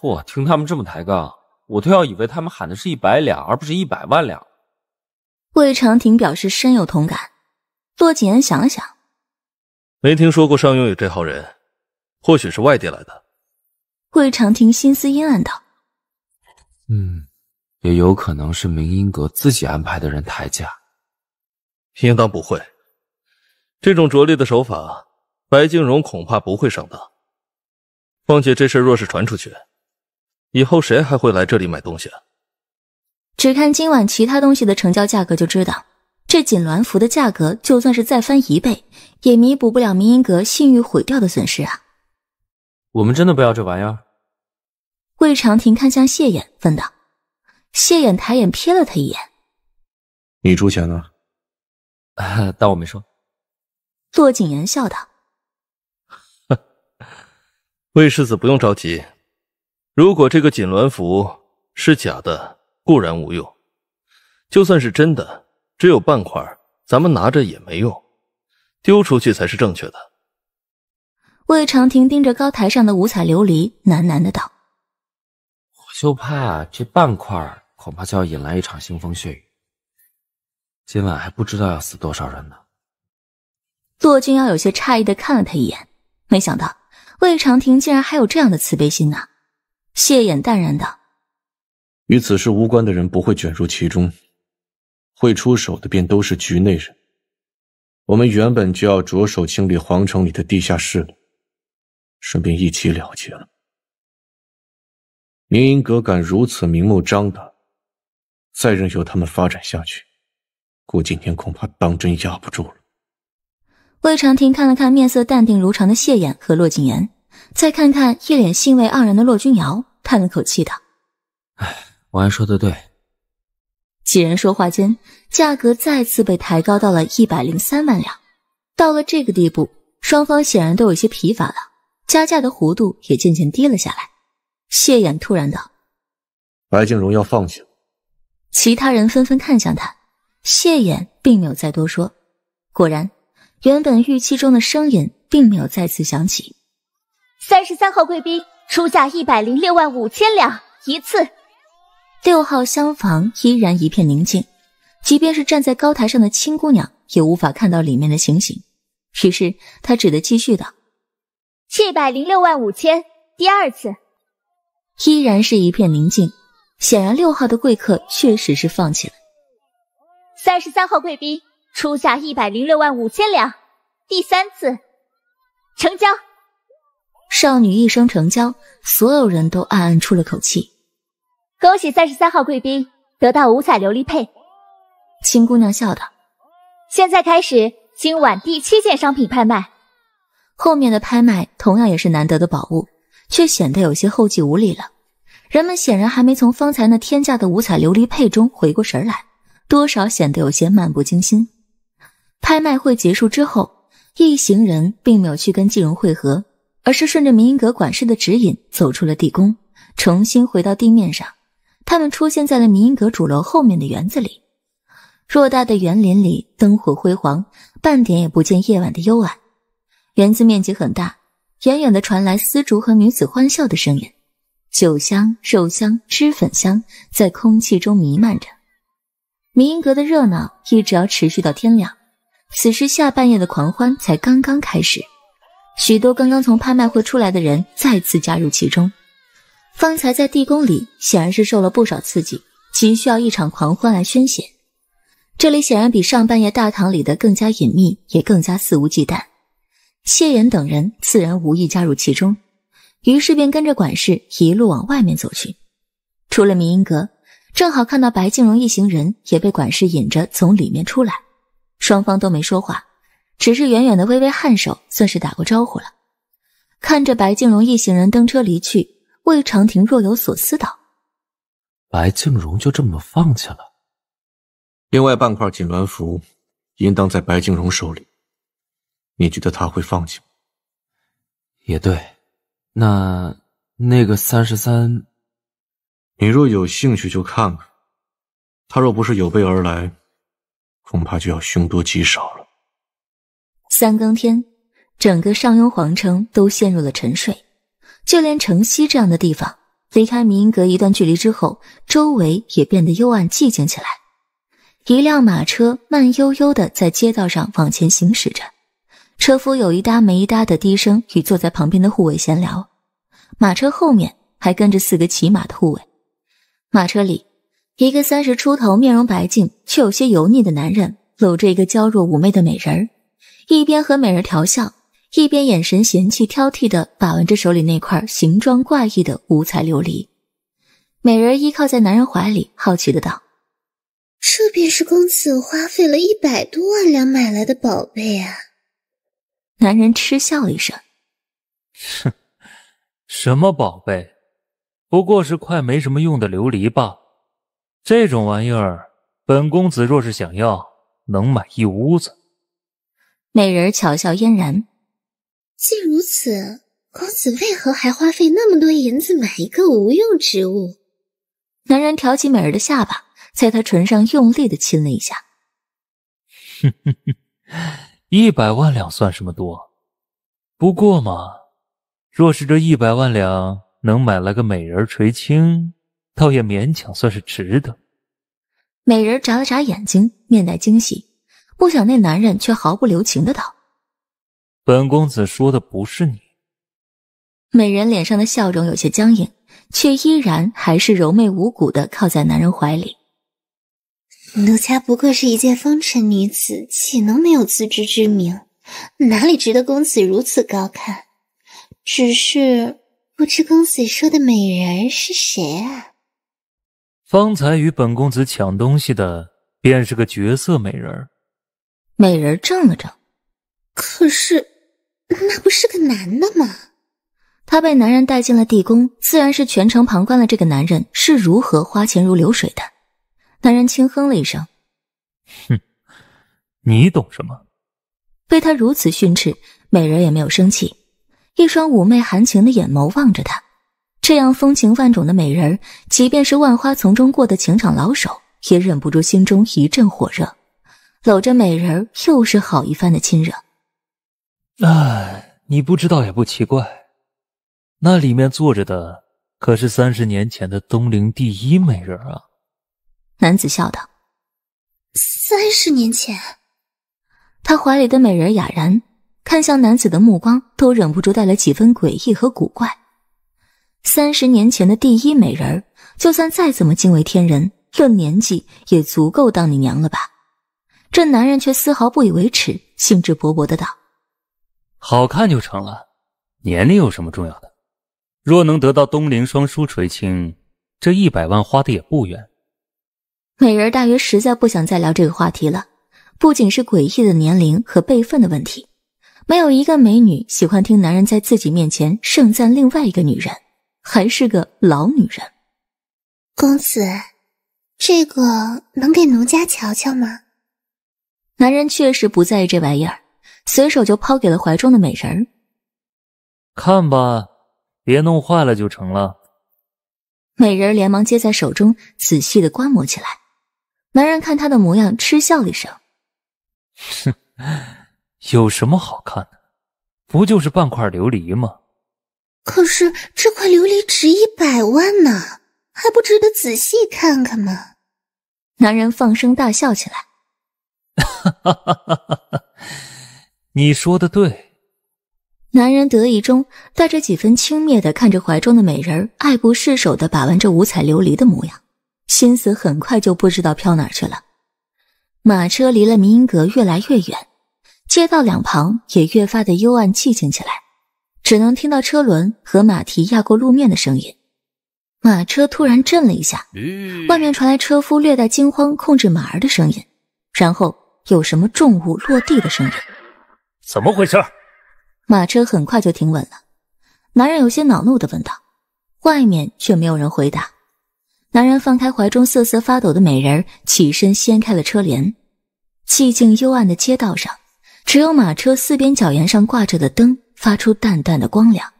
[SPEAKER 2] 嚯，听他们这么抬杠，我都要以为他们喊的是一百两，而不是一百万两。
[SPEAKER 1] 魏长亭表示深有同感。骆锦恩想了想，
[SPEAKER 2] 没听说过尚拥有这号人，或许是外地来
[SPEAKER 1] 的。魏长亭心思阴暗道：“
[SPEAKER 2] 嗯，也有可能是明英阁自己安排的人抬价，应当不会。”这种拙劣的手法，白静荣恐怕不会上当。况且这事若是传出去，以后谁还会来这里买东西？啊？
[SPEAKER 1] 只看今晚其他东西的成交价格就知道，这锦鸾服的价格就算是再翻一倍，也弥补不了明英阁信誉毁掉的损失啊！
[SPEAKER 2] 我们真的不要这玩意儿。
[SPEAKER 1] 魏长亭看向谢衍，问道：“谢衍，抬眼瞥了他一眼，
[SPEAKER 2] 你出钱呢？啊，当我没说。”
[SPEAKER 1] 骆景言笑道：“
[SPEAKER 2] 魏世子不用着急。如果这个锦鸾符是假的，固然无用；就算是真的，只有半块，咱们拿着也没用，丢出去才是正确的。”
[SPEAKER 1] 魏长亭盯着高台上的五彩琉璃，喃喃的道：“
[SPEAKER 2] 我就怕这半块，恐怕就要引来一场腥风血雨。今晚还不知道要死多少人呢。”
[SPEAKER 1] 骆君瑶有些诧异的看了他一眼，没想到魏长亭竟然还有这样的慈悲心啊！谢衍淡然道：“
[SPEAKER 2] 与此事无关的人不会卷入其中，会出手的便都是局内人。我们原本就要着手清理皇城里的地下室了，顺便一起了结了。明英阁敢如此明目张胆，再任由他们发展下去，顾景天恐怕当真压不住了。”
[SPEAKER 1] 魏长亭看了看面色淡定如常的谢衍和骆景言，再看看一脸兴味盎然的骆君瑶，叹了口气道：“
[SPEAKER 2] 王安说的对。”
[SPEAKER 1] 几人说话间，价格再次被抬高到了一百零三万两。到了这个地步，双方显然都有些疲乏了，加价的弧度也渐渐低了下来。谢衍突然道：“
[SPEAKER 2] 白静荣要放弃。”
[SPEAKER 1] 其他人纷纷看向他，谢衍并没有再多说。果然。原本预期中的声音并没有再次响起。三十三号贵宾出价一百零六万五千两一次。六号厢房依然一片宁静，即便是站在高台上的青姑娘也无法看到里面的情形。于是她只得继续道：“七百零六万五千，第二次。”依然是一片宁静。显然六号的贵客确实是放弃了。三十三号贵宾。出价一百零六万五千两，第三次，成交。少女一声成交，所有人都暗暗出了口气。恭喜三十三号贵宾得到五彩琉璃佩。青姑娘笑道：“现在开始，今晚第七件商品拍卖。后面的拍卖同样也是难得的宝物，却显得有些后继无力了。人们显然还没从方才那天价的五彩琉璃佩中回过神来，多少显得有些漫不经心。”拍卖会结束之后，一行人并没有去跟季荣会合，而是顺着明英阁管事的指引走出了地宫，重新回到地面上。他们出现在了明英阁主楼后面的园子里。偌大的园林里灯火辉煌，半点也不见夜晚的幽暗。园子面积很大，远远的传来丝竹和女子欢笑的声音，酒香、肉香、脂粉香在空气中弥漫着。明英阁的热闹一直要持续到天亮。此时下半夜的狂欢才刚刚开始，许多刚刚从拍卖会出来的人再次加入其中。方才在地宫里显然是受了不少刺激，急需要一场狂欢来宣泄。这里显然比上半夜大堂里的更加隐秘，也更加肆无忌惮。谢衍等人自然无意加入其中，于是便跟着管事一路往外面走去。出了迷音阁，正好看到白静蓉一行人也被管事引着从里面出来。双方都没说话，只是远远的微微颔首，算是打过招呼了。看着白静荣一行人登车离去，魏长亭若有所思道：“
[SPEAKER 2] 白静荣就这么放弃了？另外半块锦鸾符，应当在白静荣手里，你觉得他会放弃吗？”也对，那那个三十三，你若有兴趣就看看。他若不是有备而来。恐怕就要凶多吉少了。
[SPEAKER 1] 三更天，整个上庸皇城都陷入了沉睡，就连城西这样的地方，离开民阁一段距离之后，周围也变得幽暗寂静起来。一辆马车慢悠悠的在街道上往前行驶着，车夫有一搭没一搭的低声与坐在旁边的护卫闲聊。马车后面还跟着四个骑马的护卫。马车里。一个三十出头、面容白净却有些油腻的男人搂着一个娇弱妩媚的美人儿，一边和美人调笑，一边眼神嫌弃挑剔的把玩着手里那块形状怪异的五彩琉璃。美人依靠在男人怀里，好奇的道：“这便是公子花费了一百多万两买来的宝贝啊！”男人嗤笑一声：“
[SPEAKER 2] 哼，什么宝贝？不过是块没什么用的琉璃罢了。”这种玩意儿，本公子若是想要，能买一屋子。
[SPEAKER 1] 美人巧笑嫣然，既如此，公子为何还花费那么多银子买一个无用之物？男人挑起美人的下巴，在她唇上用力的亲了一下。
[SPEAKER 2] 哼哼哼，一百万两算什么多？不过嘛，若是这一百万两能买来个美人垂青。倒也勉强算是值得。
[SPEAKER 1] 美人眨了眨眼睛，面带惊喜，不想那男人却毫不留情的道：“
[SPEAKER 2] 本公子说的不是你。”
[SPEAKER 1] 美人脸上的笑容有些僵硬，却依然还是柔媚无骨的靠在男人怀里。奴家不过是一介风尘女子，岂能没有自知之明？哪里值得公子如此高看？只是不知公子说的美人是谁啊？
[SPEAKER 2] 方才与本公子抢东西的，便是个绝色美人儿。
[SPEAKER 4] 美
[SPEAKER 1] 人怔了怔，可是那不是个男的吗？她被男人带进了地宫，自然是全程旁观了这个男人是如何花钱如流水的。男人轻哼了一声：“哼，
[SPEAKER 2] 你懂什么？”
[SPEAKER 1] 被他如此训斥，美人也没有生气，一双妩媚含情的眼眸望着他。这样风情万种的美人儿，即便是万花丛中过的情场老手，也忍不住心中一阵火热，搂着美人儿又是好一番的亲
[SPEAKER 4] 热。
[SPEAKER 2] 哎，你不知道也不奇怪，那里面坐着的可是三十年前的东陵第一美人啊！
[SPEAKER 1] 男子笑道。三十年前，他怀里的美人哑然，看向男子的目光都忍不住带了几分诡异和古怪。三十年前的第一美人，就算再怎么惊为天人，论年纪也足够当你娘了吧？这男人却丝毫不以为耻，兴致勃勃的道：“
[SPEAKER 2] 好看就成了，年龄有什么重要的？若能得到东陵双姝垂青，这一百万花的也不远。”
[SPEAKER 1] 美人大约实在不想再聊这个话题了，不仅是诡异的年龄和辈分的问题，没有一个美女喜欢听男人在自己面前盛赞另外一个女人。还是个老女人，公子，这个能给奴家瞧瞧吗？男人确实不在意这玩意儿，随手就抛给了怀中的美人儿。
[SPEAKER 2] 看吧，别弄坏了就成了。
[SPEAKER 1] 美人连忙接在手中，仔细的观摩起来。男人看她的模样，嗤笑了一声：“
[SPEAKER 2] 哼，有什么好看的？不就是半块琉璃吗？”
[SPEAKER 1] 可是这块琉璃值一百万呢，还不值得仔细看看吗？男人放声大笑起来，哈哈哈哈哈哈！你
[SPEAKER 2] 说的对。
[SPEAKER 1] 男人得意中带着几分轻蔑的看着怀中的美人儿，爱不释手的把玩着五彩琉璃的模样，心思很快就不知道飘哪去了。马车离了迷音阁越来越远，街道两旁也越发的幽暗寂静起来。只能听到车轮和马蹄压过路面的声音。马车突然震了一下，外面传来车夫略带惊慌控制马儿的声音，然后有什么重物落地的声音。怎么回事？马车很快就停稳了。男人有些恼怒的问道，外面却没有人回答。男人放开怀中瑟瑟发抖的美人，起身掀开了车帘。寂静幽暗的街道上，只有马车四边角沿上挂着的灯。发出淡淡的光亮，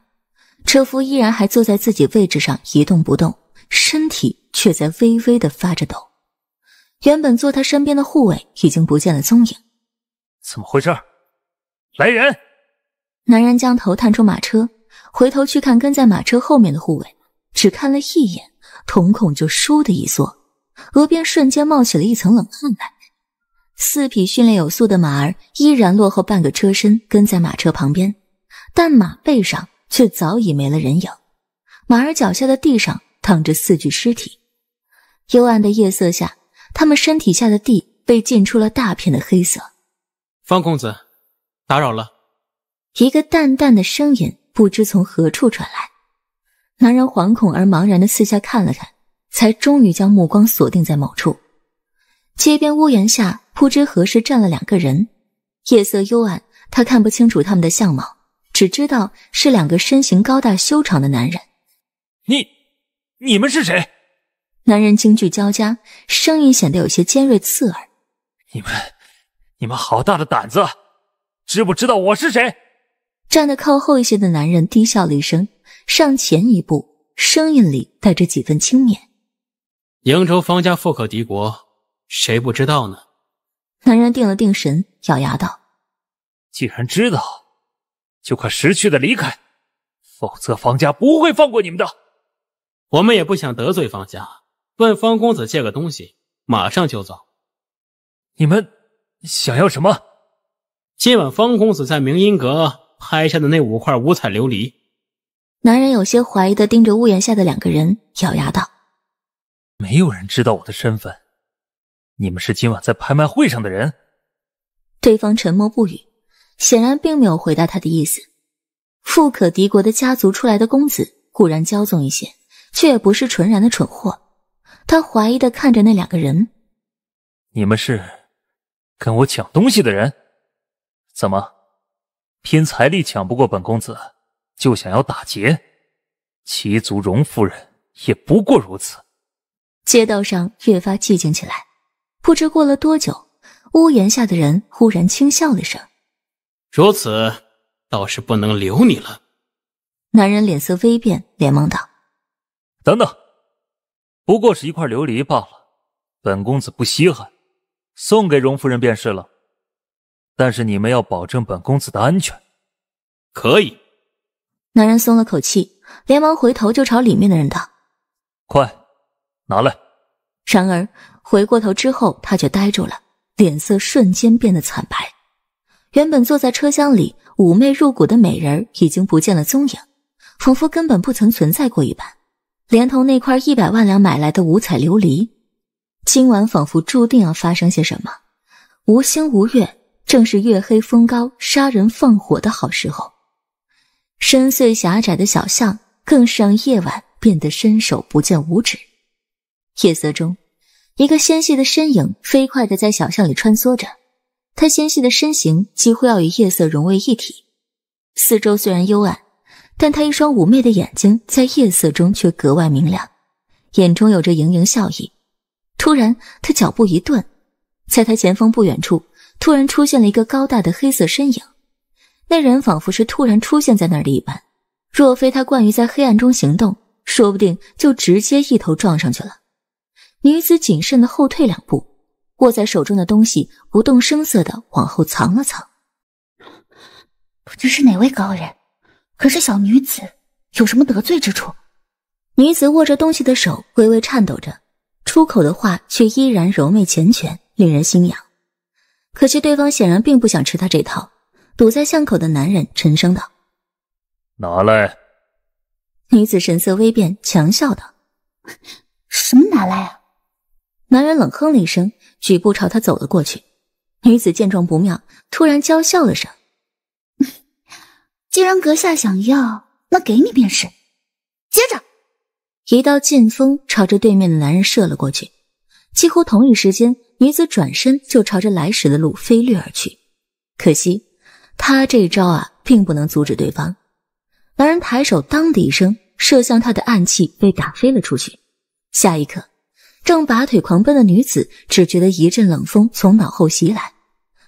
[SPEAKER 1] 车夫依然还坐在自己位置上一动不动，身体却在微微的发着抖。原本坐他身边的护卫已经不见了踪影，怎么回事？来人！男人将头探出马车，回头去看跟在马车后面的护卫，只看了一眼，瞳孔就倏地一缩，额边瞬间冒起了一层冷汗来。四匹训练有素的马儿依然落后半个车身，跟在马车旁边。但马背上却早已没了人影，马儿脚下的地上躺着四具尸体。幽暗的夜色下，他们身体下的地被浸出了大片的黑色。
[SPEAKER 2] 方公子，打扰了。
[SPEAKER 1] 一个淡淡的声音不知从何处传来。男人惶恐而茫然的四下看了看，才终于将目光锁定在某处街边屋檐下。不知何时站了两个人，夜色幽暗，他看不清楚他们的相貌。只知道是两个身形高大修长的男人。
[SPEAKER 2] 你，你们是谁？
[SPEAKER 1] 男人惊惧交加，声音显得有些尖锐刺耳。你们，
[SPEAKER 2] 你们好大的胆子！知不知道我是谁？
[SPEAKER 1] 站得靠后一些的男人低笑了一声，上前一步，声音里带着几分轻蔑。
[SPEAKER 2] 瀛州方家富可敌国，谁不知道呢？
[SPEAKER 1] 男人定了定神，咬牙道：“
[SPEAKER 2] 既然知道。”就快识趣的离开，否则方家不会放过你们的。我们也不想得罪方家，问方公子借个东西，马上就走。你们想要什么？今晚方公子在明音阁拍下的那五块五彩琉璃。
[SPEAKER 1] 男人有些怀疑的盯着屋檐下的两个人，咬牙道：“
[SPEAKER 2] 没有人知道我的身份，你们是今晚在拍卖会上的人。”
[SPEAKER 1] 对方沉默不语。显然并没有回答他的意思。富可敌国的家族出来的公子固然骄纵一些，却也不是纯然的蠢货。他怀疑的看着那两个人：“
[SPEAKER 2] 你们是跟我抢东西的人？怎么，拼财力抢不过本公子，就想要打劫？齐族荣夫人也不过如此。”
[SPEAKER 1] 街道上越发寂静起来。不知过了多久，屋檐下的人忽然轻笑了声。
[SPEAKER 2] 如此倒是不能留你了。
[SPEAKER 1] 男人脸色微变，连忙道：“
[SPEAKER 2] 等等，不过是一块琉璃罢了，本公子不稀罕，送给荣夫人便是了。但是你们要保证本公子的安全。”“可以。”
[SPEAKER 1] 男人松了口气，连忙回头就朝里面的人道：“
[SPEAKER 2] 快，拿来！”
[SPEAKER 1] 然而回过头之后，他却呆住了，脸色瞬间变得惨白。原本坐在车厢里妩媚入骨的美人已经不见了踪影，仿佛根本不曾存在过一般。连同那块一百万两买来的五彩琉璃，今晚仿佛注定要发生些什么。无星无月，正是月黑风高杀人放火的好时候。深邃狭窄的小巷更是让夜晚变得伸手不见五指。夜色中，一个纤细的身影飞快地在小巷里穿梭着。她纤细的身形几乎要与夜色融为一体，四周虽然幽暗，但她一双妩媚的眼睛在夜色中却格外明亮，眼中有着盈盈笑意。突然，她脚步一顿，在她前方不远处，突然出现了一个高大的黑色身影。那人仿佛是突然出现在那里一般，若非她惯于在黑暗中行动，说不定就直接一头撞上去了。女子谨慎的后退两步。握在手中的东西不动声色的往后藏了藏，不知是哪位高人，可是小女子有什么得罪之处？女子握着东西的手微微颤抖着，出口的话却依然柔媚缱绻，令人心痒。可惜对方显然并不想吃她这套，堵在巷口的男人沉声道：“
[SPEAKER 2] 拿来。”
[SPEAKER 1] 女子神色微变，强笑道：“什么拿来啊？”男人冷哼了一声，举步朝他走了过去。女子见状不妙，突然娇笑了声：“既然阁下想要，那给你便是。”接着，一道劲风朝着对面的男人射了过去。几乎同一时间，女子转身就朝着来时的路飞掠而去。可惜，她这一招啊，并不能阻止对方。男人抬手，当的一声，射向他的暗器被打飞了出去。下一刻。正拔腿狂奔的女子，只觉得一阵冷风从脑后袭来，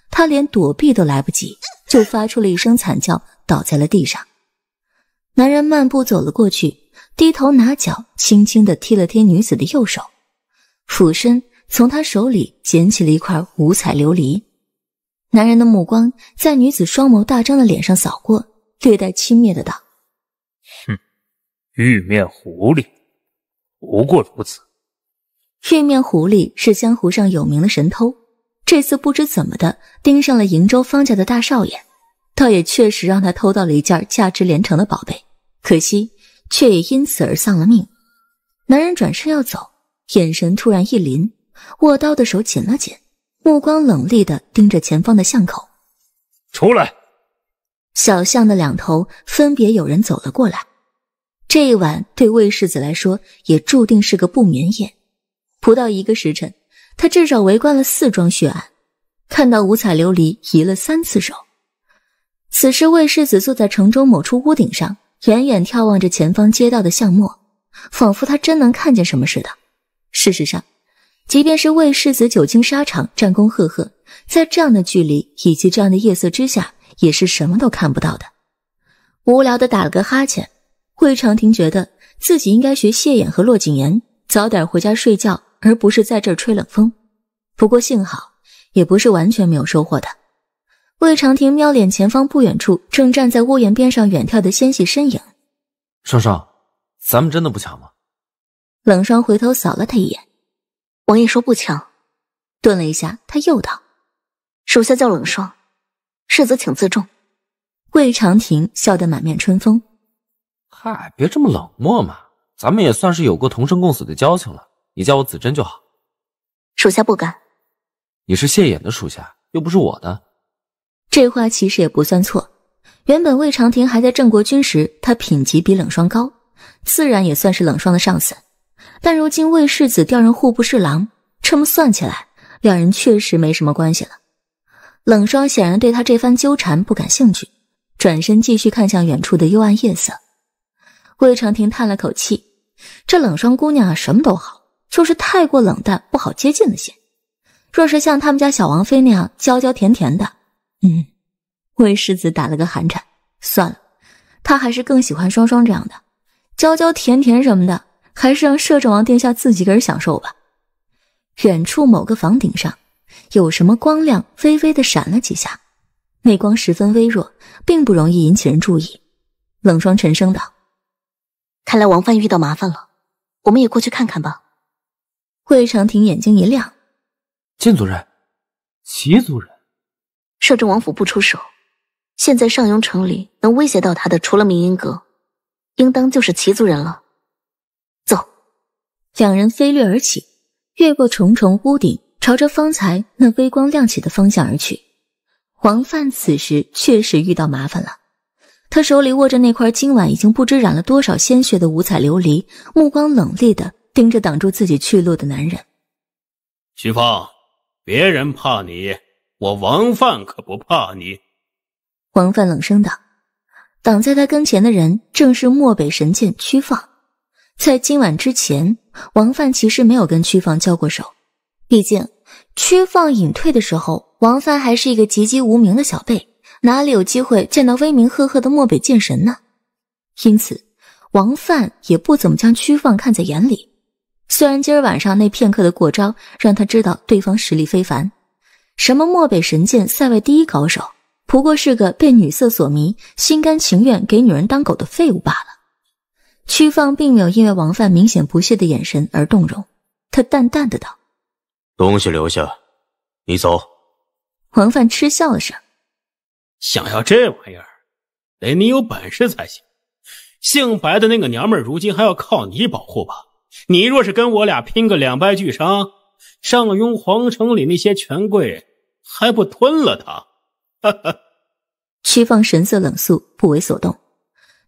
[SPEAKER 1] 她连躲避都来不及，就发出了一声惨叫，倒在了地上。男人慢步走了过去，低头拿脚轻轻的踢了踢女子的右手，俯身从她手里捡起了一块五彩琉璃。男人的目光在女子双眸大张的脸上扫过，略带轻蔑的道：“哼，
[SPEAKER 2] 玉面狐狸，不过如此。”
[SPEAKER 1] 玉面狐狸是江湖上有名的神偷，这次不知怎么的盯上了瀛州方家的大少爷，倒也确实让他偷到了一件价值连城的宝贝。可惜，却也因此而丧了命。男人转身要走，眼神突然一凛，握刀的手紧了紧，目光冷厉的盯着前方的巷口。出来。小巷的两头分别有人走了过来。这一晚对魏世子来说，也注定是个不眠夜。不到一个时辰，他至少围观了四桩血案，看到五彩琉璃移了三次手。此时，魏世子坐在城中某处屋顶上，远远眺望着前方街道的巷陌，仿佛他真能看见什么似的。事实上，即便是魏世子久经沙场、战功赫赫，在这样的距离以及这样的夜色之下，也是什么都看不到的。无聊的打了个哈欠，魏长亭觉得自己应该学谢衍和骆景言早点回家睡觉。而不是在这儿吹冷风。不过幸好，也不是完全没有收获的。魏长亭瞄脸前方不远处，正站在屋檐边上远眺的纤细身影。
[SPEAKER 2] 双双，咱们真的不抢吗？
[SPEAKER 1] 冷霜回头扫了他一眼。王爷说不抢。顿了一下，他又道：“属下叫冷霜，世子请自重。”魏长亭笑得满面春风。嗨，
[SPEAKER 2] 别这么冷漠嘛，咱们也算是有过同生共死的交情了。你叫我子珍就好，属下不敢。你是谢衍的属下，
[SPEAKER 1] 又不是我的。这话其实也不算错。原本魏长亭还在郑国军时，他品级比冷霜高，自然也算是冷霜的上司。但如今魏世子调任户部侍郎，这么算起来，两人确实没什么关系了。冷霜显然对他这番纠缠不感兴趣，转身继续看向远处的幽暗夜色。魏长亭叹了口气，这冷霜姑娘啊，什么都好。就是太过冷淡，不好接近了些。若是像他们家小王妃那样娇娇甜甜的，嗯，魏世子打了个寒颤。算了，他还是更喜欢双双这样的，娇娇甜甜什么的，还是让摄政王殿下自己个人享受吧。远处某个房顶上有什么光亮，微微的闪了几下，那光十分微弱，并不容易引起人注意。冷霜沉声道：“看来王范遇到麻烦了，我们也过去看看吧。”魏长亭眼睛一亮，
[SPEAKER 2] 靳族人，齐族人，
[SPEAKER 1] 摄政王府不出手，现在上庸城里能威胁到他的，除了明英阁，应当就是齐族人了。走，两人飞掠而起，越过重重屋顶，朝着方才那微光亮起的方向而去。黄范此时确实遇到麻烦了，他手里握着那块今晚已经不知染了多少鲜血的五彩琉璃，目光冷厉的。盯着挡住自己去路的男人，
[SPEAKER 2] 徐放，别人怕你，我王范可不怕你。
[SPEAKER 1] 王范冷声道：“挡在他跟前的人，正是漠北神剑屈放。在今晚之前，王范其实没有跟屈放交过手。毕竟屈放隐退的时候，王范还是一个籍籍无名的小辈，哪里有机会见到威名赫赫的漠北剑神呢？因此，王范也不怎么将屈放看在眼里。”虽然今儿晚上那片刻的过招，让他知道对方实力非凡，什么漠北神剑、塞外第一高手，不过是个被女色所迷、心甘情愿给女人当狗的废物罢了。曲放并没有因为王范明显不屑的眼神而动容，他淡淡的道：“
[SPEAKER 2] 东西留下，你走。”
[SPEAKER 1] 王范嗤笑了声：“
[SPEAKER 2] 想要这玩意儿，得你有本事才行。姓白的那个娘们儿，如今还要靠你保护吧？”你若是跟我俩拼个两败俱伤，上庸皇城里那些权贵还不吞了他？哈哈。
[SPEAKER 1] 屈放神色冷肃，不为所动。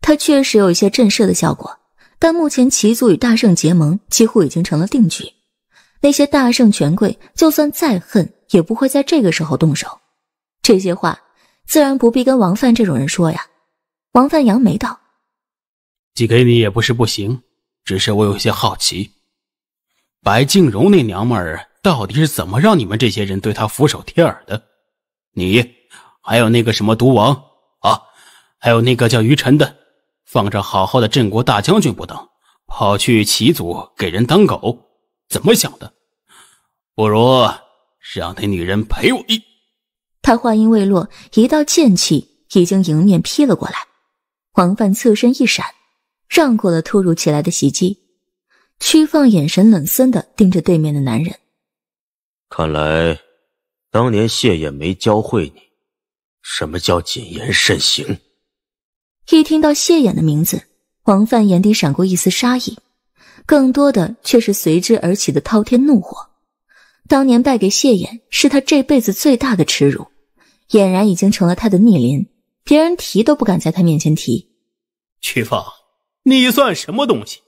[SPEAKER 1] 他确实有一些震慑的效果，但目前齐族与大圣结盟几乎已经成了定局，那些大圣权贵就算再恨，也不会在这个时候动手。这些话自然不必跟王范这种人说呀。王范扬眉道：“
[SPEAKER 2] 寄给你也不是不行。”只是我有些好奇，白静荣那娘们儿到底是怎么让你们这些人对她俯首帖耳的？你，还有那个什么毒王啊，还有那个叫于晨的，放着好好的镇国大将军不当，跑去齐族给人当狗，怎么想的？不如让那女人陪我一……
[SPEAKER 1] 他话音未落，一道剑气已经迎面劈了过来，黄范侧身一闪。让过了突如其来的袭击，屈放眼神冷森的盯着对面的男人。
[SPEAKER 2] 看来，当年谢衍没教会你什么叫谨言慎行。
[SPEAKER 1] 一听到谢衍的名字，王范眼底闪过一丝杀意，更多的却是随之而起的滔天怒火。当年败给谢衍是他这辈子最大的耻辱，俨然已经成了他的逆鳞，别人提都不敢在他面前提。
[SPEAKER 2] 屈放。你算什么东西，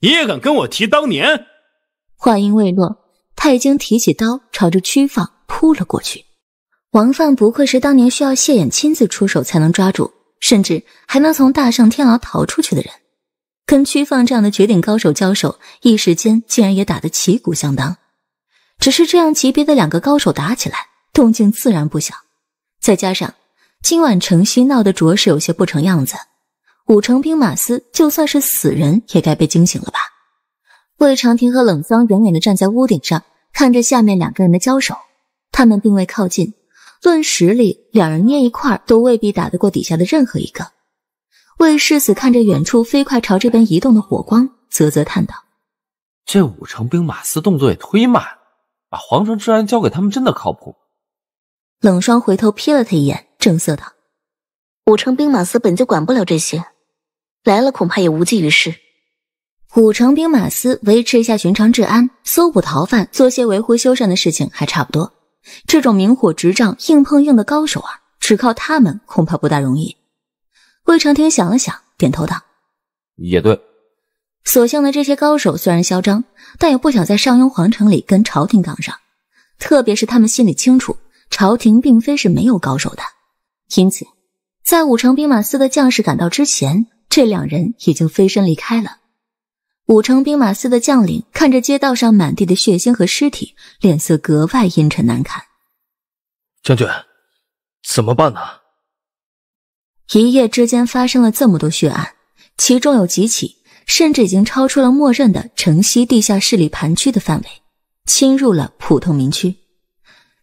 [SPEAKER 2] 也敢跟我提当年？
[SPEAKER 1] 话音未落，太京提起刀，朝着屈放扑了过去。王放不愧是当年需要谢衍亲自出手才能抓住，甚至还能从大圣天牢逃出去的人，跟屈放这样的绝顶高手交手，一时间竟然也打得旗鼓相当。只是这样级别的两个高手打起来，动静自然不小。再加上今晚程曦闹得着实有些不成样子。五成兵马司就算是死人也该被惊醒了吧？魏长亭和冷桑远远的站在屋顶上，看着下面两个人的交手，他们并未靠近。论实力，两人捏一块都未必打得过底下的任何一个。魏世子看着远处飞快朝这边移动的火光，啧啧叹道：“这五
[SPEAKER 2] 成兵马司动作也忒慢，把皇城治安交给他们真的靠谱？”
[SPEAKER 1] 冷霜回头瞥了他一眼，正色道：“五成兵马司本就管不了这些。”来了恐怕也无济于事。五城兵马司维持一下寻常治安，搜捕逃犯，做些维护修缮的事情还差不多。这种明火执仗、硬碰硬的高手啊，只靠他们恐怕不大容易。魏长廷想了想，点头道：“
[SPEAKER 2] 也对。”
[SPEAKER 1] 所幸的这些高手虽然嚣张，但也不想在上庸皇城里跟朝廷杠上。特别是他们心里清楚，朝廷并非是没有高手的。因此，在武城兵马司的将士赶到之前。这两人已经飞身离开了。武城兵马司的将领看着街道上满地的血腥和尸体，脸色格外阴沉难看。
[SPEAKER 2] 将军，怎么办呢？
[SPEAKER 1] 一夜之间发生了这么多血案，其中有几起甚至已经超出了默认的城西地下势力盘区的范围，侵入了普通民区。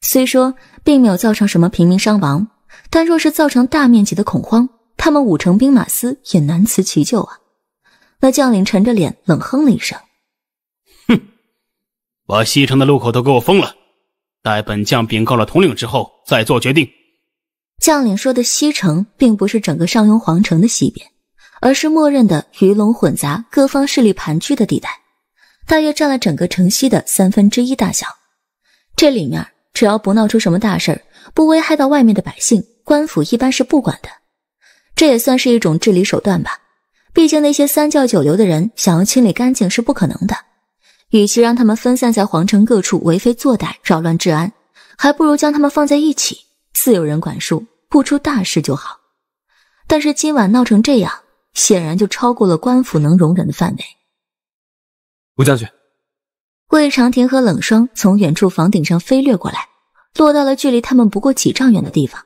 [SPEAKER 1] 虽说并没有造成什么平民伤亡，但若是造成大面积的恐慌，他们五成兵马司也难辞其咎啊！那将领沉着脸，冷哼了一声：“哼，
[SPEAKER 2] 把西城的路口都给我封了，待本将禀告了统领之后再做决定。”
[SPEAKER 1] 将领说的西城，并不是整个上庸皇城的西边，而是默认的鱼龙混杂、各方势力盘踞的地带，大约占了整个城西的三分之一大小。这里面只要不闹出什么大事儿，不危害到外面的百姓，官府一般是不管的。这也算是一种治理手段吧。毕竟那些三教九流的人想要清理干净是不可能的。与其让他们分散在皇城各处为非作歹、扰乱治安，还不如将他们放在一起，自有人管束，不出大事就好。但是今晚闹成这样，显然就超过了官府能容忍的范围。吴将军，魏长亭和冷霜从远处房顶上飞掠过来，落到了距离他们不过几丈远的地方。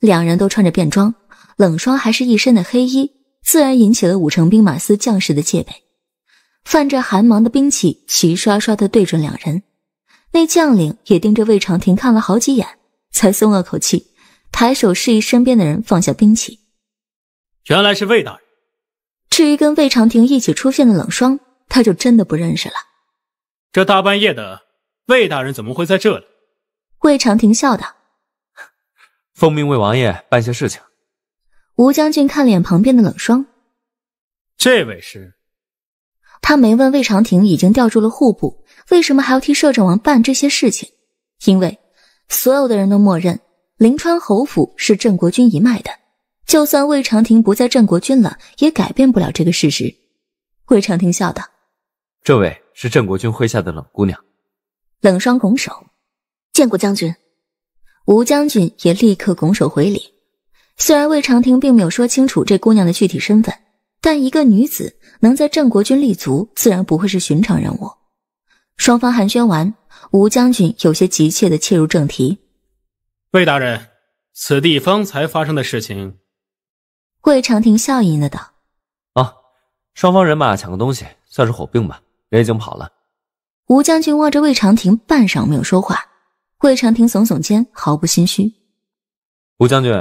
[SPEAKER 1] 两人都穿着便装。冷霜还是一身的黑衣，自然引起了五城兵马司将士的戒备。泛着寒芒的兵器齐刷刷地对准两人。那将领也盯着魏长亭看了好几眼，才松了口气，抬手示意身边的人放下兵器。
[SPEAKER 2] 原来是魏大人。
[SPEAKER 1] 至于跟魏长亭一起出现的冷霜，他就真的不认识了。
[SPEAKER 2] 这大半夜的，魏大人怎么会在这里？
[SPEAKER 1] 魏长亭笑道：“
[SPEAKER 2] 奉命为王爷办些事情。”
[SPEAKER 1] 吴将军看脸旁边的冷霜，
[SPEAKER 2] 这位是。
[SPEAKER 1] 他没问魏长亭已经调入了户部，为什么还要替摄政王办这些事情？因为所有的人都默认临川侯府是郑国军一脉的，就算魏长亭不在郑国军了，也改变不了这个事实。魏长亭笑道：“
[SPEAKER 2] 这位是郑国军麾下的冷姑娘。”
[SPEAKER 1] 冷霜拱手：“见过将军。”吴将军也立刻拱手回礼。虽然魏长亭并没有说清楚这姑娘的具体身份，但一个女子能在郑国军立足，自然不会是寻常人物。双方寒暄完，吴将军有些急切地切入正题：“
[SPEAKER 2] 魏大人，此地方才发生的事情。”
[SPEAKER 1] 魏长亭笑吟吟的道：“
[SPEAKER 2] 啊，双方人马抢个东西，算是火并吧。人已经跑了。”
[SPEAKER 1] 吴将军望着魏长亭，半晌没有说话。魏长亭耸耸肩，毫不心虚：“
[SPEAKER 2] 吴将军。”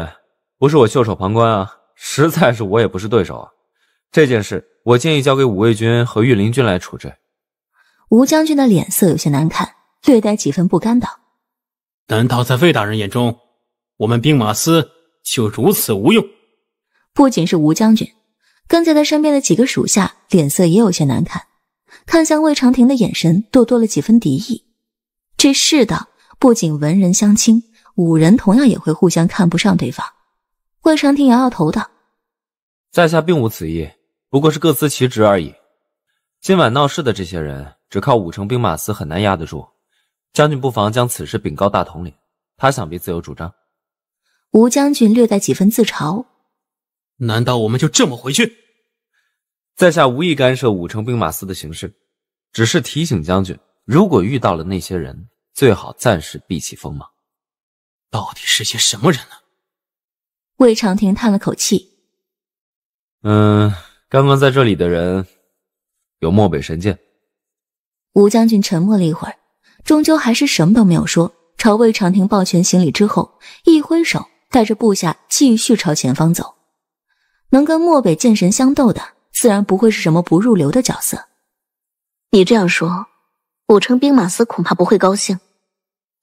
[SPEAKER 2] 不是我袖手旁观啊，实在是我也不是对手啊。这件事，我建议交给武卫军和御林军来处置。
[SPEAKER 1] 吴将军的脸色有些难看，略带几分不甘道：“
[SPEAKER 2] 难道在魏大人眼中，我们兵马司就如
[SPEAKER 1] 此无用？”不仅是吴将军，跟在他身边的几个属下脸色也有些难看，看向魏长亭的眼神都多了几分敌意。这世道，不仅文人相轻，武人同样也会互相看不上对方。魏长亭摇摇头道：“
[SPEAKER 2] 在下并无此意，不过是各司其职而已。今晚闹事的这些人，只靠五城兵马司很难压得住。将军不妨将此事禀告大统领，他想必自有主张。”
[SPEAKER 1] 吴将军略带几分自嘲：“
[SPEAKER 2] 难道我们就这么回去？在下无意干涉五城兵马司的行事，只是提醒将军，如果遇到了那些人，最好暂时避其锋芒。到底是些什么人呢？”
[SPEAKER 1] 魏长亭叹了口气。
[SPEAKER 2] 嗯，刚刚在这里的人有
[SPEAKER 1] 漠北神剑。吴将军沉默了一会儿，终究还是什么都没有说，朝魏长亭抱拳行礼之后，一挥手，带着部下继续朝前方走。能跟漠北剑神相斗的，自然不会是什么不入流的角色。你这样说，武城兵马司恐怕不会高兴，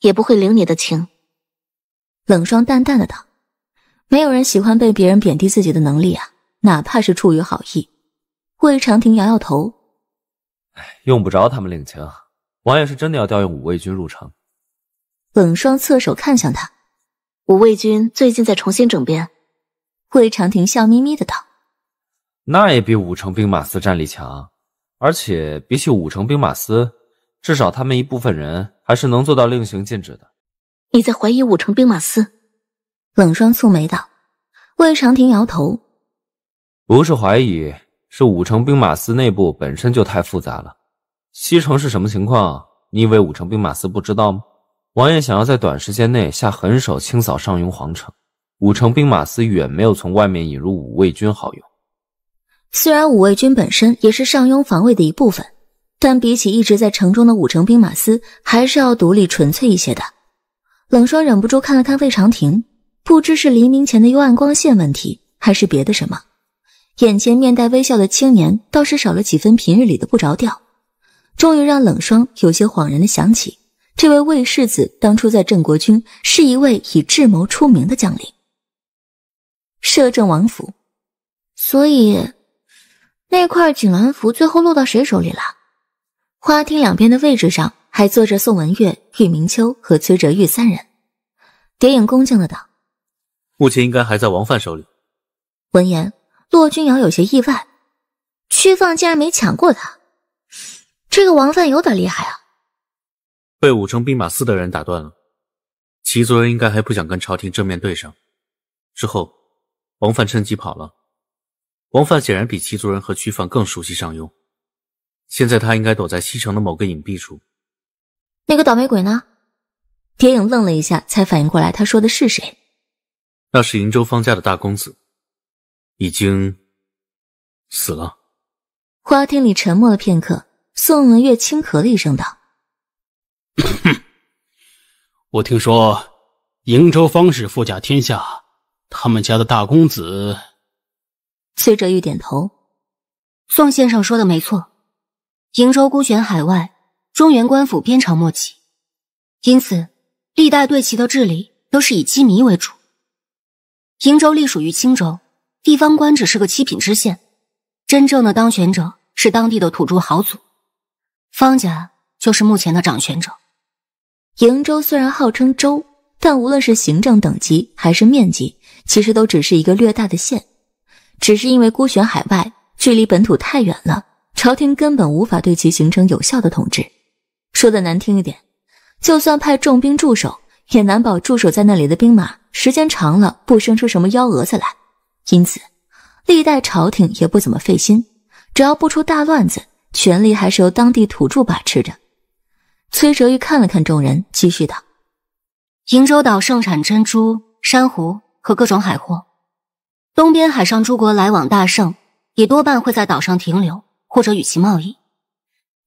[SPEAKER 1] 也不会领你的情。冷霜淡淡的道。没有人喜欢被别人贬低自己的能力啊，哪怕是出于好意。魏长亭摇摇头，
[SPEAKER 2] 用不着他们领情。王爷是真的要调用五卫军入城。
[SPEAKER 1] 冷霜侧手看向他，五卫军最近在重新整编。魏长亭笑眯眯的道：“
[SPEAKER 2] 那也比五城兵马司战力强，而且比起五城兵马司，至少他们一部分人还是能做到令行禁止的。”
[SPEAKER 1] 你在怀疑五城兵马司？冷霜蹙眉道：“魏长亭摇头，
[SPEAKER 2] 不是怀疑，是五城兵马司内部本身就太复杂了。西城是什么情况？你以为五城兵马司不知道吗？王爷想要在短时间内下狠手清扫上庸皇城，五城兵马司远没有从外面引入五卫军好用。
[SPEAKER 1] 虽然五卫军本身也是上庸防卫的一部分，但比起一直在城中的五城兵马司，还是要独立纯粹一些的。”冷霜忍不住看了看魏长亭。不知是黎明前的幽暗光线问题，还是别的什么，眼前面带微笑的青年倒是少了几分平日里的不着调，终于让冷霜有些恍然的想起，这位魏世子当初在镇国军是一位以智谋出名的将领。摄政王府，所以那块锦兰符最后落到谁手里了？花厅两边的位置上还坐着宋文月、玉明秋和崔哲玉三人，蝶影恭敬的道。
[SPEAKER 2] 目前应该还在王范手里。
[SPEAKER 1] 闻言，骆君瑶有些意外，屈放竟然没抢过他，这个王范有点厉害啊！
[SPEAKER 2] 被武城兵马司的人打断了，齐族人应该还不想跟朝廷正面对上。之后，王范趁机跑了。王范显然比齐族人和屈放更熟悉上庸，现在他应该躲在西城的某个隐蔽处。
[SPEAKER 1] 那个倒霉鬼呢？蝶影愣了一下，才反应过来，他说的是谁。
[SPEAKER 2] 那是瀛州方家的大公子，已经死了。
[SPEAKER 1] 花厅里沉默了片刻，宋文月轻咳了一声，道：“
[SPEAKER 2] 我听说瀛州方氏富甲天下，他们家的大公子。”
[SPEAKER 1] 崔哲玉点头：“宋先生说的没错，瀛州孤悬海外，中原官府鞭长莫及，因此历代对其的治理都是以羁縻为主。”瀛州隶属于青州，地方官只是个七品知县，真正的当权者是当地的土著豪族，方家就是目前的掌权者。瀛州虽然号称州，但无论是行政等级还是面积，其实都只是一个略大的县，只是因为孤悬海外，距离本土太远了，朝廷根本无法对其形成有效的统治。说的难听一点，就算派重兵驻守，也难保驻守在那里的兵马。时间长了，不生出什么幺蛾子来，因此历代朝廷也不怎么费心，只要不出大乱子，权力还是由当地土著把持着。崔哲玉看了看众人，继续道：“瀛洲岛盛产珍珠、珊瑚和各种海货，东边海上诸国来往大盛，也多半会在岛上停留或者与其贸易，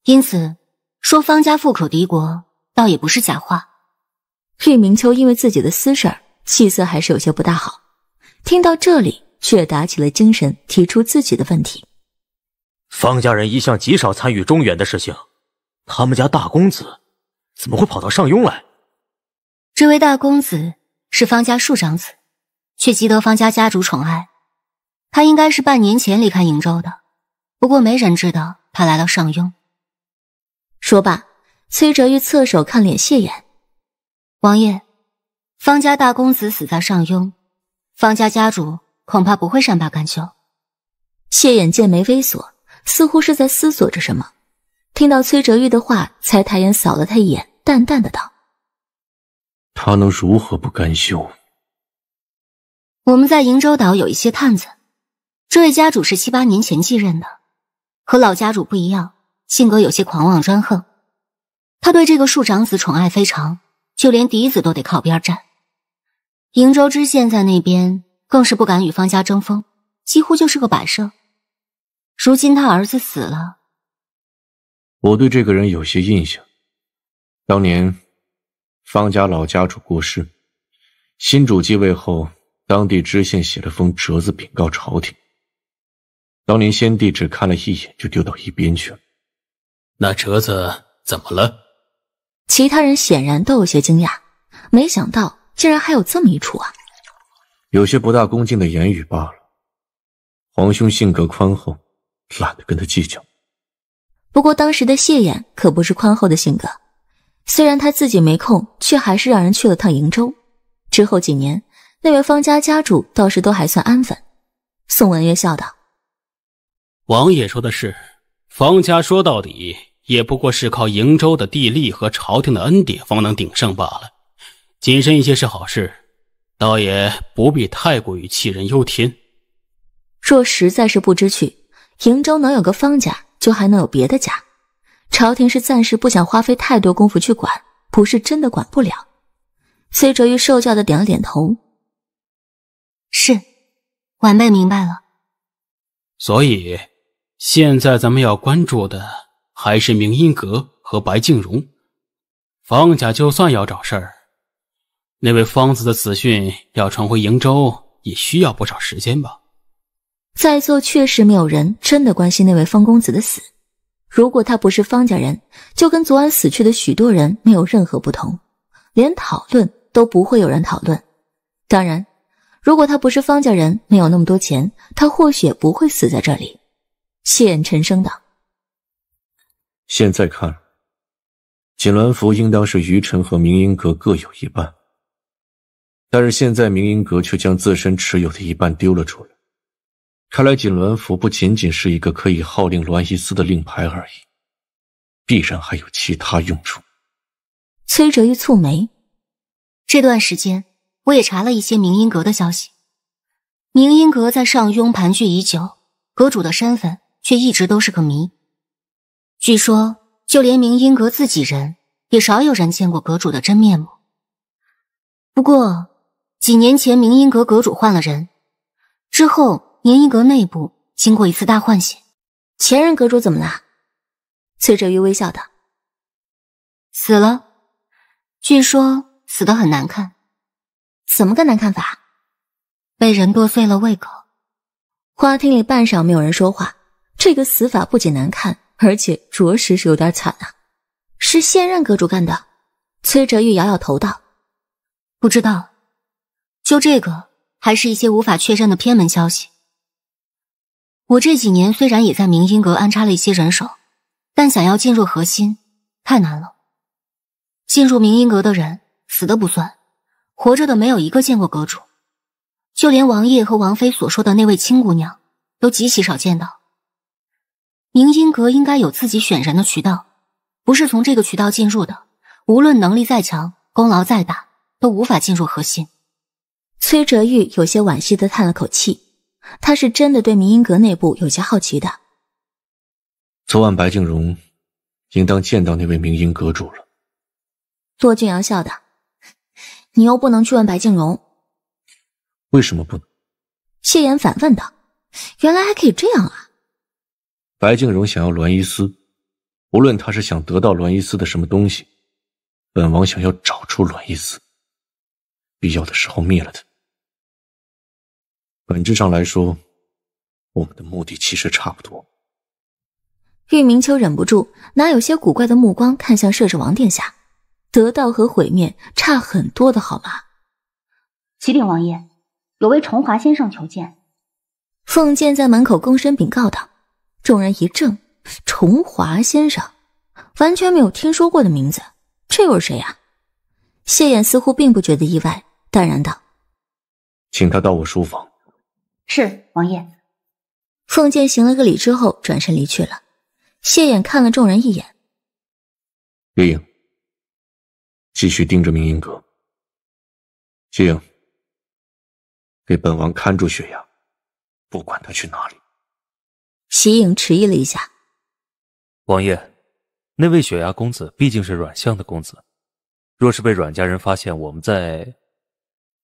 [SPEAKER 1] 因此说方家富可敌国，倒也不是假话。”玉明秋因为自己的私事儿。气色还是有些不大好，听到这里却打起了精神，提出自己的问题。
[SPEAKER 2] 方家人一向极少参与中原的事情，他们家大公子怎么会跑到上庸来？
[SPEAKER 1] 这位大公子是方家庶长子，却极得方家家主宠爱。他应该是半年前离开瀛州的，不过没人知道他来到上庸。说罢，崔哲玉侧手看脸，谢眼，王爷。方家大公子死在上庸，方家家主恐怕不会善罢甘休。谢衍剑眉微锁，似乎是在思索着什么。听到崔哲玉的话，才抬眼扫了他一眼，淡淡的道：“
[SPEAKER 2] 他能如何不甘休？
[SPEAKER 1] 我们在瀛洲岛有一些探子。这位家主是七八年前继任的，和老家主不一样，性格有些狂妄专横。他对这个庶长子宠爱非常，就连嫡子都得靠边站。”瀛州知县在那边更是不敢与方家争锋，几乎就是个摆设。如今他儿子死了，
[SPEAKER 2] 我对这个人有些印象。当年方家老家主过世，新主继位后，当地知县写了封折子禀告朝廷。当年先帝只看了一眼就丢到一边去了。那折子怎么了？
[SPEAKER 1] 其他人显然都有些惊讶，没想到。竟然还有这么一出啊！
[SPEAKER 2] 有些不大恭敬的言语罢了。皇兄性格宽厚，懒得跟他计较。
[SPEAKER 1] 不过当时的谢衍可不是宽厚的性格，虽然他自己没空，却还是让人去了趟瀛州。之后几年，那位方家家主倒是都还算安分。宋文月笑道：“
[SPEAKER 2] 王爷说的是，方家说到底也不过是靠瀛州的地利和朝廷的恩典方能鼎盛罢了。”谨慎一些是好事，倒也不必太过于杞人忧天。
[SPEAKER 1] 若实在是不知趣，瀛州能有个方家，就还能有别的家。朝廷是暂时不想花费太多功夫去管，不是真的管不了。崔哲于受教的点了点头，是，晚辈明白了。
[SPEAKER 2] 所以，现在咱们要关注的还是明音阁和白敬荣。方家就算要找事儿。那位方子的死讯要传回瀛州，也需要不少时间吧？
[SPEAKER 1] 在座确实没有人真的关心那位方公子的死。如果他不是方家人，就跟昨晚死去的许多人没有任何不同，连讨论都不会有人讨论。当然，如果他不是方家人，没有那么多钱，他或许也不会死在这里。”谢衍沉声道：“
[SPEAKER 2] 现在看，锦鸾府应当是于晨和明英阁各有一半。”但是现在，明英阁却将自身持有的一半丢了出来。看来锦鸾府不仅仅是一个可以号令栾一司的令牌而已，必然还有其他用处。
[SPEAKER 1] 崔哲玉蹙眉，这段时间我也查了一些明英阁的消息。明英阁在上庸盘踞已久，阁主的身份却一直都是个谜。据说，就连明英阁自己人也少有人见过阁主的真面目。不过。几年前，明音阁阁主换了人，之后明音阁内部经过一次大换血。前任阁主怎么了？崔哲玉微笑道：“死了，据说
[SPEAKER 4] 死的很难看。
[SPEAKER 1] 怎么个难看法？被人剁碎了胃口。”花厅里半晌没有人说话。这个死法不仅难看，而且着实是有点惨啊。是现任阁主干的？崔哲玉摇摇头道：“不知道。”就这个，还是一些无法确认的偏门消息。我这几年虽然也在明英阁安插了一些人手，但想要进入核心太难了。进入明英阁的人，死的不算，活着的没有一个见过阁主，就连王爷和王妃所说的那位青姑娘，都极其少见到。明英阁应该有自己选人的渠道，不是从这个渠道进入的，无论能力再强，功劳再大，都无法进入核心。崔哲玉有些惋惜的叹了口气，他是真的对明音阁内部有些好奇的。
[SPEAKER 2] 昨晚白静容应当见到那位明音阁主了。
[SPEAKER 1] 骆俊阳笑道：“你又不能去问白静容。”
[SPEAKER 2] 为什么不能？
[SPEAKER 1] 谢言反问道：“原来还可以这样啊！”
[SPEAKER 2] 白静容想要栾依思，无论他是想得到栾依思的什么东西，本王想要找出栾依思，必要的时候灭了他。本质上来说，我们的目的其实差不多。
[SPEAKER 1] 玉明秋忍不住拿有些古怪的目光看向摄政王殿下，得到和毁灭差很多的好吗？启禀王爷，有位崇华先生求见。凤剑在门口躬身禀告道。众人一怔，崇华先生，完全没有听说过的名字，这又是谁啊？谢衍似乎并不觉得意外，淡然道：“
[SPEAKER 2] 请他到我书房。”
[SPEAKER 1] 是王爷，凤剑行了个礼之后，转身离去了。谢衍看了众人一眼，
[SPEAKER 3] 月影，继续盯着
[SPEAKER 2] 明音阁。谢影，给本王看住雪崖，不管他去哪里。
[SPEAKER 1] 席影迟疑了一下，
[SPEAKER 2] 王爷，那位雪牙公子毕竟是阮相的公子，若是被阮家人发现，我们在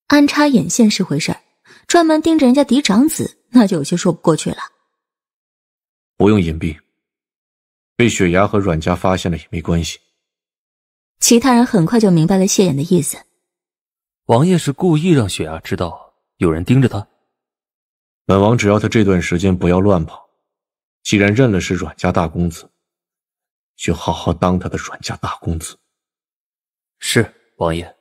[SPEAKER 1] 安插眼线是回事儿。专门盯着人家嫡长子，那就有些说不过去了。
[SPEAKER 2] 不用隐蔽，被雪牙和阮家发现了也没关系。
[SPEAKER 1] 其他人很快就明白了谢衍的意思。
[SPEAKER 2] 王爷是故意让雪牙知道有人盯着他。本王只要他这段时间不要乱跑，既然认了是阮家大公子，就好好当他的阮家大公子。是，王爷。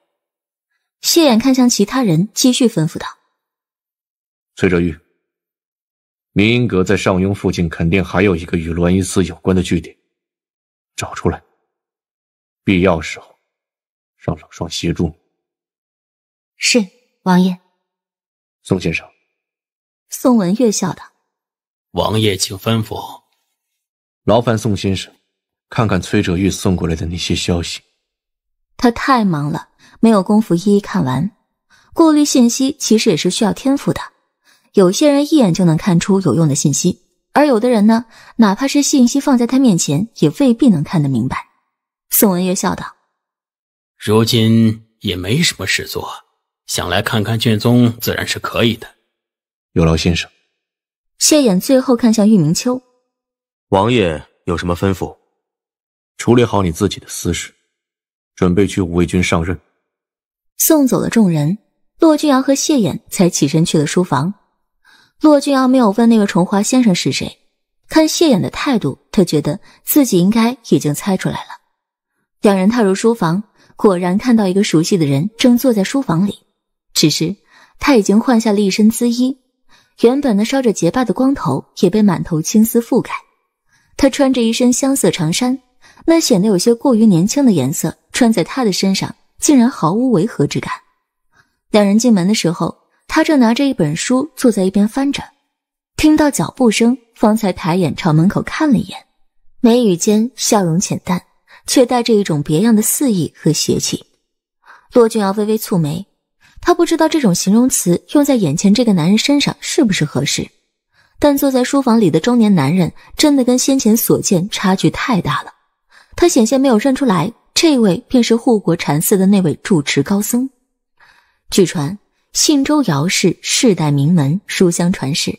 [SPEAKER 1] 谢衍看向其他人，继续吩咐道。
[SPEAKER 2] 崔哲玉，明英阁在上庸附近，肯定还有一个与栾阴司有关的据点，找出来。必要时候，让冷霜协助你。
[SPEAKER 4] 是，王爷。
[SPEAKER 2] 宋先生。
[SPEAKER 1] 宋文月笑道：“
[SPEAKER 2] 王爷，请吩咐。劳烦宋先生，看看崔哲玉送过来的那些消息。
[SPEAKER 1] 他太忙了，没有功夫一一看完。过滤信息其实也是需要天赋的。”有些人一眼就能看出有用的信息，而有的人呢，哪怕是信息放在他面前，也未必能看得明白。宋文月笑道：“
[SPEAKER 2] 如今也没什么事做，想来看看卷宗，自然是可以的。有劳先生。”
[SPEAKER 1] 谢衍最后看向玉明秋：“
[SPEAKER 2] 王爷有什么吩咐？处理好你自己的私事，准备去五卫军上任。”
[SPEAKER 1] 送走了众人，骆君阳和谢衍才起身去了书房。骆俊瑶没有问那位崇华先生是谁，看谢衍的态度，他觉得自己应该已经猜出来了。两人踏入书房，果然看到一个熟悉的人正坐在书房里，只是他已经换下了一身姿衣，原本那烧着结巴的光头也被满头青丝覆盖。他穿着一身香色长衫，那显得有些过于年轻的颜色穿在他的身上，竟然毫无违和之感。两人进门的时候。他正拿着一本书坐在一边翻着，听到脚步声，方才抬眼朝门口看了一眼，眉宇间笑容浅淡，却带着一种别样的肆意和邪气。骆俊瑶微微蹙眉，他不知道这种形容词用在眼前这个男人身上是不是合适，但坐在书房里的中年男人真的跟先前所见差距太大了，他险些没有认出来，这位便是护国禅寺的那位住持高僧。据传。信州姚氏世代名门，书香传世。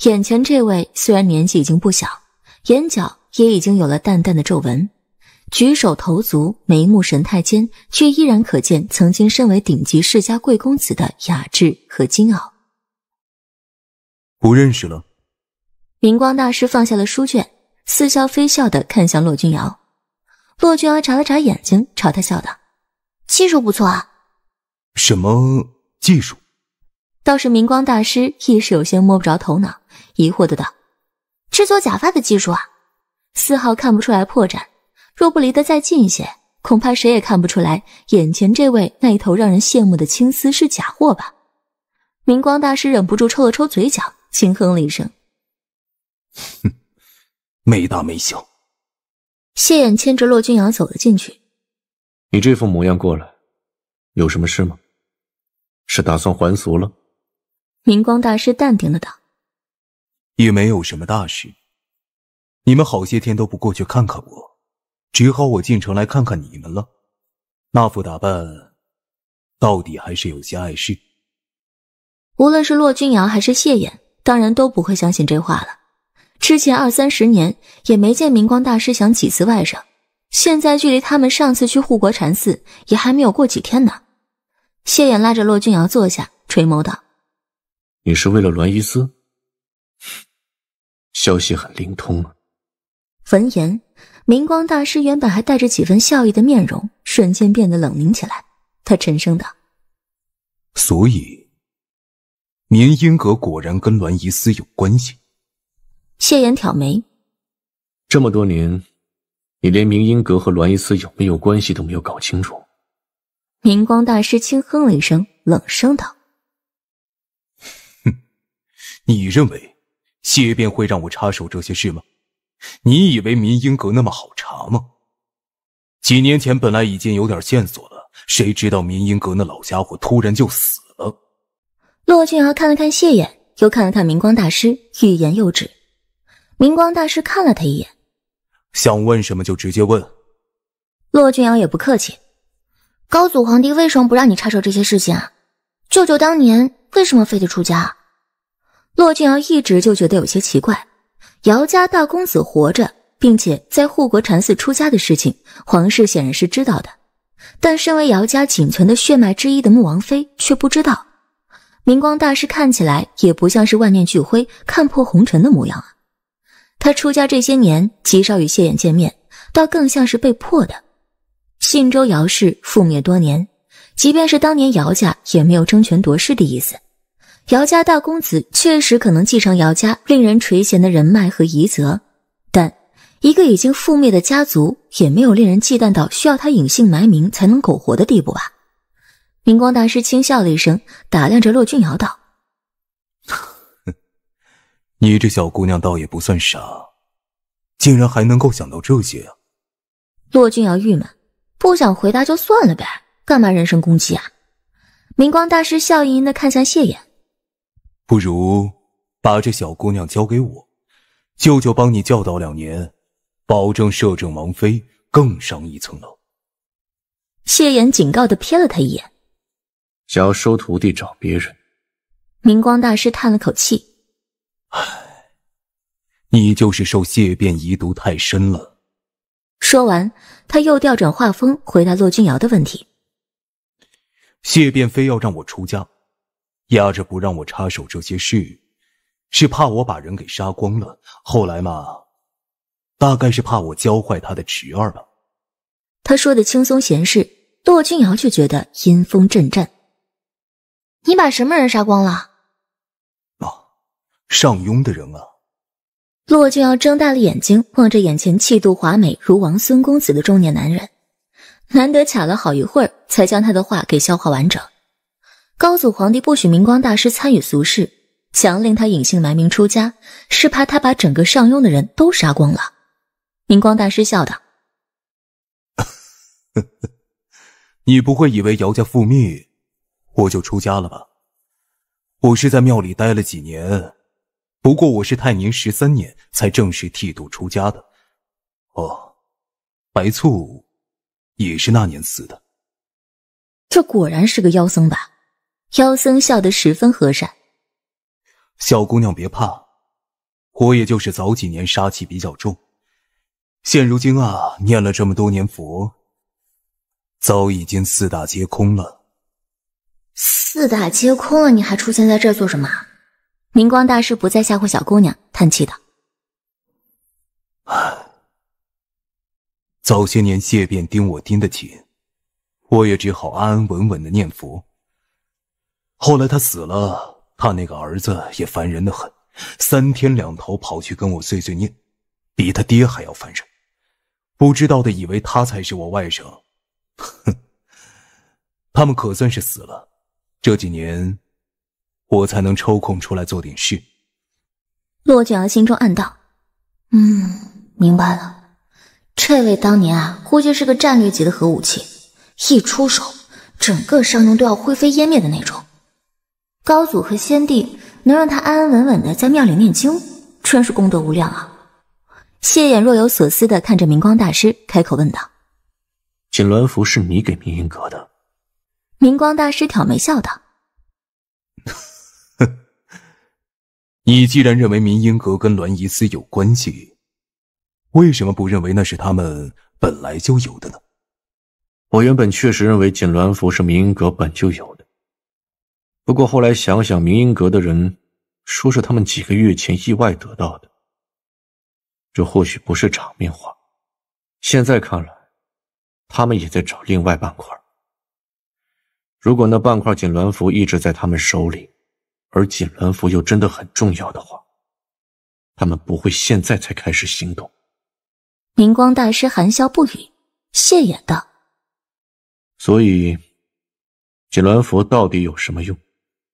[SPEAKER 1] 眼前这位虽然年纪已经不小，眼角也已经有了淡淡的皱纹，举手投足、眉目神态间却依然可见曾经身为顶级世家贵公子的雅致和精傲。
[SPEAKER 2] 不认识了。
[SPEAKER 1] 明光大师放下了书卷，似笑非笑的看向骆君瑶。骆君瑶眨了眨眼睛，朝他笑道：“技术不错啊。”
[SPEAKER 2] 什么？技术，
[SPEAKER 1] 倒是明光大师一时有些摸不着头脑，疑惑的道：“制作假发的技术啊，丝毫看不出来破绽。若不离得再近一些，恐怕谁也看不出来眼前这位那一头让人羡慕的青丝是假货吧？”明光大师忍不住抽了抽嘴角，轻哼了一声：“
[SPEAKER 2] 哼，没大没小。”
[SPEAKER 1] 谢衍牵着骆君阳走了进去：“
[SPEAKER 2] 你这副模样过来，有什么事吗？”是打算还俗了？
[SPEAKER 1] 明光大师淡定的道：“
[SPEAKER 2] 也没有什么大事，你们好些天都不过去看看我，只好我进城来看看你们了。那副打扮，到底还是有些碍事。”
[SPEAKER 1] 无论是骆君瑶还是谢衍，当然都不会相信这话了。之前二三十年也没见明光大师想几次外甥，现在距离他们上次去护国禅寺也还没有过几天呢。谢岩拉着骆俊瑶坐下，垂眸道：“
[SPEAKER 2] 你是为了栾一思？消息很灵通啊。”
[SPEAKER 1] 闻言，明光大师原本还带着几分笑意的面容，瞬间变得冷凝起来。他沉声道：“
[SPEAKER 2] 所以，明英阁果然跟栾一思有关系。”
[SPEAKER 1] 谢岩挑眉：“
[SPEAKER 2] 这么多年，你连明英阁和栾一思有没有关系都没有搞清楚？”
[SPEAKER 1] 明光大师轻哼了一声，冷声道：“
[SPEAKER 2] 哼，你认为谢便会让我插手这些事吗？你以为民英阁那么好查吗？几年前本来已经有点线索了，谁知道民英阁那老家伙突然就死了。”
[SPEAKER 1] 骆俊瑶看了看谢衍，又看了看明光大师，欲言又止。明光大师看了他一眼，
[SPEAKER 2] 想问什么就直接问。
[SPEAKER 1] 骆俊瑶也不客气。高祖皇帝为什么不让你插手这些事情啊？舅舅当年为什么非得出家？骆静瑶一直就觉得有些奇怪。姚家大公子活着，并且在护国禅寺出家的事情，皇室显然是知道的，但身为姚家仅存的血脉之一的穆王妃却不知道。明光大师看起来也不像是万念俱灰、看破红尘的模样啊。他出家这些年，极少与谢衍见面，倒更像是被迫的。信州姚氏覆灭多年，即便是当年姚家也没有争权夺势的意思。姚家大公子确实可能继承姚家令人垂涎的人脉和遗泽，但一个已经覆灭的家族也没有令人忌惮到需要他隐姓埋名才能苟活的地步吧？明光大师轻笑了一声，打量着骆俊瑶道：“
[SPEAKER 2] 你这小姑娘倒也不算傻，竟然还能够想到这些。”
[SPEAKER 1] 骆俊瑶郁闷。不想回答就算了呗，干嘛人身攻击啊？明光大师笑盈盈的看向谢衍，
[SPEAKER 2] 不如把这小姑娘交给我，舅舅帮你教导两年，保证摄政王妃更上一层楼。
[SPEAKER 1] 谢岩警告的瞥了他一眼，
[SPEAKER 2] 想要收徒弟找别人。
[SPEAKER 1] 明光大师叹了口气，唉，
[SPEAKER 2] 你就是受谢变遗毒太深了。
[SPEAKER 1] 说完，他又调转画风，回答骆俊瑶的问题：“
[SPEAKER 2] 谢便非要让我出家，压着不让我插手这些事，是怕我把人给杀光了。后来嘛，大概是怕我教坏他的侄儿吧。”
[SPEAKER 1] 他说的轻松闲适，骆俊瑶却觉得阴风阵阵。“你把什么人杀光了？”“
[SPEAKER 2] 啊，上庸的人啊。”
[SPEAKER 1] 洛俊瑶睁大了眼睛，望着眼前气度华美如王孙公子的中年男人，难得卡了好一会儿，才将他的话给消化完整。高祖皇帝不许明光大师参与俗世，强令他隐姓埋名出家，是怕他把整个上庸的人都杀光了。明光大师笑道：“
[SPEAKER 2] 你不会以为姚家覆灭，我就出家了吧？我是在庙里待了几年。”不过我是太宁十三年才正式剃度出家的。哦，白醋也是那年死的。
[SPEAKER 1] 这果然是个妖僧吧？妖僧笑得十分和善。
[SPEAKER 2] 小姑娘别怕，我也就是早几年杀气比较重，现如今啊，念了这么多年佛，早已经四大皆空了。
[SPEAKER 1] 四大皆空了，你还出现在这儿做什么？明光大师不再吓唬小姑娘，叹气道：“唉，
[SPEAKER 2] 早些年谢便盯我盯得紧，我也只好安安稳稳的念佛。后来他死了，他那个儿子也烦人的很，三天两头跑去跟我碎碎念，比他爹还要烦人。不知道的以为他才是我外甥，哼！他们可算是死了。这几年……”我才能抽空出来做点
[SPEAKER 1] 事。洛景儿心中暗道：“嗯，明白了。这位当年啊，估计是个战略级的核武器，一出手，整个商人都要灰飞烟灭的那种。高祖和先帝能让他安安稳稳的在庙里念经，真是功德无量啊。”谢衍若有所思的看着明光大师，开口问道：“
[SPEAKER 2] 锦鸾符是你给明云阁的？”
[SPEAKER 1] 明光大师挑眉笑道。
[SPEAKER 2] 你既然认为民英阁跟栾宜思有关系，为什么不认为那是他们本来就有的呢？我原本确实认为锦鸾符是民英阁本就有的，不过后来想想，民英阁的人说是他们几个月前意外得到的，这或许不是场面话。现在看来，他们也在找另外半块。如果那半块锦鸾符一直在他们手里，而锦鸾符又真的很重要的话，他们不会现在才开始行动。
[SPEAKER 1] 明光大师含笑不语，谢也道：“
[SPEAKER 2] 所以，锦鸾符到底有什么用？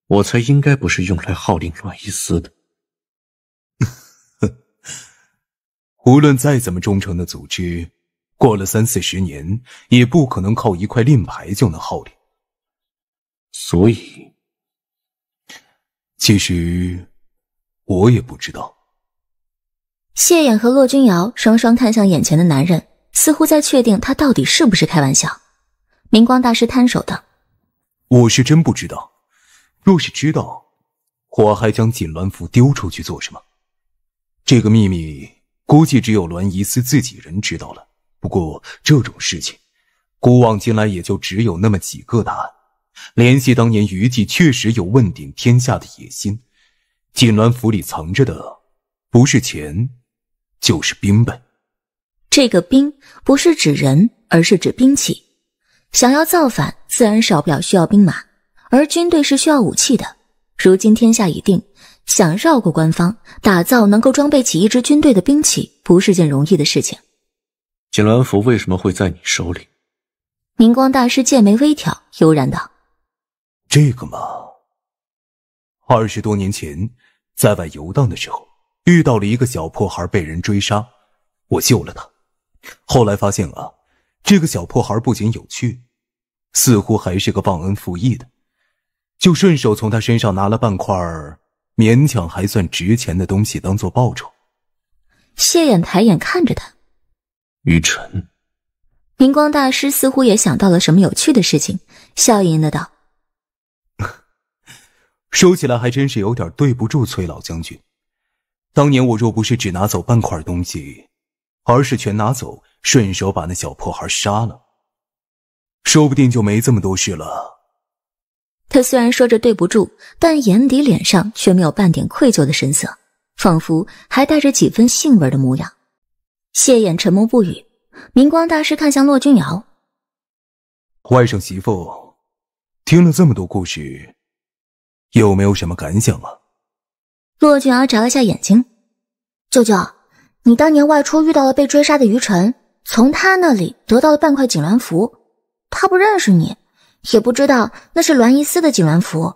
[SPEAKER 2] 我猜应该不是用来号令乱一司的。无论再怎么忠诚的组织，过了三四十年，也不可能靠一块令牌就能号令。所以。”其实，我也不知道。
[SPEAKER 1] 谢衍和骆君瑶双双看向眼前的男人，似乎在确定他到底是不是开玩笑。明光大师摊手道：“
[SPEAKER 2] 我是真不知道。若是知道，我还将锦鸾符丢出去做什么？这个秘密估计只有栾宜思自己人知道了。不过这种事情，古往今来也就只有那么几个答案。”联系当年余悸，确实有问鼎天下的野心。锦鸾府里藏着的不是钱，就是兵呗。
[SPEAKER 1] 这个兵不是指人，而是指兵器。想要造反，自然少不了需要兵马，而军队是需要武器的。如今天下已定，想绕过官方打造能够装备起一支军队的兵器，不是件容易的事情。
[SPEAKER 2] 锦鸾府为什么会在你手里？
[SPEAKER 1] 明光大师剑眉微挑，悠然道。
[SPEAKER 2] 这个嘛，二十多年前在外游荡的时候，遇到了一个小破孩被人追杀，我救了他。后来发现啊，这个小破孩不仅有趣，似乎还是个忘恩负义的，就顺手从他身上拿了半块儿勉强还算值钱的东西当做报酬。
[SPEAKER 1] 谢衍抬眼看着他，
[SPEAKER 2] 愚蠢。
[SPEAKER 1] 明光大师似乎也想到了什么有趣的事情，笑吟吟的道。
[SPEAKER 2] 说起来还真是有点对不住崔老将军。当年我若不是只拿走半块东西，而是全拿走，顺手把那小破孩杀了，说不定就没这么多事
[SPEAKER 1] 了。他虽然说着对不住，但眼底脸上却没有半点愧疚的神色，仿佛还带着几分兴味的模样。谢衍沉默不语。明光大师看向骆君瑶，
[SPEAKER 2] 外甥媳妇，听了这么多故事。有没有什么感想啊？
[SPEAKER 1] 骆俊儿眨了下眼睛，舅舅，你当年外出遇到了被追杀的于晨，从他那里得到了半块锦鸾符，他不认识你，也不知道那是鸾一司的锦鸾符，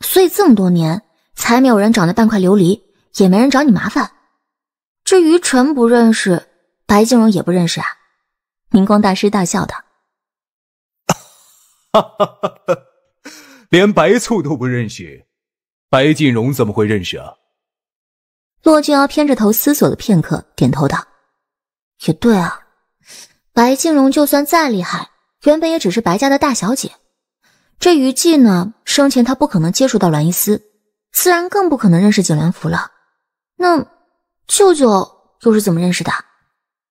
[SPEAKER 1] 所以这么多年才没有人找那半块琉璃，也没人找你麻烦。这于晨不认识，白静荣也不认识啊。明光大师大笑道。哈哈
[SPEAKER 2] 哈哈连白醋都不认识，白敬荣怎么会认识啊？
[SPEAKER 1] 骆俊瑶偏着头思索了片刻，点头道：“也对啊，白敬荣就算再厉害，原本也只是白家的大小姐。这余悸呢，生前他不可能接触到蓝衣思，自然更不可能认识景鸾福了。那舅舅又是怎么认识的？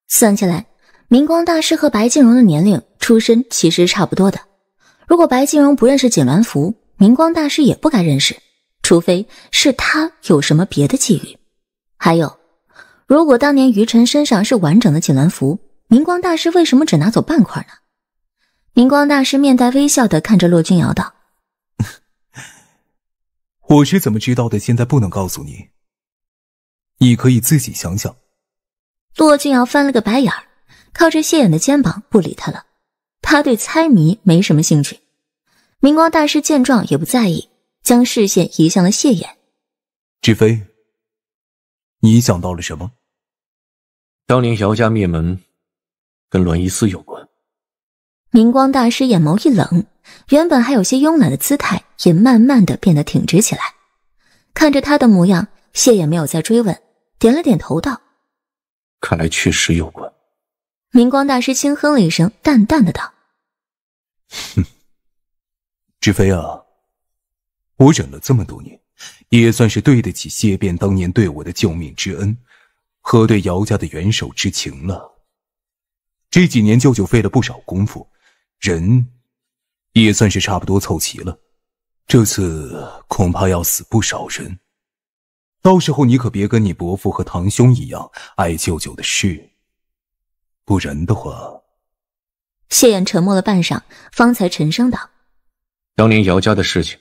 [SPEAKER 1] 算起来，明光大师和白敬荣的年龄、出身其实差不多的。”如果白金荣不认识锦鸾符，明光大师也不该认识，除非是他有什么别的际遇。还有，如果当年于晨身上是完整的锦鸾符，明光大师为什么只拿走半块呢？明光大师面带微笑的看着骆君瑶道：“
[SPEAKER 2] 我是怎么知道的，现在不能告诉你。你可以自己想想。”
[SPEAKER 1] 骆君瑶翻了个白眼儿，靠着谢衍的肩膀不理他了。他对猜谜没什么兴趣。明光大师见状也不在意，将视线移向了谢衍。
[SPEAKER 2] 志飞，你想到了什么？当年姚家灭门，跟栾一思有关。
[SPEAKER 1] 明光大师眼眸一冷，原本还有些慵懒的姿态也慢慢的变得挺直起来。看着他的模样，谢衍没有再追问，点了点头道：“
[SPEAKER 2] 看来确实有关。”
[SPEAKER 1] 明光大师轻哼了一声，淡淡的道：“
[SPEAKER 2] 哼，志 飞啊，我忍了这么多年，也算是对得起谢变当年对我的救命之恩，和对姚家的援手之情了。这几年舅舅费了不少功夫，人也算是差不多凑齐了。这次恐怕要死不少人，到时候你可别跟你伯父和堂兄一样，碍舅舅的事。”不然的话，
[SPEAKER 1] 谢衍沉默了半晌，方才沉声道：“
[SPEAKER 2] 当年姚家的事情，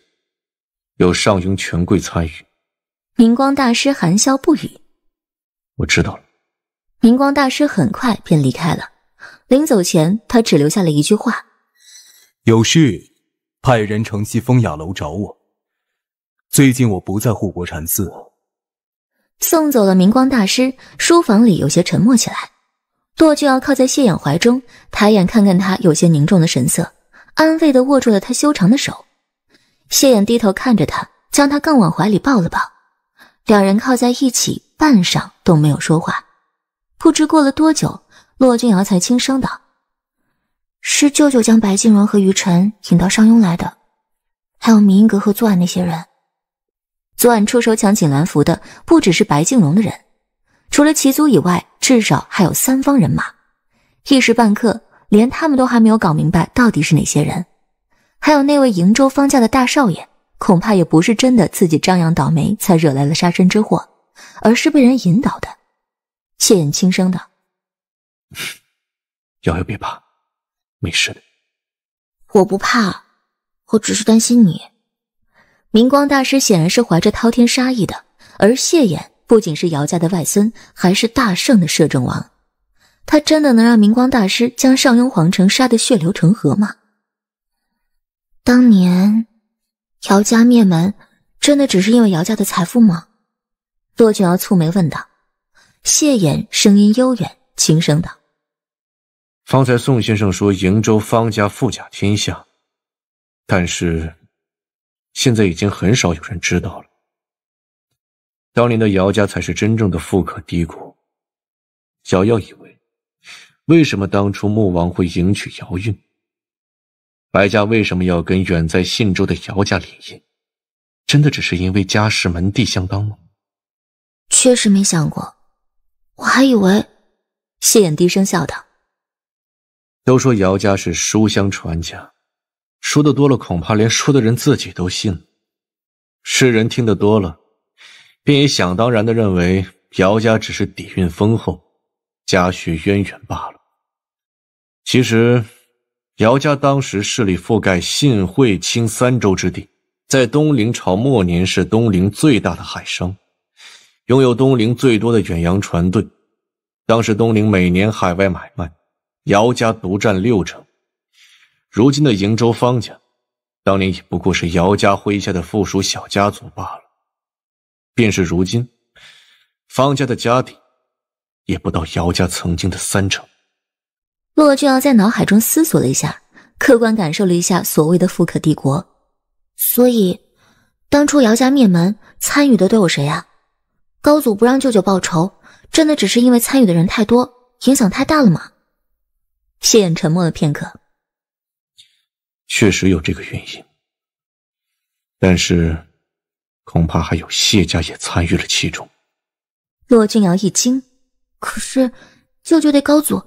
[SPEAKER 2] 有上庸权贵参与。”
[SPEAKER 1] 明光大师含笑不语。我知道了。明光大师很快便离开了。临走前，他只留下了一句话：“
[SPEAKER 2] 有事派人城西风雅楼找我。最近我不在护国禅寺。”
[SPEAKER 1] 送走了明光大师，书房里有些沉默起来。骆俊瑶靠在谢衍怀中，抬眼看看他有些凝重的神色，安慰的握住了他修长的手。谢衍低头看着他，将他更往怀里抱了抱。两人靠在一起，半晌都没有说话。不知过了多久，骆俊瑶才轻声道：“是舅舅将白静容和余晨引到上庸来的，还有明格阁和作案那些人。昨晚出手抢锦兰服的，不只是白静容的人。”除了齐族以外，至少还有三方人马，一时半刻连他们都还没有搞明白到底是哪些人。还有那位瀛州方家的大少爷，恐怕也不是真的自己张扬倒霉才惹来了杀身之祸，而是被人引导的。谢言轻声道：“
[SPEAKER 3] 瑶瑶别怕，没事的。”
[SPEAKER 1] 我不怕，我只是担心你。明光大师显然是怀着滔天杀意的，而谢衍不仅是姚家的外孙，还是大圣的摄政王。他真的能让明光大师将上庸皇城杀得血流成河吗？当年姚家灭门，真的只是因为姚家的财富吗？骆俊瑶蹙眉问道。谢衍声音悠远，轻声道：“
[SPEAKER 2] 方才宋先生说瀛州方家富甲天下，但是现在已经很少有人知道了。”当年的姚家才是真正的富可敌国。小夭以为，为什么当初穆王会迎娶姚韵？白家为什么要跟远在信州的姚家联姻？真的只是因为家世门第相当吗？
[SPEAKER 1] 确实没想过，我还以为。谢衍低声笑道：“
[SPEAKER 2] 都说姚家是书香传家，说的多了，恐怕连说的人自己都信了。世人听得多了。”便也想当然地认为，姚家只是底蕴丰厚、家学渊源罢了。其实，姚家当时势力覆盖信、惠、清三州之地，在东陵朝末年是东陵最大的海商，拥有东陵最多的远洋船队。当时东陵每年海外买卖，姚家独占六成。如今的瀛州方家，当年也不过是姚家麾下的附属小家族罢了。便是如今，方家的家底，也不到姚家曾经的三成。
[SPEAKER 1] 洛俊瑶在脑海中思索了一下，客观感受了一下所谓的富可帝国。所以，当初姚家灭门，参与的都有谁呀？高祖不让舅舅报仇，真的只是因为参与的人太多，影响太大了吗？谢衍沉默了片刻，
[SPEAKER 3] 确实有这个原因，但是。恐怕还有谢家也参与了其中。
[SPEAKER 1] 骆俊瑶一惊，可是舅舅对高祖，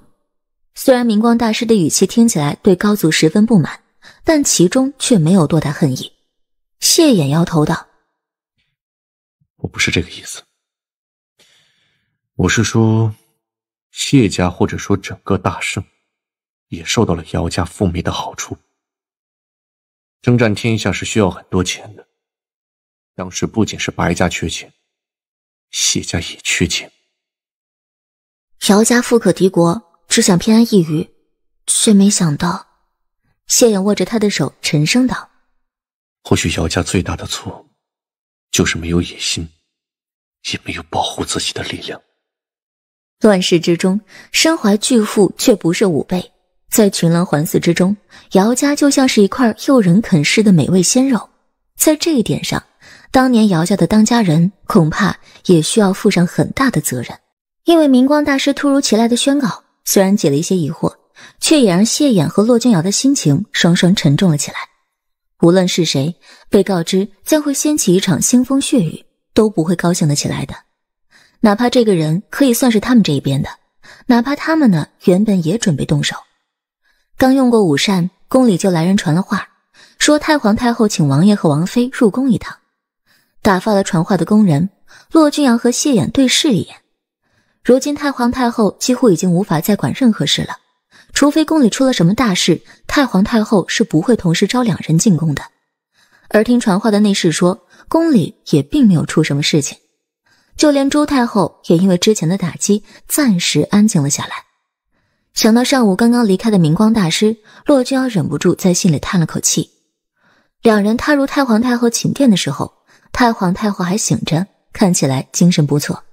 [SPEAKER 1] 虽然明光大师的语气听起来对高祖十分不满，但其中却没有多大恨意。谢衍摇头道：“
[SPEAKER 2] 我不是这个意思，我是说，谢家或者说整个大圣，也受到了姚家覆灭的好处。
[SPEAKER 3] 征战天下是需要很多钱的。”当时不仅是白家缺钱，谢家也缺钱。
[SPEAKER 1] 姚家富可敌国，只想偏安一隅，却没想到。谢衍握着他的手，沉声道：“
[SPEAKER 2] 或许姚家最大的错，就是没有野心，也没有保护自己的力量。
[SPEAKER 1] 乱世之中，身怀巨富却不是武备，在群狼环伺之中，姚家就像是一块诱人啃食的美味鲜肉。在这一点上。”当年姚家的当家人恐怕也需要负上很大的责任，因为明光大师突如其来的宣告，虽然解了一些疑惑，却也让谢衍和骆君瑶的心情双双沉重了起来。无论是谁被告知将会掀起一场腥风血雨，都不会高兴的起来的。哪怕这个人可以算是他们这一边的，哪怕他们呢原本也准备动手。刚用过午膳，宫里就来人传了话，说太皇太后请王爷和王妃入宫一趟。打发了传话的工人，骆俊阳和谢衍对视一眼。如今太皇太后几乎已经无法再管任何事了，除非宫里出了什么大事，太皇太后是不会同时招两人进宫的。而听传话的内侍说，宫里也并没有出什么事情，就连朱太后也因为之前的打击暂时安静了下来。想到上午刚刚离开的明光大师，骆君瑶忍不住在心里叹了口气。两人踏入太皇太后寝殿的时候。太皇太后还醒着，看起来精神不错，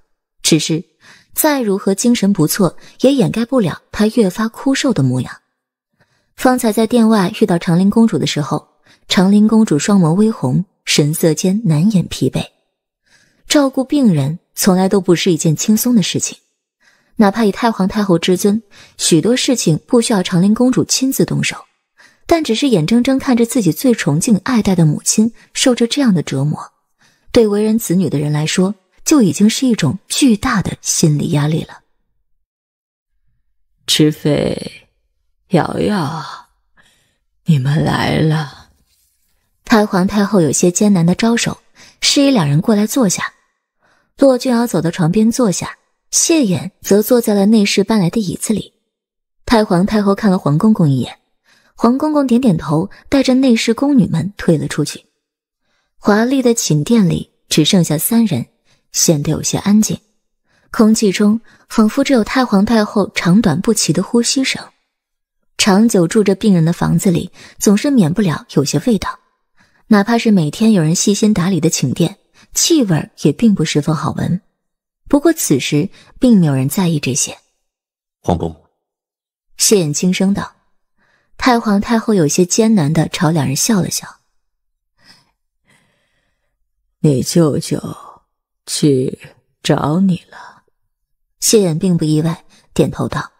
[SPEAKER 1] 只是再如何精神不错，也掩盖不了她越发枯瘦的模样。方才在殿外遇到长陵公主的时候，长陵公主双眸微红，神色间难掩疲惫。照顾病人从来都不是一件轻松的事情，哪怕以太皇太后之尊，许多事情不需要长陵公主亲自动手，但只是眼睁睁看着自己最崇敬爱戴的母亲受着这样的折磨。对为人子女的人来说，
[SPEAKER 4] 就已经是一种巨大的心理压力了。池飞，瑶瑶，你们来了。
[SPEAKER 1] 太皇太后有些艰难的招手，示意两人过来坐下。骆俊瑶走到床边坐下，谢衍则坐在了内侍搬来的椅子里。太皇太后看了黄公公一眼，黄公公点点头，带着内侍宫女们退了出去。华丽的寝殿里只剩下三人，显得有些安静。空气中仿佛只有太皇太后长短不齐的呼吸声。长久住着病人的房子里，总是免不了有些味道，哪怕是每天有人细心打理的寝殿，气味也并不十分好闻。不过此时并没有人在意这些。皇宫，谢衍轻声道。太皇太后有些艰难的朝两人笑了
[SPEAKER 4] 笑。你舅舅去找你了。谢衍并不意外，点头道：“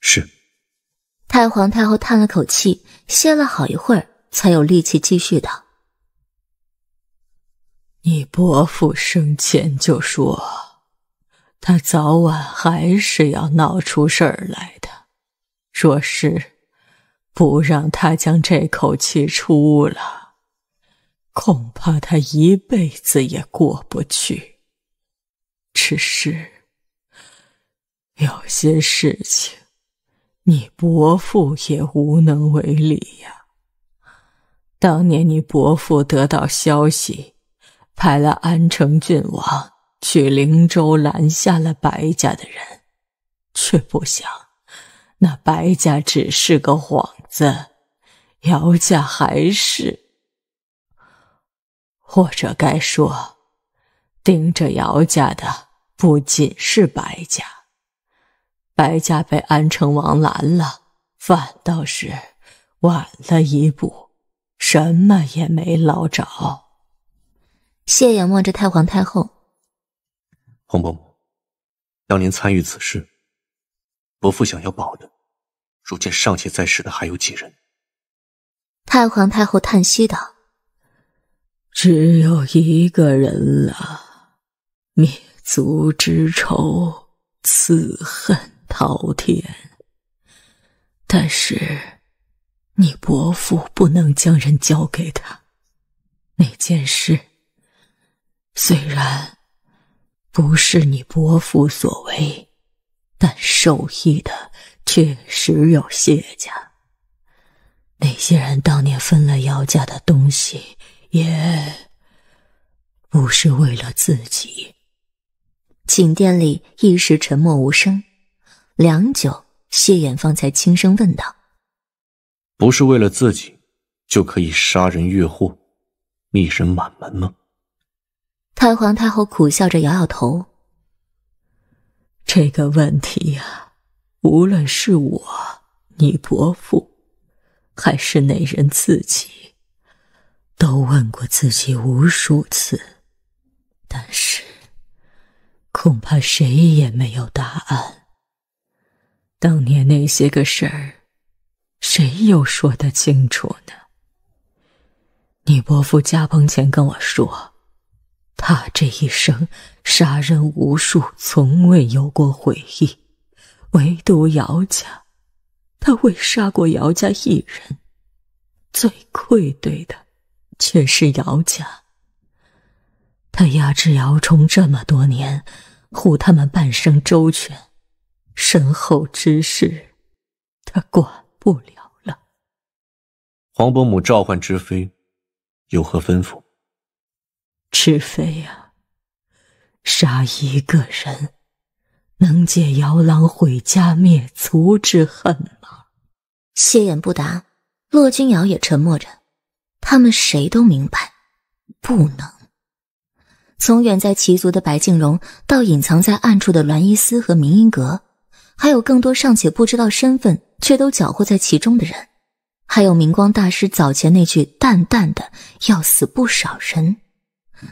[SPEAKER 1] 是。”太皇太后叹了口气，歇了好一会儿，才有力
[SPEAKER 4] 气继续道：“你伯父生前就说，他早晚还是要闹出事儿来的。若是不让他将这口气出了。”恐怕他一辈子也过不去。只是有些事情，你伯父也无能为力呀。当年你伯父得到消息，派了安城郡王去灵州拦下了白家的人，却不想那白家只是个幌子，姚家还是。或者该说，盯着姚家的不仅是白家，白家被安成王拦了，反倒是晚了一步，什么也没捞着。谢言望着太皇太后，
[SPEAKER 2] 洪伯母，当年参与此事，伯父想要保的，如今尚且在世的还有几人？
[SPEAKER 1] 太皇太后叹
[SPEAKER 4] 息道。只有一个人了，灭族之仇，此恨滔天。但是，你伯父不能将人交给他。那件事虽然不是你伯父所为，但受益的确实有谢家。那些人当年分了姚家的东西。也不是为了自己。
[SPEAKER 1] 寝殿里一时沉默无声，良久，谢远方才轻声问道：“
[SPEAKER 2] 不是为了自己，就可以杀人越货、灭人满门吗？”
[SPEAKER 1] 太皇太后苦笑着
[SPEAKER 4] 摇摇头：“这个问题呀，无论是我、你伯父，还是那人自己。”都问过自己无数次，但是恐怕谁也没有答案。当年那些个事儿，谁又说得清楚呢？你伯父驾崩前跟我说，他这一生杀人无数，从未有过悔意，唯独姚家，他未杀过姚家一人，最愧对的。却是姚家，他压制姚崇这么多年，护他们半生周全，身后之事他管不了了。
[SPEAKER 2] 黄伯母召唤知妃，有何吩咐？
[SPEAKER 4] 知妃呀，杀一个人，能解姚郎毁家灭族之恨吗？谢言不答，骆君瑶也沉默着。
[SPEAKER 1] 他们谁都明白，不能。从远在齐族的白静荣，到隐藏在暗处的栾伊斯和明英阁，还有更多尚且不知道身份却都搅和在其中的人，还有明光大师早前那句淡淡的“要死不少人”，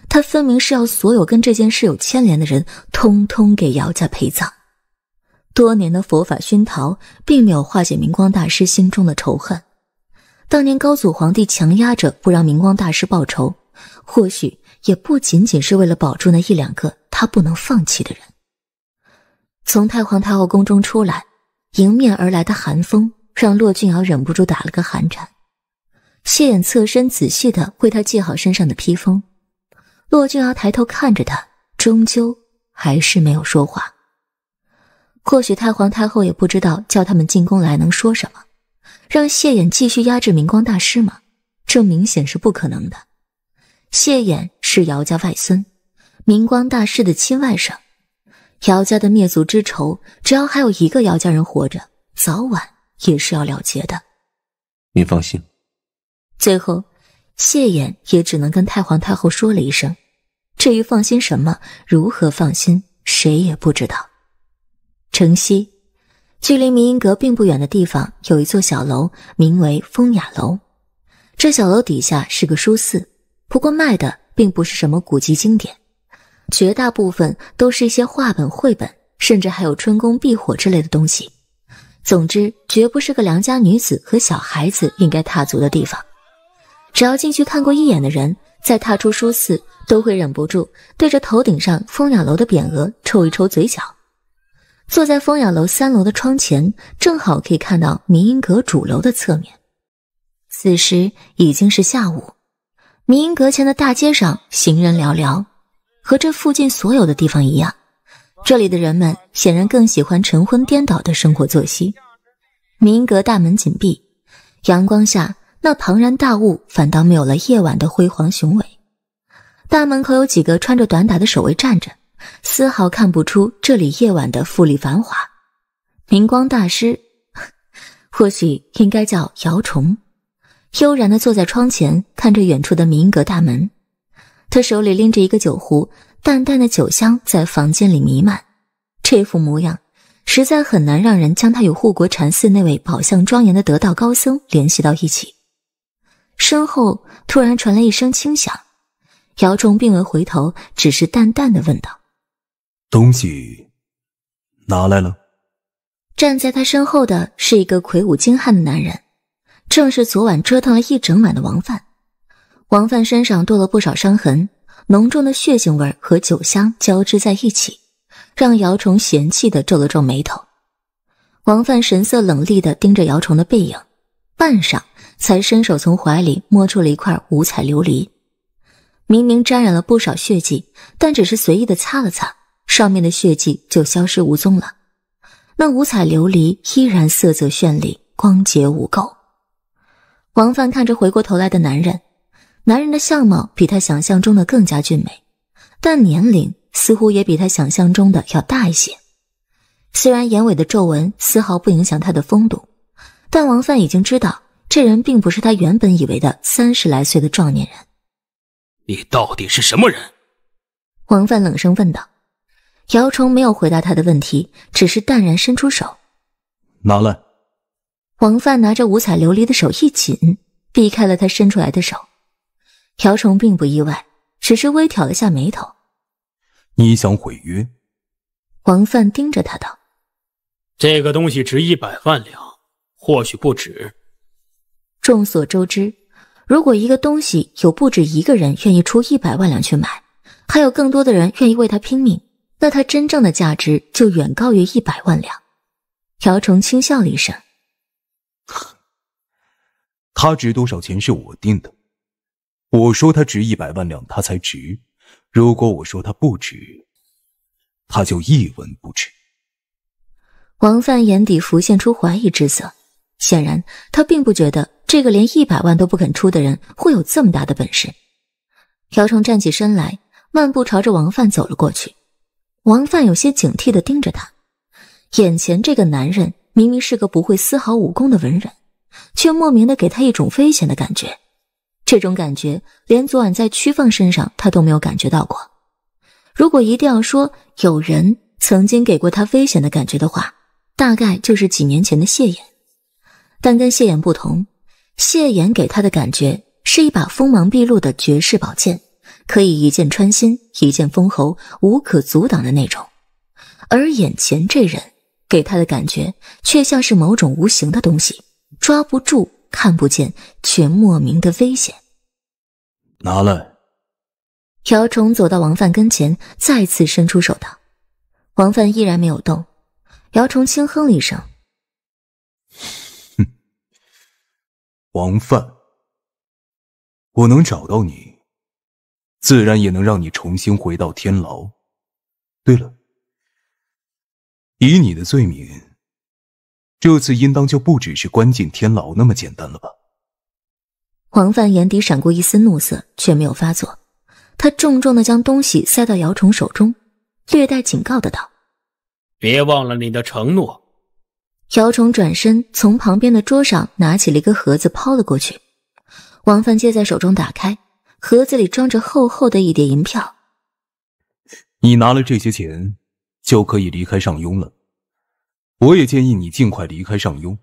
[SPEAKER 1] 他分明是要所有跟这件事有牵连的人，通通给姚家陪葬。多年的佛法熏陶，并没有化解明光大师心中的仇恨。当年高祖皇帝强压着不让明光大师报仇，或许也不仅仅是为了保住那一两个他不能放弃的人。从太皇太后宫中出来，迎面而来的寒风让骆俊瑶忍不住打了个寒颤。谢衍侧身仔细的为他系好身上的披风。骆俊瑶抬头看着他，终究还是没有说话。或许太皇太后也不知道叫他们进宫来能说什么。让谢衍继续压制明光大师吗？这明显是不可能的。谢衍是姚家外孙，明光大师的亲外甥，姚家的灭族之仇，只要还有一个姚家人活着，早晚也是要了结的。您放心。最后，谢衍也只能跟太皇太后说了一声。至于放心什么，如何放心，谁也不知道。程西。距离明英阁并不远的地方有一座小楼，名为风雅楼。这小楼底下是个书肆，不过卖的并不是什么古籍经典，绝大部分都是一些话本、绘本，甚至还有春宫避火之类的东西。总之，绝不是个良家女子和小孩子应该踏足的地方。只要进去看过一眼的人，再踏出书肆，都会忍不住对着头顶上风雅楼的匾额抽一抽嘴角。坐在风雅楼三楼的窗前，正好可以看到明音阁主楼的侧面。此时已经是下午，明音阁前的大街上行人寥寥，和这附近所有的地方一样，这里的人们显然更喜欢晨昏颠倒的生活作息。明阁大门紧闭，阳光下那庞然大物反倒没有了夜晚的辉煌雄伟。大门口有几个穿着短打的守卫站着。丝毫看不出这里夜晚的富丽繁华。明光大师，或许应该叫姚崇，悠然的坐在窗前，看着远处的民阁大门。他手里拎着一个酒壶，淡淡的酒香在房间里弥漫。这副模样，实在很难让人将他与护国禅寺那位宝相庄严的得道高僧联系到一起。身后突然传来一声轻响，姚崇并未回头，只是淡淡的问道。
[SPEAKER 2] 东西拿来了。
[SPEAKER 1] 站在他身后的是一个魁梧精悍的男人，正是昨晚折腾了一整晚的王范。王范身上多了不少伤痕，浓重的血腥味和酒香交织在一起，让姚崇嫌弃的皱了皱眉头。王范神色冷厉的盯着姚崇的背影，半晌才伸手从怀里摸出了一块五彩琉璃，明明沾染了不少血迹，但只是随意的擦了擦。上面的血迹就消失无踪了，那五彩琉璃依然色泽绚丽，光洁无垢。王范看着回过头来的男人，男人的相貌比他想象中的更加俊美，但年龄似乎也比他想象中的要大一些。虽然眼尾的皱纹丝毫不影响他的风度，但王范已经知道这人并不是他原本以为的三十来岁的壮年人。
[SPEAKER 2] 你到底是什么人？
[SPEAKER 1] 王范冷声问道。姚崇没有回答他的问题，只是淡然伸出手，拿来。王范拿着五彩琉璃的手一紧，避开了他伸出来的手。姚崇并不意外，只是微挑了下眉头。
[SPEAKER 4] 你
[SPEAKER 2] 想毁约？
[SPEAKER 1] 王范盯着他道：“
[SPEAKER 2] 这个东西值一百万两，或许不止。”
[SPEAKER 1] 众所周知，如果一个东西有不止一个人愿意出一百万两去买，还有更多的人愿意为他拼命。那他真正的价值就远高于一百万两。姚崇轻笑了一声，
[SPEAKER 2] 他值多少钱是我定的，我说他值一百万两，他才值；如果我说他不值，他就一文不值。
[SPEAKER 1] 王范眼底浮现出怀疑之色，显然他并不觉得这个连一百万都不肯出的人会有这么大的本事。姚崇站起身来，漫步朝着王范走了过去。王范有些警惕的盯着他，眼前这个男人明明是个不会丝毫武功的文人，却莫名的给他一种危险的感觉。这种感觉连昨晚在屈放身上他都没有感觉到过。如果一定要说有人曾经给过他危险的感觉的话，大概就是几年前的谢衍。但跟谢衍不同，谢衍给他的感觉是一把锋芒毕露的绝世宝剑。可以一箭穿心，一箭封喉，无可阻挡的那种。而眼前这人给他的感觉，却像是某种无形的东西，抓不住，看不见，却莫名的危险。拿来。姚崇走到王范跟前，再次伸出手道：“王范，依然没有动。”姚崇轻哼了一声：“
[SPEAKER 2] 哼，王范，我能找到你。”自然也能让你重新回到天牢。对了，以你的罪名，这次应当就不只是关进天牢那么简单了吧？
[SPEAKER 1] 王范眼底闪过一丝怒色，却没有发作。他重重的将东西塞到姚崇手中，略带警告的道：“
[SPEAKER 2] 别忘了你的承诺。”
[SPEAKER 1] 姚崇转身从旁边的桌上拿起了一个盒子，抛了过去。王范接在手中，打开。盒子里装着厚厚的一叠银票，
[SPEAKER 2] 你拿了这些钱，就可以离开上庸了。我也建议你尽快离开上庸，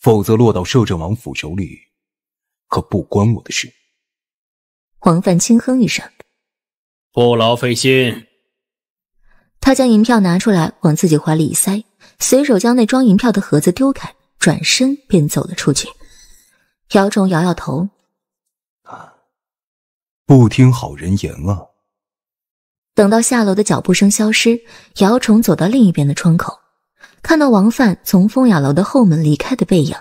[SPEAKER 2] 否则落到摄政王府手里，可不关我的事。
[SPEAKER 1] 王范轻哼一声：“
[SPEAKER 2] 不劳费心。”
[SPEAKER 1] 他将银票拿出来，往自己怀里一塞，随手将那装银票的盒子丢开，转身便走了出去。姚仲摇摇头。
[SPEAKER 2] 不听好人言啊！
[SPEAKER 1] 等到下楼的脚步声消失，姚崇走到另一边的窗口，看到王范从风雅楼的后门离开的背影，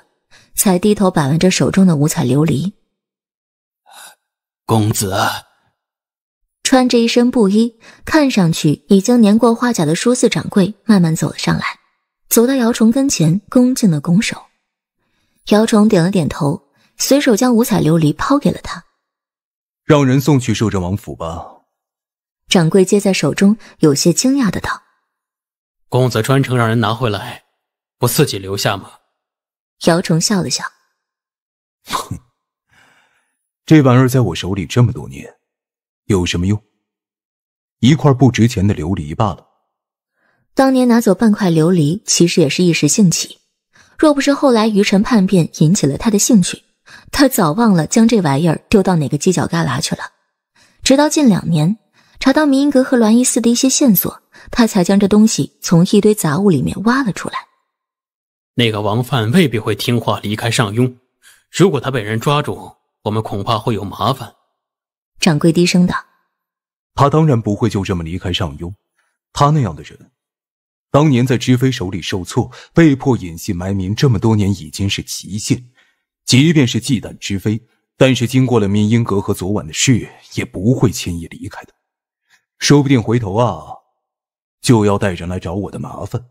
[SPEAKER 1] 才低头把玩着手中的五彩琉璃。公子，穿着一身布衣，看上去已经年过花甲的舒肆掌柜慢慢走了上来，走到姚崇跟前，恭敬的拱手。姚崇点了点头，随手将五彩琉璃抛给了他。
[SPEAKER 2] 让人送去寿政王府吧。
[SPEAKER 1] 掌柜接在手中，有些惊讶的道：“
[SPEAKER 2] 公子专程让人拿回来，不自己留下吗？”
[SPEAKER 1] 姚崇笑了笑：“哼，
[SPEAKER 2] 这玩意儿在我手里这么多年，有什么用？一块不值钱的琉璃罢了。
[SPEAKER 1] 当年拿走半块琉璃，其实也是一时兴起，若不是后来于臣叛变，引起了他的兴趣。”他早忘了将这玩意儿丢到哪个犄角旮旯去了，直到近两年查到民格和栾一寺的一些线索，他才将这东西从一堆杂物里面挖了出来。
[SPEAKER 2] 那个王范未必会听话离开上庸，如果他被人抓住，我们恐怕会有麻烦。
[SPEAKER 1] 掌柜低声道：“
[SPEAKER 2] 他当然不会就这么离开上庸，他那样的人，当年在知非手里受挫，被迫隐姓埋名这么多年，已经是极限。”即便是忌惮之非，但是经过了民英阁和昨晚的事，也不会轻易离开的。说不定回头啊，就要带人来找我的麻烦。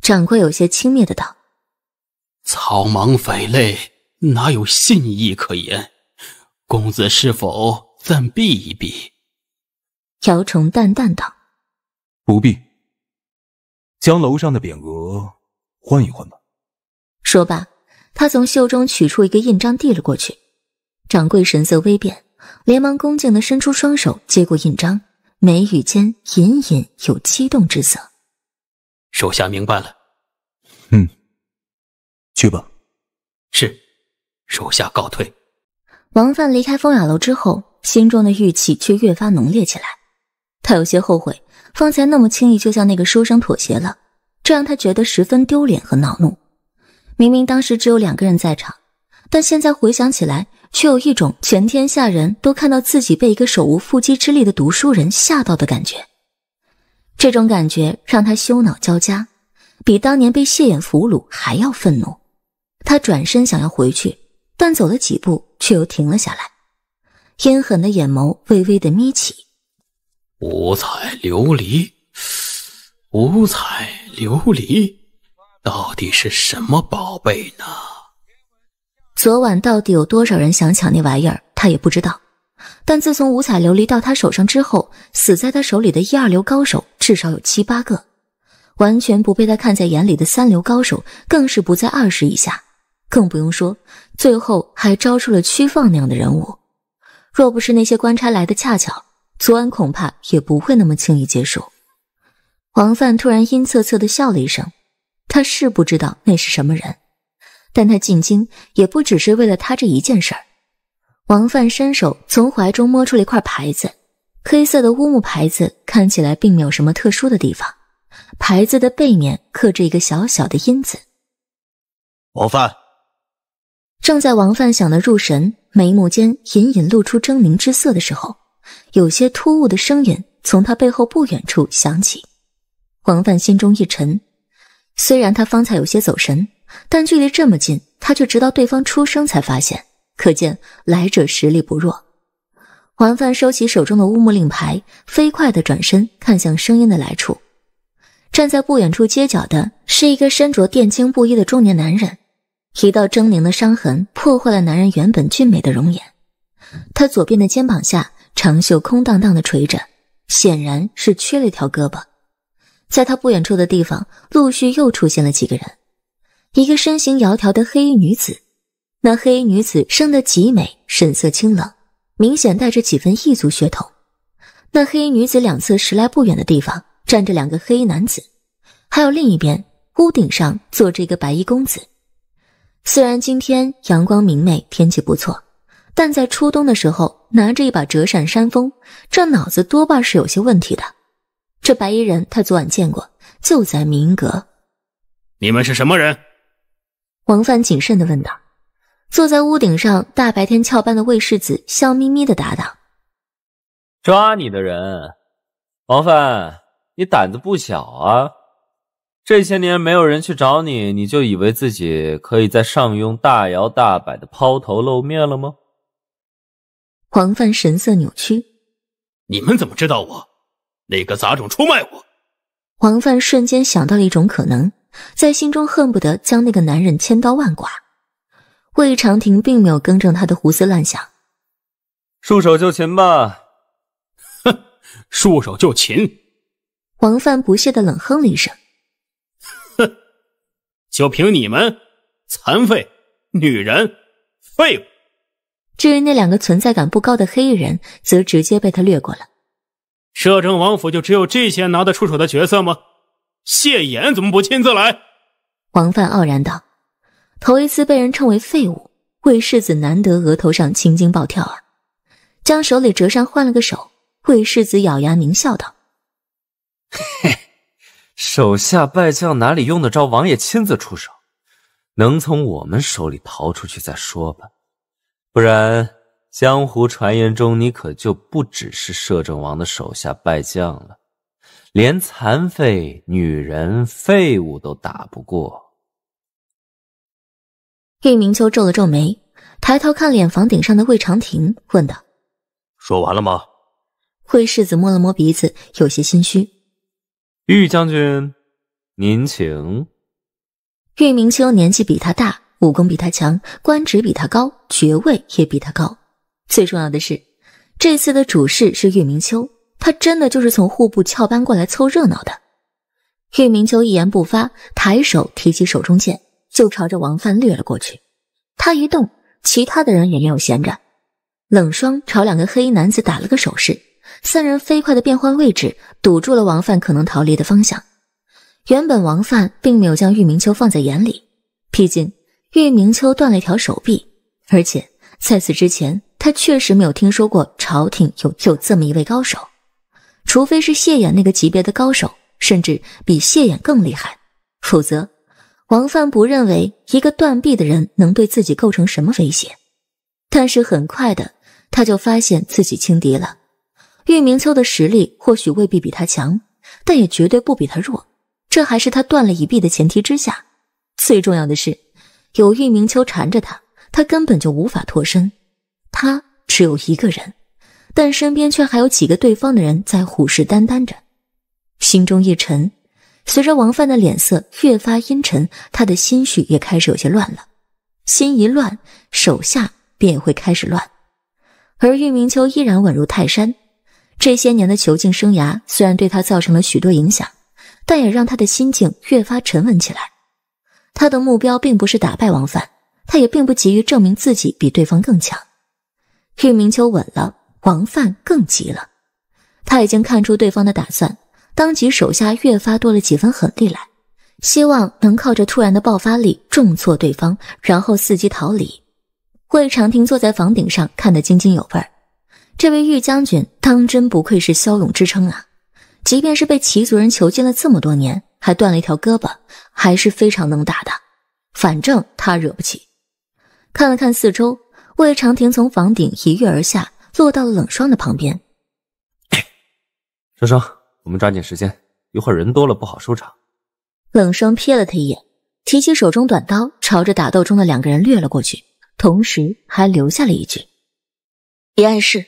[SPEAKER 1] 掌柜有些轻蔑的道：“
[SPEAKER 2] 草莽匪类，哪有信义可言？公子是否暂避一避？”
[SPEAKER 1] 姚崇淡淡道：“
[SPEAKER 2] 不必，将楼上的匾额换一换吧。”
[SPEAKER 1] 说吧。他从袖中取出一个印章，递了过去。掌柜神色微变，连忙恭敬地伸出双手接过印章，眉宇间隐隐有激动之色。
[SPEAKER 2] 属下明白了。嗯，去吧。是，属下告退。
[SPEAKER 1] 王范离开风雅楼之后，心中的郁气却越发浓烈起来。他有些后悔方才那么轻易就向那个书生妥协了，这让他觉得十分丢脸和恼怒。明明当时只有两个人在场，但现在回想起来，却有一种全天下人都看到自己被一个手无缚鸡之力的读书人吓到的感觉。这种感觉让他羞恼交加，比当年被谢衍俘虏还要愤怒。他转身想要回去，但走了几步，却又停了下来。阴狠的眼眸微微的眯起，
[SPEAKER 2] 五彩琉璃，五彩琉璃。到底是什么宝贝呢？
[SPEAKER 1] 昨晚到底有多少人想抢那玩意儿，他也不知道。但自从五彩琉璃到他手上之后，死在他手里的一二流高手至少有七八个，完全不被他看在眼里的三流高手更是不在二十以下，更不用说最后还招出了屈放那样的人物。若不是那些官差来的恰巧，昨晚恐怕也不会那么轻易结束。王范突然阴恻恻的笑了一声。他是不知道那是什么人，但他进京也不只是为了他这一件事儿。王范伸手从怀中摸出了一块牌子，黑色的乌木牌子看起来并没有什么特殊的地方。牌子的背面刻着一个小小的“音字。王范正在王范想得入神，眉目间隐隐露出狰狞之色的时候，有些突兀的声音从他背后不远处响起。王范心中一沉。虽然他方才有些走神，但距离这么近，他却直到对方出声才发现，可见来者实力不弱。环范收起手中的乌木令牌，飞快的转身看向声音的来处。站在不远处街角的是一个身着靛青布衣的中年男人，一道狰狞的伤痕破坏了男人原本俊美的容颜，他左边的肩膀下长袖空荡荡的垂着，显然是缺了一条胳膊。在他不远处的地方，陆续又出现了几个人。一个身形窈窕的黑衣女子，那黑衣女子生得极美，神色清冷，明显带着几分异族血统。那黑衣女子两侧十来步远的地方站着两个黑衣男子，还有另一边屋顶上坐着一个白衣公子。虽然今天阳光明媚，天气不错，但在初冬的时候拿着一把折扇扇风，这脑子多半是有些问题的。这白衣人，他昨晚见过，就在明阁。
[SPEAKER 2] 你们是什么人？
[SPEAKER 1] 王范谨慎地问道。坐在屋顶上大白天翘班的卫世子笑眯眯地答道：“
[SPEAKER 2] 抓你的人，王范，你胆子不小啊！这些年没有人去找你，你就以为自己可以在上庸大摇大摆地抛头露面了吗？”
[SPEAKER 1] 王范神色扭曲：“
[SPEAKER 2] 你们怎么知道我？”那个杂种出卖我！
[SPEAKER 1] 王范瞬间想到了一种可能，在心中恨不得将那个男人千刀万剐。魏长亭并没有更正他的胡思乱想，
[SPEAKER 2] 束手就擒吧！哼，束手就擒！
[SPEAKER 1] 王范不屑的冷哼了一声，
[SPEAKER 2] 哼，就凭你们，残废女人，废物！
[SPEAKER 1] 至于那两个存在感不高的黑衣人，则直接被他略过了。
[SPEAKER 2] 摄政王府就只有这些拿得出手的角色吗？谢琰怎么不亲自来？
[SPEAKER 1] 王范傲然道：“头一次被人称为废物，魏世子难得额头上青筋暴跳啊！”将手里折扇换了个手，魏世子咬牙狞笑道：“
[SPEAKER 2] 嘿，手下败将哪里用得着王爷亲自出手？能从我们手里逃出去再说吧，不然……”江湖传言中，你可就不只是摄政王的手下败将了，连残废、女人、废物都打不过。
[SPEAKER 1] 玉明秋皱了皱眉，抬头看脸房顶上的魏长亭，问道：“
[SPEAKER 2] 说完了吗？”
[SPEAKER 1] 魏世子摸了摸鼻子，有些心虚：“
[SPEAKER 2] 玉将军，您请。”
[SPEAKER 1] 玉明秋年纪比他大，武功比他强，官职比他高，爵位也比他高。最重要的是，这次的主事是玉明秋，他真的就是从户部翘班过来凑热闹的。玉明秋一言不发，抬手提起手中剑，就朝着王范掠了过去。他一动，其他的人也没有闲着。冷霜朝两个黑衣男子打了个手势，三人飞快的变换位置，堵住了王范可能逃离的方向。原本王范并没有将玉明秋放在眼里，毕竟玉明秋断了一条手臂，而且在此之前。他确实没有听说过朝廷有有这么一位高手，除非是谢衍那个级别的高手，甚至比谢衍更厉害。否则，王范不认为一个断臂的人能对自己构成什么威胁。但是很快的，他就发现自己轻敌了。玉明秋的实力或许未必比他强，但也绝对不比他弱。这还是他断了一臂的前提之下。最重要的是，有玉明秋缠着他，他根本就无法脱身。他只有一个人，但身边却还有几个对方的人在虎视眈眈着。心中一沉，随着王范的脸色越发阴沉，他的心绪也开始有些乱了。心一乱，手下便会开始乱。而玉明秋依然稳如泰山。这些年的囚禁生涯虽然对他造成了许多影响，但也让他的心境越发沉稳起来。他的目标并不是打败王范，他也并不急于证明自己比对方更强。玉明秋稳了，王范更急了。他已经看出对方的打算，当即手下越发多了几分狠力来，希望能靠着突然的爆发力重挫对方，然后伺机逃离。魏长亭坐在房顶上看得津津有味儿，这位玉将军当真不愧是骁勇之称啊！即便是被齐族人囚禁了这么多年，还断了一条胳膊，还是非常能打的。反正他惹不起。看了看四周。魏长亭从房顶一跃而下，落到了冷霜的旁边。
[SPEAKER 2] 双 双，我们抓紧时间，一会儿人多了不好收场。
[SPEAKER 1] 冷霜瞥了他一眼，提起手中短刀，朝着打斗中的两个人掠了过去，同时还留下了一句：“别碍事。”